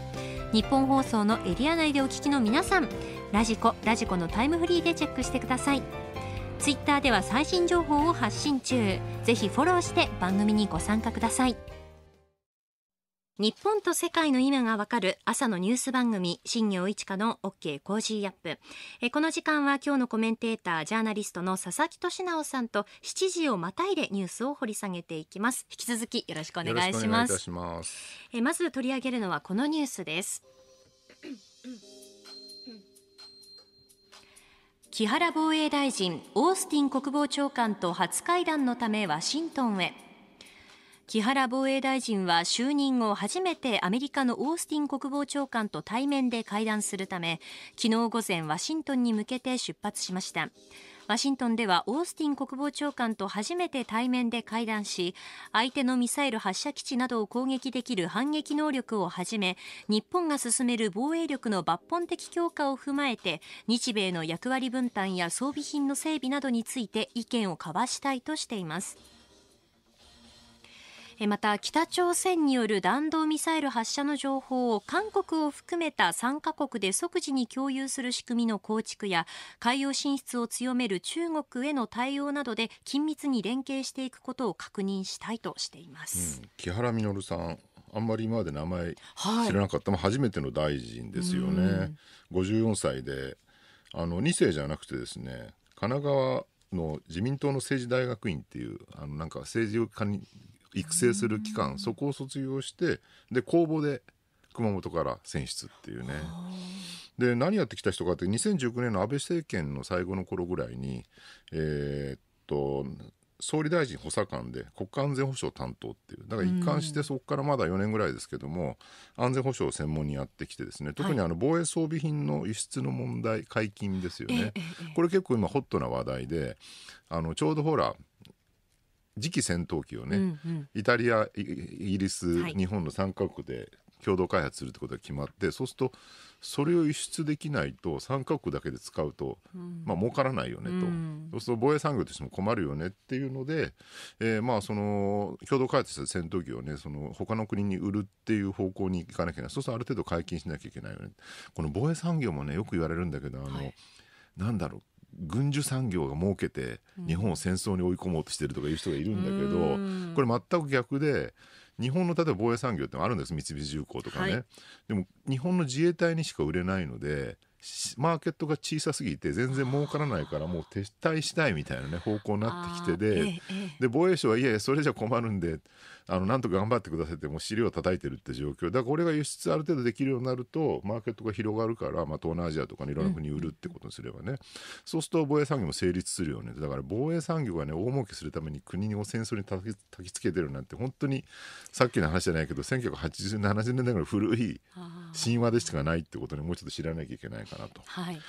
日本放送のエリア内でお聞きの皆さんラジコラジコのタイムフリーでチェックしてくださいツイッターでは最新情報を発信中ぜひフォローして番組にご参加ください日本と世界の今がわかる朝のニュース番組、新業一華の OK コージーアップ。えこの時間は今日のコメンテーター、ジャーナリストの佐々木俊直さんと7時をまたいでニュースを掘り下げていきます。引き続きよろしくお願いします。ますえまず取り上げるのはこのニュースです。木原防衛大臣、オースティン国防長官と初会談のためワシントンへ。木原防衛大臣は就任後初めてアメリカのオースティン国防長官と対面で会談するため昨日午前ワシントンに向けて出発しましたワシントンではオースティン国防長官と初めて対面で会談し相手のミサイル発射基地などを攻撃できる反撃能力をはじめ日本が進める防衛力の抜本的強化を踏まえて日米の役割分担や装備品の整備などについて意見を交わしたいとしています。また北朝鮮による弾道ミサイル発射の情報を韓国を含めた3カ国で即時に共有する仕組みの構築や海洋進出を強める中国への対応などで緊密に連携していくことを確認したいとしています、うん、木原稔さんあんまり今まで名前知らなかった、はい、初めての大臣ですよね、うん、54歳であの2世じゃなくてですね神奈川の自民党の政治大学院っていうあのなんか政治を育成する機関そこを卒業してで公募で熊本から選出っていうね。で何やってきた人かって2019年の安倍政権の最後の頃ぐらいに、えー、っと総理大臣補佐官で国家安全保障担当っていうだから一貫してそこからまだ4年ぐらいですけども、安全保障を専門にやってきてですね特にあの防衛装備品の輸出の問題解禁ですよね、はい、これ結構今ホットな話題であのちょうどほら次期戦闘機をね、うんうん、イタリアイギリス、日本の3か国で共同開発するってことが決まってそうするとそれを輸出できないと3か国だけで使うと、うん、まあ儲からないよねと、うん、そうすると防衛産業としても困るよねっていうので、えー、まあその共同開発した戦闘機をねその他の国に売るっていう方向に行かなきゃいけないそうするとある程度解禁しなきゃいけないよねこの防衛産業もねよく言われるんだけどあの、はい、なんだろう軍需産業が儲けて日本を戦争に追い込もうとしてるとかいう人がいるんだけど、うん、これ全く逆で日本の例えば防衛産業ってあるんです三菱重工とかね、はい、でも日本の自衛隊にしか売れないのでマーケットが小さすぎて全然儲からないからもう撤退したいみたいなね方向になってきてでええ、で防衛省はいやいやそれじゃ困るんであの、なんとか頑張ってくださいって、もう尻を叩いてるって状況。だからこれが輸出ある程度できるようになると、マーケットが広がるから、まあ、東南アジアとかにいろんな国に売るってことにすればね、うん、そうすると防衛産業も成立するよね。だから防衛産業がね、大儲けするために国を戦争にたきつけてるなんて、本当に、さっきの話じゃないけど、1980年、70年代の古い神話でしかないってことにもうちょっと知らなきゃいけないかなと。はい、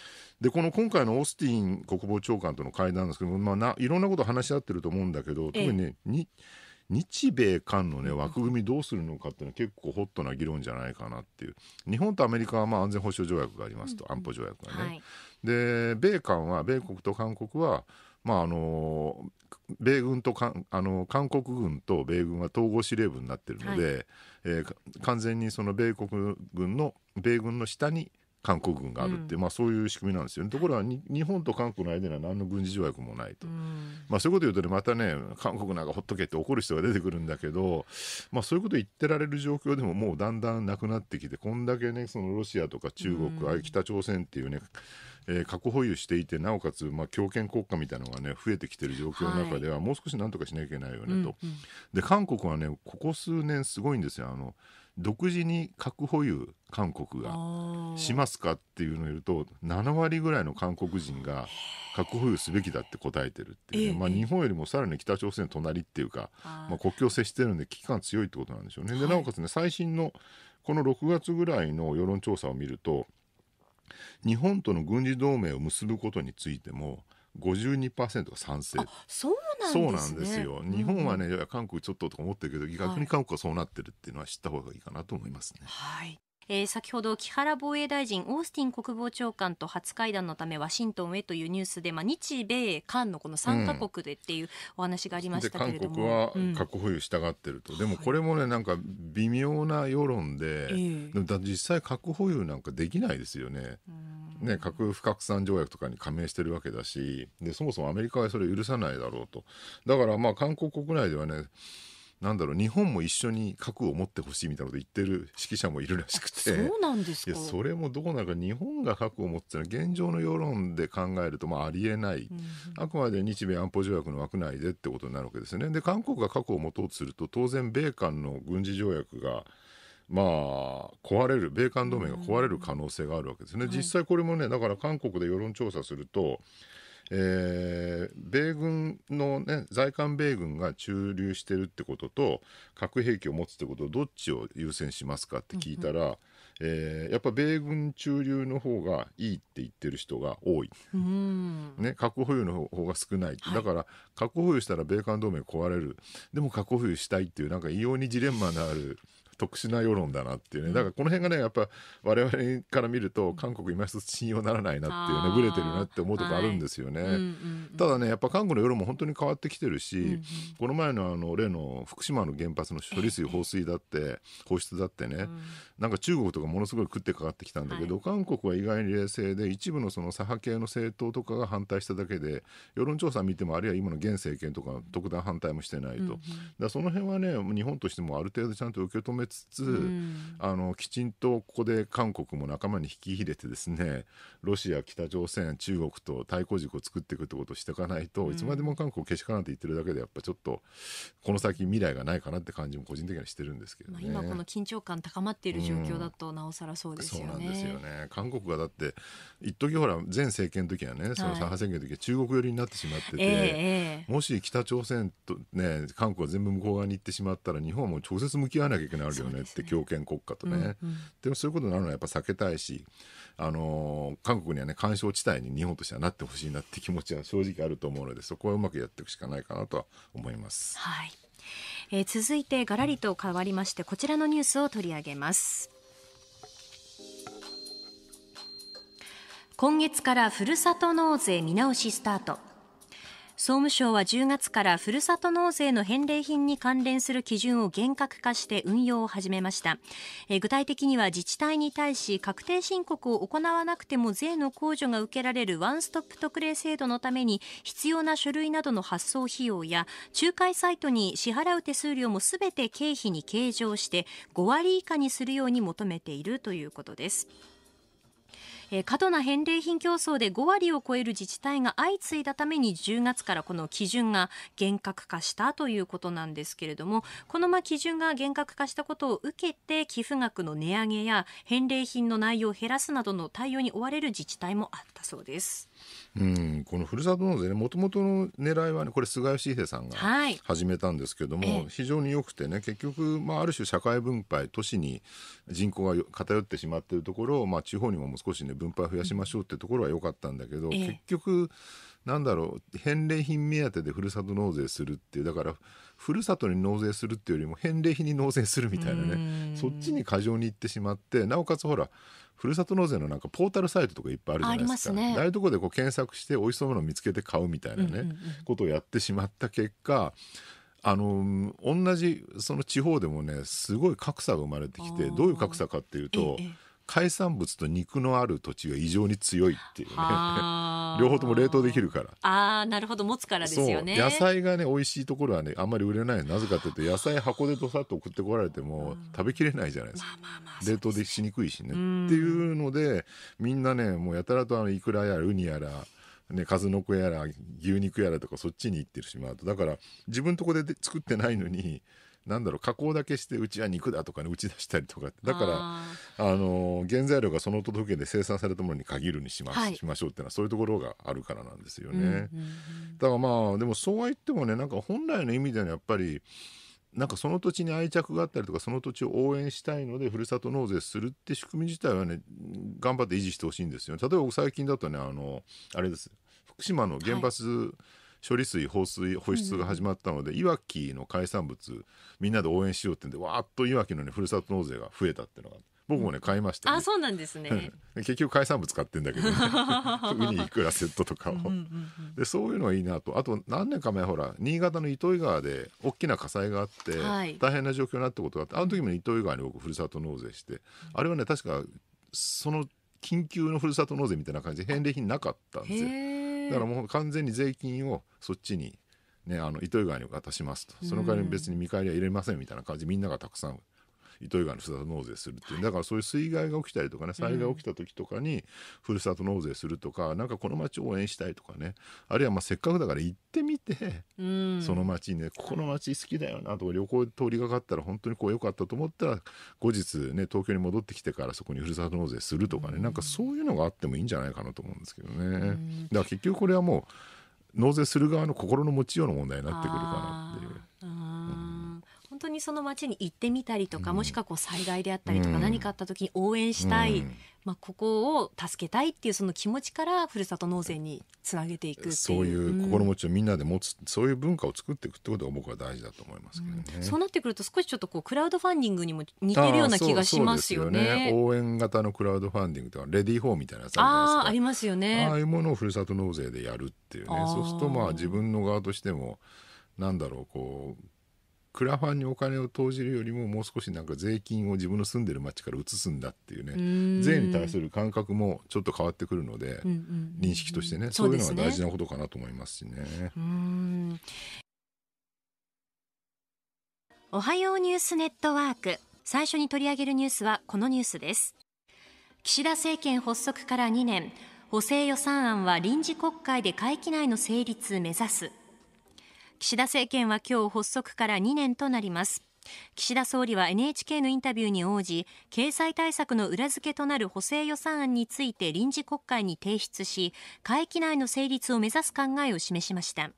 で、この今回のオースティン国防長官との会談ですけど、まあな、いろんなこと話し合ってると思うんだけど、特にね、ええ日米韓の、ね、枠組みどうするのかっていうのは結構ホットな議論じゃないかなっていう日本とアメリカはまあ安全保障条約がありますと、安保条約がね。で米韓は米国と韓国は、まああの米軍とかあの韓国軍と米軍は統合司令部になってるので、はい、えー、完全にその米国軍の米軍の下に韓国軍があるって、うん、まあ、そういう仕組みなんですよね。ところが日本と韓国の間には何の軍事条約もないと、うん、まあ、そういうこと言うと、ね、またね、韓国なんかほっとけって怒る人が出てくるんだけど、まあ、そういうこと言ってられる状況でも、もうだんだんなくなってきて、こんだけね、そのロシアとか中国、うん、北朝鮮っていうね、えー、核保有していて、なおかつ、まあ、強権国家みたいなのがね、増えてきている状況の中では、はい、もう少しなんとかしなきゃいけないよねと。うんうん、で韓国はねここ数年すごいんですよあの独自に核保有韓国がしますかっていうのを言うと7割ぐらいの韓国人が核保有すべきだって答えてるっていう、ね、まあ、日本よりもさらに北朝鮮隣っていうかまあ、国境を接してるんで危機感強いってことなんでしょうね。でなおかつね最新のこの6月ぐらいの世論調査を見ると日本との軍事同盟を結ぶことについても52%が賛成そうなんです、よ日本はね、うん、韓国ちょっととか思ってるけど逆に韓国はそうなってるっていうのは知った方がいいかなと思いますね。はいえー、先ほど木原防衛大臣オースティン国防長官と初会談のためワシントンへというニュースで、まあ、日米韓のこの3か国でっていうお話がありましたけれども、うん、韓国は核保有したがってると、うん、でもこれもねなんか微妙な世論で、はい、で実際核保有なんかできないですよね。ね核不拡散条約とかに加盟してるわけだしでそもそもアメリカはそれを許さないだろうとだからまあ韓国国内ではねなんだろう日本も一緒に核を持ってほしいみたいなこと言ってる指揮者もいるらしくてそうなんですいやそれもどうなのか日本が核を持ってる現状の世論で考えると、まあ、ありえない、うん、あくまで日米安保条約の枠内でってことになるわけですね。で韓国が核を持とうとすると当然米韓の軍事条約がまあ、壊れる米韓同盟が壊れる可能性があるわけですね、うん、実際これもねだから韓国で世論調査するとえー、米軍の、ね、在韓米軍が駐留してるってことと核兵器を持つってことどっちを優先しますかって聞いたら、うん、えー、やっぱ米軍駐留の方がいいって言ってる人が多い、ね、核保有の方が少ない、はい、だから核保有したら米韓同盟壊れるでも核保有したいっていうなんか異様にジレンマのある特殊な世論だなっていうね、だからこの辺がね、やっぱ我々から見ると、韓国、今一つ信用ならないなっていうね、ぶれてるなって思うとこあるんですよね。はいうんうんうん、ただね、やっぱ韓国の世論も本当に変わってきてるし、うんうん、この前のあの例の福島の原発の処理水放水だって、放出だってね、うん、なんか中国とかものすごい食ってかかってきたんだけど、はい、韓国は意外に冷静で、一部のその左派系の政党とかが反対しただけで、世論調査見ても、あるいは今の現政権とか、特段反対もしてないと。うんうん、だその辺はね、日本としてもある程度ちゃんと受け止めれつつ、うん、あのきちんとここで韓国も仲間に引き入れてですねロシア、北朝鮮、中国と対抗軸を作っていくってことをしていかないと、いつまでも韓国をけしからんって言ってるだけでやっぱちょっとこの先未来がないかなって感じも個人的にはしてるんですけど、ね、今この緊張感高まっている状況だとなおさらそうですよね。うん、そうなんですよね韓国がだって一時ほら前政権の時はねその左派政権の時は中国寄りになってしまってて、はいえー、もし北朝鮮とね韓国が全部向こう側に行ってしまったら日本はもう直接向き合わなきゃいけないよねって強権国家とね、うんうん、でもそういうことになるのはやっぱ避けたいし、あの韓国にはね干渉地帯に日本としてはなってほしいなって気持ちは正直あると思うのでそこはうまくやっていくしかないかなとは思います。はいえー、続いてがらりと変わりましてこちらのニュースを取り上げます。今月からふるさと納税見直しスタート。総務省は10月からふるさと納税の返礼品に関連する基準を厳格化して運用を始めました、え具体的には自治体に対し確定申告を行わなくても税の控除が受けられるワンストップ特例制度のために必要な書類などの発送費用や仲介サイトに支払う手数料もすべて経費に計上して5割以下にするように求めているということです。えー、過度な返礼品競争で5割を超える自治体が相次いだために10月からこの基準が厳格化したということなんですけれどもこのま基準が厳格化したことを受けて寄付額の値上げや返礼品の内容を減らすなどの対応に追われる自治体もあったそうです。うんこのふるさと納税ねもともとの狙いはねこれ菅義偉さんが始めたんですけども、はい、非常によくてね結局、まあ、ある種社会分配都市に人口が偏ってしまっているところを、まあ、地方にももう少し、ね、分配を増やしましょうっていうところは良かったんだけど、うん、結局、なんだろう返礼品目当てでふるさと納税するっていうだからふるさとに納税するっていうよりも返礼品に納税するみたいなねそっちに過剰に行ってしまってなおかつほらふるさと納税のなんかポータルサイトとかいっぱいあるじゃないですかああいうとこでこう検索して美味しそうなもの見つけて買うみたいなね、うんうんうん、ことをやってしまった結果あの同じその地方でもねすごい格差が生まれてきてどういう格差かっていうと、ええ、海産物と肉のある土地が異常に強いっていうね 両方とも冷凍できるからああなるほど持つからですよね野菜がね美味しいところはねあんまり売れないなぜかというと野菜箱でどさっと送ってこられても食べきれないじゃないですか、まあまあまあ、冷凍でしにくいしねっていうのでみんなねもうやたらとあのいくらやウニやらね、数の子やら牛肉やらとかそっちに行ってしまうとだから自分とこでで作ってないのになんだろう加工だけしてうちは肉だとかね打ち出したりとかだからあの原材料がその都道府県で生産されたものに限るにしま,、はい、しましょうっていうのはそういうところがあるからなんですよね。うんうんうん、だからまあでもそうは言ってもねなんか本来の意味でのやっぱりなんかその土地に愛着があったりとか、その土地を応援したいので、ふるさと納税するって仕組み自体はね、頑張って維持してほしいんですよ。例えば最近だとね、あの、あれです。福島の原発、処理水放水放出が始まったので、いわきの海産物みんなで応援しようってんでわーっといわきの、ね、ふるさと納税が増えたっていうのが僕もね買いました、ね、あそうなんですね 結局海産物買ってんだけどね ウニいくらセットとかを、うんうん、でそういうのはいいなとあと何年か前ほら新潟の糸魚川で大きな火災があって、はい、大変な状況になったことがあってあの時も糸魚川に僕ふるさと納税して、うん、あれはね確かその緊急のふるさと納税みたいな感じで返礼品なかったんですよだからもう完全に税金をそっちにねあの糸魚川に渡しますとその代わりに別に見返りは入れませんみたいな感じでみんながたくさん糸魚川のふるさと納税するっていう、だからそういう水害が起きたりとかね災害が起きた時とかにふるさと納税するとか、うん、なんかこの町を応援したいとかねあるいはまあせっかくだから行ってみて、うん、その町にねここの町好きだよなとか旅行通りがかったら本当にこう良かったと思ったら後日ね東京に戻ってきてからそこにふるさと納税するとかね、うん、なんかそういうのがあってもいいんじゃないかなと思うんですけどね。だから結局これはもう納税する側の心の持ちようの問題になってくるかなっていう。本当にその町に行ってみたりとか、もしくはこう災害であったりとか、何かあった時に応援したい、まあ、ここを助けたいっていうその気持ちからふるさと納税につなげていくそういう心持ちをみんなで持つ、そういう文化を作っていくってことが僕は大事だと思いますけどね、うん、そうなってくると少しちょっとこうクラウドファンディングにも似てるような気がしますよね、ね、応援型のクラウドファンディングとかレディーホーみたいなやつあありますよねああいうものをふるさと納税でやるっていうねそうするとまあ自分の側としてもなんだろうこうクラファンにお金を投じるよりももう少しなんか税金を自分の住んでる町から移すんだっていうね税に対する感覚もちょっと変わってくるので、うんうん、認識としてね、うん、そういうのが大事なことかなと思いますしね。ねおはようニュースネットワーク最初に取り上げるニュースはこのニュースです岸田政権発足から2年補正予算案は臨時国会で会期内の成立目指す岸田政権は今日発足から2年となります岸田総理は NHK のインタビューに応じ経済対策の裏付けとなる補正予算案について臨時国会に提出し会期内の成立を目指す考えを示しました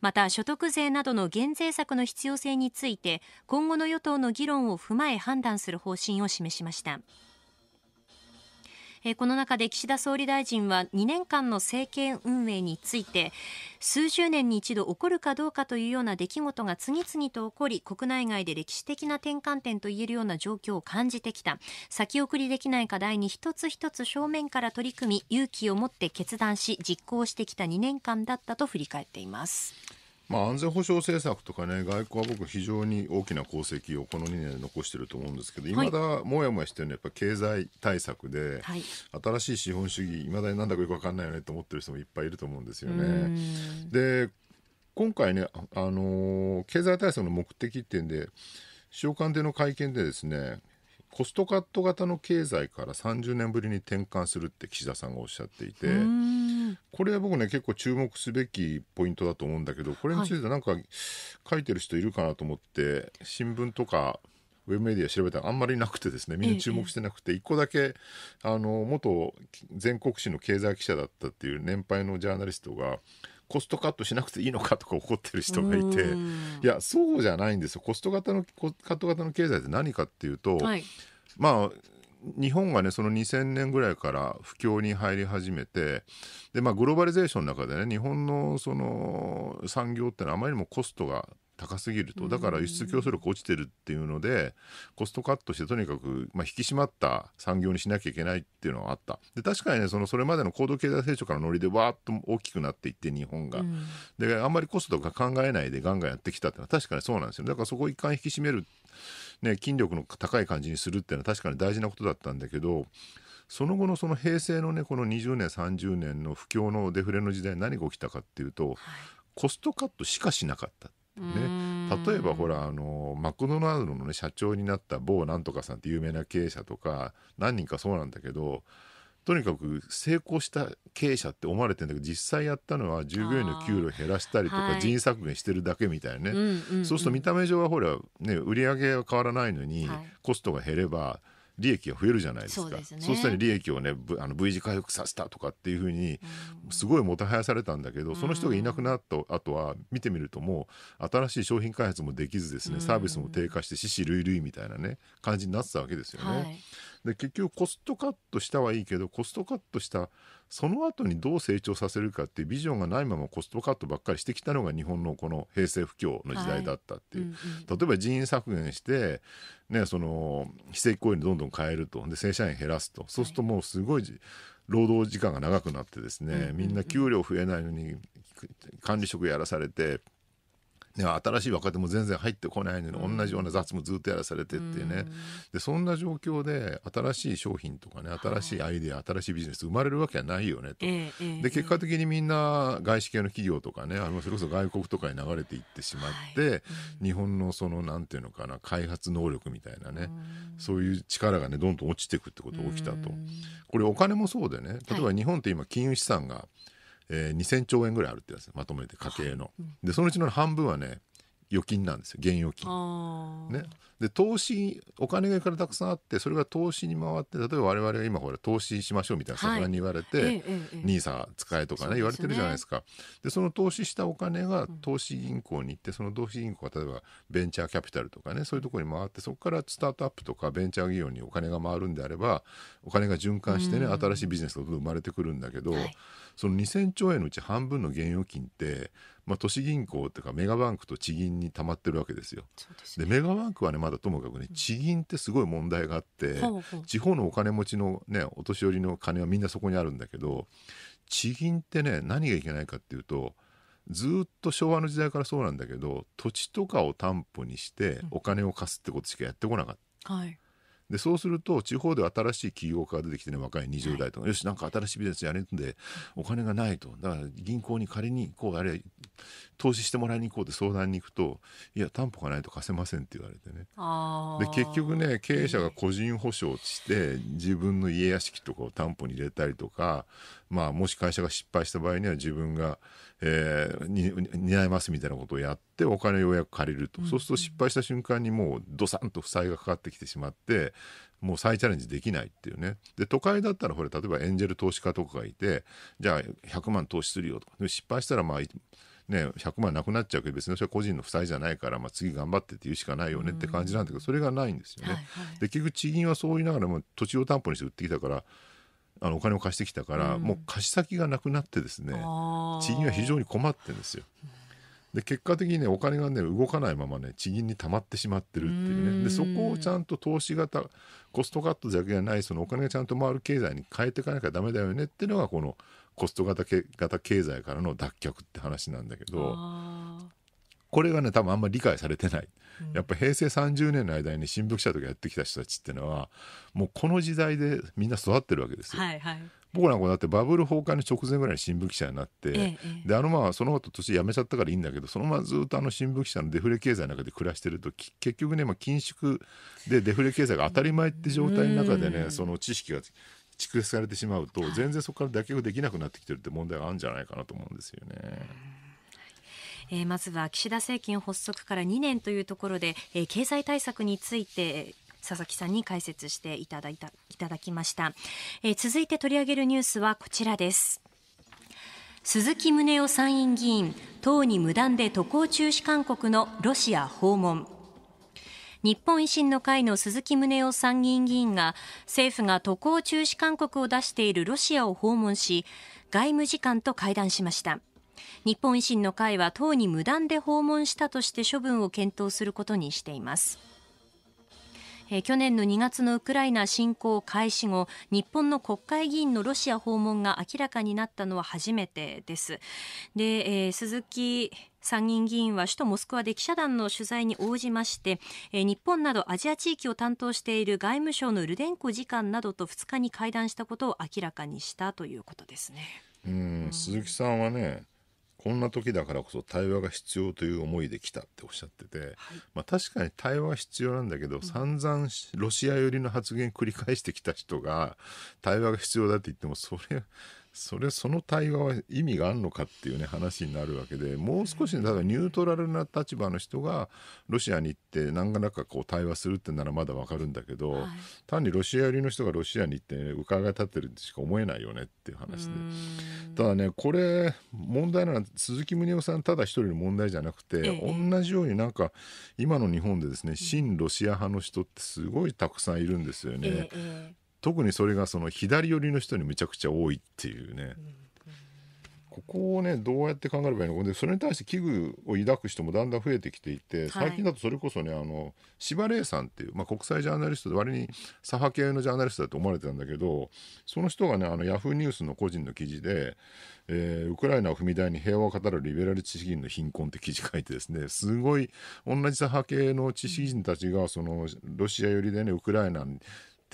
また所得税などの減税策の必要性について今後の与党の議論を踏まえ判断する方針を示しましたえこの中で岸田総理大臣は2年間の政権運営について数十年に一度起こるかどうかというような出来事が次々と起こり国内外で歴史的な転換点といえるような状況を感じてきた先送りできない課題に一つ一つ正面から取り組み勇気を持って決断し実行してきた2年間だったと振り返っています。まあ、安全保障政策とかね、外交は僕、非常に大きな功績をこの2年で残してると思うんですけど、いまだもやもやしてるのは、やっぱ経済対策で、はい、新しい資本主義、いまだになんだかよく分かんないよねと思ってる人もいっぱいいると思うんですよね。で、今回ね、あの経済対策の目的っていうんで、首相官邸の会見でですね、コストカット型の経済から30年ぶりに転換するって岸田さんがおっしゃっていてこれは僕ね結構注目すべきポイントだと思うんだけどこれについてなんか書いてる人いるかなと思って、はい、新聞とかウェブメディア調べたらあんまりなくてですねみんな注目してなくて一個だけあの元全国紙の経済記者だったっていう年配のジャーナリストがコストカットしなくていいのかとか怒ってる人がいていやそうじゃないんですよコスト型のコカット型の経済って何かっていうと、はい、まあ日本がねその2000年ぐらいから不況に入り始めてで、まあ、グローバリゼーションの中でね日本のその産業ってのはあまりにもコストが高すぎるとだから輸出競争力落ちてるっていうのでコストカットしてとにかく、まあ、引き締まった産業にしなきゃいけないっていうのはあったで確かにねそのそれまでの高度経済成長からのりでわーっと大きくなっていって日本が、であんまりコストが考えないでガンガンやってきたってのは確かにそうなんですよだからそこを一貫引き締める、ね、筋力の高い感じにするっていうのは確かに大事なことだったんだけどその後のその平成のねこの20年30年の不況のデフレの時代に何が起きたかっていうと、はい、コストカットしかしなかった。ね、例えばほらあのマクドナルドの、ね、社長になった某なんとかさんって有名な経営者とか何人かそうなんだけどとにかく成功した経営者って思われてるんだけど実際やったのは従業員の給料減らしたりとか人員削減してるだけみたいなね、そうすると見た目上はほら、ね、売り上げは変わらないのに、コストが減れば利益が増えるじゃないですかそうす、ね、そうしたら利益をね、v、あの V 字回復させたとかっていうふうにすごいもてはやされたんだけどその人がいなくなったあとは見てみるともう新しい商品開発もできずですねサービスも低下して死死類類みたいなね感じになってたわけですよね。はいで、結局コストカットしたはいいけど、コストカットした、その後にどう成長させるかっていうビジョンがないままコストカットばっかりしてきたのが日本のこの平成不況の時代だったっていう。はいうんうん、例えば人員削減して、ね、その、非正規雇用にどんどん変えると。で、正社員減らすと。そうするともうすごい、い労働時間が長くなってですね、みんな給料増えないのに管理職やらされてね、新しい若手も全然入ってこないのに、同じような雑務ずっとやらされてっていうね、うん、でそんな状況で新しい商品とかね新しいアイデア、はい、新しいビジネス生まれるわけはないよねと、えー、で結果的にみんな外資系の企業とかねあのそれこそ外国とかに流れていってしまって、はい日本のそのなんていうのかな開発能力みたいなね、うん、そういう力がねどんどん落ちていくってことが起きたと。これお金もそうでね例えば日本って今金融資産が、はいえー、2000兆円ぐらいあるってやつまとめて家計の。でそのうちの半分はね預金なんですよ現預金。ね、で投資お金がからたくさんあってそれが投資に回って例えば我々が今ほら投資しましょうみたいながに言われて、はい、ええ、NISA 使えとかね言われてるじゃないですか。で、その投資したお金が投資銀行に行って、うん、その投資銀行が例えばベンチャーキャピタルとかねそういうところに回ってそこからスタートアップとかベンチャー企業にお金が回るんであればお金が循環してね、うん、新しいビジネスが生まれてくるんだけど。はいその2000兆円のうち半分の現預金って、まあ、都市銀行というかメガバンクと地銀にたまってるわけですよ。で、ね、メガバンクはねまだともかくね地銀ってすごい問題があって、うん、地方のお金持ちのねお年寄りの金はみんなそこにあるんだけど地銀ってね何がいけないかっていうとずっと昭和の時代からそうなんだけど土地とかを担保にしてお金を貸すってことしかやってこなかった。うんはいでそうすると地方では新しい起業家が出てきてね若い20代とか、よしなんか新しいビジネスやれんでお金がないとだから銀行に仮にこうあれ投資してもらいに行こうって相談に行くといや担保がないと貸せませんって言われてねで結局ね経営者が個人保証して自分の家屋敷とかを担保に入れたりとかまあ、もし会社が失敗した場合には自分が、えー、に担いますみたいなことをやってお金をようやく借りると、うん、そうすると失敗した瞬間にもうどさんと負債がかかってきてしまってもう再チャレンジできないっていうねで都会だったらほら例えばエンジェル投資家とかがいてじゃあ100万投資するよとか失敗したらまあね、100万なくなっちゃうけど別にそれは個人の負債じゃないから、まあ、次頑張ってって言うしかないよねって感じなんだけど、うん、それがないんですよね。はいはい、で結局地銀はそう言いながらも土地を担保にして売ってきたからあのお金を貸してきたから、うん、もう貸し先がなくなってですね地銀は非常に困ってるんですよ。で結果的にねお金がね動かないままね地銀に溜まってしまってるっていうねでそこをちゃんと投資型コストカットだけじゃないそのお金がちゃんと回る経済に変えていかなきゃダメだよねっていうのがこのコスト型型経済からの脱却って話なんだけどこれがね多分あんまり理解されてない、うん、やっぱ平成30年の間に、新聞記者とかやってきた人たちっていうのはもうこの時代でみんな育ってるわけですよ。はいはい僕なんかだってバブル崩壊の直前ぐらいに新聞記者になって、ええ、であのまあその後年辞めちゃったからいいんだけどそのままずっとあの新聞記者のデフレ経済の中で暮らしてると結局ね、まあ、緊縮でデフレ経済が当たり前って状態の中でねその知識が蓄積されてしまうと全然そこから脱却できなくなってきてるって問題があるんじゃないかなと思うんですよね。えー、まずは岸田政権発足から2年というところで、えー、経済対策について佐々木さんに解説していただいたいただきました、えー、続いて取り上げるニュースはこちらです鈴木宗男参院議員党に無断で渡航中止勧告のロシア訪問日本維新の会の鈴木宗男参議院議員が政府が渡航中止勧告を出しているロシアを訪問し外務次官と会談しました。日本維新の会は党に無断で訪問したとして処分を検討することにしていますえ去年の2月のウクライナ侵攻開始後日本の国会議員のロシア訪問が明らかになったのは初めてです。でえー、鈴木参議院議員は首都モスクワで記者団の取材に応じまして、え日本などアジア地域を担当している外務省のルデンコ次官などと2日に会談したことを明らかにしたということですね。うん鈴木さんはねこんな時だからこそ対話が必要という思いで来たっておっしゃってて、はい、まあ、確かに対話は必要なんだけど、うん、散々ロシア寄りの発言繰り返してきた人が対話が必要だって言ってもそれそれその対話は意味があるのかっていうね話になるわけでもう少し例えばニュートラルな立場の人がロシアに行って何らかこう対話するってならまだわかるんだけど、はい、単にロシア寄りの人がロシアに行って、ね、伺い立てるってしか思えないよねっていう話でただねこれ問題なのは鈴木宗男さんただ一人の問題じゃなくて、ええ、同じようになんか今の日本でですね親ロシア派の人ってすごいたくさんいるんですよね。え特にそれがその左寄りの人にめちゃくちゃ多いっていうね、ここをねどうやって考えればいいのかでそれに対して危惧を抱く人もだんだん増えてきていて最近だとそれこそね、司馬あのさんっていう、まあ、国際ジャーナリストで割に左派系のジャーナリストだと思われてたんだけどその人がねあのヤフーニュースの個人の記事で、えー、ウクライナを踏み台に平和を語るリベラル知識人の貧困って記事書いてですねすごい同じ左派系の知識人たちがそのロシア寄りでねウクライナに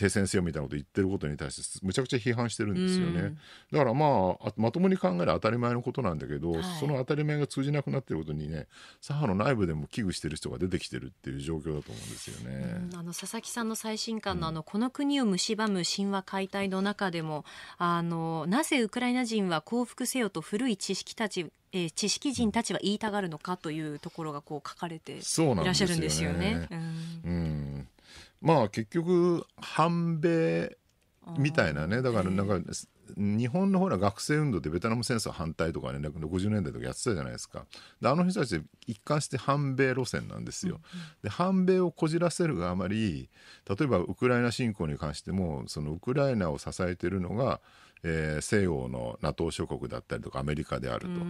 停戦せよみたいなこと言ってることに対してむちゃくちゃ批判してるんですよね、だからまああまともに考える当たり前のことなんだけど、はい、その当たり前が通じなくなってることにね左派の内部でも危惧してる人が出てきてるっていう状況だと思うんですよね、あの佐々木さんの最新刊の,、あのこの国を蝕む神話解体の中でもあのなぜウクライナ人は降伏せよと古い知識たちえー、知識人たちは言いたがるのかというところがこう書かれていらっしゃるんですよね。んですよねうん、うんまあ結局反米みたいなねだからなんか日本のほら学生運動でベトナム戦争反対とかね60年代とかやってたじゃないですかであの人たち一貫して反米路線なんですよ。うん、で反米をこじらせるがあまり例えばウクライナ侵攻に関してもそのウクライナを支えてるのがえー、西欧の NATO 諸国だったりとかアメリカであると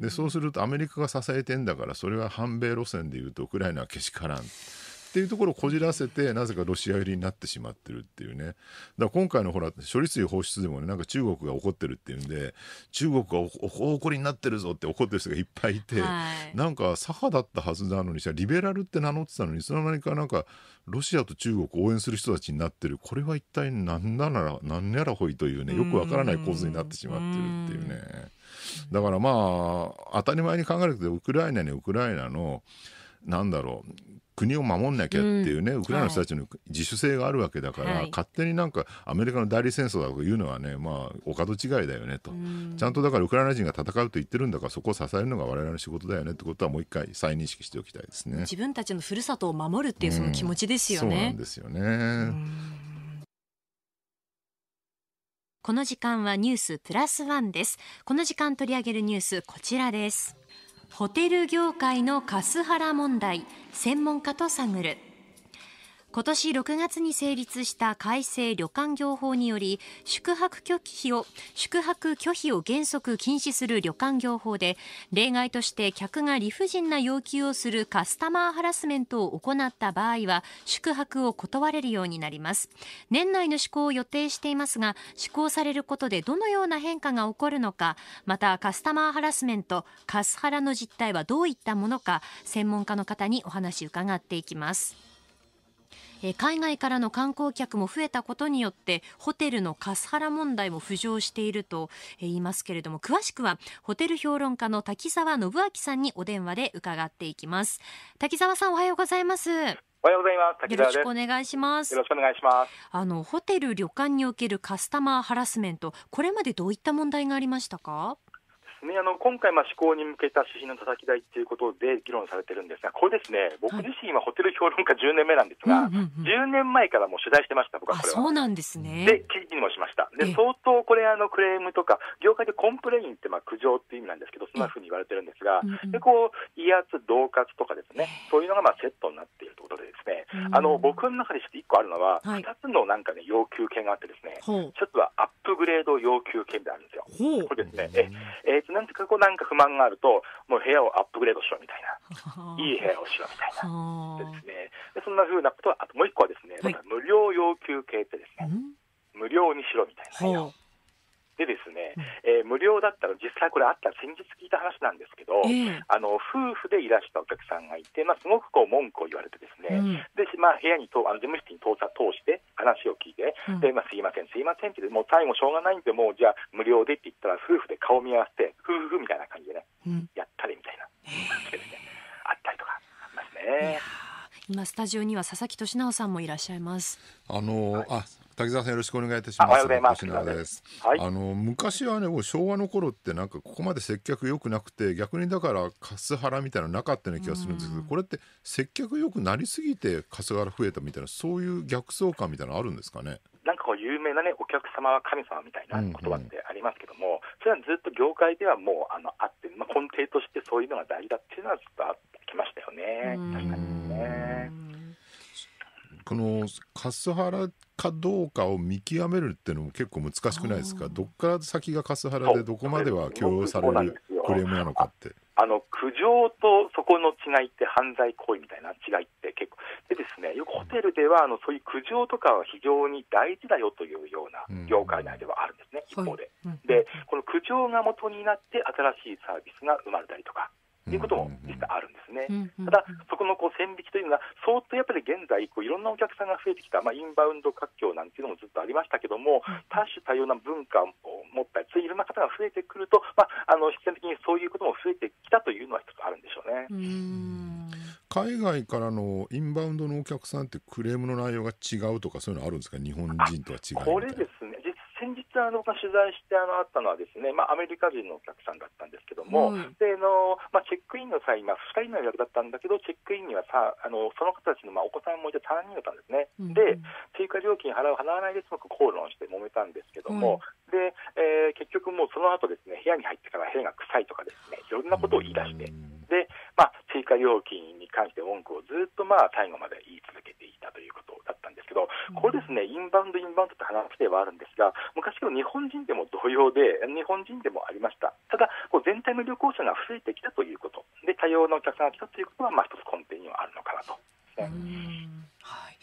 でそうするとアメリカが支えてんだからそれは反米路線でいうとウクライナはけしからん。っていうところをこじらせてなぜかロシア寄りになってしまってるっていうねだから今回のほら処理水放出でもねなんか中国が怒ってるっていうんで中国がお怒りになってるぞって怒ってる人がいっぱいいて、はい、なんか左派だったはずなのにさリベラルって名乗ってたのにいつの間にかなんかロシアと中国を応援する人たちになってるこれは一体何だなら何やらほいというねよくわからない構図になってしまってるっていうね。うだからまあ当たり前に考えるけどウクライナにウクライナのなんだろう国を守んなきゃっていうね、うん、ウクライナの人たちの自主性があるわけだから、はい、勝手になんかアメリカの代理戦争だというのはね、まあ、お門違いだよねと、うん、ちゃんとだからウクライナ人が戦うと言ってるんだから、そこを支えるのが我々の仕事だよねってことは、もう一回再認識しておきたいですね自分たちのふるさとを守るっていう、その気持ちですよね。うん、そうなんですよね、この時間はニュースプラスワンです。この時間取り上げるニュース、こちらです。ホテル業界のカスハラ問題専門家と探る今年6月に成立した改正旅館業法により宿泊拒否を宿泊拒否を原則禁止する旅館業法で例外として客が理不尽な要求をするカスタマーハラスメントを行った場合は宿泊を断れるようになります年内の施行を予定していますが施行されることでどのような変化が起こるのかまたカスタマーハラスメントカスハラの実態はどういったものか専門家の方にお話伺っていきます。海外からの観光客も増えたことによってホテルのカスハラ問題も浮上していると言いますけれども詳しくはホテル評論家の滝沢信明さんにお電話で伺っていきます滝沢さんおはようございますおはようございます滝沢ですよろしくお願いしますよろしくお願いしますあのホテル旅館におけるカスタマーハラスメントこれまでどういった問題がありましたかですねあの今回、まあ、施行に向けた指針のたたき台ということで議論されてるんですが、これですね、僕自身はホテル評論家10年目なんですが、はいうんうんうん、10年前からもう取材してました、僕はこれは。そうなんですね。で、記事にもしました。で、相当これ、あの、クレームとか、業界でコンプレインって、まあ、苦情っていう意味なんですけど、そんなふうに言われてるんですが、で、こう、威圧、恫喝とかですね、そういうのが、まあ、セットになっているということでですね、あの、僕の中でちょっと1個あるのは、2つのなんかね、要求権があってですね、一つはアップグレード要求権であるんですよ。これですね、え、えーなんかこうなんか不満があると、もう部屋をアップグレードしろみたいな、いい部屋をしろみたいな、でですねでそんなふうなことは、あともう一個はですね、はい、無料要求系ってですね、無料にしろみたいな。でですね、えー、無料だったの、実際これあった先日聞いた話なんですけど、えー、あの夫婦でいらしたお客さんがいて、まあ、すごくこう文句を言われてですね、うん、でまあ、部屋にとあの事務室に通さ通して話を聞いて、うん、でまあ、すいません、すいませんってもう最後しょうがないんで、もうじゃあ無料でって言ったら夫婦で顔見合わせて、夫婦みたいな感じでね、うん、やったりみたいな、えー、あったりとかありますね。今スタジオには佐々木俊直さんもいらっしゃいます。あの、はい、あ滝沢さんよろしくお願いいたします。おはようございます。あの昔はね、昭和の頃ってなんかここまで接客良くなくて、逆にだからカスハラみたいななかったような気がするんですけど、これって接客良くなりすぎてカスハラ増えたみたいなそういう逆相関みたいなあるんですかね。なんかこう有名なね、お客様は神様みたいな言葉ってありますけども、うんうん、それはずっと業界ではもうあのあって、まあ、根底としてそういうのが大事だっていうのはずっとあってきましたよね。確かに。このカスハラかどうかを見極めるっていうのも結構難しくないですか、どこから先がカスハラで、どこまでは許容されるクレームなのかって。あの苦情とそこの違いって犯罪行為みたいな違いって結構でですねよくホテルではあのそういう苦情とかは非常に大事だよというような業界内ではあるんですね、うん、一方で、はいでこの苦情が元になって新しいサービスが生まれたりとかいうことも実はあるんですね、ただ、そこのこう線引きというのは、相当やっぱり現在、こういろんなお客さんが増えてきた、まあ、インバウンド活況なんていうのもずっとありましたけども、多種多様な文化を持ったり、いいろんな方が増えてくると、まあ、あの必然的にそういうことも増えてきたというのは、一つあるんでしょうね。海外からのインバウンドのお客さんってクレームの内容が違うとかそういうのあるんですか日本人とは違うこれですね日あの、ま取材してあのあったのはですね、まあ、アメリカ人のお客さんだったんですけども、うん、であのまあ、チェックインの際、まあ、2人の予約だったんだけどチェックインにはさあのその方たちの、まあ、お子さんもいて3人だったんですね、うん、で追加料金払う払わないですごく口論して揉めたんですけども、うん、でえー、結局もうその後ですね部屋に入ってから部屋が臭いとかですねいろんなことを言い出して。で、まあ、追加料金に関して文句をずっと、まあ、最後まで言い続けていたということだったんですけど、これですね、インバウンド、インバウンドって話ではあるんですが、昔の日本人でも同様で、日本人でもありました。ただ、こう全体の旅行者が増えてきたということ、で、多様なお客さんが来たということは、まあ、一つ根底にはあるのかなと、ね。はい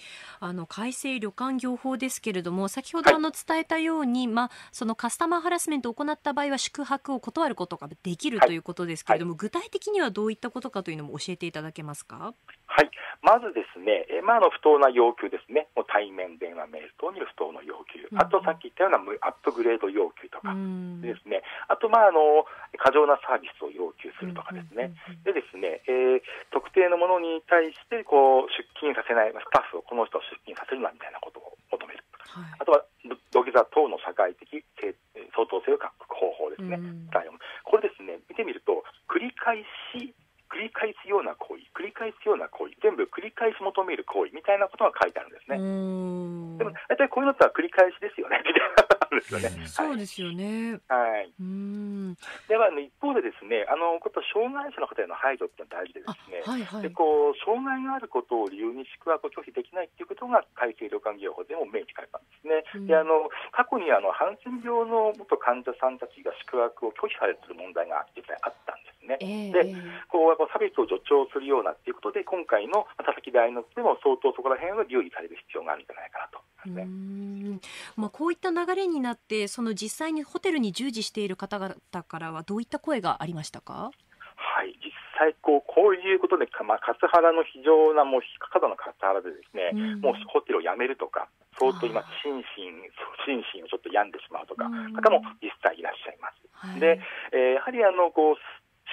あの改正旅館業法ですけれども先ほどあの伝えたように、まあ、そのカスタマーハラスメントを行った場合は宿泊を断ることができるということですけれども、具体的にはどういったことかというのも教えていただけますか。はいまずですね、えまあ、の不当な要求ですね、もう対面、電話、メール等による不当な要求、あとさっき言ったようなアップグレード要求とかですね、あと、まあ、あの過剰なサービスを要求するとかですね、でですね、えー、特定のものに対してこう出勤させない、スタッフをこの人を出勤させるなみたいなことを求める、はい、あとは土下座等の社会的相当性を確保方法ですね、うん、これですね見てみると繰り返し繰り返すような行為、繰り返すような行為、全部繰り返し求める行為みたいなことが書いてあるんですね。でも大体こういうのとは繰り返しですよね、みたいなですよね。そうですよね。はい。うんでは、一方でですね、あの、こと障害者の方への配慮って大事でですね、はいはい、でこう障害があることを理由に宿泊を拒否できないっていうことが改正旅館業法でも明記されたんですね。で、あの、過去にあの、ハンセン病の元患者さんたちが宿泊を拒否されている問題が実際あったんですね。えー、でこうこの差別を助長するようなということで今回のたたき台のでも相当そこら辺は留意される必要があるんじゃないかなと思いますね。まあ、こういった流れになってその実際にホテルに従事している方々からはどういった声がありましたかはい実際こうこういうことで、まあ、カツハラの非常なもう過度なカツハラでですね、うん、もうホテルを辞めるとか相当今心身心身をちょっと病んでしまうとか方も実際いらっしゃいます。はい、で、えー、やはりあのこう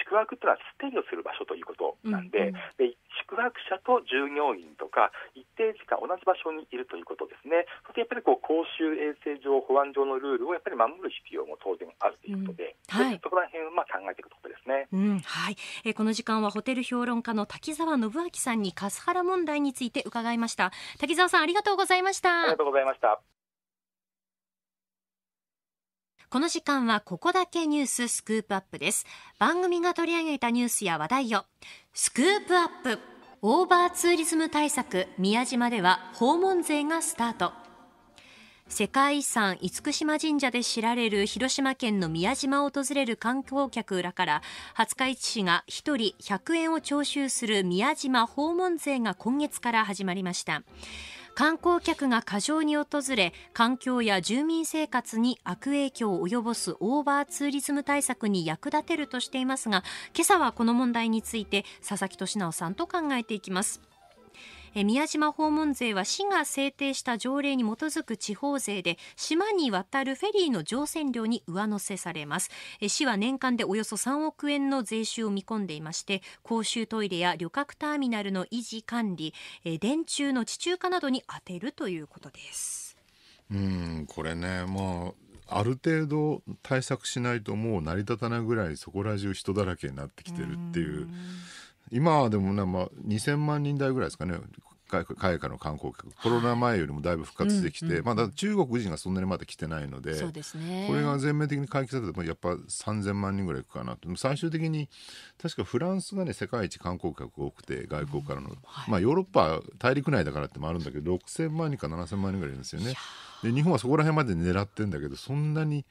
宿泊というのはステイをする場所ということなんでうんうん、で宿泊者と従業員とか一定時間同じ場所にいるということですねそしてやっぱりこう公衆衛生上保安上のルールをやっぱり守る必要も当然あるということでうん、はい、そこら辺をまあ考えていくところですね、うんはいえー、この時間はホテル評論家の滝沢信明さんにカスハラ問題について伺いました滝沢さんありがとうございましたありがとうございましたこの時間はここだけニューススクープアップです。番組が取り上げたニュースや話題を、スクープアップオーバーツーリズム対策、宮島では訪問税がスタート。世界遺産厳島神社で知られる広島県の宮島を訪れる観光客らから廿日市市が1人100円を徴収する宮島訪問税が今月から始まりました観光客が過剰に訪れ環境や住民生活に悪影響を及ぼすオーバーツーリズム対策に役立てるとしていますが今朝はこの問題について佐々木俊直さんと考えていきます。え宮島訪問税は市が制定した条例に基づく地方税で島に渡るフェリーの乗船料に上乗せされますえ市は年間でおよそ3億円の税収を見込んでいまして公衆トイレや旅客ターミナルの維持管理え電柱の地中化などに充てるということですうんこれねもうある程度対策しないともう成り立たないぐらいそこら中人だらけになってきてるっていう。う今はでもね、まあ、2000万人台ぐらいですかね海外の観光客コロナ前よりもだいぶ復活してきて、うんうん、まあ、だ中国人がそんなにまだ来てないので、ね、これが全面的に回帰されてもやっぱ3000万人ぐらいいくかなと最終的に確かフランスがね世界一観光客が多くて外国からの、うんはい、まあ、ヨーロッパ大陸内だからってもあるんだけど6000万人か7000万人ぐらいいるんですよね。で日本はそこら辺まで狙ってんだけどそんなに。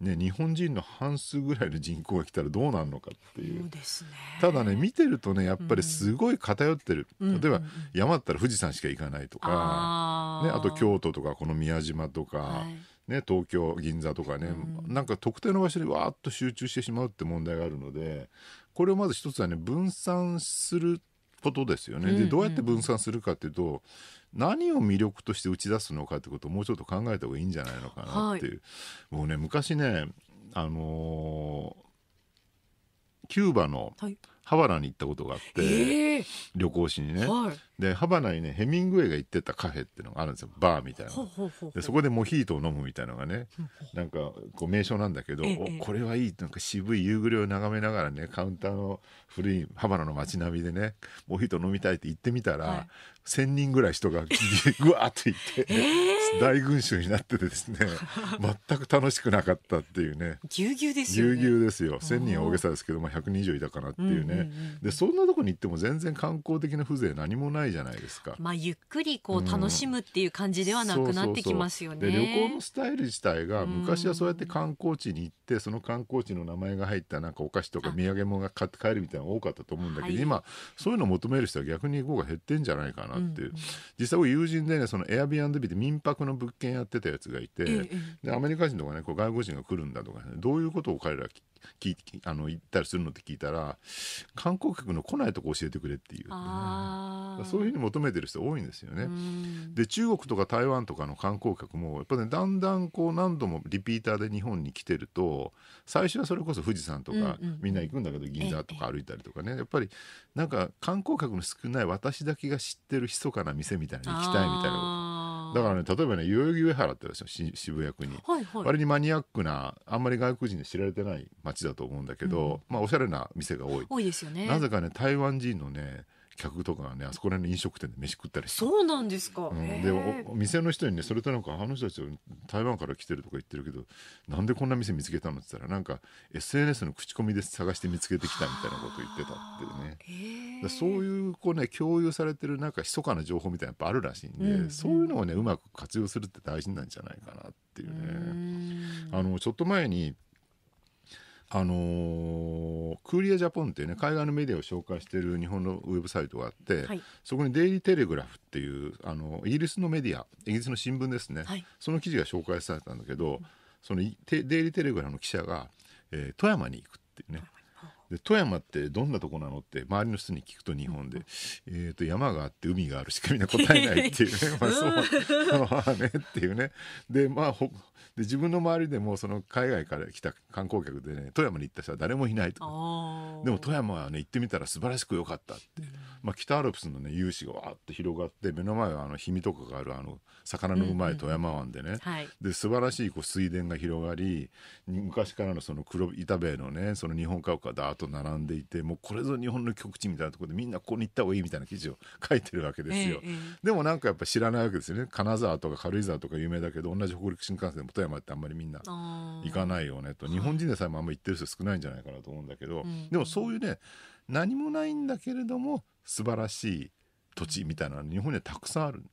ね、日本人の半数ぐらいの人口が来たらどうなるのかっていう、ね、ただね見てるとねやっぱりすごい偏ってる、うん、例えば、うん、山だったら富士山しか行かないとか、ね、あと京都とかこの宮島とか、はい、ね、東京銀座とかね、うん、なんか特定の場所にわーっと集中してしまうって問題があるのでこれをまず一つはね分散することですよね。でどうやって分散するかっていうと、何を魅力として打ち出すのかってことをもうちょっと考えた方がいいんじゃないのかなっていう、はい、もうね昔ねあのー、キューバのハワラに行ったことがあって、はい、旅行しにね、はい、でハバナにねヘミングウェイが行ってたカフェっていうのがあるんですよバーみたいなでそこでモヒートを飲むみたいなのがねなんかこう名称なんだけど、ええ、これはいいなんか渋い夕暮れを眺めながらねカウンターの古いハバナの街並みでねモヒート飲みたいって行ってみたら、はい、1,000人ぐらい人がぐわーっと行って、えー、大群衆になっててですね 全く楽しくなかったっていうねぎゅうぎゅうですよ、ね、ぎゅうぎゅうですよ1,000人は大げさですけど、まあ、100人以上いたかなっていうね、でそんなとこに行っても全然観光的な風情何もないないじゃないですか。まあ、ゆっくりこう楽しむっていう感じではなくなってきますよね。旅行のスタイル自体が昔はそうやって観光地に行って、その観光地の名前が入ったなんかお菓子とか土産物が買って帰るみたいなのが多かったと思うんだけど、はい、今そういうのを求める人は逆に行こうが減ってんじゃないかなっていう、うんうん、実際友人でねそのーアンドビーで民泊の物件やってたやつがいて、でアメリカ人とかねこう外国人が来るんだとかねどういうことを彼ら聞あの行ったりするのって聞いたら観光客の来ないとこ教えてくれっていう、ね、そういうふうに求めてる人多いんですよね。で中国とか台湾とかの観光客もやっぱねだんだんこう何度もリピーターで日本に来てると最初はそれこそ富士山とか、うんうん、みんな行くんだけど銀座とか歩いたりとかねやっぱりなんか観光客の少ない私だけが知ってる密かな店みたいな行きたいみたいなだからね例えばね代々木上原ってあるでしょ渋谷区に、はいはい、割にマニアックなあんまり外国人で知られてない街だと思うんだけど、うん、まあおしゃれな店が多い多いですよねなぜかね台湾人のね客とかがねあそこら辺の飲食店で飯食ったりしてそうなんですか、うん、でお店の人にねそれとなんかあの人たち台湾から来てるとか言ってるけどなんでこんな店見つけたのって言ったらなんか SNS の口コミで探して見つけてきたみたいなこと言ってたってね、うね。そういうこうね共有されてるなんか密かな情報みたいなやっぱあるらしいんで、うん、そういうのをねうまく活用するって大事なんじゃないかなっていうね。うあのちょっと前にあのー、クーリアジャポンっていうね海外のメディアを紹介している日本のウェブサイトがあって、はい、そこにデイリー・テレグラフっていうあのイギリスのメディアイギリスの新聞ですね、はい、その記事が紹介されたんだけど、そのデイリー・テレグラフの記者が、えー、富山に行くっていうね。で富山ってどんなとこなのって周りの人に聞くと日本で、えー、と山があって海があるしかみんな答えないっていうね まあ そうねっていうねでまあほで自分の周りでもその海外から来た観光客でね富山に行った人は誰もいないとでも富山はね行ってみたら素晴らしく良かったって、まあ、北アルプスのね雄姿がわーって広がって目の前はあの氷見とかがあるあの魚のうまい富山湾でね、うんうんはい、で素晴らしいこう水田が広がり昔からのその黒板塀のねその日本家屋がダーーと並んでいてもうこれぞ日本の極地みたいなところでみんなここに行った方がいいみたいな記事を書いてるわけですよ、ええ、でもなんかやっぱ知らないわけですよね金沢とか軽井沢とか有名だけど同じ北陸新幹線で富山ってあんまりみんな行かないよねと日本人でさえもあんまり行ってる人少ないんじゃないかなと思うんだけど、うん、でもそういうね何もないんだけれども素晴らしい土地みたいなの日本にはたくさんあるん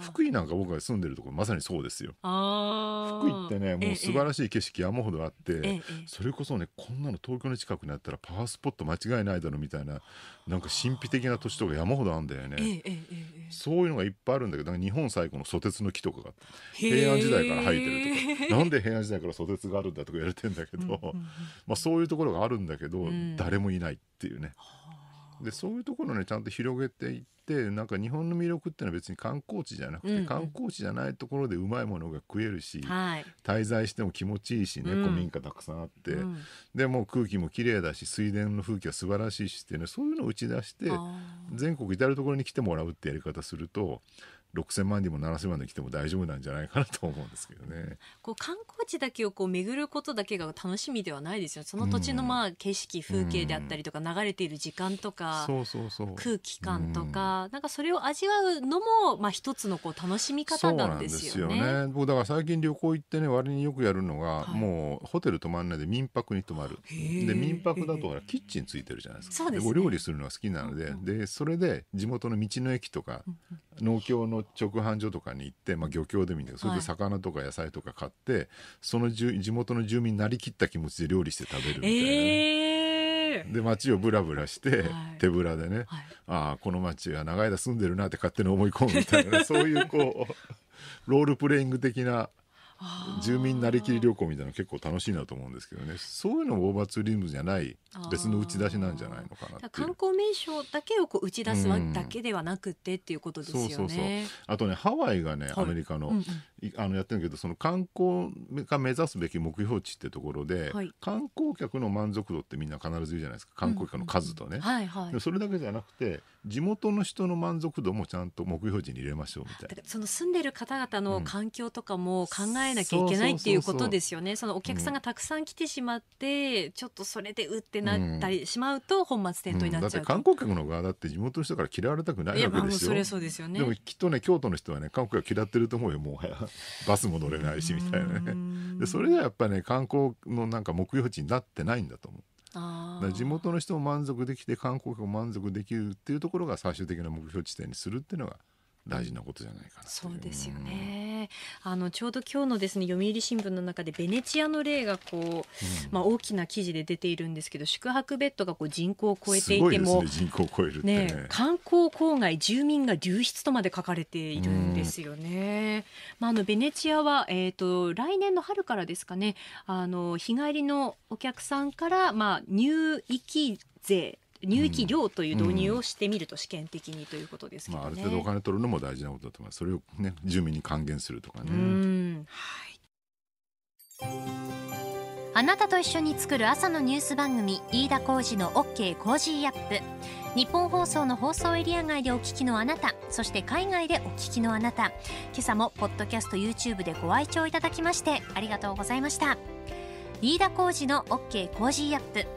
福井なんか僕が住んでるところまさにそうですよ福井ってねもう素晴らしい景色山ほどあって、それこそねこんなの東京の近くにあったらパワースポット間違いないだろみたいななんか神秘的な土地とか山ほどあるんだよね、そういうのがいっぱいあるんだけど日本最古の蘇鉄の木とかが平安時代から生えてるとかなんで平安時代から蘇鉄があるんだとか言われてんだけど、まあ、そういうところがあるんだけど、誰もいないっていうね。でそういうところをねちゃんと広げていってなんか日本の魅力っていうのは別に観光地じゃなくて、うんうん、観光地じゃないところでうまいものが食えるし、はい、滞在しても気持ちいいしね、古民家たくさんあって、うん、でも空気も綺麗だし水田の風景は素晴らしいしっていうねそういうのを打ち出して全国至る所に来てもらうってやり方すると6,000万人も7,000万人来ても大丈夫なんじゃないかなと思うんですけどね。こう観光地だけをこう巡ることだけが楽しみではないですよその土地のまあ景色、風景であったりとか、流れている時間とか、そそそううう空気感とか、なんかそれを味わうのも、まあ、一つのこう楽しみ方なんですよね。よね僕だから最近旅行行ってね割によくやるのが、はい、もうホテル泊まらないで民泊に泊まる。で民泊だとキッチンついてるじゃないですか。そうで、す、ね、お料理するのは好きなのでうんでそれで地元の道の駅とか、うん、農協の直販所とかに行って、まあ、漁協でもいいんだけどそれで魚とか野菜とか買って、はい、そのじゅ地元の住民になりきった気持ちで料理して食べるみたいな、ね、えー、で街をぶらぶらして、はい、手ぶらでね、はい、ああこの街は長い間住んでるなって勝手に思い込むみたいな、そういうこう ロールプレイング的な。住民なりきり旅行みたいなの結構楽しいなと思うんですけどねそういうのもオーバーツーリズムじゃない別の打ち出しなんじゃないのかな観光名所だけをこう打ち出すだけではなくてっていうことですよね。うん、そうそうそうあとねハワイがねアメリカのはいうんあのやってるけどその観光が目指すべき目標値ってところで、はい、観光客の満足度ってみんな必ず言うじゃないですか観光客の数とね。それだけじゃなくて地元の人の満足度もちゃんと目標値に入れましょうみたいなその住んでる方々の環境とかも考えなきゃいけないっていうことですよねそのお客さんがたくさん来てしまって、うん、ちょっとそれでうってなったりしまうと本末転倒になっちゃう、うん、だって観光客の側だって地元の人から嫌われたくないわけですよ、そうですよねでもきっとね京都の人はね観光客嫌ってると思うよもうバスも乗れないしみたいなねでそれではやっぱね観光のなんか目標値になってないんだと思う。地元の人も満足できて観光客も満足できるっていうところが最終的な目標地点にするっていうのが大事なことじゃないかなそうですよね、あのちょうど今日のですね読売新聞の中でベネチアの例がこう、うん、まあ、大きな記事で出ているんですけど宿泊ベッドがこう人口を超えていても、ね、人口を超えるね、ね、観光郊外住民が流出とまで書かれているんですよね。うん、まあ、あのベネチアは、えーと来年の春からですかねあの日帰りのお客さんから、まあ、入域税入域量という導入をしてみると、試験的にということですけど、ねうんうんまあ、ある程度お金取るのも大事なことだと思いますそれを、ね、住民に還元するとかね。はいあなたと一緒に作る朝のニュース番組飯田浩二の OK コージーアップ日本放送の放送エリア外でお聞きのあなたそして海外でお聞きのあなた今朝もポッドキャスト YouTube でご愛聴いただきましてありがとうございました飯田浩二の OK コージーアップ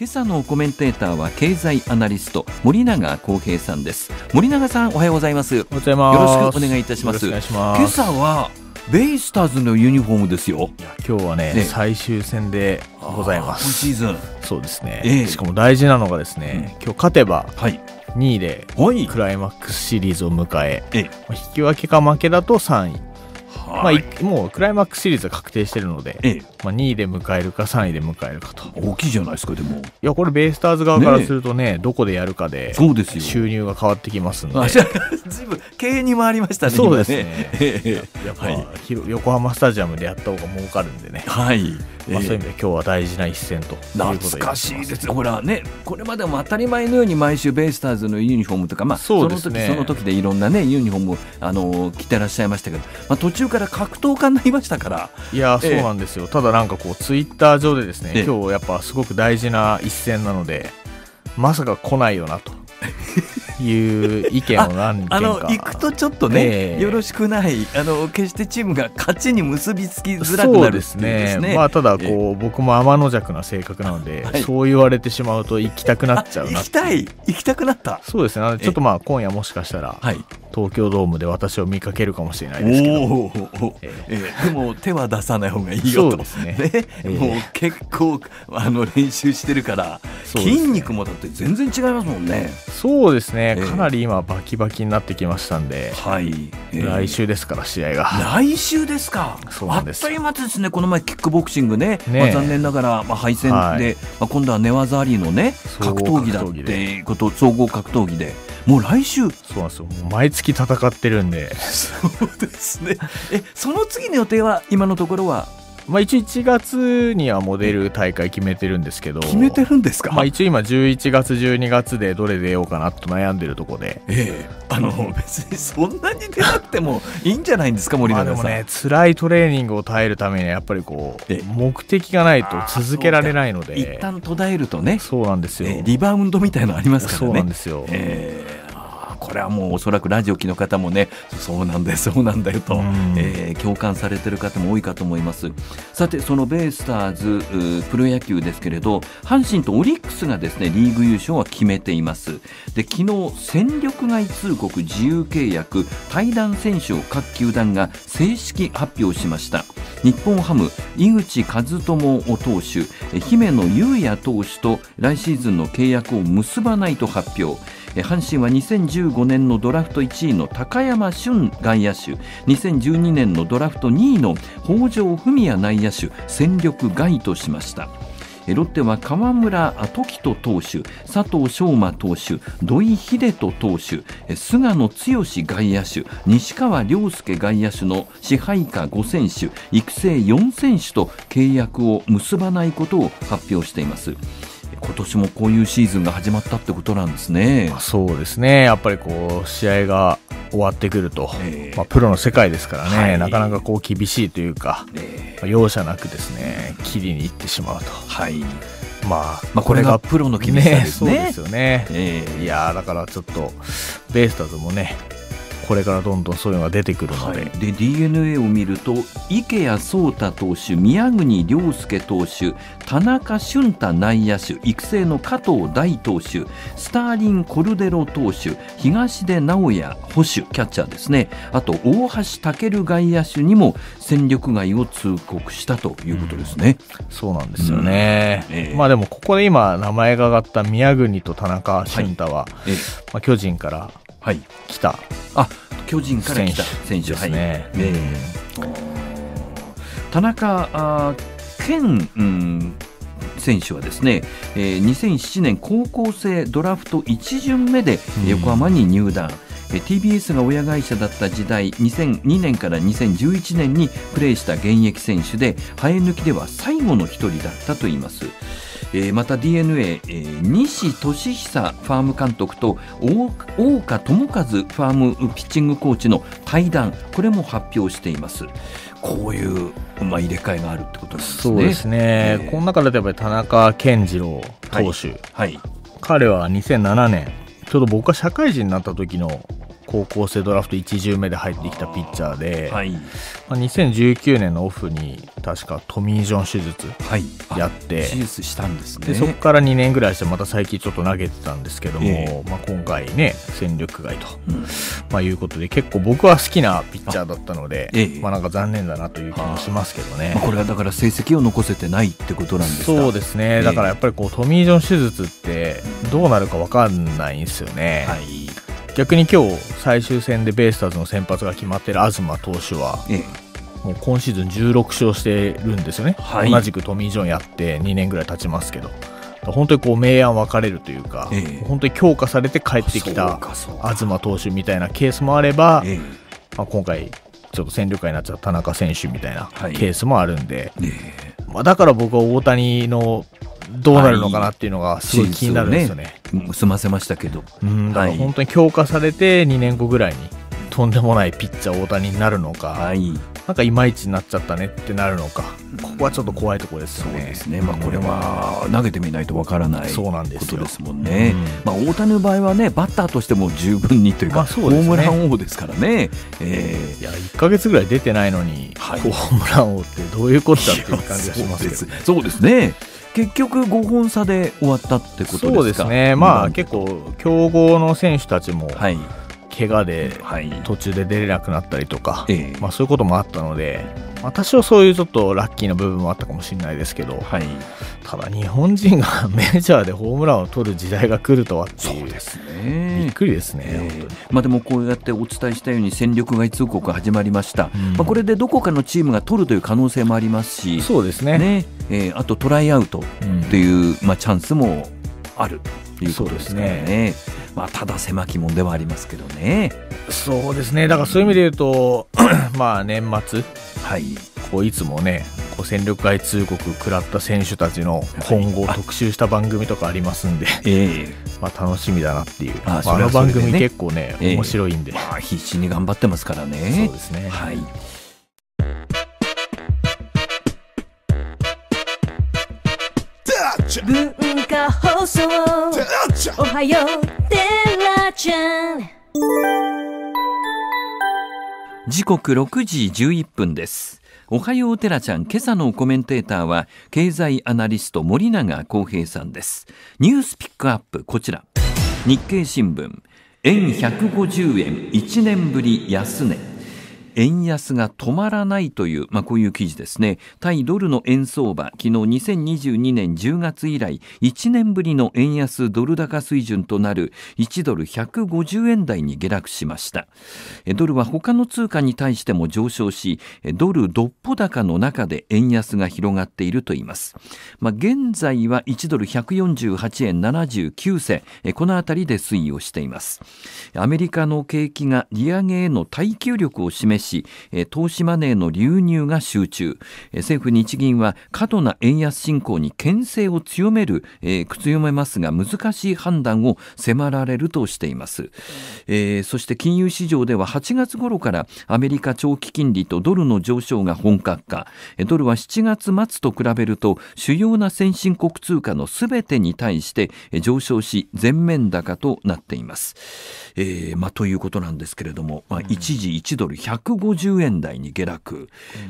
今朝のコメンテーターは経済アナリスト森永康平さんです森永さんおはようございますおはようございますよろしくお願いいたしますします今朝はベイスターズのユニフォームですよ今日はね、ね、最終戦でございます今シーズンそうですね、えー、しかも大事なのがですね、うん、今日勝てば、はい、2位でクライマックスシリーズを迎え、えー、引き分けか負けだと3位はいまあ、もうクライマックスシリーズは確定しているので、え、まあ、2位で迎えるか3位で迎えるかと大きいじゃないですかでもいやこれベイスターズ側からするとね、ね、どこでやるかで収入が変わってきますんで 随分経営に回りましたねそうですね、ねやっぱ、はい、横浜スタジアムでやった方が儲かるんでねはい、まあ、そういう意味で今日は大事な一戦と懐かしいですほらねこれまでも当たり前のように毎週ベイスターズのユニフォームとか、まあ、そうです、ね、その時その時でいろんなねユニフォームあの着てらっしゃいましたけど、まあ、途中から格闘家になりましたからいやそうなんですよ、えー、ただなんかこう、ツイッター上でですね、今日やっぱすごく大事な一戦なので、まさか来ないよなと いう意見を何件かあの行くとちょっとね、えー、よろしくないあの決してチームが勝ちに結びつきづらくなるですね、ね、まあ、ただこう、えー、僕も天の弱な性格なので、はい、そう言われてしまうと行きたくなっちゃうな行きたい行きたくなったそうですねちょっとまあ今夜もしかしたら、はい、東京ドームで私を見かけるかもしれないですけど、えー、でも手は出さない方がいいよとですねね、もう結構あの練習してるから、ね、筋肉もだって全然違いますもんねそうですねえー、かなり今、バキバキになってきましたんで、はいえー、来週ですから、試合が。来週ですか、そうなんですあっという間ですね、この前、キックボクシングね、ねまあ、残念ながら、まあ、敗戦で、はい、まあ、今度は寝技ありのね、格闘技だっていうこと、総合格闘技で。もう来週そうなんですよ毎月戦ってるんで そうですねえその次の予定は今のところはまあ、一応1月にはモデル大会決めてるんですけど決めてるんですか、まあ、一応今11月12月でどれ出ようかなと悩んでるとこで、ええ、あの別にそんなに出なくてもいいんじゃないんですか森永さんでもね辛いトレーニングを耐えるためにはやっぱりこう目的がないと続けられないので一旦途絶えるとねそうなんですよ、リバウンドみたいなのありますからねそうなんですよ、えーこれはもうおそらくラジオ機の方もねそうなんだよ そうなんだよと、えー、共感されている方も多いかと思いますさてそのベイスターズプロ野球ですけれど阪神とオリックスがですねリーグ優勝は決めていますで昨日戦力外通告自由契約対談選手を各球団が正式発表しました日本ハム井口和を投手姫野雄也投手と来シーズンの契約を結ばないと発表阪神は2015年のドラフト1位の高山俊外野手2012年のドラフト2位の北条文也内野手戦力外としましたロッテは河村時人投手佐藤翔馬投手土井秀人投手菅野剛外野手西川亮介外野手の支配下5選手育成4選手と契約を結ばないことを発表しています。今年もこういうシーズンが始まったってことなんですね。そうですねやっぱりこう試合が終わってくると、えー、まあ、プロの世界ですからね、はい、なかなかこう厳しいというか、えー、容赦なくですね切りに行ってしまうと。はいまあ、まあこれがプロの厳しさですね。ねそうですよね、えー、いやだからちょっとベイスターズもねこれからどんどんそういうのが出てくるのではい、で DNA を見ると池谷壮太投手宮国亮介投手田中俊太内野手育成の加藤大投手スターリン・コルデロ投手東出直也捕手キャッチャーですねあと大橋健外野手にも戦力外を通告したということですね、うん、そうなんですよね、うんえー、まあでもここで今名前が上がった宮国と田中俊太は、はいえー、まあ、巨人からはい、来たあ、巨人から来た選手ですね。はいえー、田中健、うん選手はですね、えー、2007年高校生ドラフト1巡目で横浜に入団。うん TBS が親会社だった時代2002年から2011年にプレーした現役選手で生え抜きでは最後の1人だったといいます。えー、また DNA、えー、西俊久ファーム監督と大岡智和ファームピッチングコーチの対談これも発表していますこういう、まあ、入れ替えがあるってことですねそうですね、えー、この中でやっぱり田中健次郎投手、はい、はい、彼は2007年ちょうど僕が社会人になった時の高校生ドラフト1巡目で入ってきたピッチャーで、はい、まあ、2019年のオフに確かトミー・ジョン手術やって、はい、手術したんですねでそこから2年ぐらいしてまた最近ちょっと投げてたんですけども、えー、まあ、今回ね戦力外と、うん、まあ、いうことで結構僕は好きなピッチャーだったので、えー、まあ、なんか残念だなという気もしますけどね、まあ、これはだから成績を残せてないってことなんですかそうですね、えー、だからやっぱりこうトミー・ジョン手術ってどうなるか分かんないんですよね。はい逆に今日最終戦でベイスターズの先発が決まっている東投手は、もう今シーズン16勝してるんですよね、はい、同じくトミー・ジョンやって2年ぐらい経ちますけど本当にこう明暗分かれるというか、え、本当に強化されて帰ってきた東投手みたいなケースもあれば、まあ、今回ちょっと戦力外になっちゃった田中選手みたいなケースもあるんで、はい、まあ、だから僕は大谷のどうなるのかなっていうのがすごい気になるんですよね。ね済ませましたけど、うん、だから本当に強化されて2年後ぐらいにとんでもないピッチャー大谷になるのか、はい、なんかいまいちになっちゃったねってなるのか、ここはちょっと怖いところですよね。そうですね。まあこれは投げてみないとわからない、そうなんですことですもんね。うん、まあ大谷の場合はね、バッターとしても十分にというか、まあうね、ホームラン王ですからね。えー、いや1か月ぐらい出てないのに、はい、ホームラン王ってどういうことだっていう感じがしますけど、ね、そうですね。結局5本差で終わったってことですかそうですね、まあ、結構、強豪の選手たちも、はい怪我で途中で出れなくなったりとか、はい、まあ、そういうこともあったので、多少そういうちょっとラッキーな部分もあったかもしれないですけど、はい、ただ日本人がメジャーでホームランを取る時代が来るとはっていうですねびっくりですね、えー、まあ、でもこうやってお伝えしたように戦力外通告が始まりました、うん、まあ、これでどこかのチームが取るという可能性もありますしそうですねね、えー、あとトライアウトという、うん、まあ、チャンスもあるということですかね、まあ、ただ狭き門ではありますけどねそうですねだからそういう意味で言うと まあ年末、はい、こういつもねこう戦力外通告食らった選手たちの今後特集した番組とかありますんで、ええ、まあ楽しみだなっていうあ,、まあ、あの番組結構ね、ね、面白いんで、ええまあ、必死に頑張ってますからねそうですねはい文化放送おはようテラちゃん時刻6時11分ですおはようテラちゃん今朝のコメンテーターは経済アナリスト森永康平さんですニュースピックアップこちら日経新聞円150円1年ぶり安値円安が止まらないという、まあ、こういう記事ですね対ドルの円相場昨日2022年10月以来1年ぶりの円安ドル高水準となる1ドル150円台に下落しましたドルは他の通貨に対しても上昇しドルどっぽ高の中で円安が広がっているといいます、まあ、現在は1ドル148円79銭この辺りで推移をしていますアメリカの景気が利上げへの耐久力を示し、投資マネーの流入が集中。政府日銀は過度な円安進行に牽制を強める、えー、強めますが難しい判断を迫られるとしています、えー、そして金融市場では8月頃からアメリカ長期金利とドルの上昇が本格化ドルは7月末と比べると主要な先進国通貨のすべてに対して上昇し全面高となっています、えー、まあ、ということなんですけれども、まあ、一時1ドル1 150円台に下落、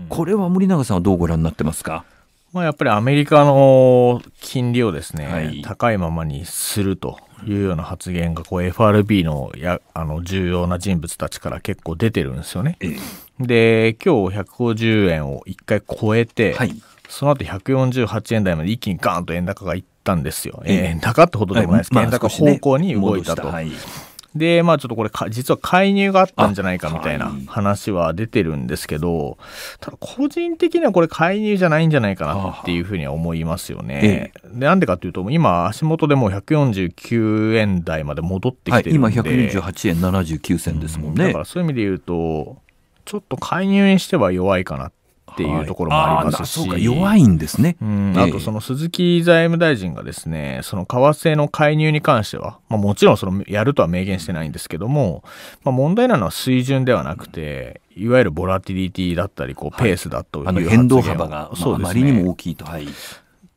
うん、これは森永さんはどうご覧になってますかまあ、やっぱりアメリカの金利をですね、はい、高いままにするというような発言がこう FRB のやあの重要な人物たちから結構出てるんですよね。で今日150円を1回超えて、はい、その後148円台まで一気にガーンと円高がいったんですよ。円高ってほどでもないですけど、円高方向に動いたと。で、まあちょっとこれ実は介入があったんじゃないかみたいな話は出てるんですけど、ただ個人的にはこれ介入じゃないんじゃないかなっていうふうには思いますよね。ええ、で、なんでかっていうと、今足元でもう149円台まで戻ってきてるんで、はい、今128円79銭ですもんね、うん、だからそういう意味で言うと、ちょっと介入にしては弱いかなっっていうところもありますし、はい、弱いんですね、うんあとその鈴木財務大臣がですねその為替の介入に関しては、まあ、もちろんそのやるとは明言してないんですけども、まあ、問題なのは水準ではなくて、いわゆるボラティリティだったりペースだという、はい、変動幅が、まあ、あまりにも大きいと。はい、っ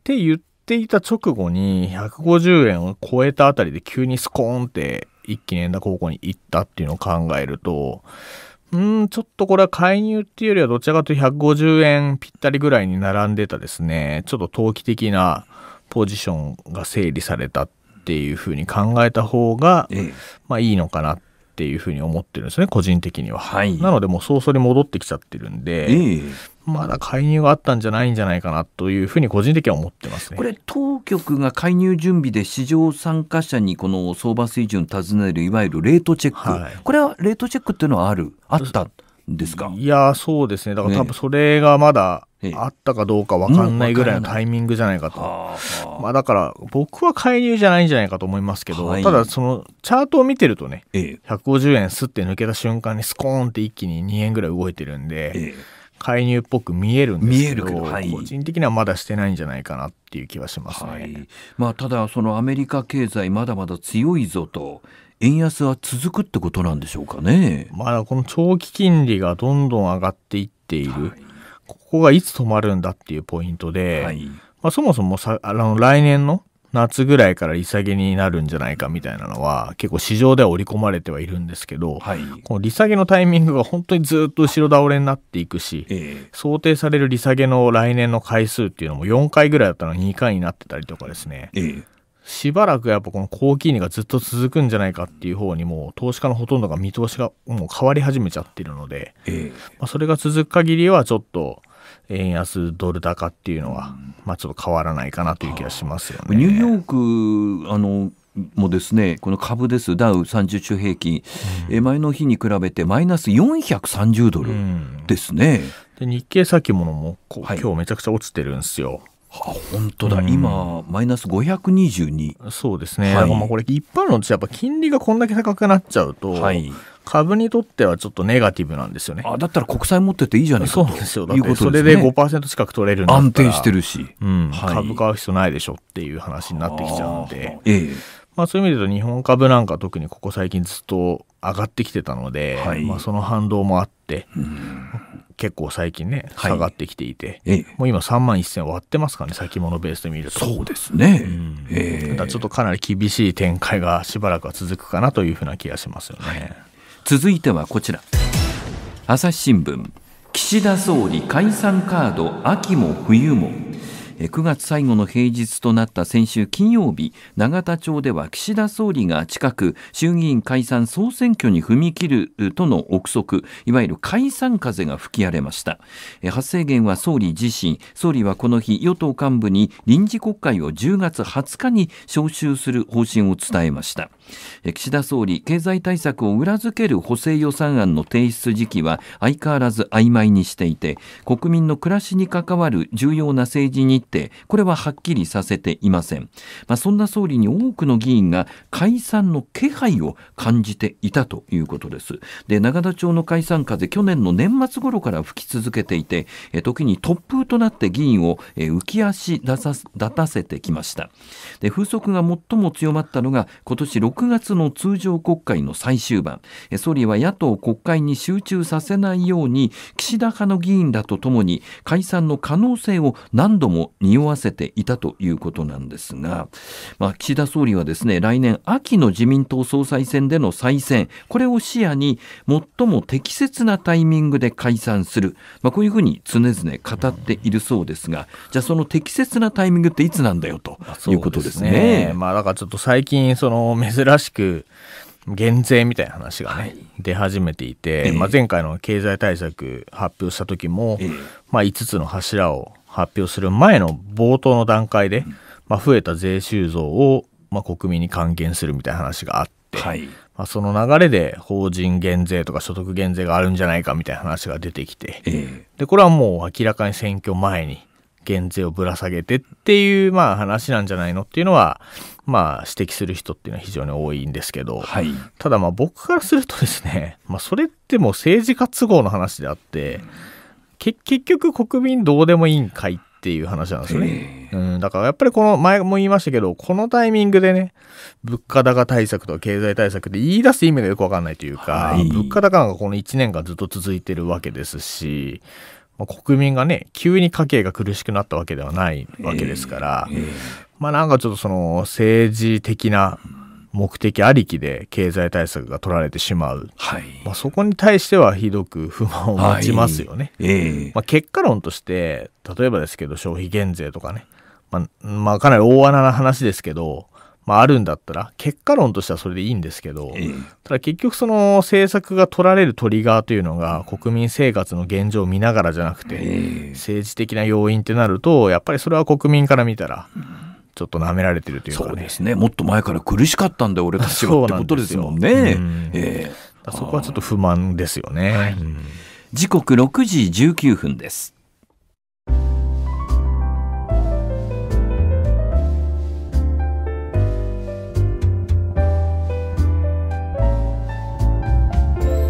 て言っていた直後に150円を超えたあたりで急にスコーンって一気に円高方向に行ったっていうのを考えると。うん、ちょっとこれは介入っていうよりはどちらかというと150円ぴったりぐらいに並んでたですね、ちょっと投機的なポジションが整理されたっていうふうに考えた方が、ええ、まあいいのかなってっていうふうに思ってるんですね、個人的には。はい、なので、もう早々に戻ってきちゃってるんで、えー、まだ介入があったんじゃないんじゃないかなというふうに、個人的には思ってます、ね、これ、当局が介入準備で市場参加者にこの相場水準尋ねる、いわゆるレートチェック、はい、これはレートチェックっていうのはある、あったんですかいや、そうですね、だから多分それがまだ、あったかどうか分かんないぐらいのタイミングじゃないかと、まあ、だから僕は介入じゃないんじゃないかと思いますけど、ただそのチャートを見てるとね、150円すって抜けた瞬間にスコーンって一気に2円ぐらい動いてるんで、介入っぽく見えるんですけどけど、はい、個人的にはまだしてないんじゃないかなっていう気はしますね、はい、まあ、ただそのアメリカ経済まだまだ強いぞと円安は続くってことなんでしょうかね。まだこの長期金利がどんどん上がっていっている、はい、ここがいつ止まるんだっていうポイントで、はい、まあ、そもそもさあの来年の夏ぐらいから利下げになるんじゃないかみたいなのは結構市場では織り込まれてはいるんですけど、はい、この利下げのタイミングが本当にずっと後ろ倒れになっていくし、えー、想定される利下げの来年の回数っていうのも4回ぐらいだったのが2回になってたりとかですね、えーしばらくやっぱこの高金利がずっと続くんじゃないかっていう方にも投資家のほとんどが見通しがもう変わり始めちゃってるので、ええ、まあ、それが続く限りはちょっと円安ドル高っていうのは、まあ、ちょっと変わらないかなという気がしますよね。ニューヨークあのもですねこの株です、ダウ30中平均、うん、前の日に比べてマイナス430ドルですね。うん、で日経先物も、はい、今日めちゃくちゃ落ちてるんですよ。あ、本当だ、うん、今、マイナス522そうですね、はい、まあこれ、一般論として、やっぱ金利がこんだけ高くなっちゃうと、はい、株にとってはちょっとネガティブなんですよね。あだったら国債持ってていいじゃないですかそうですよ、だってそれで5%近く取れるんだ安定してるし、うん株買う必要ないでしょっていう話になってきちゃうので。ええまあ、そういう意味で言うと日本株なんか特にここ最近ずっと上がってきてたので、はい、まあ、その反動もあって、うん結構最近ね、下がってきていて、ええ、もう今3万1000割ってますからね先物ベースで見るとそうですね、うんえー、ちょっとかなり厳しい展開がしばらくは続くかなというふうな気がしますよね、はい、続いてはこちら朝日新聞岸田総理解散カード秋も冬も9月最後の平日となった先週金曜日永田町では岸田総理が近く衆議院解散総選挙に踏み切るとの憶測いわゆる解散風が吹き荒れました発生源は総理自身総理はこの日与党幹部に臨時国会を10月20日に招集する方針を伝えました岸田総理経済対策を裏付ける補正予算案の提出時期は相変わらず曖昧にしていて国民の暮らしに関わる重要な政治日程これははっきりさせていません、まあ、そんな総理に多くの議員が解散の気配を感じていたということですで永田町の解散風去年の年末頃から吹き続けていて時に突風となって議員を浮き足立たせてきましたで風速が最も強まったのが今年6 6月の通常国会の最終盤総理は野党国会に集中させないように岸田派の議員らとともに解散の可能性を何度も匂わせていたということなんですが、まあ、岸田総理はですね来年秋の自民党総裁選での再選これを視野に最も適切なタイミングで解散する、まあ、こういうふうに常々語っているそうですがじゃあその適切なタイミングっていつなんだよということですね。まあ、だからちょっと最近その珍しく減税みたいな話がね、はい、出始めていて、えー、まあ、前回の経済対策発表した時も、えー、まあ、5つの柱を発表する前の冒頭の段階で、うん、まあ、増えた税収増を、まあ、国民に還元するみたいな話があって、はい、まあ、その流れで法人減税とか所得減税があるんじゃないかみたいな話が出てきて、えー、でこれはもう明らかに選挙前に減税をぶら下げてっていう、まあ、話なんじゃないのっていうのはまあ、指摘する人っていうのは非常に多いんですけど、はい、ただまあ僕からするとですね、まあ、それってもう政治活動の話であって、結局国民どうでもいいんかいっていう話なんですよね、うん、だからやっぱりこの前も言いましたけどこのタイミングでね物価高対策とか経済対策で言い出す意味がよく分かんないというか、はい、物価高がこの1年間ずっと続いてるわけですし国民がね急に家計が苦しくなったわけではないわけですから、えーえまあなんかちょっとその政治的な目的ありきで経済対策が取られてしまう、はいまあ、そこに対してはひどく不満を持ちますよね、はい、えー、まあ、結果論として例えばですけど消費減税とかね、まあまあ、かなり大穴な話ですけど、まあ、あるんだったら結果論としてはそれでいいんですけど、えー、ただ結局その政策が取られるトリガーというのが国民生活の現状を見ながらじゃなくて、えー、政治的な要因ってなるとやっぱりそれは国民から見たら。うんちょっと舐められてるというか、ね、そうですねもっと前から苦しかったんだ俺たちはってことですもんね。んえー、そこはちょっと不満ですよね。はい、時刻6時19分です。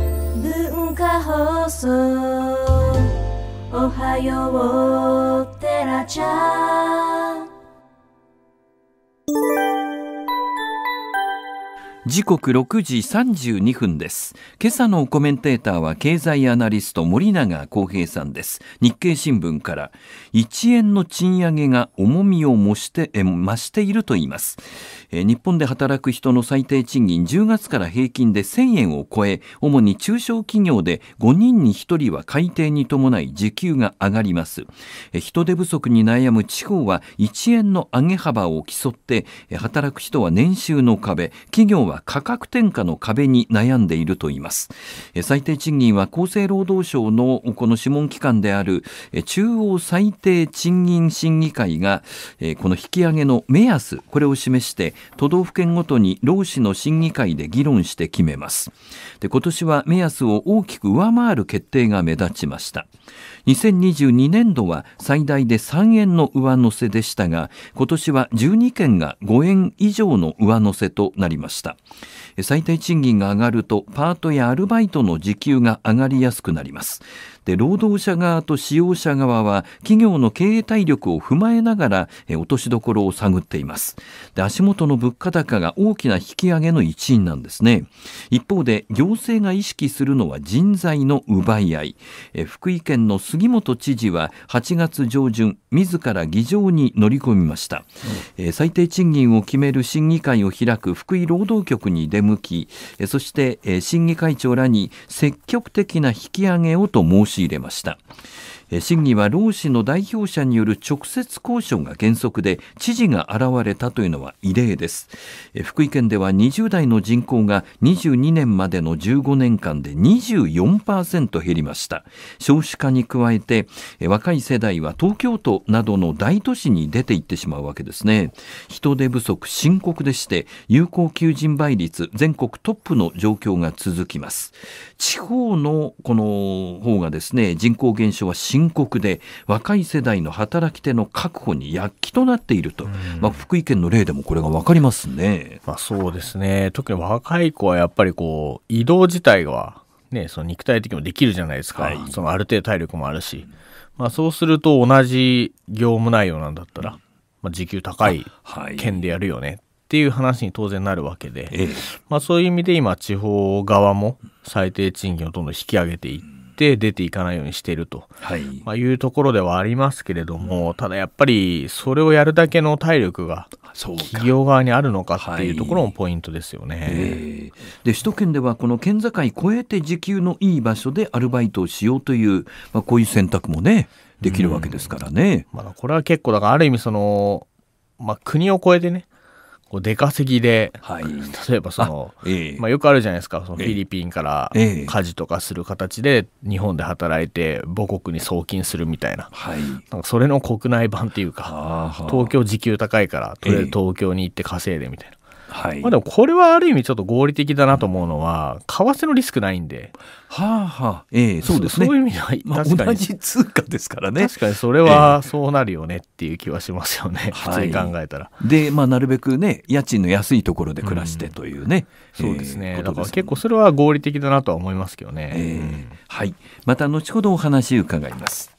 文化放送おはようテラちゃん時刻6時32分です今朝のコメンテーターは経済アナリスト森永康平さんです日経新聞から1円の賃上げが重みを増して増していると言いますえ日本で働く人の最低賃金10月から平均で1000円を超え主に中小企業で5人に1人は改定に伴い時給が上がります、え人手不足に悩む地方は1円の上げ幅を競って、え働く人は年収の壁企業は価格転嫁の壁に悩んでいるといいます、え最低賃金は厚生労働省のこの諮問機関である、え中央最低賃金審議会が、えこの引き上げの目安これを示して都道府県ごとに労使の審議会で議論して決めますで今年は目安を大きく上回る決定が目立ちました2022年度は最大で3円の上乗せでしたが今年は12件が5円以上の上乗せとなりました最低賃金が上がるとパートやアルバイトの時給が上がりやすくなりますで労働者側と使用者側は企業の経営体力を踏まえながら落としどころを探っていますで足元の物価高が大きな引き上げの一因なんですね一方で行政が意識するのは人材の奪い合い福井県の杉本知事は8月上旬自ら議場に乗り込みました、うん、最低賃金を決める審議会を開く福井労働局に出向きそして審議会長らに積極的な引き上げをと申し入れました。審議は労使の代表者による直接交渉が原則で知事が現れたというのは異例です福井県では20代の人口が22年までの15年間で24%減りました少子化に加えて若い世代は東京都などの大都市に出て行ってしまうわけですね人手不足深刻でして有効求人倍率全国トップの状況が続きます地方のこの方がですね人口減少は深深刻で若い世代の働き手の確保に躍起となっていると、まあ、福井県の例でもこれが分かりますね、まあ、そうですね特に若い子はやっぱりこう移動自体は、ね、その肉体的にもできるじゃないですか、はい、そのある程度体力もあるし、まあ、そうすると同じ業務内容なんだったら、まあ、時給高い県でやるよね、いっていう話に当然なるわけで、ええ、まあ、そういう意味で今地方側も最低賃金をどんどん引き上げていて出ていかないようにしていると、はいまあ、いうところではありますけれども、ただやっぱりそれをやるだけの体力が企業側にあるのかっていうところもポイントですよね、はい、えー、で首都圏ではこの県境越えて時給のいい場所でアルバイトをしようという、まあ、こういう選択もねできるわけですからね。うん、まあ、これは結構だからある意味そのまあ、国を越えてね、こう出稼ぎで、はい、例えばそのえまあ、よくあるじゃないですかそのフィリピンから家事とかする形で日本で働いて母国に送金するみたいな,、はい、なんかそれの国内版っていうか東京時給高いからとりあえず東京に行って稼いでみたいな。はい、まあでもこれはある意味ちょっと合理的だなと思うのは、為替のリスクないんで。はあはあ、ええー、そうですね。そういう意味では、まあ、同じ通貨ですからね。確かにそれはそうなるよねっていう気はしますよね、えー、普通に考えたら。はい、で、まあなるべくね、家賃の安いところで暮らしてというね。うんそうですね。だから結構それは合理的だなとは思いますけどね。えー、はい。また後ほどお話伺います。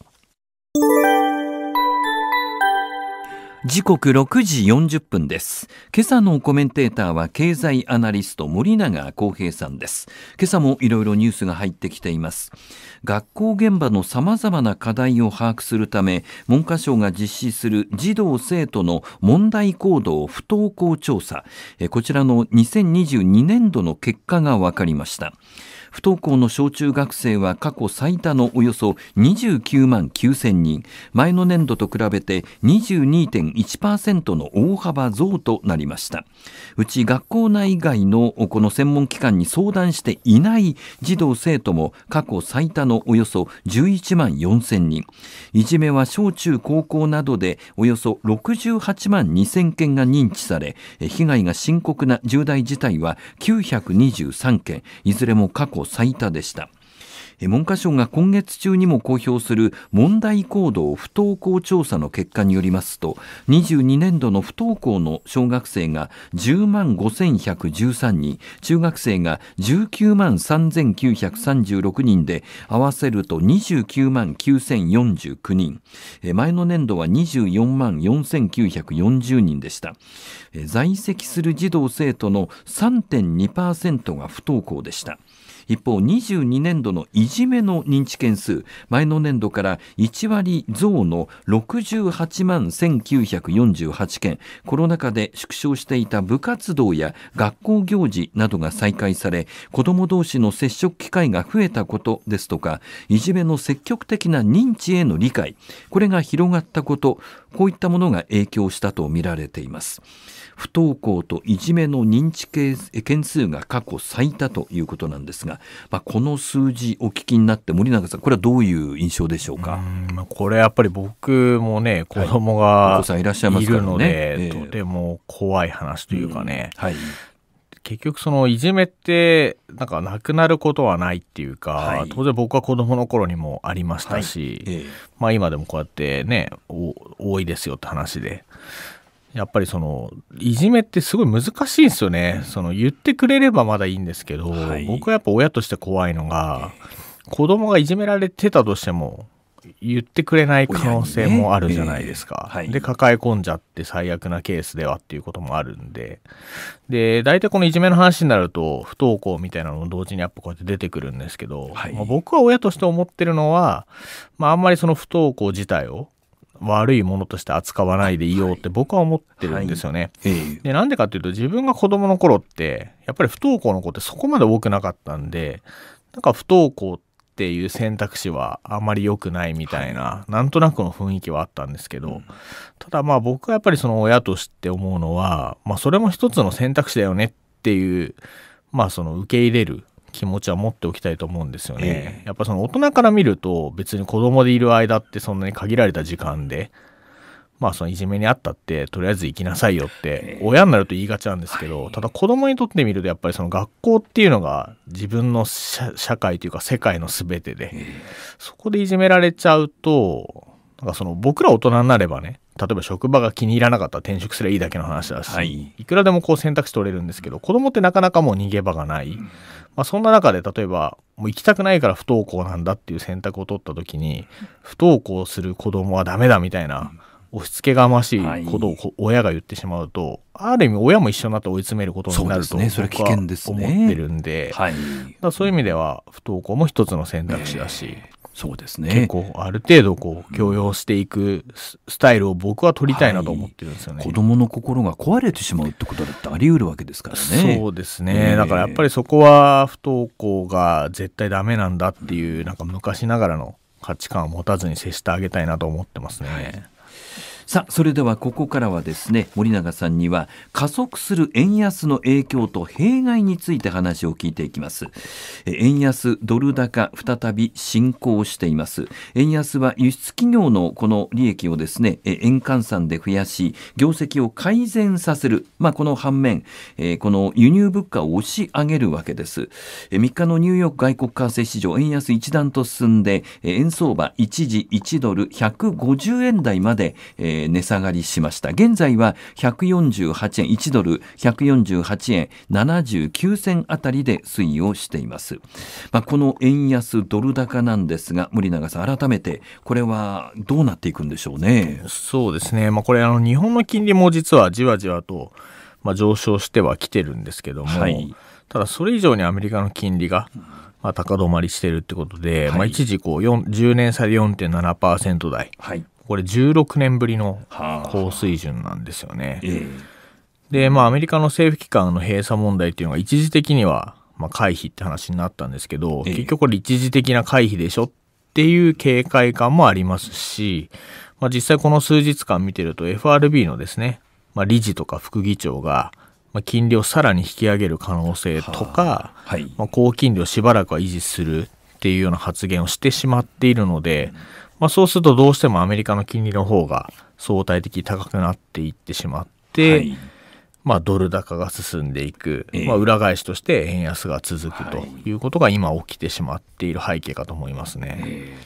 時刻6時40分です今朝のコメンテーターは経済アナリスト森永康平さんです今朝もいろいろニュースが入ってきています学校現場の様々な課題を把握するため文科省が実施する児童生徒の問題行動不登校調査こちらの2022年度の結果が分かりました不登校の小中学生は過去最多のおよそ29万9000人前の年度と比べて22.1%の大幅増となりましたうち学校内以外のこの専門機関に相談していない児童生徒も過去最多のおよそ11万4000人いじめは小中高校などでおよそ68万2000件が認知され被害が深刻な重大事態は923件いずれも過去最多でした。文科省が今月中にも公表する問題行動不登校調査の結果によりますと22年度の不登校の小学生が10万5113人中学生が19万3936人で合わせると29万9049人前の年度は24万4940人でした在籍する児童生徒の3.2%が不登校でした。一方22年度のいじめの認知件数前の年度から1割増の68万1948件コロナ禍で縮小していた部活動や学校行事などが再開され子ども同士の接触機会が増えたことですとかいじめの積極的な認知への理解これが広がったことこういったものが影響したとみられています。不登校といじめの認知件数が過去最多ということなんですが、まあ、この数字お聞きになって森永さんこれはどういう印象でしょうかこれやっぱり僕もね子供が、い、いらっしゃいますかとても怖い話というかね、はい、結局そのいじめってなんかなくなることはないっていうか、はい、当然僕は子供の頃にもありましたし、はいええ、まあ今でもこうやってね多いですよって話でやっぱりそのいじめってすごい難しいんですよね、その言ってくれればまだいいんですけど、はい、僕はやっぱ親として怖いのが子供がいじめられてたとしても言ってくれない可能性もあるじゃないですか、ねえーはい、で抱え込んじゃって最悪なケースではっていうこともあるんでで大体このいじめの話になると不登校みたいなのも同時にやっぱこうやって出てくるんですけど、はい、まあ、僕は親として思ってるのは、まあ、あんまりその不登校自体を悪いものとして扱わないでいようって僕は思ってるんですよね。でなんでかっていうと自分が子供の頃ってやっぱり不登校の子ってそこまで多くなかったんでなんか不登校っていう選択肢はあまり良くないみたいな、はい、なんとなくの雰囲気はあったんですけど、うん、ただまあ僕はやっぱりその親として思うのは、まあ、それも一つの選択肢だよねっていうまあその受け入れる気持ちは持っておきたいと思うんですよね。えー、やっぱその大人から見ると別に子供でいる間ってそんなに限られた時間でまあそのいじめにあったってとりあえず行きなさいよって親になると言いがちなんですけど、ただ子供にとってみるとやっぱりその学校っていうのが自分の社会というか世界の全てで、そこでいじめられちゃうとなんかその僕ら大人になればね例えば職場が気に入らなかったら転職すればいいだけの話だし、はい、いくらでもこう選択肢取れるんですけど子供ってなかなかもう逃げ場がない、まあ、そんな中で例えばもう行きたくないから不登校なんだっていう選択を取った時に不登校する子供はダメだみたいな押し付けがましいことを親が言ってしまうと、はい、ある意味親も一緒になって追い詰めることになると僕は思ってるんでそう、ね,、ねそねはい、だそういう意味では不登校も一つの選択肢だし、そうですね。結構ある程度こう強要していくスタイルを僕は取りたいなと思ってるんですよね。はい、子供の心が壊れてしまうってことだってあり得るわけですからね。そうですね。えー、だからやっぱりそこは不登校が絶対ダメなんだっていうなんか昔ながらの価値観を持たずに接してあげたいなと思ってますね。はいさあそれではここからはですね森永さんには加速する円安の影響と弊害について話を聞いていきます円安ドル高再び進行しています円安は輸出企業のこの利益をですね円換算で増やし業績を改善させるまあこの反面この輸入物価を押し上げるわけです3日のニューヨーク外国為替市場円安一段と進んで円相場一時1ドル150円台まで、えーえー、値下がりしました。現在は148円、1ドル148円79銭あたりで推移をしています。まあ、この円安ドル高なんですが、森永さん、改めてこれはどうなっていくんでしょうね。そうですね。まあ、これあの日本の金利も実はじわじわと、まあ、上昇してはきてるんですけども、はい、ただそれ以上にアメリカの金利が、まあ、高止まりしてるってことで、はい、まあ、一時こう10年差で4.7%台、はい、これ16年ぶりの高水準なんですよね。はで、まあ、アメリカの政府機関の閉鎖問題っていうのが一時的には、まあ、回避って話になったんですけど、結局これ一時的な回避でしょっていう警戒感もありますし、まあ、実際この数日間見てると FRB のですね、まあ、理事とか副議長が、まあ、金利をさらに引き上げる可能性とか、はあはい、まあ、高金利をしばらくは維持するっていうような発言をしてしまっているので、うんまあ、そうするとどうしてもアメリカの金利の方が相対的に高くなっていってしまって、はいまあ、ドル高が進んでいく、えー、まあ、裏返しとして円安が続くということが今起きてしまっている背景かと思いますね、え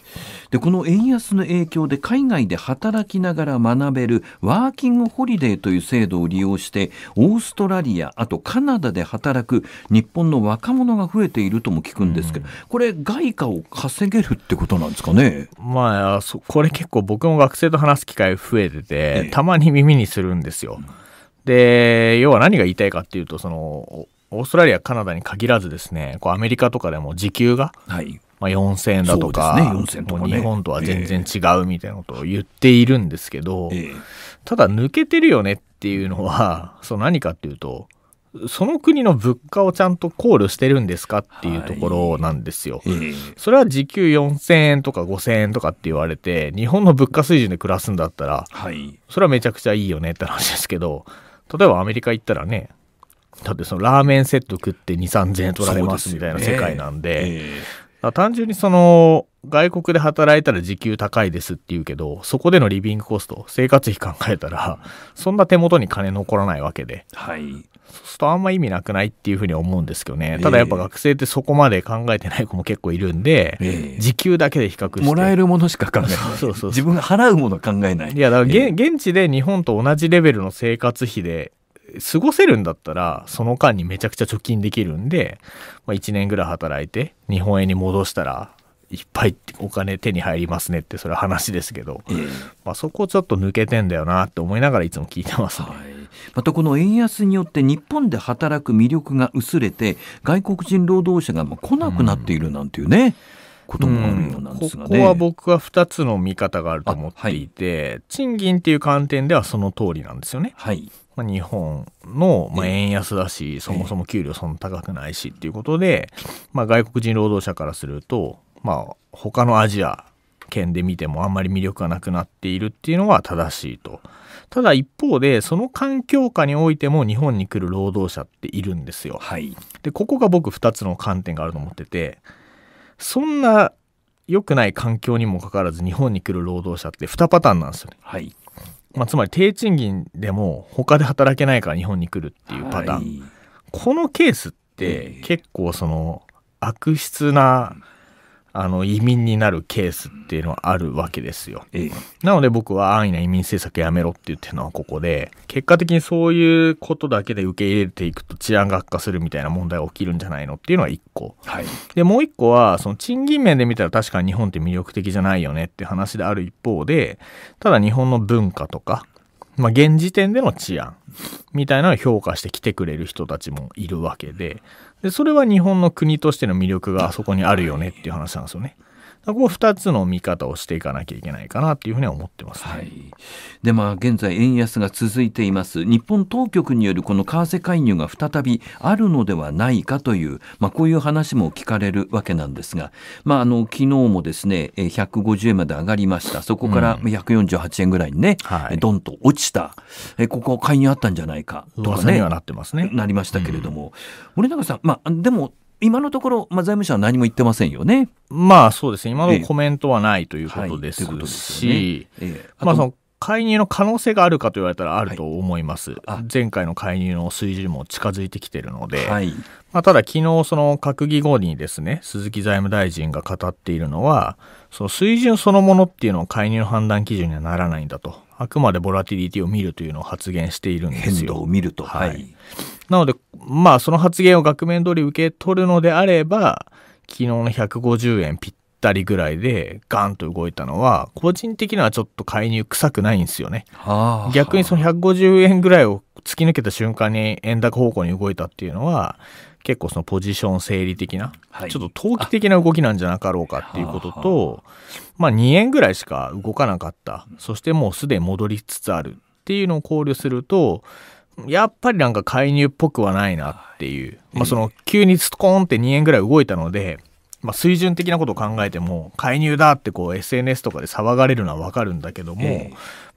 ー、でこの円安の影響で海外で働きながら学べるワーキングホリデーという制度を利用してオーストラリアあとカナダで働く日本の若者が増えているとも聞くんですけど、うん、これ外貨を稼げるってことなんですかね、まあ、これ結構僕も学生と話す機会増えてて、えー、たまに耳にするんですよ。うんで、要は何が言いたいかっていうと、その、オーストラリア、カナダに限らずですね、こうアメリカとかでも時給が、はい、まあ、4000円だとか、ねとかね、日本とは全然違うみたいなことを言っているんですけど、えー、ただ抜けてるよねっていうのは、その何かっていうと、その国の物価をちゃんと考慮してるんですかっていうところなんですよ。はいえー、それは時給4000円とか5000円とかって言われて、日本の物価水準で暮らすんだったら、はい、それはめちゃくちゃいいよねって話ですけど、例えばアメリカ行ったらねだってそのラーメンセット食って2 3 0 0円取られますみたいな世界なんで、ねえー、単純にその外国で働いたら時給高いですっていうけどそこでのリビングコスト生活費考えたらそんな手元に金残らないわけで、はい、そうするとあんま意味なくないっていうふうに思うんですけどね、ただやっぱ学生ってそこまで考えてない子も結構いるんで、えー、時給だけで比較してもらえるものしか考えないそうそう自分が払うもの考えないいやだから、えー、現地で日本と同じレベルの生活費で過ごせるんだったらその間にめちゃくちゃ貯金できるんで、まあ、1年ぐらい働いて日本円に戻したらいっぱいお金手に入りますねってそれは話ですけど、えー、まあ、そこちょっと抜けてんだよなって思いながらいつも聞いてますね、はい、またこの円安によって日本で働く魅力が薄れて外国人労働者が来なくなっているなんていうね、うんこともあるようなんですねここは僕は2つの見方があると思っていて、はい、賃金っていう観点ではその通りなんですよね。はいまあ、日本の、まあ、円安だし、そもそも給料そんな高くないしっていうことで、まあ、外国人労働者からするとまあ他のアジア圏で見てもあんまり魅力がなくなっているっていうのは正しいと。ただ一方でその環境下においても日本に来る労働者っているんですよ。はい、でここが僕二つの観点があると思っててそんな良くない環境にもかかわらず日本に来る労働者って二パターンなんですよね。はいまあ、つまり低賃金でも他で働けないから日本に来るっていうパターン。はい、このケースって結構その悪質な、うんあの移民になるケースっていうのはあるわけですよ。なので僕は安易な移民政策やめろって言ってるのはここで結果的にそういうことだけで受け入れていくと治安が悪化するみたいな問題が起きるんじゃないのっていうのは1個。はい、でもう1個はその賃金面で見たら確かに日本って魅力的じゃないよねって話である一方でただ日本の文化とかまあ、現時点での治安みたいなのを評価してきてくれる人たちもいるわけで、でそれは日本の国としての魅力があそこにあるよねっていう話なんですよね。ここ2つの見方をしていかなきゃいけないかなというふうには思ってます、ね、はい、でまあ現在円安が続いています日本当局によるこの為替介入が再びあるのではないかという、まあ、こういう話も聞かれるわけなんですが、まあ、あの昨日もですね150円まで上がりましたそこから148円ぐらいにね、うんはい、どんと落ちたえここ介入あったんじゃないかとかねなってますねなりましたけれども、うん、森永さん、まあ、でも今のところ、まあ、財務省は何も言ってませんよね。まあそうですね、今のコメントはないということですし、まあその介入の可能性があるかと言われたらあると思います、はい、前回の介入の水準も近づいてきているので、はい、まあ、ただ、昨日その閣議後にですね鈴木財務大臣が語っているのは、その水準そのものっていうのは介入の判断基準にはならないんだと、あくまでボラティリティを見るというのを発言しているんですよ。変動を見ると、はい、はいなので、まあ、その発言を額面通り受け取るのであれば、昨日の150円ぴったりぐらいでガンと動いたのは、個人的にはちょっと介入臭くないんですよね。逆にその150円ぐらいを突き抜けた瞬間に円高方向に動いたっていうのは、結構そのポジション整理的な、はい、ちょっと投機的な動きなんじゃなかろうかっていうことと、まあ2円ぐらいしか動かなかった。そしてもうすでに戻りつつあるっていうのを考慮すると、やっぱりなんか介入っぽくはないなっていう、まあ、その急にスコーンって2円ぐらい動いたので、まあ、水準的なことを考えても介入だってこう SNS とかで騒がれるのは分かるんだけども、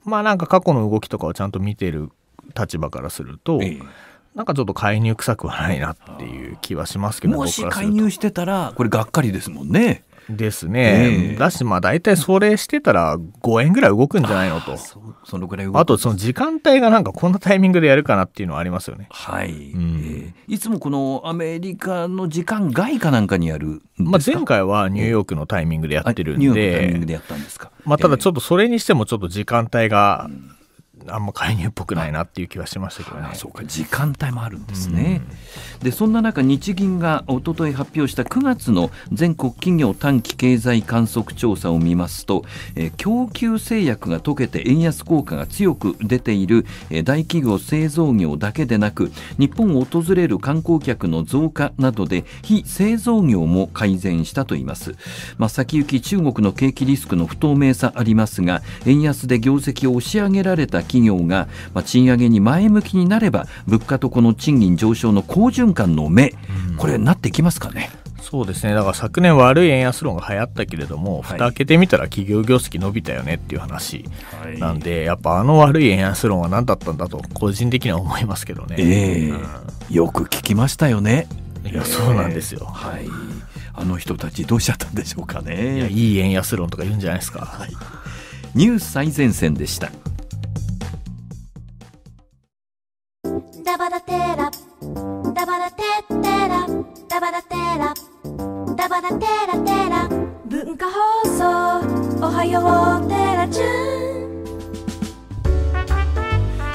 まあなんか過去の動きとかをちゃんと見てる立場からすると、なんかちょっと介入臭くはないなっていう気はしますけどもし介入してたらこれがっかりですもんね。ですね、えー、だし、まあ、大体それしてたら5円ぐらい動くんじゃないのと、そそのぐらいあと、その時間帯がなんかこんなタイミングでやるかなっていうのはありますよね。はい、うん、えー、いつもこのアメリカの時間外かなんかにやるまあ、前回はニューヨークのタイミングでやってるんで、ニューヨークのタイミングでやったんですか、まあ、ただ、ちょっとそれにしても、ちょっと時間帯が、うんあんま介入っぽくないなっていう気はしましたけどね。そうか時間帯もあるんですね、うん、でそんな中日銀がおととい発表した9月の全国企業短期経済観測調査を見ますと、えー、供給制約が解けて円安効果が強く出ている、えー、大企業製造業だけでなく日本を訪れる観光客の増加などで非製造業も改善したといいます、まあ、先行き中国の景気リスクの不透明さありますが円安で業績を押し上げられた企業が、まあ、賃上げに前向きになれば物価とこの賃金上昇の好循環の目、これなってきますかね。そうですねだから昨年悪い円安論が流行ったけれども、蓋開けてみたら企業業績伸びたよねっていう話なんで、はい、やっぱあの悪い円安論は何だったんだと個人的には思いますけどね、えーうん、よく聞きましたよねいやそうなんですよ、はい、あの人たちどうしちゃったんでしょうかねいやいい円安論とか言うんじゃないですか、はい、ニュース最前線でしたダバダテラダバダテテラダバダテラダバダテラテラ文化放送おはようテラち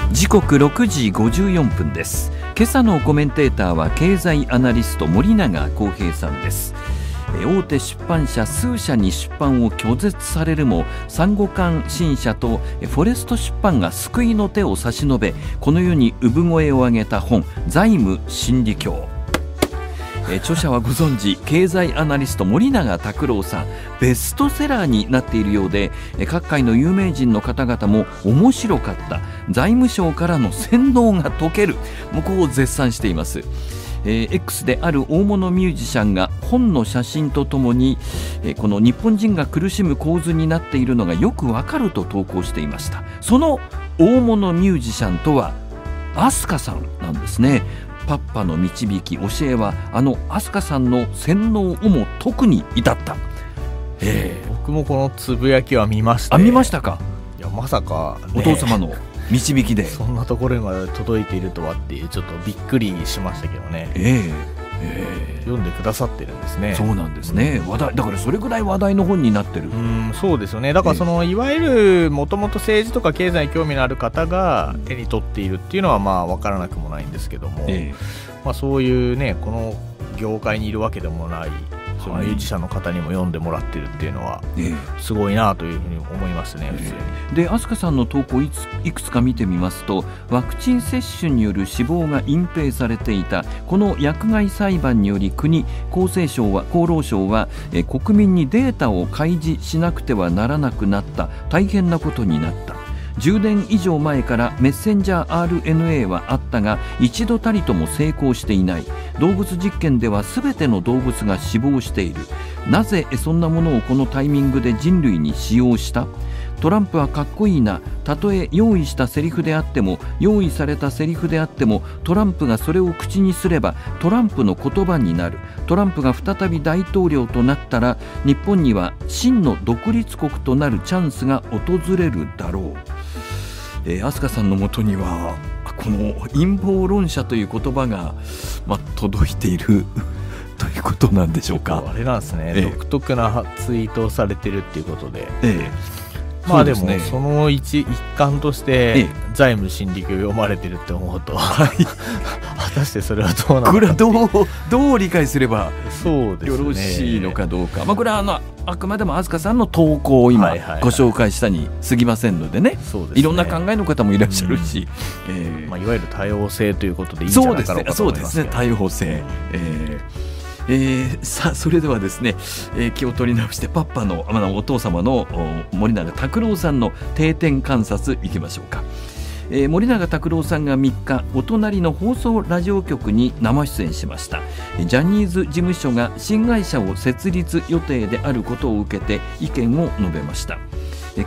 ゃン時刻六時五十四分です今朝のコメンテーターは経済アナリスト森永康平さんです大手出版社数社に出版を拒絶されるも産後刊新社とフォレスト出版が救いの手を差し伸べこの世に産声を上げた本「財務心理教」。著者はご存知経済アナリスト森永卓郎さんベストセラーになっているようで各界の有名人の方々も面白かった財務省からの洗脳が解けるもうこう絶賛しています。えー、X である大物ミュージシャンが本の写真とともに、えー、この日本人が苦しむ構図になっているのがよくわかると投稿していましたその大物ミュージシャンとはアスカさんなんですねパッパの導き教えはあの飛鳥さんの洗脳をも特に至った、えー、僕もこのつぶやきは見ました、ね、見ましたかいやまさか、ね、お父様の導きでそんなところまで届いているとはっていうちょっとびっくりしましたけどねえええー、読んでくださってるんですね。そうなんですね。話題だからそれぐらい話題の本になってる。うんそうですよね。だからその、えー、いわゆるもともと政治とか経済に興味のある方が手に取っているっていうのはまあ分からなくもないんですけども、えー、まあそういうねこの業界にいるわけでもないそのミュージシャンの方にも読んでもらってるっていうのはすごいなというふうに思いますね、普通で飛鳥さんの投稿いいくつか見てみますとワクチン接種による死亡が隠蔽されていたこの薬害裁判により国厚生省は厚労省はえ国民にデータを開示しなくてはならなくなった大変なことになった。10年以上前からメッセンジャー RNA はあったが一度たりとも成功していない動物実験では全ての動物が死亡しているなぜそんなものをこのタイミングで人類に使用したトランプはかっこいいなたとえ用意したセリフであっても用意されたセリフであってもトランプがそれを口にすればトランプの言葉になるトランプが再び大統領となったら日本には真の独立国となるチャンスが訪れるだろうえー、飛鳥さんのもとにはこの陰謀論者という言葉が、まあ、届いている ということなんでしょうかあれなんですね、えー、独特なツイートをされてるっていうことで、えーまあでも、ね、その一一環として、財務心理を読まれてるって思うと、はい、果たしてそれはどうなのこれはどうどう理解すればよろしいのかどうか、まあ、これはあのあくまでも飛鳥さんの投稿を今ご紹介したにすぎませんのでね、はいはい、いろんな考えの方もいらっしゃるし、うん、えー、まあ、いわゆる多様性ということでいいんじゃないかと思います、ね、そうですね多様性、えーえー、さあそれではですね、えー、気を取り直してパッパの、お父様の森永卓郎さんの定点観察いきましょうか。えー、森永卓郎さんが3日お隣の放送ラジオ局に生出演しましたジャニーズ事務所が新会社を設立予定であることを受けて意見を述べました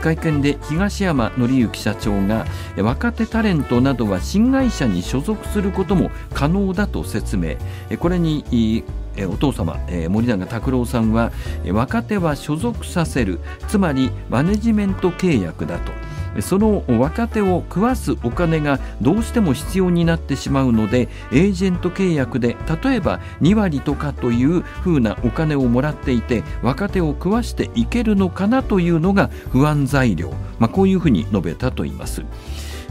会見で東山紀之社長が若手タレントなどは新会社に所属することも可能だと説明これにえお父様、え森永卓郎さんは、え若手は所属させるつまりマネジメント契約だと。その若手を食わすお金がどうしても必要になってしまうのでエージェント契約で例えば2割とかというふうなお金をもらっていて若手を食わしていけるのかなというのが不安材料、まあ、こういうふうに述べたといいます。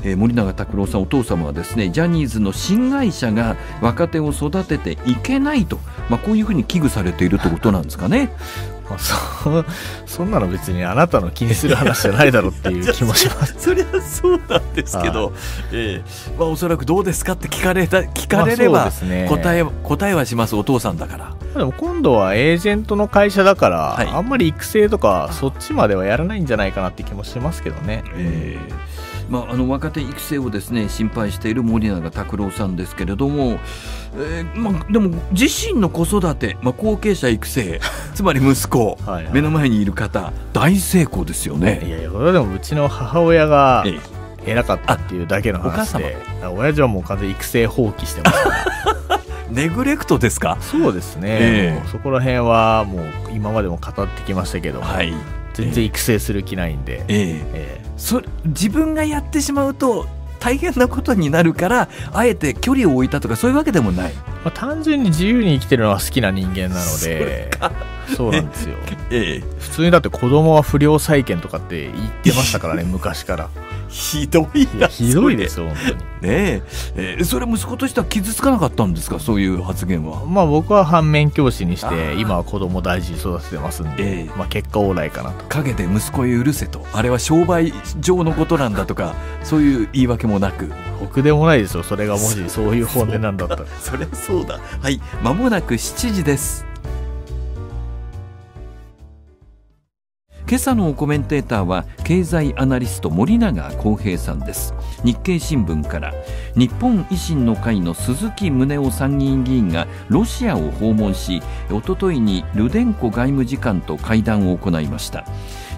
えー、森永卓郎さんお父様はですねジャニーズの新会社が若手を育てていけないと、まあ、こういうふうに危惧されているということなんですかね。そ そんなの別にあなたの気にする話じゃないだろうっていう気もします そりゃそうなんですけど、ええまあ、おそらくどうですかって聞かれた聞かれれば答えまあね、答えはしますお父さんだからでも今度はエージェントの会社だから、はい、あんまり育成とかそっちまではやらないんじゃないかなって気もしますけどね、ええまあ、あの若手育成をですね心配している森永拓郎さんですけれども、えーまあ、でも自身の子育て、まあ、後継者育成 つまり息子はい、目の前にいる方大成功ですよね。いやいやこれでもうちの母親が、偉かったっていうだけの話で親父はもう完全育成放棄してます、ネグレクトですかそうですね、えー、そこら辺はもう今までも語ってきましたけど、はい、全然育成する気ないんで、えー、えー、そ自分がやってしまうと大変なことになるからあえて距離を置いたとかそういうわけでもない、まあ、単純に自由に生きてるのは好きな人間なのでそうなんですよ、え普通にだって子供は不良債権とかって言ってましたからね昔からひどいなひどいです本当にねええー、それ息子としては傷つかなかったんですかそういう発言はまあ僕は反面教師にして今は子供大事に育ててますんで、えー、まあ、結果オーライかなと陰で息子へ許せとあれは商売上のことなんだとかそういう言い訳もなく僕でもないですよそれがもしそういう本音なんだったら そりゃそうだはいまもなく7時です今朝のコメンテーターは経済アナリスト森永康平さんです日経新聞から日本維新の会の鈴木宗男参議院議員がロシアを訪問しおとといにルデンコ外務次官と会談を行いました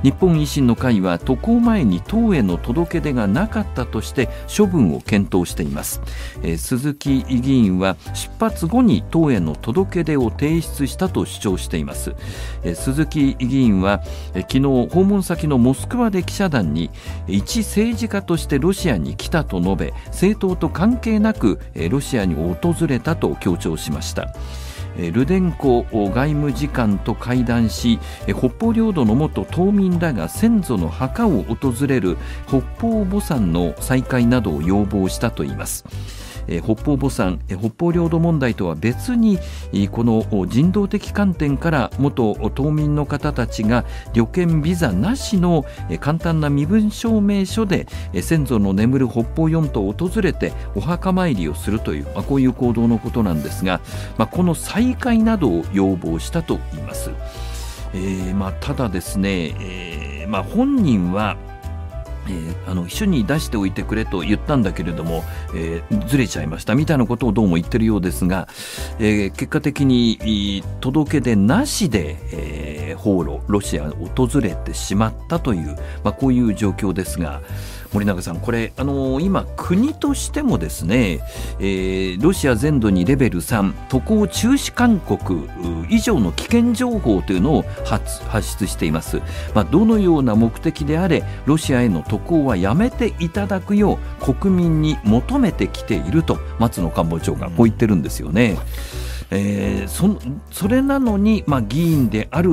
日本維新の会は渡航前に党への届け出がなかったとして処分を検討しています、えー、鈴木議員は出発後に党への届け出を提出したと主張しています、えー、鈴木議員は、えー、昨日訪問先のモスクワで記者団に一政治家としてロシアに来たと述べ政党と関係なくロシアに訪れたと強調しました。ルデンコ外務次官と会談し北方領土の元島民らが先祖の墓を訪れる北方墓参の再開などを要望したといいます。え北方墓参、え北方領土問題とは別に、この人道的観点から元島民の方たちが旅券ビザなしの簡単な身分証明書で先祖の眠る北方四島を訪れてお墓参りをするという、まあ、こういう行動のことなんですが、まあ、この再開などを要望したといいます。えーまあ、ただですね、えーまあ、本人はえー、あの秘書に出しておいてくれと言ったんだけれども、えー、ずれちゃいましたみたいなことをどうも言ってるようですが、えー、結果的に届け出なしで、えー、放ロロシアを訪れてしまったという、まあ、こういう状況ですが。森永さん、これ、あのー、今、国としてもですね、えー、ロシア全土にレベル3、渡航中止勧告以上の危険情報というのを発出しています、まあ、どのような目的であれ、ロシアへの渡航はやめていただくよう、国民に求めてきていると、松野官房長官、こう言ってるんですよね。えー、そそれなのに、まあ、議員である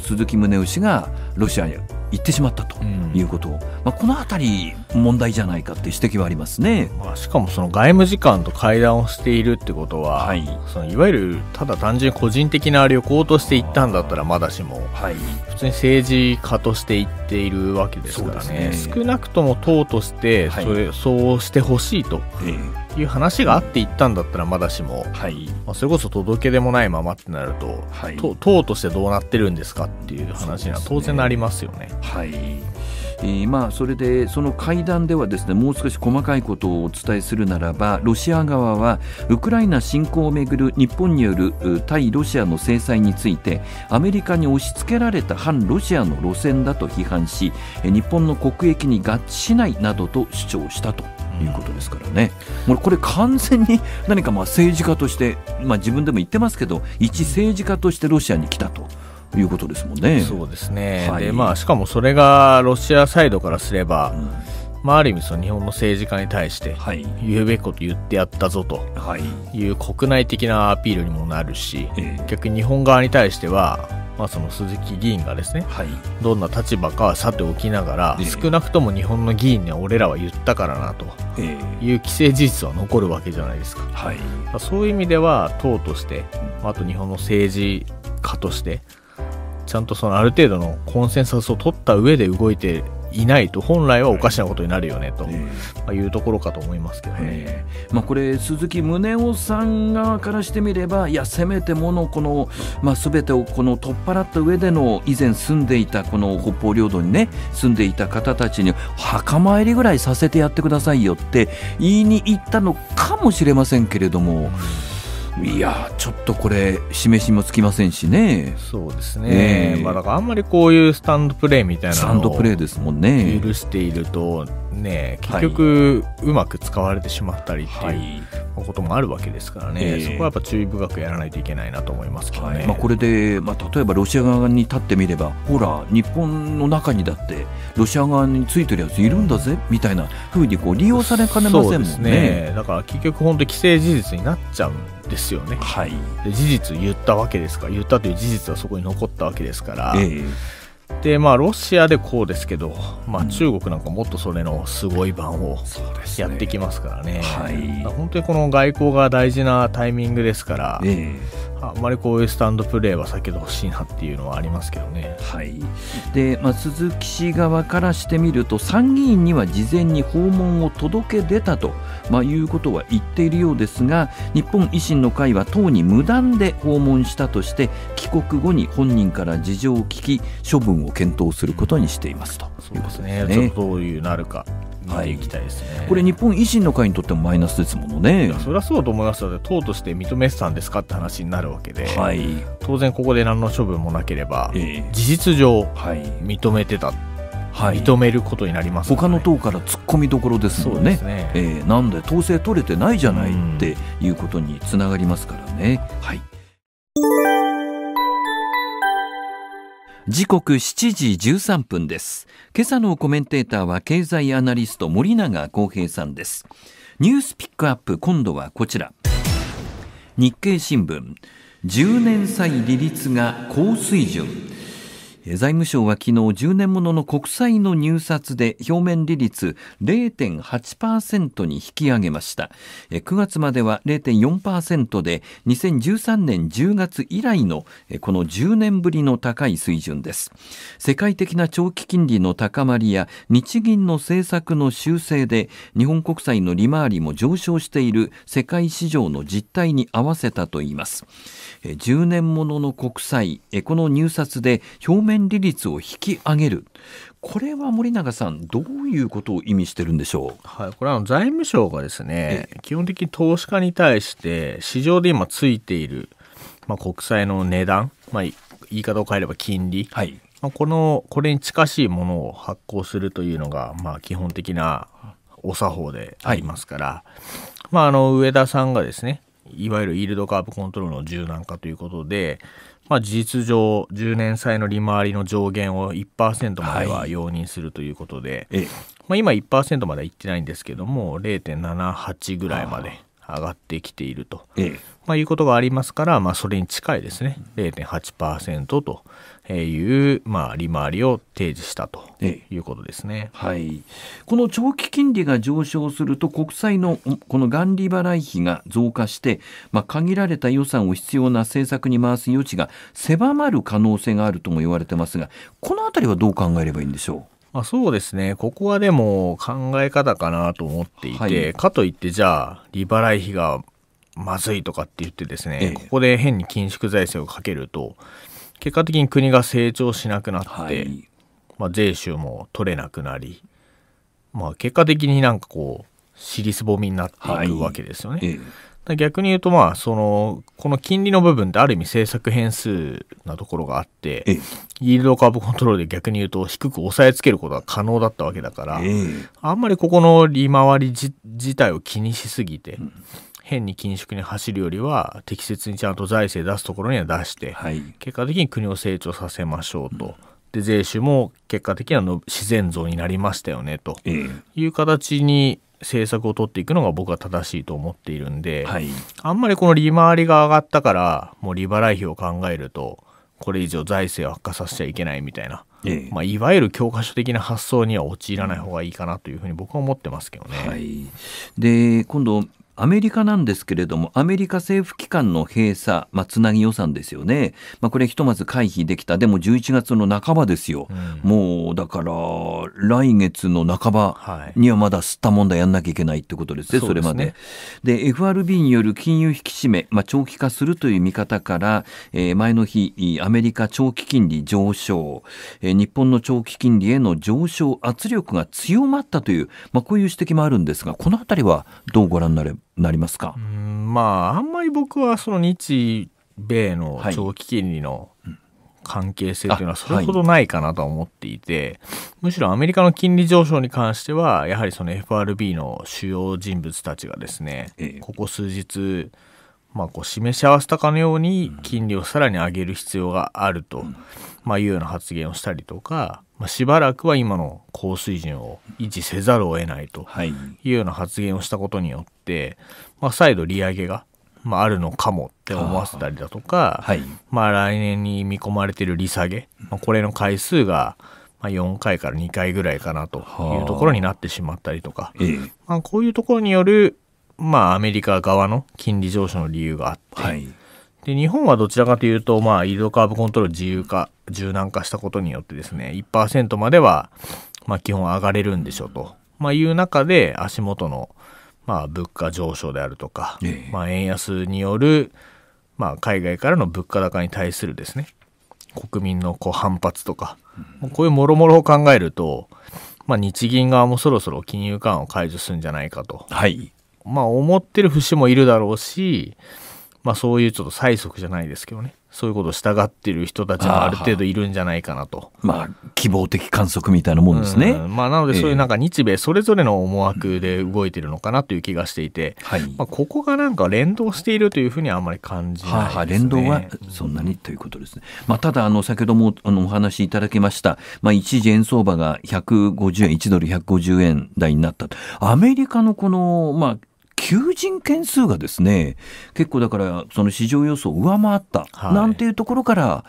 鈴木宗男氏がロシア行ってしまったということ、うん、まあ、この辺り問題じゃないかって指摘はありますね、まあ、しかもその外務次官と会談をしているってことは、はい、そのいわゆるただ単純に個人的な旅行として行ったんだったらまだしも、はい、普通に政治家として行っているわけですからね、ね、少なくとも党としてそれ、はい、そうしてほしいと。ええいう話があって行ったんだったらまだしも、はいまあ、それこそ届け出もないままってなると、はい、と党としてどうなってるんですかっていう話には当然なりますよね。ねはいえーまあ、それでその会談ではですねもう少し細かいことをお伝えするならばロシア側はウクライナ侵攻をめぐる日本による対ロシアの制裁についてアメリカに押し付けられた反ロシアの路線だと批判し日本の国益に合致しないなどと主張したということですからね、もうこれ完全に何かまあ政治家として、まあ、自分でも言ってますけど一政治家としてロシアに来たと。いうことですもんね。そうですね。はい、で、まあ、しかもそれがロシアサイドからすれば、うんまあ、ある意味その日本の政治家に対して言うべきこと言ってやったぞという国内的なアピールにもなるし、逆に日本側に対してはまあ、その鈴木議員がですね、はい、どんな立場かはさておきながら、えー、少なくとも日本の議員には俺らは言ったからなという既成事実は残るわけじゃないですか、はい、まあ、そういう意味では党として、あと日本の政治家としてちゃんとそのある程度のコンセンサスを取った上で動いていないと本来はおかしなことになるよねと、まいうところかと思いますけどね、まあ、これ鈴木宗男さん側からしてみればいやせめてものこの、まあ、全てをこの取っ払った上での以前住んでいたこの北方領土にね住んでいた方たちに墓参りぐらいさせてやってくださいよって言いに行ったのかもしれませんけれども。いやちょっとこれ示しもつきませんしねそうですね、えー、まあ、だからあんまりこういうスタンドプレーみたいなのをスタンドプレーですもんね許しているとね結局、うまく使われてしまったりっていうこともあるわけですからね、はい、そこはやっぱ注意深くやらないといけないなと思いますけどね、まあ、これで、まあ、例えばロシア側に立ってみればほら日本の中にだってロシア側についてるやついるんだぜ、うん、みたいなふうにこう利用されかねませんもんね、ね、だから結局本当に既成事実になっちゃうんですよね、はい、で事実言ったわけですから言ったという事実はそこに残ったわけですから。えーでまあ、ロシアでこうですけど、まあ、中国なんかもっとそれのすごい版をやってきますからね、ねはい、本当にこの外交が大事なタイミングですから、えー、あまりこういうスタンドプレーは避けてほしいなっていうのはありますけどね。はいでまあ、鈴木氏側からしてみると参議院には事前に訪問を届け出たと、まあ、いうことは言っているようですが日本維新の会は党に無断で訪問したとして帰国後に本人から事情を聞き処分を検討することにしていますということですね。そうどういうなるか見ていきたいですね、はい、これ日本維新の会にとってもマイナスですものねそりゃそうと思いますので党として認めてたんですかって話になるわけで、はい、当然ここで何の処分もなければ、えー、事実上、認めてたはい、認めることになります、ね、他の党から突っ込みどころですもんねね、えー、なんで統制取れてないじゃないっていうことにつながりますからね。はい時刻7時13分です今朝のコメンテーターは経済アナリスト森永康平さんですニュースピックアップ今度はこちら日経新聞10年債利率が高水準財務省は昨日10年ものの国債の入札で表面利率0.8%に引き上げました9月までは0.4%で2013年10月以来のこの10年ぶりの高い水準です世界的な長期金利の高まりや日銀の政策の修正で日本国債の利回りも上昇している世界市場の実態に合わせたといいます10年ものの国債この入札で表面面利率を引き上げる。これは森永さん、どういうことを意味してるんでしょう、はい、これは財務省がですね、基本的に投資家に対して、市場で今ついている、まあ、国債の値段、まあ、言い方を変えれば金利、はいまあ、この、これに近しいものを発行するというのが、まあ、基本的なお作法でありますから、はい、まあ、あの、上田さんがですね、いわゆるイールドカーブコントロールの柔軟化ということで、まあ、事実上、10年債の利回りの上限を1%までは容認するということで、はい、まあ、今1%まではいってないんですけども、0.78ぐらいまで上がってきていると、まあ、いうことがありますから、まあ、それに近いですね、0.8%とえいう、まあ、利回りを提示したということですね、はい、この長期金利が上昇すると国債のこの元利払い費が増加して、まあ、限られた予算を必要な政策に回す余地が狭まる可能性があるとも言われてますがこの辺りはどう考えればいいんでしょうまあ、そうですね。ここはでも考え方かなと思っていて、はい、かといってじゃあ、利払い費がまずいとかって言ってですね、ええ、ここで変に緊縮財政をかけると結果的に国が成長しなくなって、はい、まあ、税収も取れなくなり、まあ、結果的になんかこう尻すぼみになっていくわけですよね。はいええ、逆に言うとまあそのこの金利の部分ってある意味政策変数なところがあって、え、イールドカーブコントロールで逆に言うと低く抑えつけることが可能だったわけだから、あんまりここの利回り自体を気にしすぎて。うん変に緊縮に走るよりは適切にちゃんと財政出すところには出して、はい、結果的に国を成長させましょうと。うん、で税収も結果的にはの自然増になりましたよねという形に政策を取っていくのが僕は正しいと思っているんで、はい、あんまりこの利回りが上がったからもう利払い費を考えるとこれ以上財政を悪化させちゃいけないみたいな、ええ、まあ、いわゆる教科書的な発想には陥らない方がいいかなというふうに僕は思ってますけどね。はい、で今度アメリカなんですけれども、アメリカ政府機関の閉鎖、まあ、つなぎ予算ですよね。まあ、これひとまず回避できた。でも11月の半ばですよ。うん、もう、だから、来月の半ばにはまだ吸った問題やんなきゃいけないってことですね、はい、それまで。でね、で、FRB による金融引き締め、まあ、長期化するという見方から、えー、前の日、アメリカ長期金利上昇、えー、日本の長期金利への上昇圧力が強まったという、まあ、こういう指摘もあるんですが、このあたりはどうご覧になればなりますかまああんまり僕はその日米の長期金利の関係性というのはそれほどないかなと思っていて、はい、むしろアメリカの金利上昇に関してはやはりその FRB の主要人物たちがですね、ええ、ここ数日まあ、こう示し合わせたかのように金利をさらに上げる必要があると、まあ、いうような発言をしたりとか、まあ、しばらくは今の高水準を維持せざるを得ないというような発言をしたことによっ、まあ、再度利上げが、まあ、あるのかもって思わせたりだとか、はい、まあ、来年に見込まれている利下げ、まあ、これの回数が、まあ、4回から2回ぐらいかなというところになってしまったりとか、まあ、こういうところによる、まあ、アメリカ側の金利上昇の理由があって、はい、で日本はどちらかというと、まあ、イールドカーブコントロール自由化柔軟化したことによってですね1%までは、まあ、基本上がれるんでしょうと、まあ、いう中で足元のまあ、物価上昇であるとか、えまあ、円安による、まあ、海外からの物価高に対するですね国民のこう反発とか、うん、こういうもろもろを考えると、まあ、日銀側もそろそろ金融緩和を解除するんじゃないかと、はいまあ、思ってる節もいるだろうし、まあ、そういうちょっと催促じゃないですけどねそういうことを従っている人たちもある程度いるんじゃないかなと。まあ、希望的観測みたいなもんですね。うん、まあ、なので、そういうなんか日米それぞれの思惑で動いてるのかなという気がしていて、はい、まあ、ここがなんか連動しているというふうにはあんまり感じない、ね、はは連動はそんなにということですね。まあ、ただ、あの、先ほどもあのお話しいただきました、まあ、一時円相場が150円、1ドル150円台になったアメリカのこの、まあ、求人件数がですね結構だからその市場予想を上回った、なんていうところから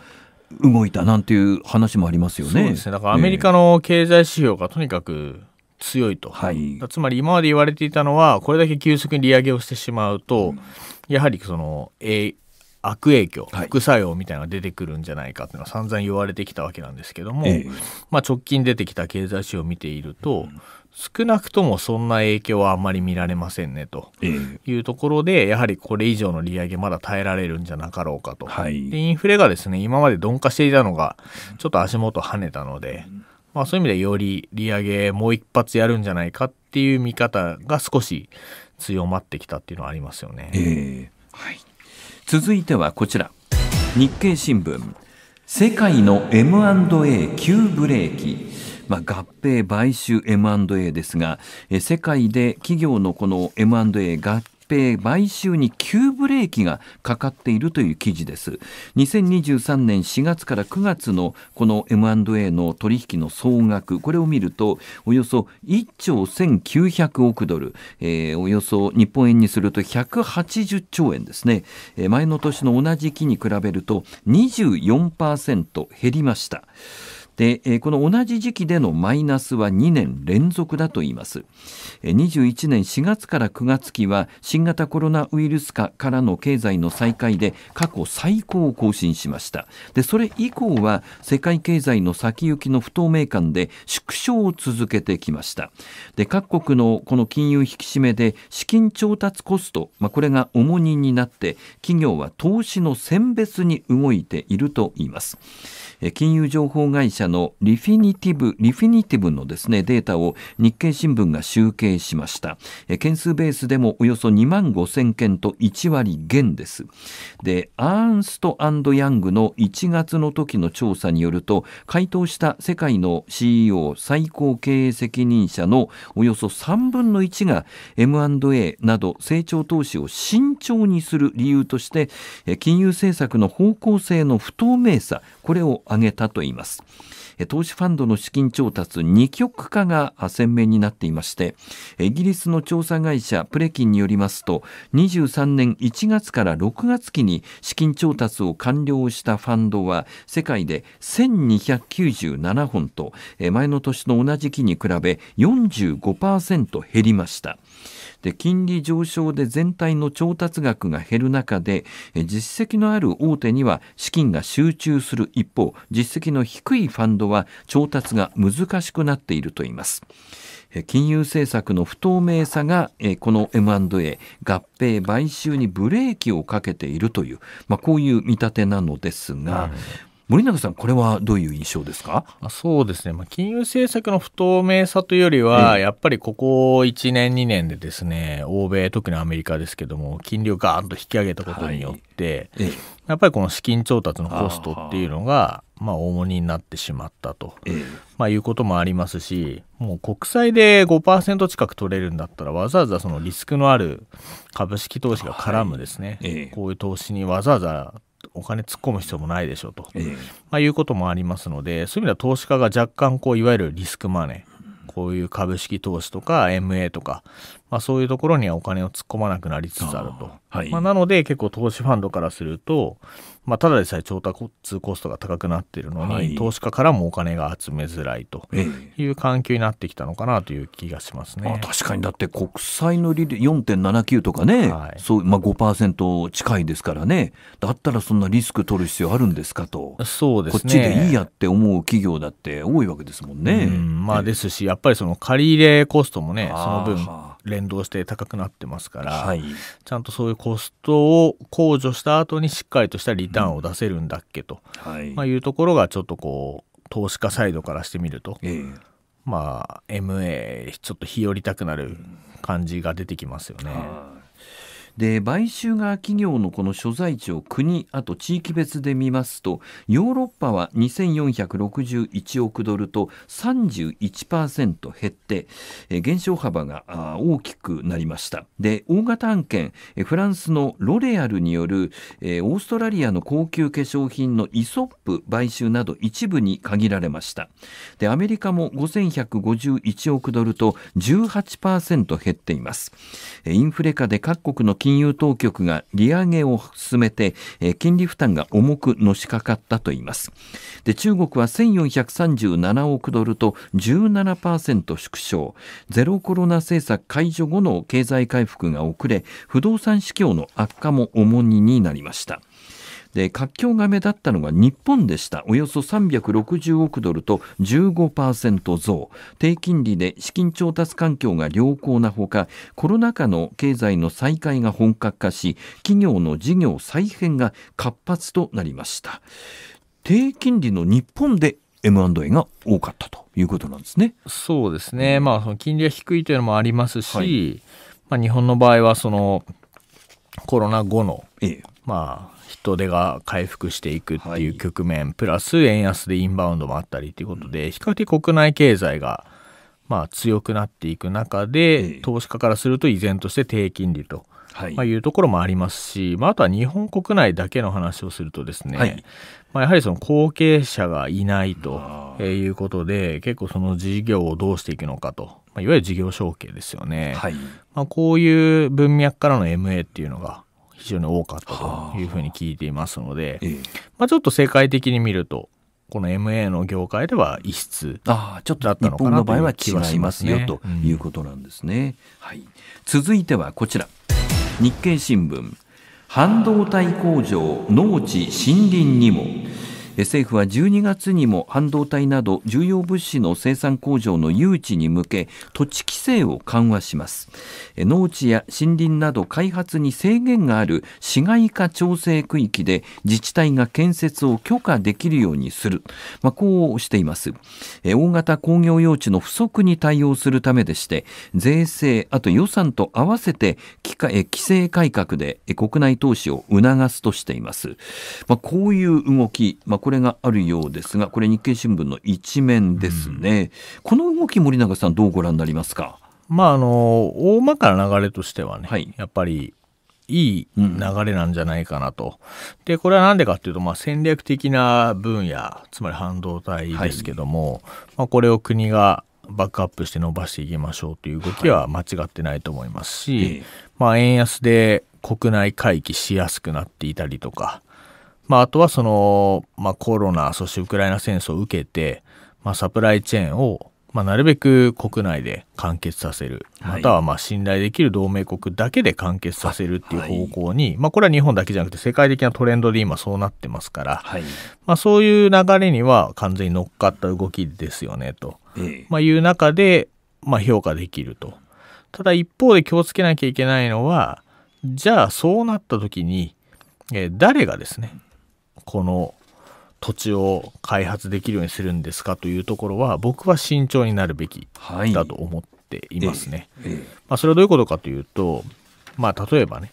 動いたなんていう話もありますよね。そうですねだからアメリカの経済指標がとにかく強いと、はい、つまり今まで言われていたのはこれだけ急速に利上げをしてしまうと、やはりその、え悪影響、副作用みたいなのが出てくるんじゃないかっていうのは散々言われてきたわけなんですけども、はい、まあ、直近出てきた経済指標を見ていると、少なくともそんな影響はあんまり見られませんねというところで、やはりこれ以上の利上げまだ耐えられるんじゃなかろうかと、はい、でインフレがですね今まで鈍化していたのがちょっと足元跳ねたので、まあ、そういう意味でより利上げもう一発やるんじゃないかっていう見方が少し強まってきたっていうのはありますよね、えーはい、続いてはこちら日経新聞世界の M&A 急ブレーキまあ、合併買収 M&A ですが、え世界で企業のこの M&A 合併買収に急ブレーキがかかっているという記事です2023年4月から9月のこの M&A の取引の総額これを見るとおよそ1兆1900億ドル、えー、およそ日本円にすると180兆円ですね、えー、前の年の同じ期に比べると24%減りました。でこの同じ時期でのマイナスは2年連続だといいます21年4月から9月期は新型コロナウイルス化からの経済の再開で過去最高を更新しましたでそれ以降は世界経済の先行きの不透明感で縮小を続けてきましたで各国のこの金融引き締めで資金調達コスト、まあ、これが重荷になって企業は投資の選別に動いているといいます金融情報会社のリフィニティブ、リフィニティブのですね、データを日経新聞が集計しました。件数ベースでもおよそ2万5千件と1割減です。で、アーンストヤングの1月の時の調査によると、回答した世界の CEO 最高経営責任者のおよそ3分の1が M&A など成長投資を慎重にする理由として、金融政策の方向性の不透明さ、これを挙げたといいます投資ファンドの資金調達二極化が鮮明になっていましてイギリスの調査会社プレキンによりますと23年1月から6月期に資金調達を完了したファンドは世界で1297本と前の年の同じ期に比べ45%減りました。で金利上昇で全体の調達額が減る中で実績のある大手には資金が集中する一方実績の低いファンドは調達が難しくなっているといいます金融政策の不透明さがこの M&A 合併買収にブレーキをかけているという、まあ、こういう見立てなのですが、うん森永さん、これはどういう印象ですかそうですね、まあ、金融政策の不透明さというよりは、やっぱりここ1年、2年でですね、欧米、特にアメリカですけども、金利をガーンと引き上げたことによって、はい、やっぱりこの資金調達のコストっていうのが、まあ、重荷になってしまったと、えまあ、いうこともありますし、もう国債で5%近く取れるんだったら、わざわざそのリスクのある株式投資が絡むですね、はいえこういう投資にわざわざお金突っ込む必要もないでしょうと、えー、まあ、いうこともありますのでそういう意味では投資家が若干こういわゆるリスクマネーこういう株式投資とか MA とか、まあ、そういうところにはお金を突っ込まなくなりつつあると。はい、まあ、なので結構投資ファンドからすると、まあ、ただでさえ調達コストが高くなっているのに、はい、投資家からもお金が集めづらいという環境になってきたのかなという気がしますね、ええ、確かにだって国債の利率4.79とかね、はいそうまあ5、近いですからねだったらそんなリスク取る必要あるんですかとそうです、ね、こっちでいいやって思う企業だって多いわけですもんね。うんまあ、ですし、やっぱりその借り入れコストもねその分連動して高くなってますから、はい、ちゃんとそういうコストを控除した後にしっかりとした利ターンを出せるんだっけと、はいまあ、いうところがちょっとこう投資家サイドからしてみると、えー、まあ MA ちょっと日和りたくなる感じが出てきますよね。で買収が企業のこの所在地を国あと地域別で見ますとヨーロッパは2461億ドルと31%減って減少幅が大きくなりましたで大型案件フランスのロレアルによるオーストラリアの高級化粧品のイソップ買収など一部に限られましたでアメリカも5151億ドルと18%減っていますインフレ下で各国の金金融当局が利上げを進めて、え金利負担が重くのしかかったといいますで中国は1437億ドルと17%縮小ゼロコロナ政策解除後の経済回復が遅れ不動産市況の悪化も重荷になりましたで活況が目立ったのが日本でしたおよそ360億ドルと15%増低金利で資金調達環境が良好なほかコロナ禍の経済の再開が本格化し企業の事業再編が活発となりました低金利の日本で M&A が多かったということなんですね。そうですね。まあ、その金利は低いというのもありますし、はい、まあ、日本の場合は、その、コロナ後の、ええ、まあ、人手が回復していくっていう局面、はい、プラス円安でインバウンドもあったりということで、うん、比較的国内経済がまあ強くなっていく中で、投資家からすると依然として低金利と。はい、まあ、いうところもありますし、まあ、あとは日本国内だけの話をするとですね、はい、まあ、やはりその後継者がいないということで、結構その事業をどうしていくのかと、まあ、いわゆる事業承継ですよね、はい、まあ、こういう文脈からの MA っていうのが、非常に多かったというふうに聞いていますので、ええ、まあ、ちょっと世界的に見るとこの MA の業界では異質だったのかなという気はしますね。ということなんですね、うん、はい、続いてはこちら日経新聞半導体工場農地森林にも政府は12月にも半導体など重要物資の生産工場の誘致に向け土地規制を緩和します農地や森林など開発に制限がある市街化調整区域で自治体が建設を許可できるようにする、まあ、こうしています大型工業用地の不足に対応するためでして税制あと予算と合わせて規制改革で国内投資を促すとしています、まあ、こういう動き、まあこれがあるようですがこれ日経新聞の一面ですね、この動き森永さんどうご覧になりますかまああの大まかな流れとしてはね、はい、やっぱりいい流れなんじゃないかなと。うん、で、これは何でかっていうと、まあ、戦略的な分野、つまり半導体ですけども、はい、まあ、これを国がバックアップして伸ばしていきましょうという動きは間違ってないと思いますし、はい、まあ、円安で国内回帰しやすくなっていたりとか、まあ、あとはその、まあ、コロナ、そしてウクライナ戦争を受けて、まあ、サプライチェーンを、まあ、なるべく国内で完結させる、またはまあ信頼できる同盟国だけで完結させるっていう方向に、はい、まあ、これは日本だけじゃなくて世界的なトレンドで今そうなってますから、はい、まあ、そういう流れには完全に乗っかった動きですよねと、ええ、まあ、いう中で、まあ、評価できると。ただ一方で気をつけなきゃいけないのはじゃあそうなった時に、えー、誰がですねこの土地を開発できるようにするんですかというところは僕は慎重になるべきだと思っていますね。はいえええ、まあ、それはどういうことかというと、まあ、例えばね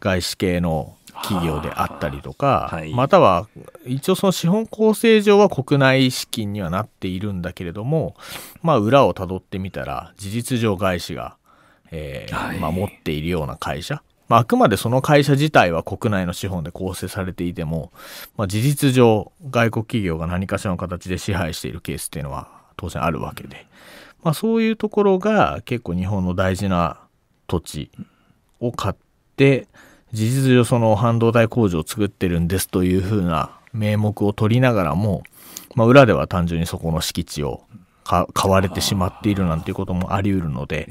外資系の企業であったりとか、はい、または一応その資本構成上は国内資金にはなっているんだけれども、まあ、裏をたどってみたら事実上外資が、えー、はい、まあ、持っているような会社まあ、あくまでその会社自体は国内の資本で構成されていても、まあ、事実上外国企業が何かしらの形で支配しているケースっていうのは当然あるわけで、まあ、そういうところが結構日本の大事な土地を買って事実上その半導体工場を作ってるんですというふうな名目を取りながらも、まあ、裏では単純にそこの敷地を買われてしまっているなんていうこともあり得るので、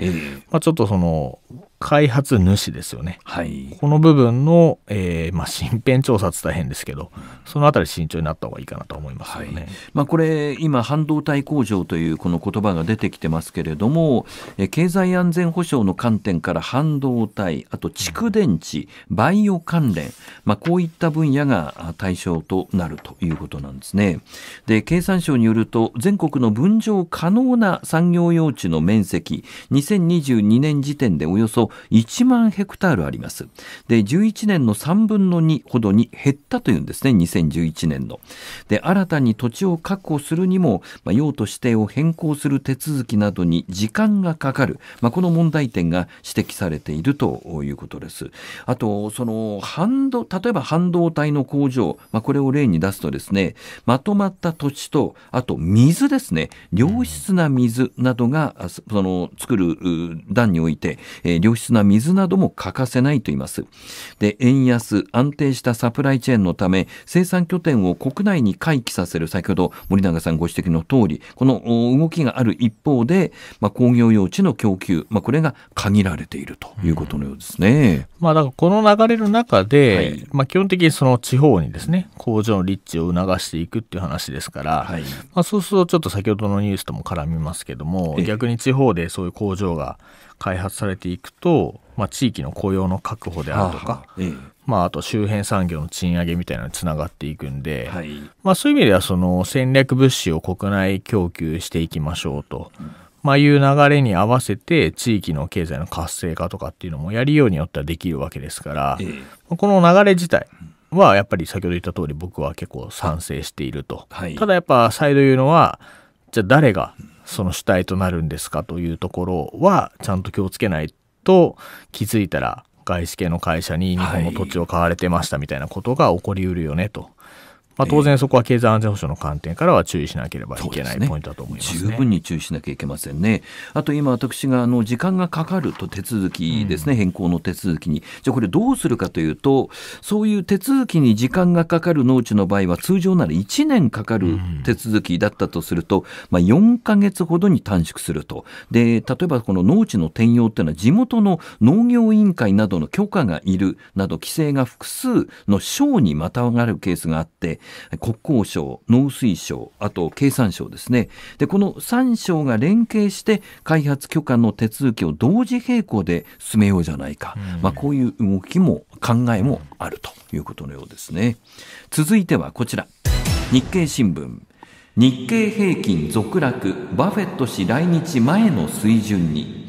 まあ、ちょっとその開発主ですよね、はい、この部分の、えーまあ、身辺調査大変ですけどそのあたり慎重になった方がいいかなと思いますよね、はい、まあ、これ今半導体工場というこの言葉が出てきてますけれどもえ経済安全保障の観点から半導体あと蓄電池、うん、バイオ関連、まあ、こういった分野が対象となるということなんですねで経産省によると全国の分譲可能な産業用地の面積2022年時点でおよおよそ1万ヘクタールあります。で、11年の3分の2ほどに減ったというんですね、2011年の。で、新たに土地を確保するにも、まあ、用途指定を変更する手続きなどに時間がかかる、まあ、この問題点が指摘されているということです。あと、その半導、例えば半導体の工場、まあ、これを例に出すとですね、まとまった土地と、あと水ですね、良質な水などが、その作る段において、ええ良質な水なども欠かせないと言います。で、円安、安定したサプライチェーンのため、生産拠点を国内に回帰させる、先ほど森永さんご指摘の通り、この動きがある一方で、まあ、工業用地の供給、まあ、これが限られているということのようですね。うん、まあ、だからこの流れの中で、はい、まあ、基本的にその地方にですね、工場の立地を促していくっていう話ですから、はい、まあ、そうするとちょっと先ほどのニュースとも絡みますけども、逆に地方でそういう工場が開発されていくと、まあ、地域の雇用の確保であるとか、ええ、まあ、あと周辺産業の賃上げみたいなのにつながっていくんで、はい、まあ、そういう意味ではその戦略物資を国内供給していきましょうと。まあ、いう流れに合わせて地域の経済の活性化とかっていうのもやりようによってはできるわけですから、ええ、この流れ自体はやっぱり先ほど言った通り僕は結構賛成していると、はい、ただやっぱ再度言うのはじゃあ誰がその主体となるんですかというところはちゃんと気をつけないと気づいたら外資系の会社に日本の土地を買われてましたみたいなことが起こりうるよねとまあ、当然そこは経済安全保障の観点からは注意しなければいけない、ポイントだと思います、ね、十分に注意しなきゃいけませんね。あと今私があの時間がかかると手続きですね、変更の手続きにじゃあこれどうするかというとそういう手続きに時間がかかる農地の場合は通常なら1年かかる手続きだったとすると、まあ、4か月ほどに短縮するとで例えばこの農地の転用というのは地元の農業委員会などの許可がいるなど規制が複数の省にまたがるケースがあって国交省、農水省、あと経産省ですね。で、この3省が連携して開発許可の手続きを同時並行で進めようじゃないか。うん、まあ、こういう動きも考えもあるということのようですね。続いてはこちら。日経新聞。日経平均続落、バフェット氏来日前の水準に。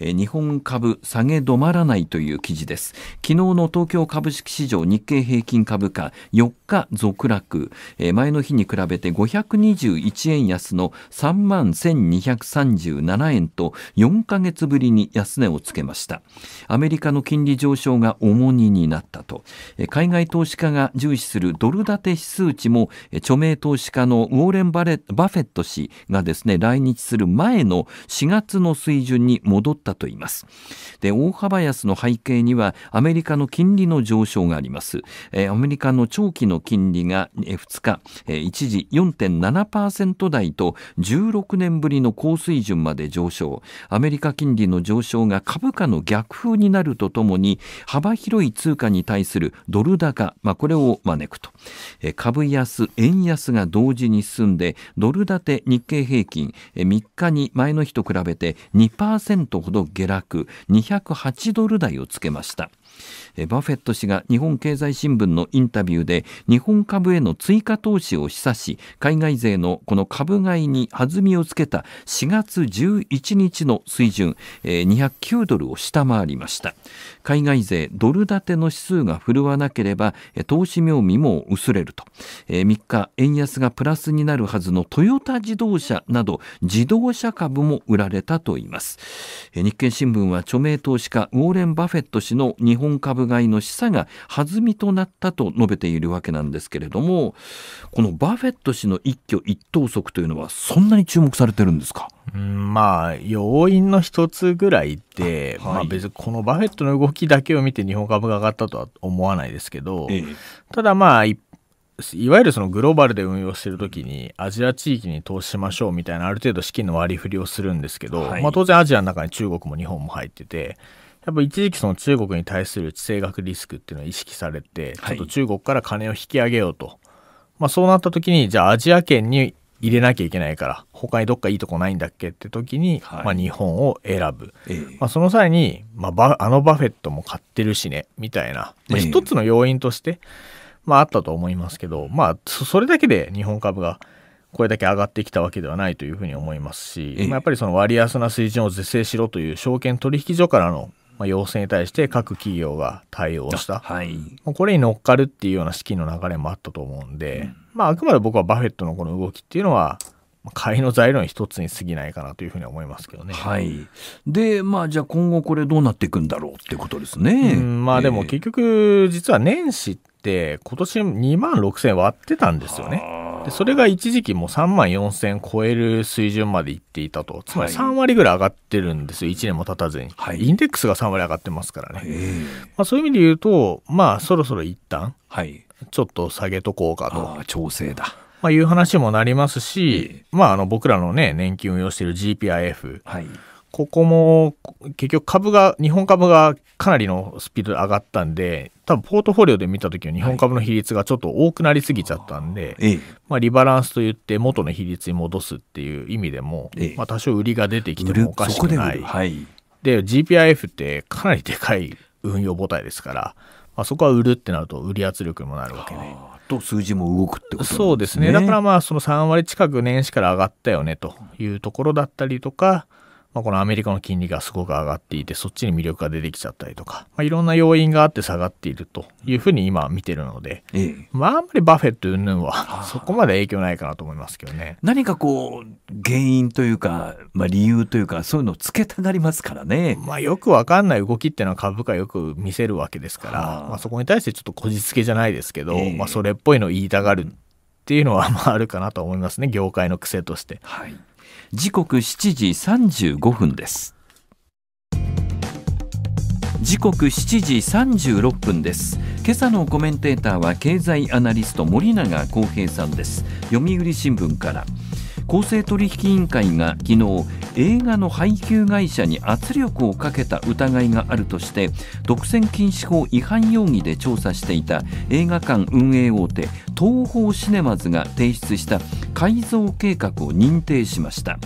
日本株下げ止まらないという記事です昨日の東京株式市場日経平均株価4日続落前の日に比べて521円安の3万1237円と4ヶ月ぶりに安値をつけましたアメリカの金利上昇が重荷になったと海外投資家が重視するドル建て指数値も著名投資家のウォーレン・バレバフェット氏がですね来日する前の4月の水準に戻ったしたといいますで大幅安の背景にはアメリカの金利の上昇があります、えー、アメリカの長期の金利が2日、えー、一時4.7%台と16年ぶりの高水準まで上昇アメリカ金利の上昇が株価の逆風になるとともに幅広い通貨に対するドル高、まあ、これを招くと、えー、株安円安が同時に進んでドル建て日経平均、えー、3日に前の日と比べて2%ほど下落208ドル台をつけましたえバフェット氏が日本経済新聞のインタビューで日本株への追加投資を示唆し海外勢のこの株買いに弾みをつけた4月11日の水準、え209ドルを下回りました海外勢ドル建ての指数が振るわなければ投資妙味も薄れると、え3日円安がプラスになるはずのトヨタ自動車など自動車株も売られたといいます、え日経新聞は著名投資家ウォーレン・バフェット氏の日本本株買いの示唆が弾みとなったと述べているわけなんですけれどもこのバフェット氏の一挙一投足というのはそんなに注目されてるんですかまあ要因の一つぐらいで、はい、まあ、別にこのバフェットの動きだけを見て日本株が上がったとは思わないですけど、ええ、ただまあいわゆるそのグローバルで運用してる時にアジア地域に投資しましょうみたいなある程度資金の割り振りをするんですけど、はい、まあ、当然アジアの中に中国も日本も入っててやっぱ一時期その中国に対する地政学リスクっていうのは意識されて、ちょっと中国から金を引き上げようと、はい、まあ、そうなった時にじゃあアジア圏に入れなきゃいけないから他にどっかいいとこないんだっけって時に、はい、まあ、日本を選ぶ、えー、まあ、その際に、まあ、あのバフェットも買ってるしねみたいな、まあ、一つの要因として、えー、まあ、あったと思いますけど、まあ、それだけで日本株がこれだけ上がってきたわけではないというふうに思いますし、えー、まあ、やっぱりその割安な水準を是正しろという証券取引所からのまあ、要請に対して各企業が対応した、はい、これに乗っかるっていうような資金の流れもあったと思うんで、うん、まあ、あくまで僕はバフェットのこの動きっていうのは買いの材料の一つに過ぎないかなというふうに思いますけどね。はい、で、まあ、じゃあ今後これどうなっていくんだろうってことですね。うん、まあでも結局、実は年始っ、今年2万6千割ってたんですよね。でそれが一時期もう3万4000超える水準までいっていたと、つまり3割ぐらい上がってるんですよ、1年も経たずに、はい、インデックスが3割上がってますからね、まあ、そういう意味で言うと、まあ、そろそろ一旦ちょっと下げとこうかと。い、調整だまあ、いう話もなりますし、まあ、あの僕らの、ね、年金運用している GPIF、はい、ここも結局株が、日本株がかなりのスピードで上がったんで、多分ポートフォリオで見た時の日本株の比率がちょっと多くなりすぎちゃったんで、はい、まあ、リバランスといって元の比率に戻すっていう意味でも、まあ、多少売りが出てきてもおかしくない。で,、はい、で GPIF ってかなりでかい運用母体ですから、まあ、そこは売るってなると売り圧力にもなるわけで、ね。と数字も動くってこと、ね、そうですね。だからまあその3割近く年始から上がったよねというところだったりとか、うんまあ、このアメリカの金利がすごく上がっていて、そっちに魅力が出てきちゃったりとか、まあ、いろんな要因があって下がっているというふうに今見てるので、ええ、まあ、あんまりバフェット云々は、そこまで影響ないかなと思いますけどね。何かこう、原因というか、まあ、理由というか、そういうのをつけたがりますからね。まあ、よくわかんない動きっていうのは株価よく見せるわけですから、まあ、そこに対してちょっとこじつけじゃないですけど、え、まあ、それっぽいのを言いたがるっていうのは、まあ、あるかなと思いますね、業界の癖として。はい時刻7時35分です時刻7時36分です今朝のコメンテーターは経済アナリスト森永康平さんです読売新聞から公正取引委員会が昨日映画の配給会社に圧力をかけた疑いがあるとして独占禁止法違反容疑で調査していた映画館運営大手東宝シネマズが提出した改造計画を認定しました。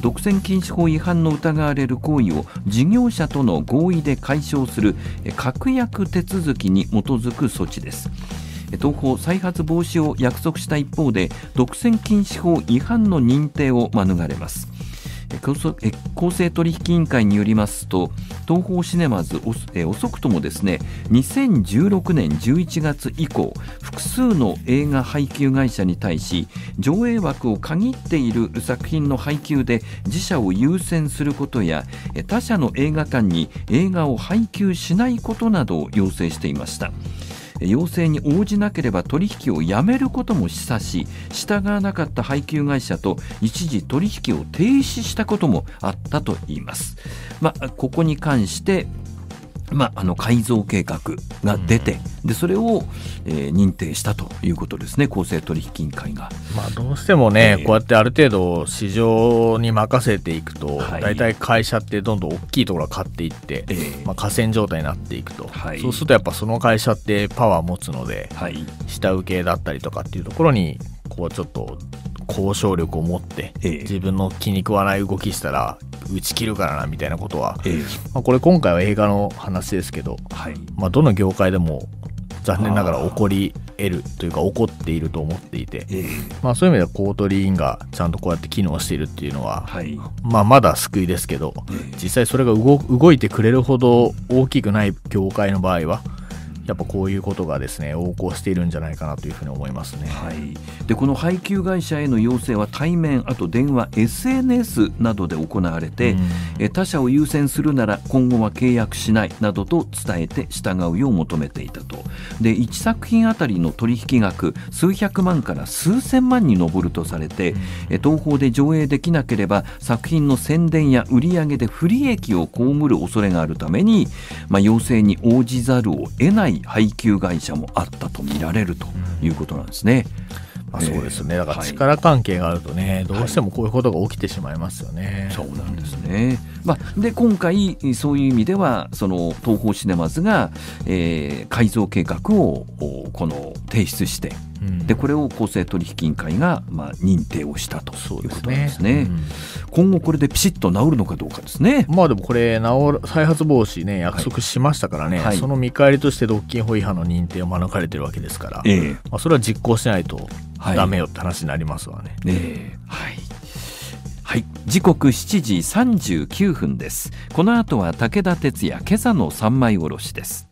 独占禁止法違反の疑われる行為を事業者との合意で解消する確約手続きに基づく措置です東宝再発防止を約束した一方で独占禁止法違反の認定を免れます公正取引委員会によりますと東宝シネマズ遅くともですね2016年11月以降複数の映画配給会社に対し上映枠を限っている作品の配給で自社を優先することや他社の映画館に映画を配給しないことなどを要請していました。要請に応じなければ取引をやめることも示唆し従わなかった配給会社と一時取引を停止したこともあったといいます。まあ、ここに関してまあ、あの改造計画が出て、うん、でそれを、えー、認定したということですね、公正取引委員会が、まあ、どうしてもね、えー、こうやってある程度、市場に任せていくと、はい、大体会社ってどんどん大きいところが買っていって、えー、まあ、河川状態になっていくと、はい、そうするとやっぱその会社ってパワー持つので、はい、下請けだったりとかっていうところにこうちょっと交渉力を持って自分の気に食わない動きしたら打ち切るからなみたいなことは、まあ、これ今回は映画の話ですけど、はいまあ、どの業界でも残念ながら起こり得るというか起こっていると思っていて、まあ、そういう意味ではコートリーンがちゃんとこうやって機能しているっていうのは、はいまあ、まだ救いですけど、実際それが動いてくれるほど大きくない業界の場合は、やっぱこういうことがですね横行しているんじゃないかなというふうに思いますね、はい、でこの配給会社への要請は対面、あと電話、SNS などで行われて、うん、他社を優先するなら今後は契約しないなどと伝えて従うよう求めていたとで1作品あたりの取引額数百万から数千万に上るとされて、うん、東宝で上映できなければ作品の宣伝や売り上げで不利益を被る恐れがあるために、まあ、要請に応じざるを得ない配給会社もあったと見られるということなんですね。まあ、そうですね、だから力関係があるとね、どうしてもこういうことが起きてしまいますよね。はい、そうなんですね、まあ、で今回、そういう意味では、その東方シネマズが、えー、改造計画をこの提出して、でこれを公正取引委員会がまあ認定をしたということなんですね、うん、今後これでピシッと治るのかどうかですねまあでもこれ治再発防止ね約束しましたからね、はいその見返りとして独禁法違反の認定を免れてるわけですから、えー、まあ、それは実行しないとダメよって話になりますわね、はい、えー、はいはい、時刻7時39分です。この後は武田鉄矢今朝の三枚おろしです。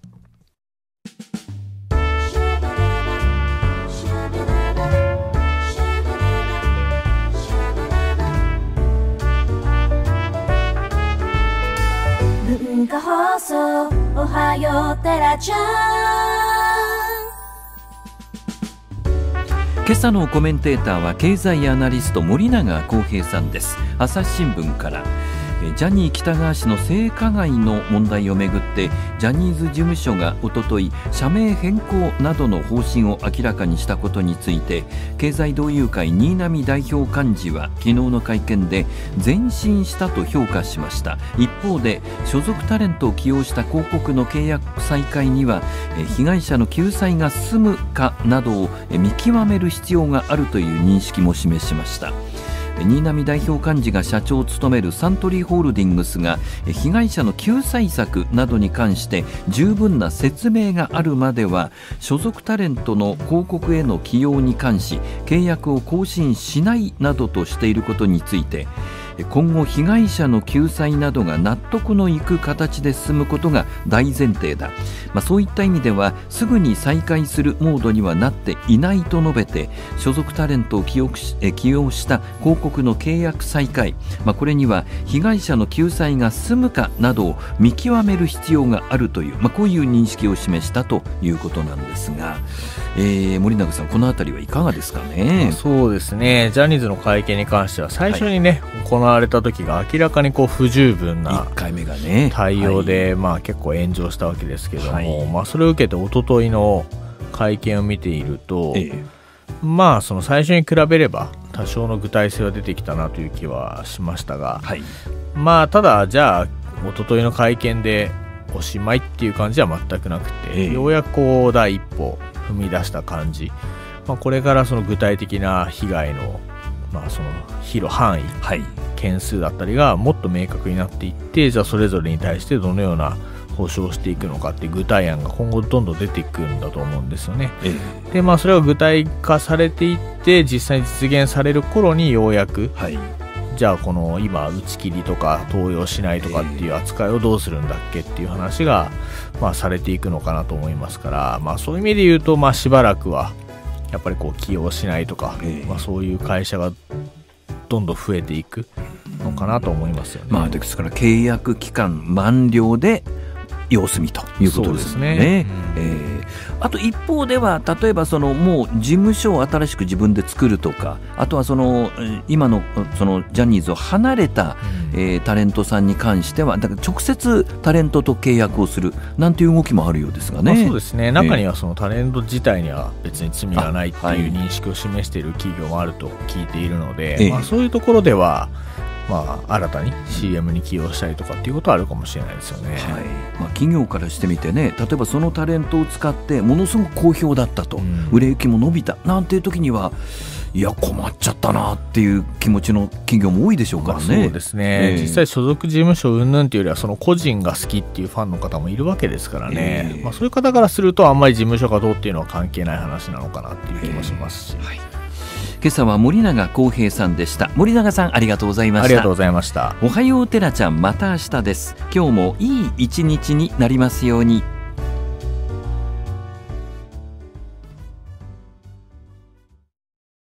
化放送おはようテラちゃん今朝のコメンテーターは経済アナリスト森永康平さんです朝日新聞からジャニー喜多川氏の性加害の問題をめぐってジャニーズ事務所がおととい社名変更などの方針を明らかにしたことについて経済同友会新浪代表幹事は昨日の会見で前進したと評価しました一方で所属タレントを起用した広告の契約再開には被害者の救済が進むかなどを見極める必要があるという認識も示しました。新浪代表幹事が社長を務めるサントリーホールディングスが被害者の救済策などに関して十分な説明があるまでは所属タレントの広告への起用に関し契約を更新しないなどとしていることについて今後被害者の救済などが納得のいく形で進むことが大前提だ、まあ、そういった意味ではすぐに再開するモードにはなっていないと述べて所属タレントを起用した広告の契約再開、まあ、これには被害者の救済が進むかなどを見極める必要があるという、まあ、こういう認識を示したということなんですが。えー、森永さん、この辺りはいかがですかねそうですね、ジャニーズの会見に関しては、最初にね、はい、行われた時が明らかにこう不十分な回目がね対応で、まあ、結構炎上したわけですけども、はい、まあ、それを受けて、一昨日の会見を見ていると、えまあ、その最初に比べれば、多少の具体性は出てきたなという気はしましたが、はい、まあ、ただ、じゃあ、一昨日の会見で、おしまいっていう感じは全くなくて、え、ようやくこう第一歩踏み出した感じ、まあ、これからその具体的な被害の,、まあその広範囲、はい、件数だったりがもっと明確になっていってじゃあそれぞれに対してどのような保証していくのかって具体案が今後どんどん出ていくんだと思うんですよね。でまあそれが具体化されていって実際に実現される頃にようやく、はいじゃあこの今打ち切りとか登用しないとかっていう扱いをどうするんだっけっていう話が、まあ、されていくのかなと思いますから、まあ、そういう意味で言うと、まあ、しばらくはやっぱりこう起用しないとか、まあ、そういう会社がどんどん増えていくのかなと思いますよね。まあ、ですから契約期間満了で様子見ということですね。えあと一方では例えばそのもう事務所を新しく自分で作るとかあとはその今のそのジャニーズを離れた、えー、タレントさんに関してはだから直接タレントと契約をするなんていう動きもあるようですがね。そうですね中にはそのタレント自体には別に罪がないっていう認識を示している企業もあると聞いているので、えー、まあ、そういうところでは。えーまあ、新たに CM に起用したりとかっていうことはあるかもしれないですよね、はいまあ、企業からしてみてね例えばそのタレントを使ってものすごく好評だったと、うん、売れ行きも伸びたなんていう時にはいや困っちゃったなっていう気持ちの企業も多いでしょうからね、そうですね、えー、実際、所属事務所云々というよりはその個人が好きっていうファンの方もいるわけですからね、えー、まあ、そういう方からするとあんまり事務所がどうっていうのは関係ない話なのかなっていう気もしますし。えーはい今朝は森永康平さんでした森永さんありがとうございましたありがとうございましたおはようてらちゃんまた明日です今日もいい一日になりますように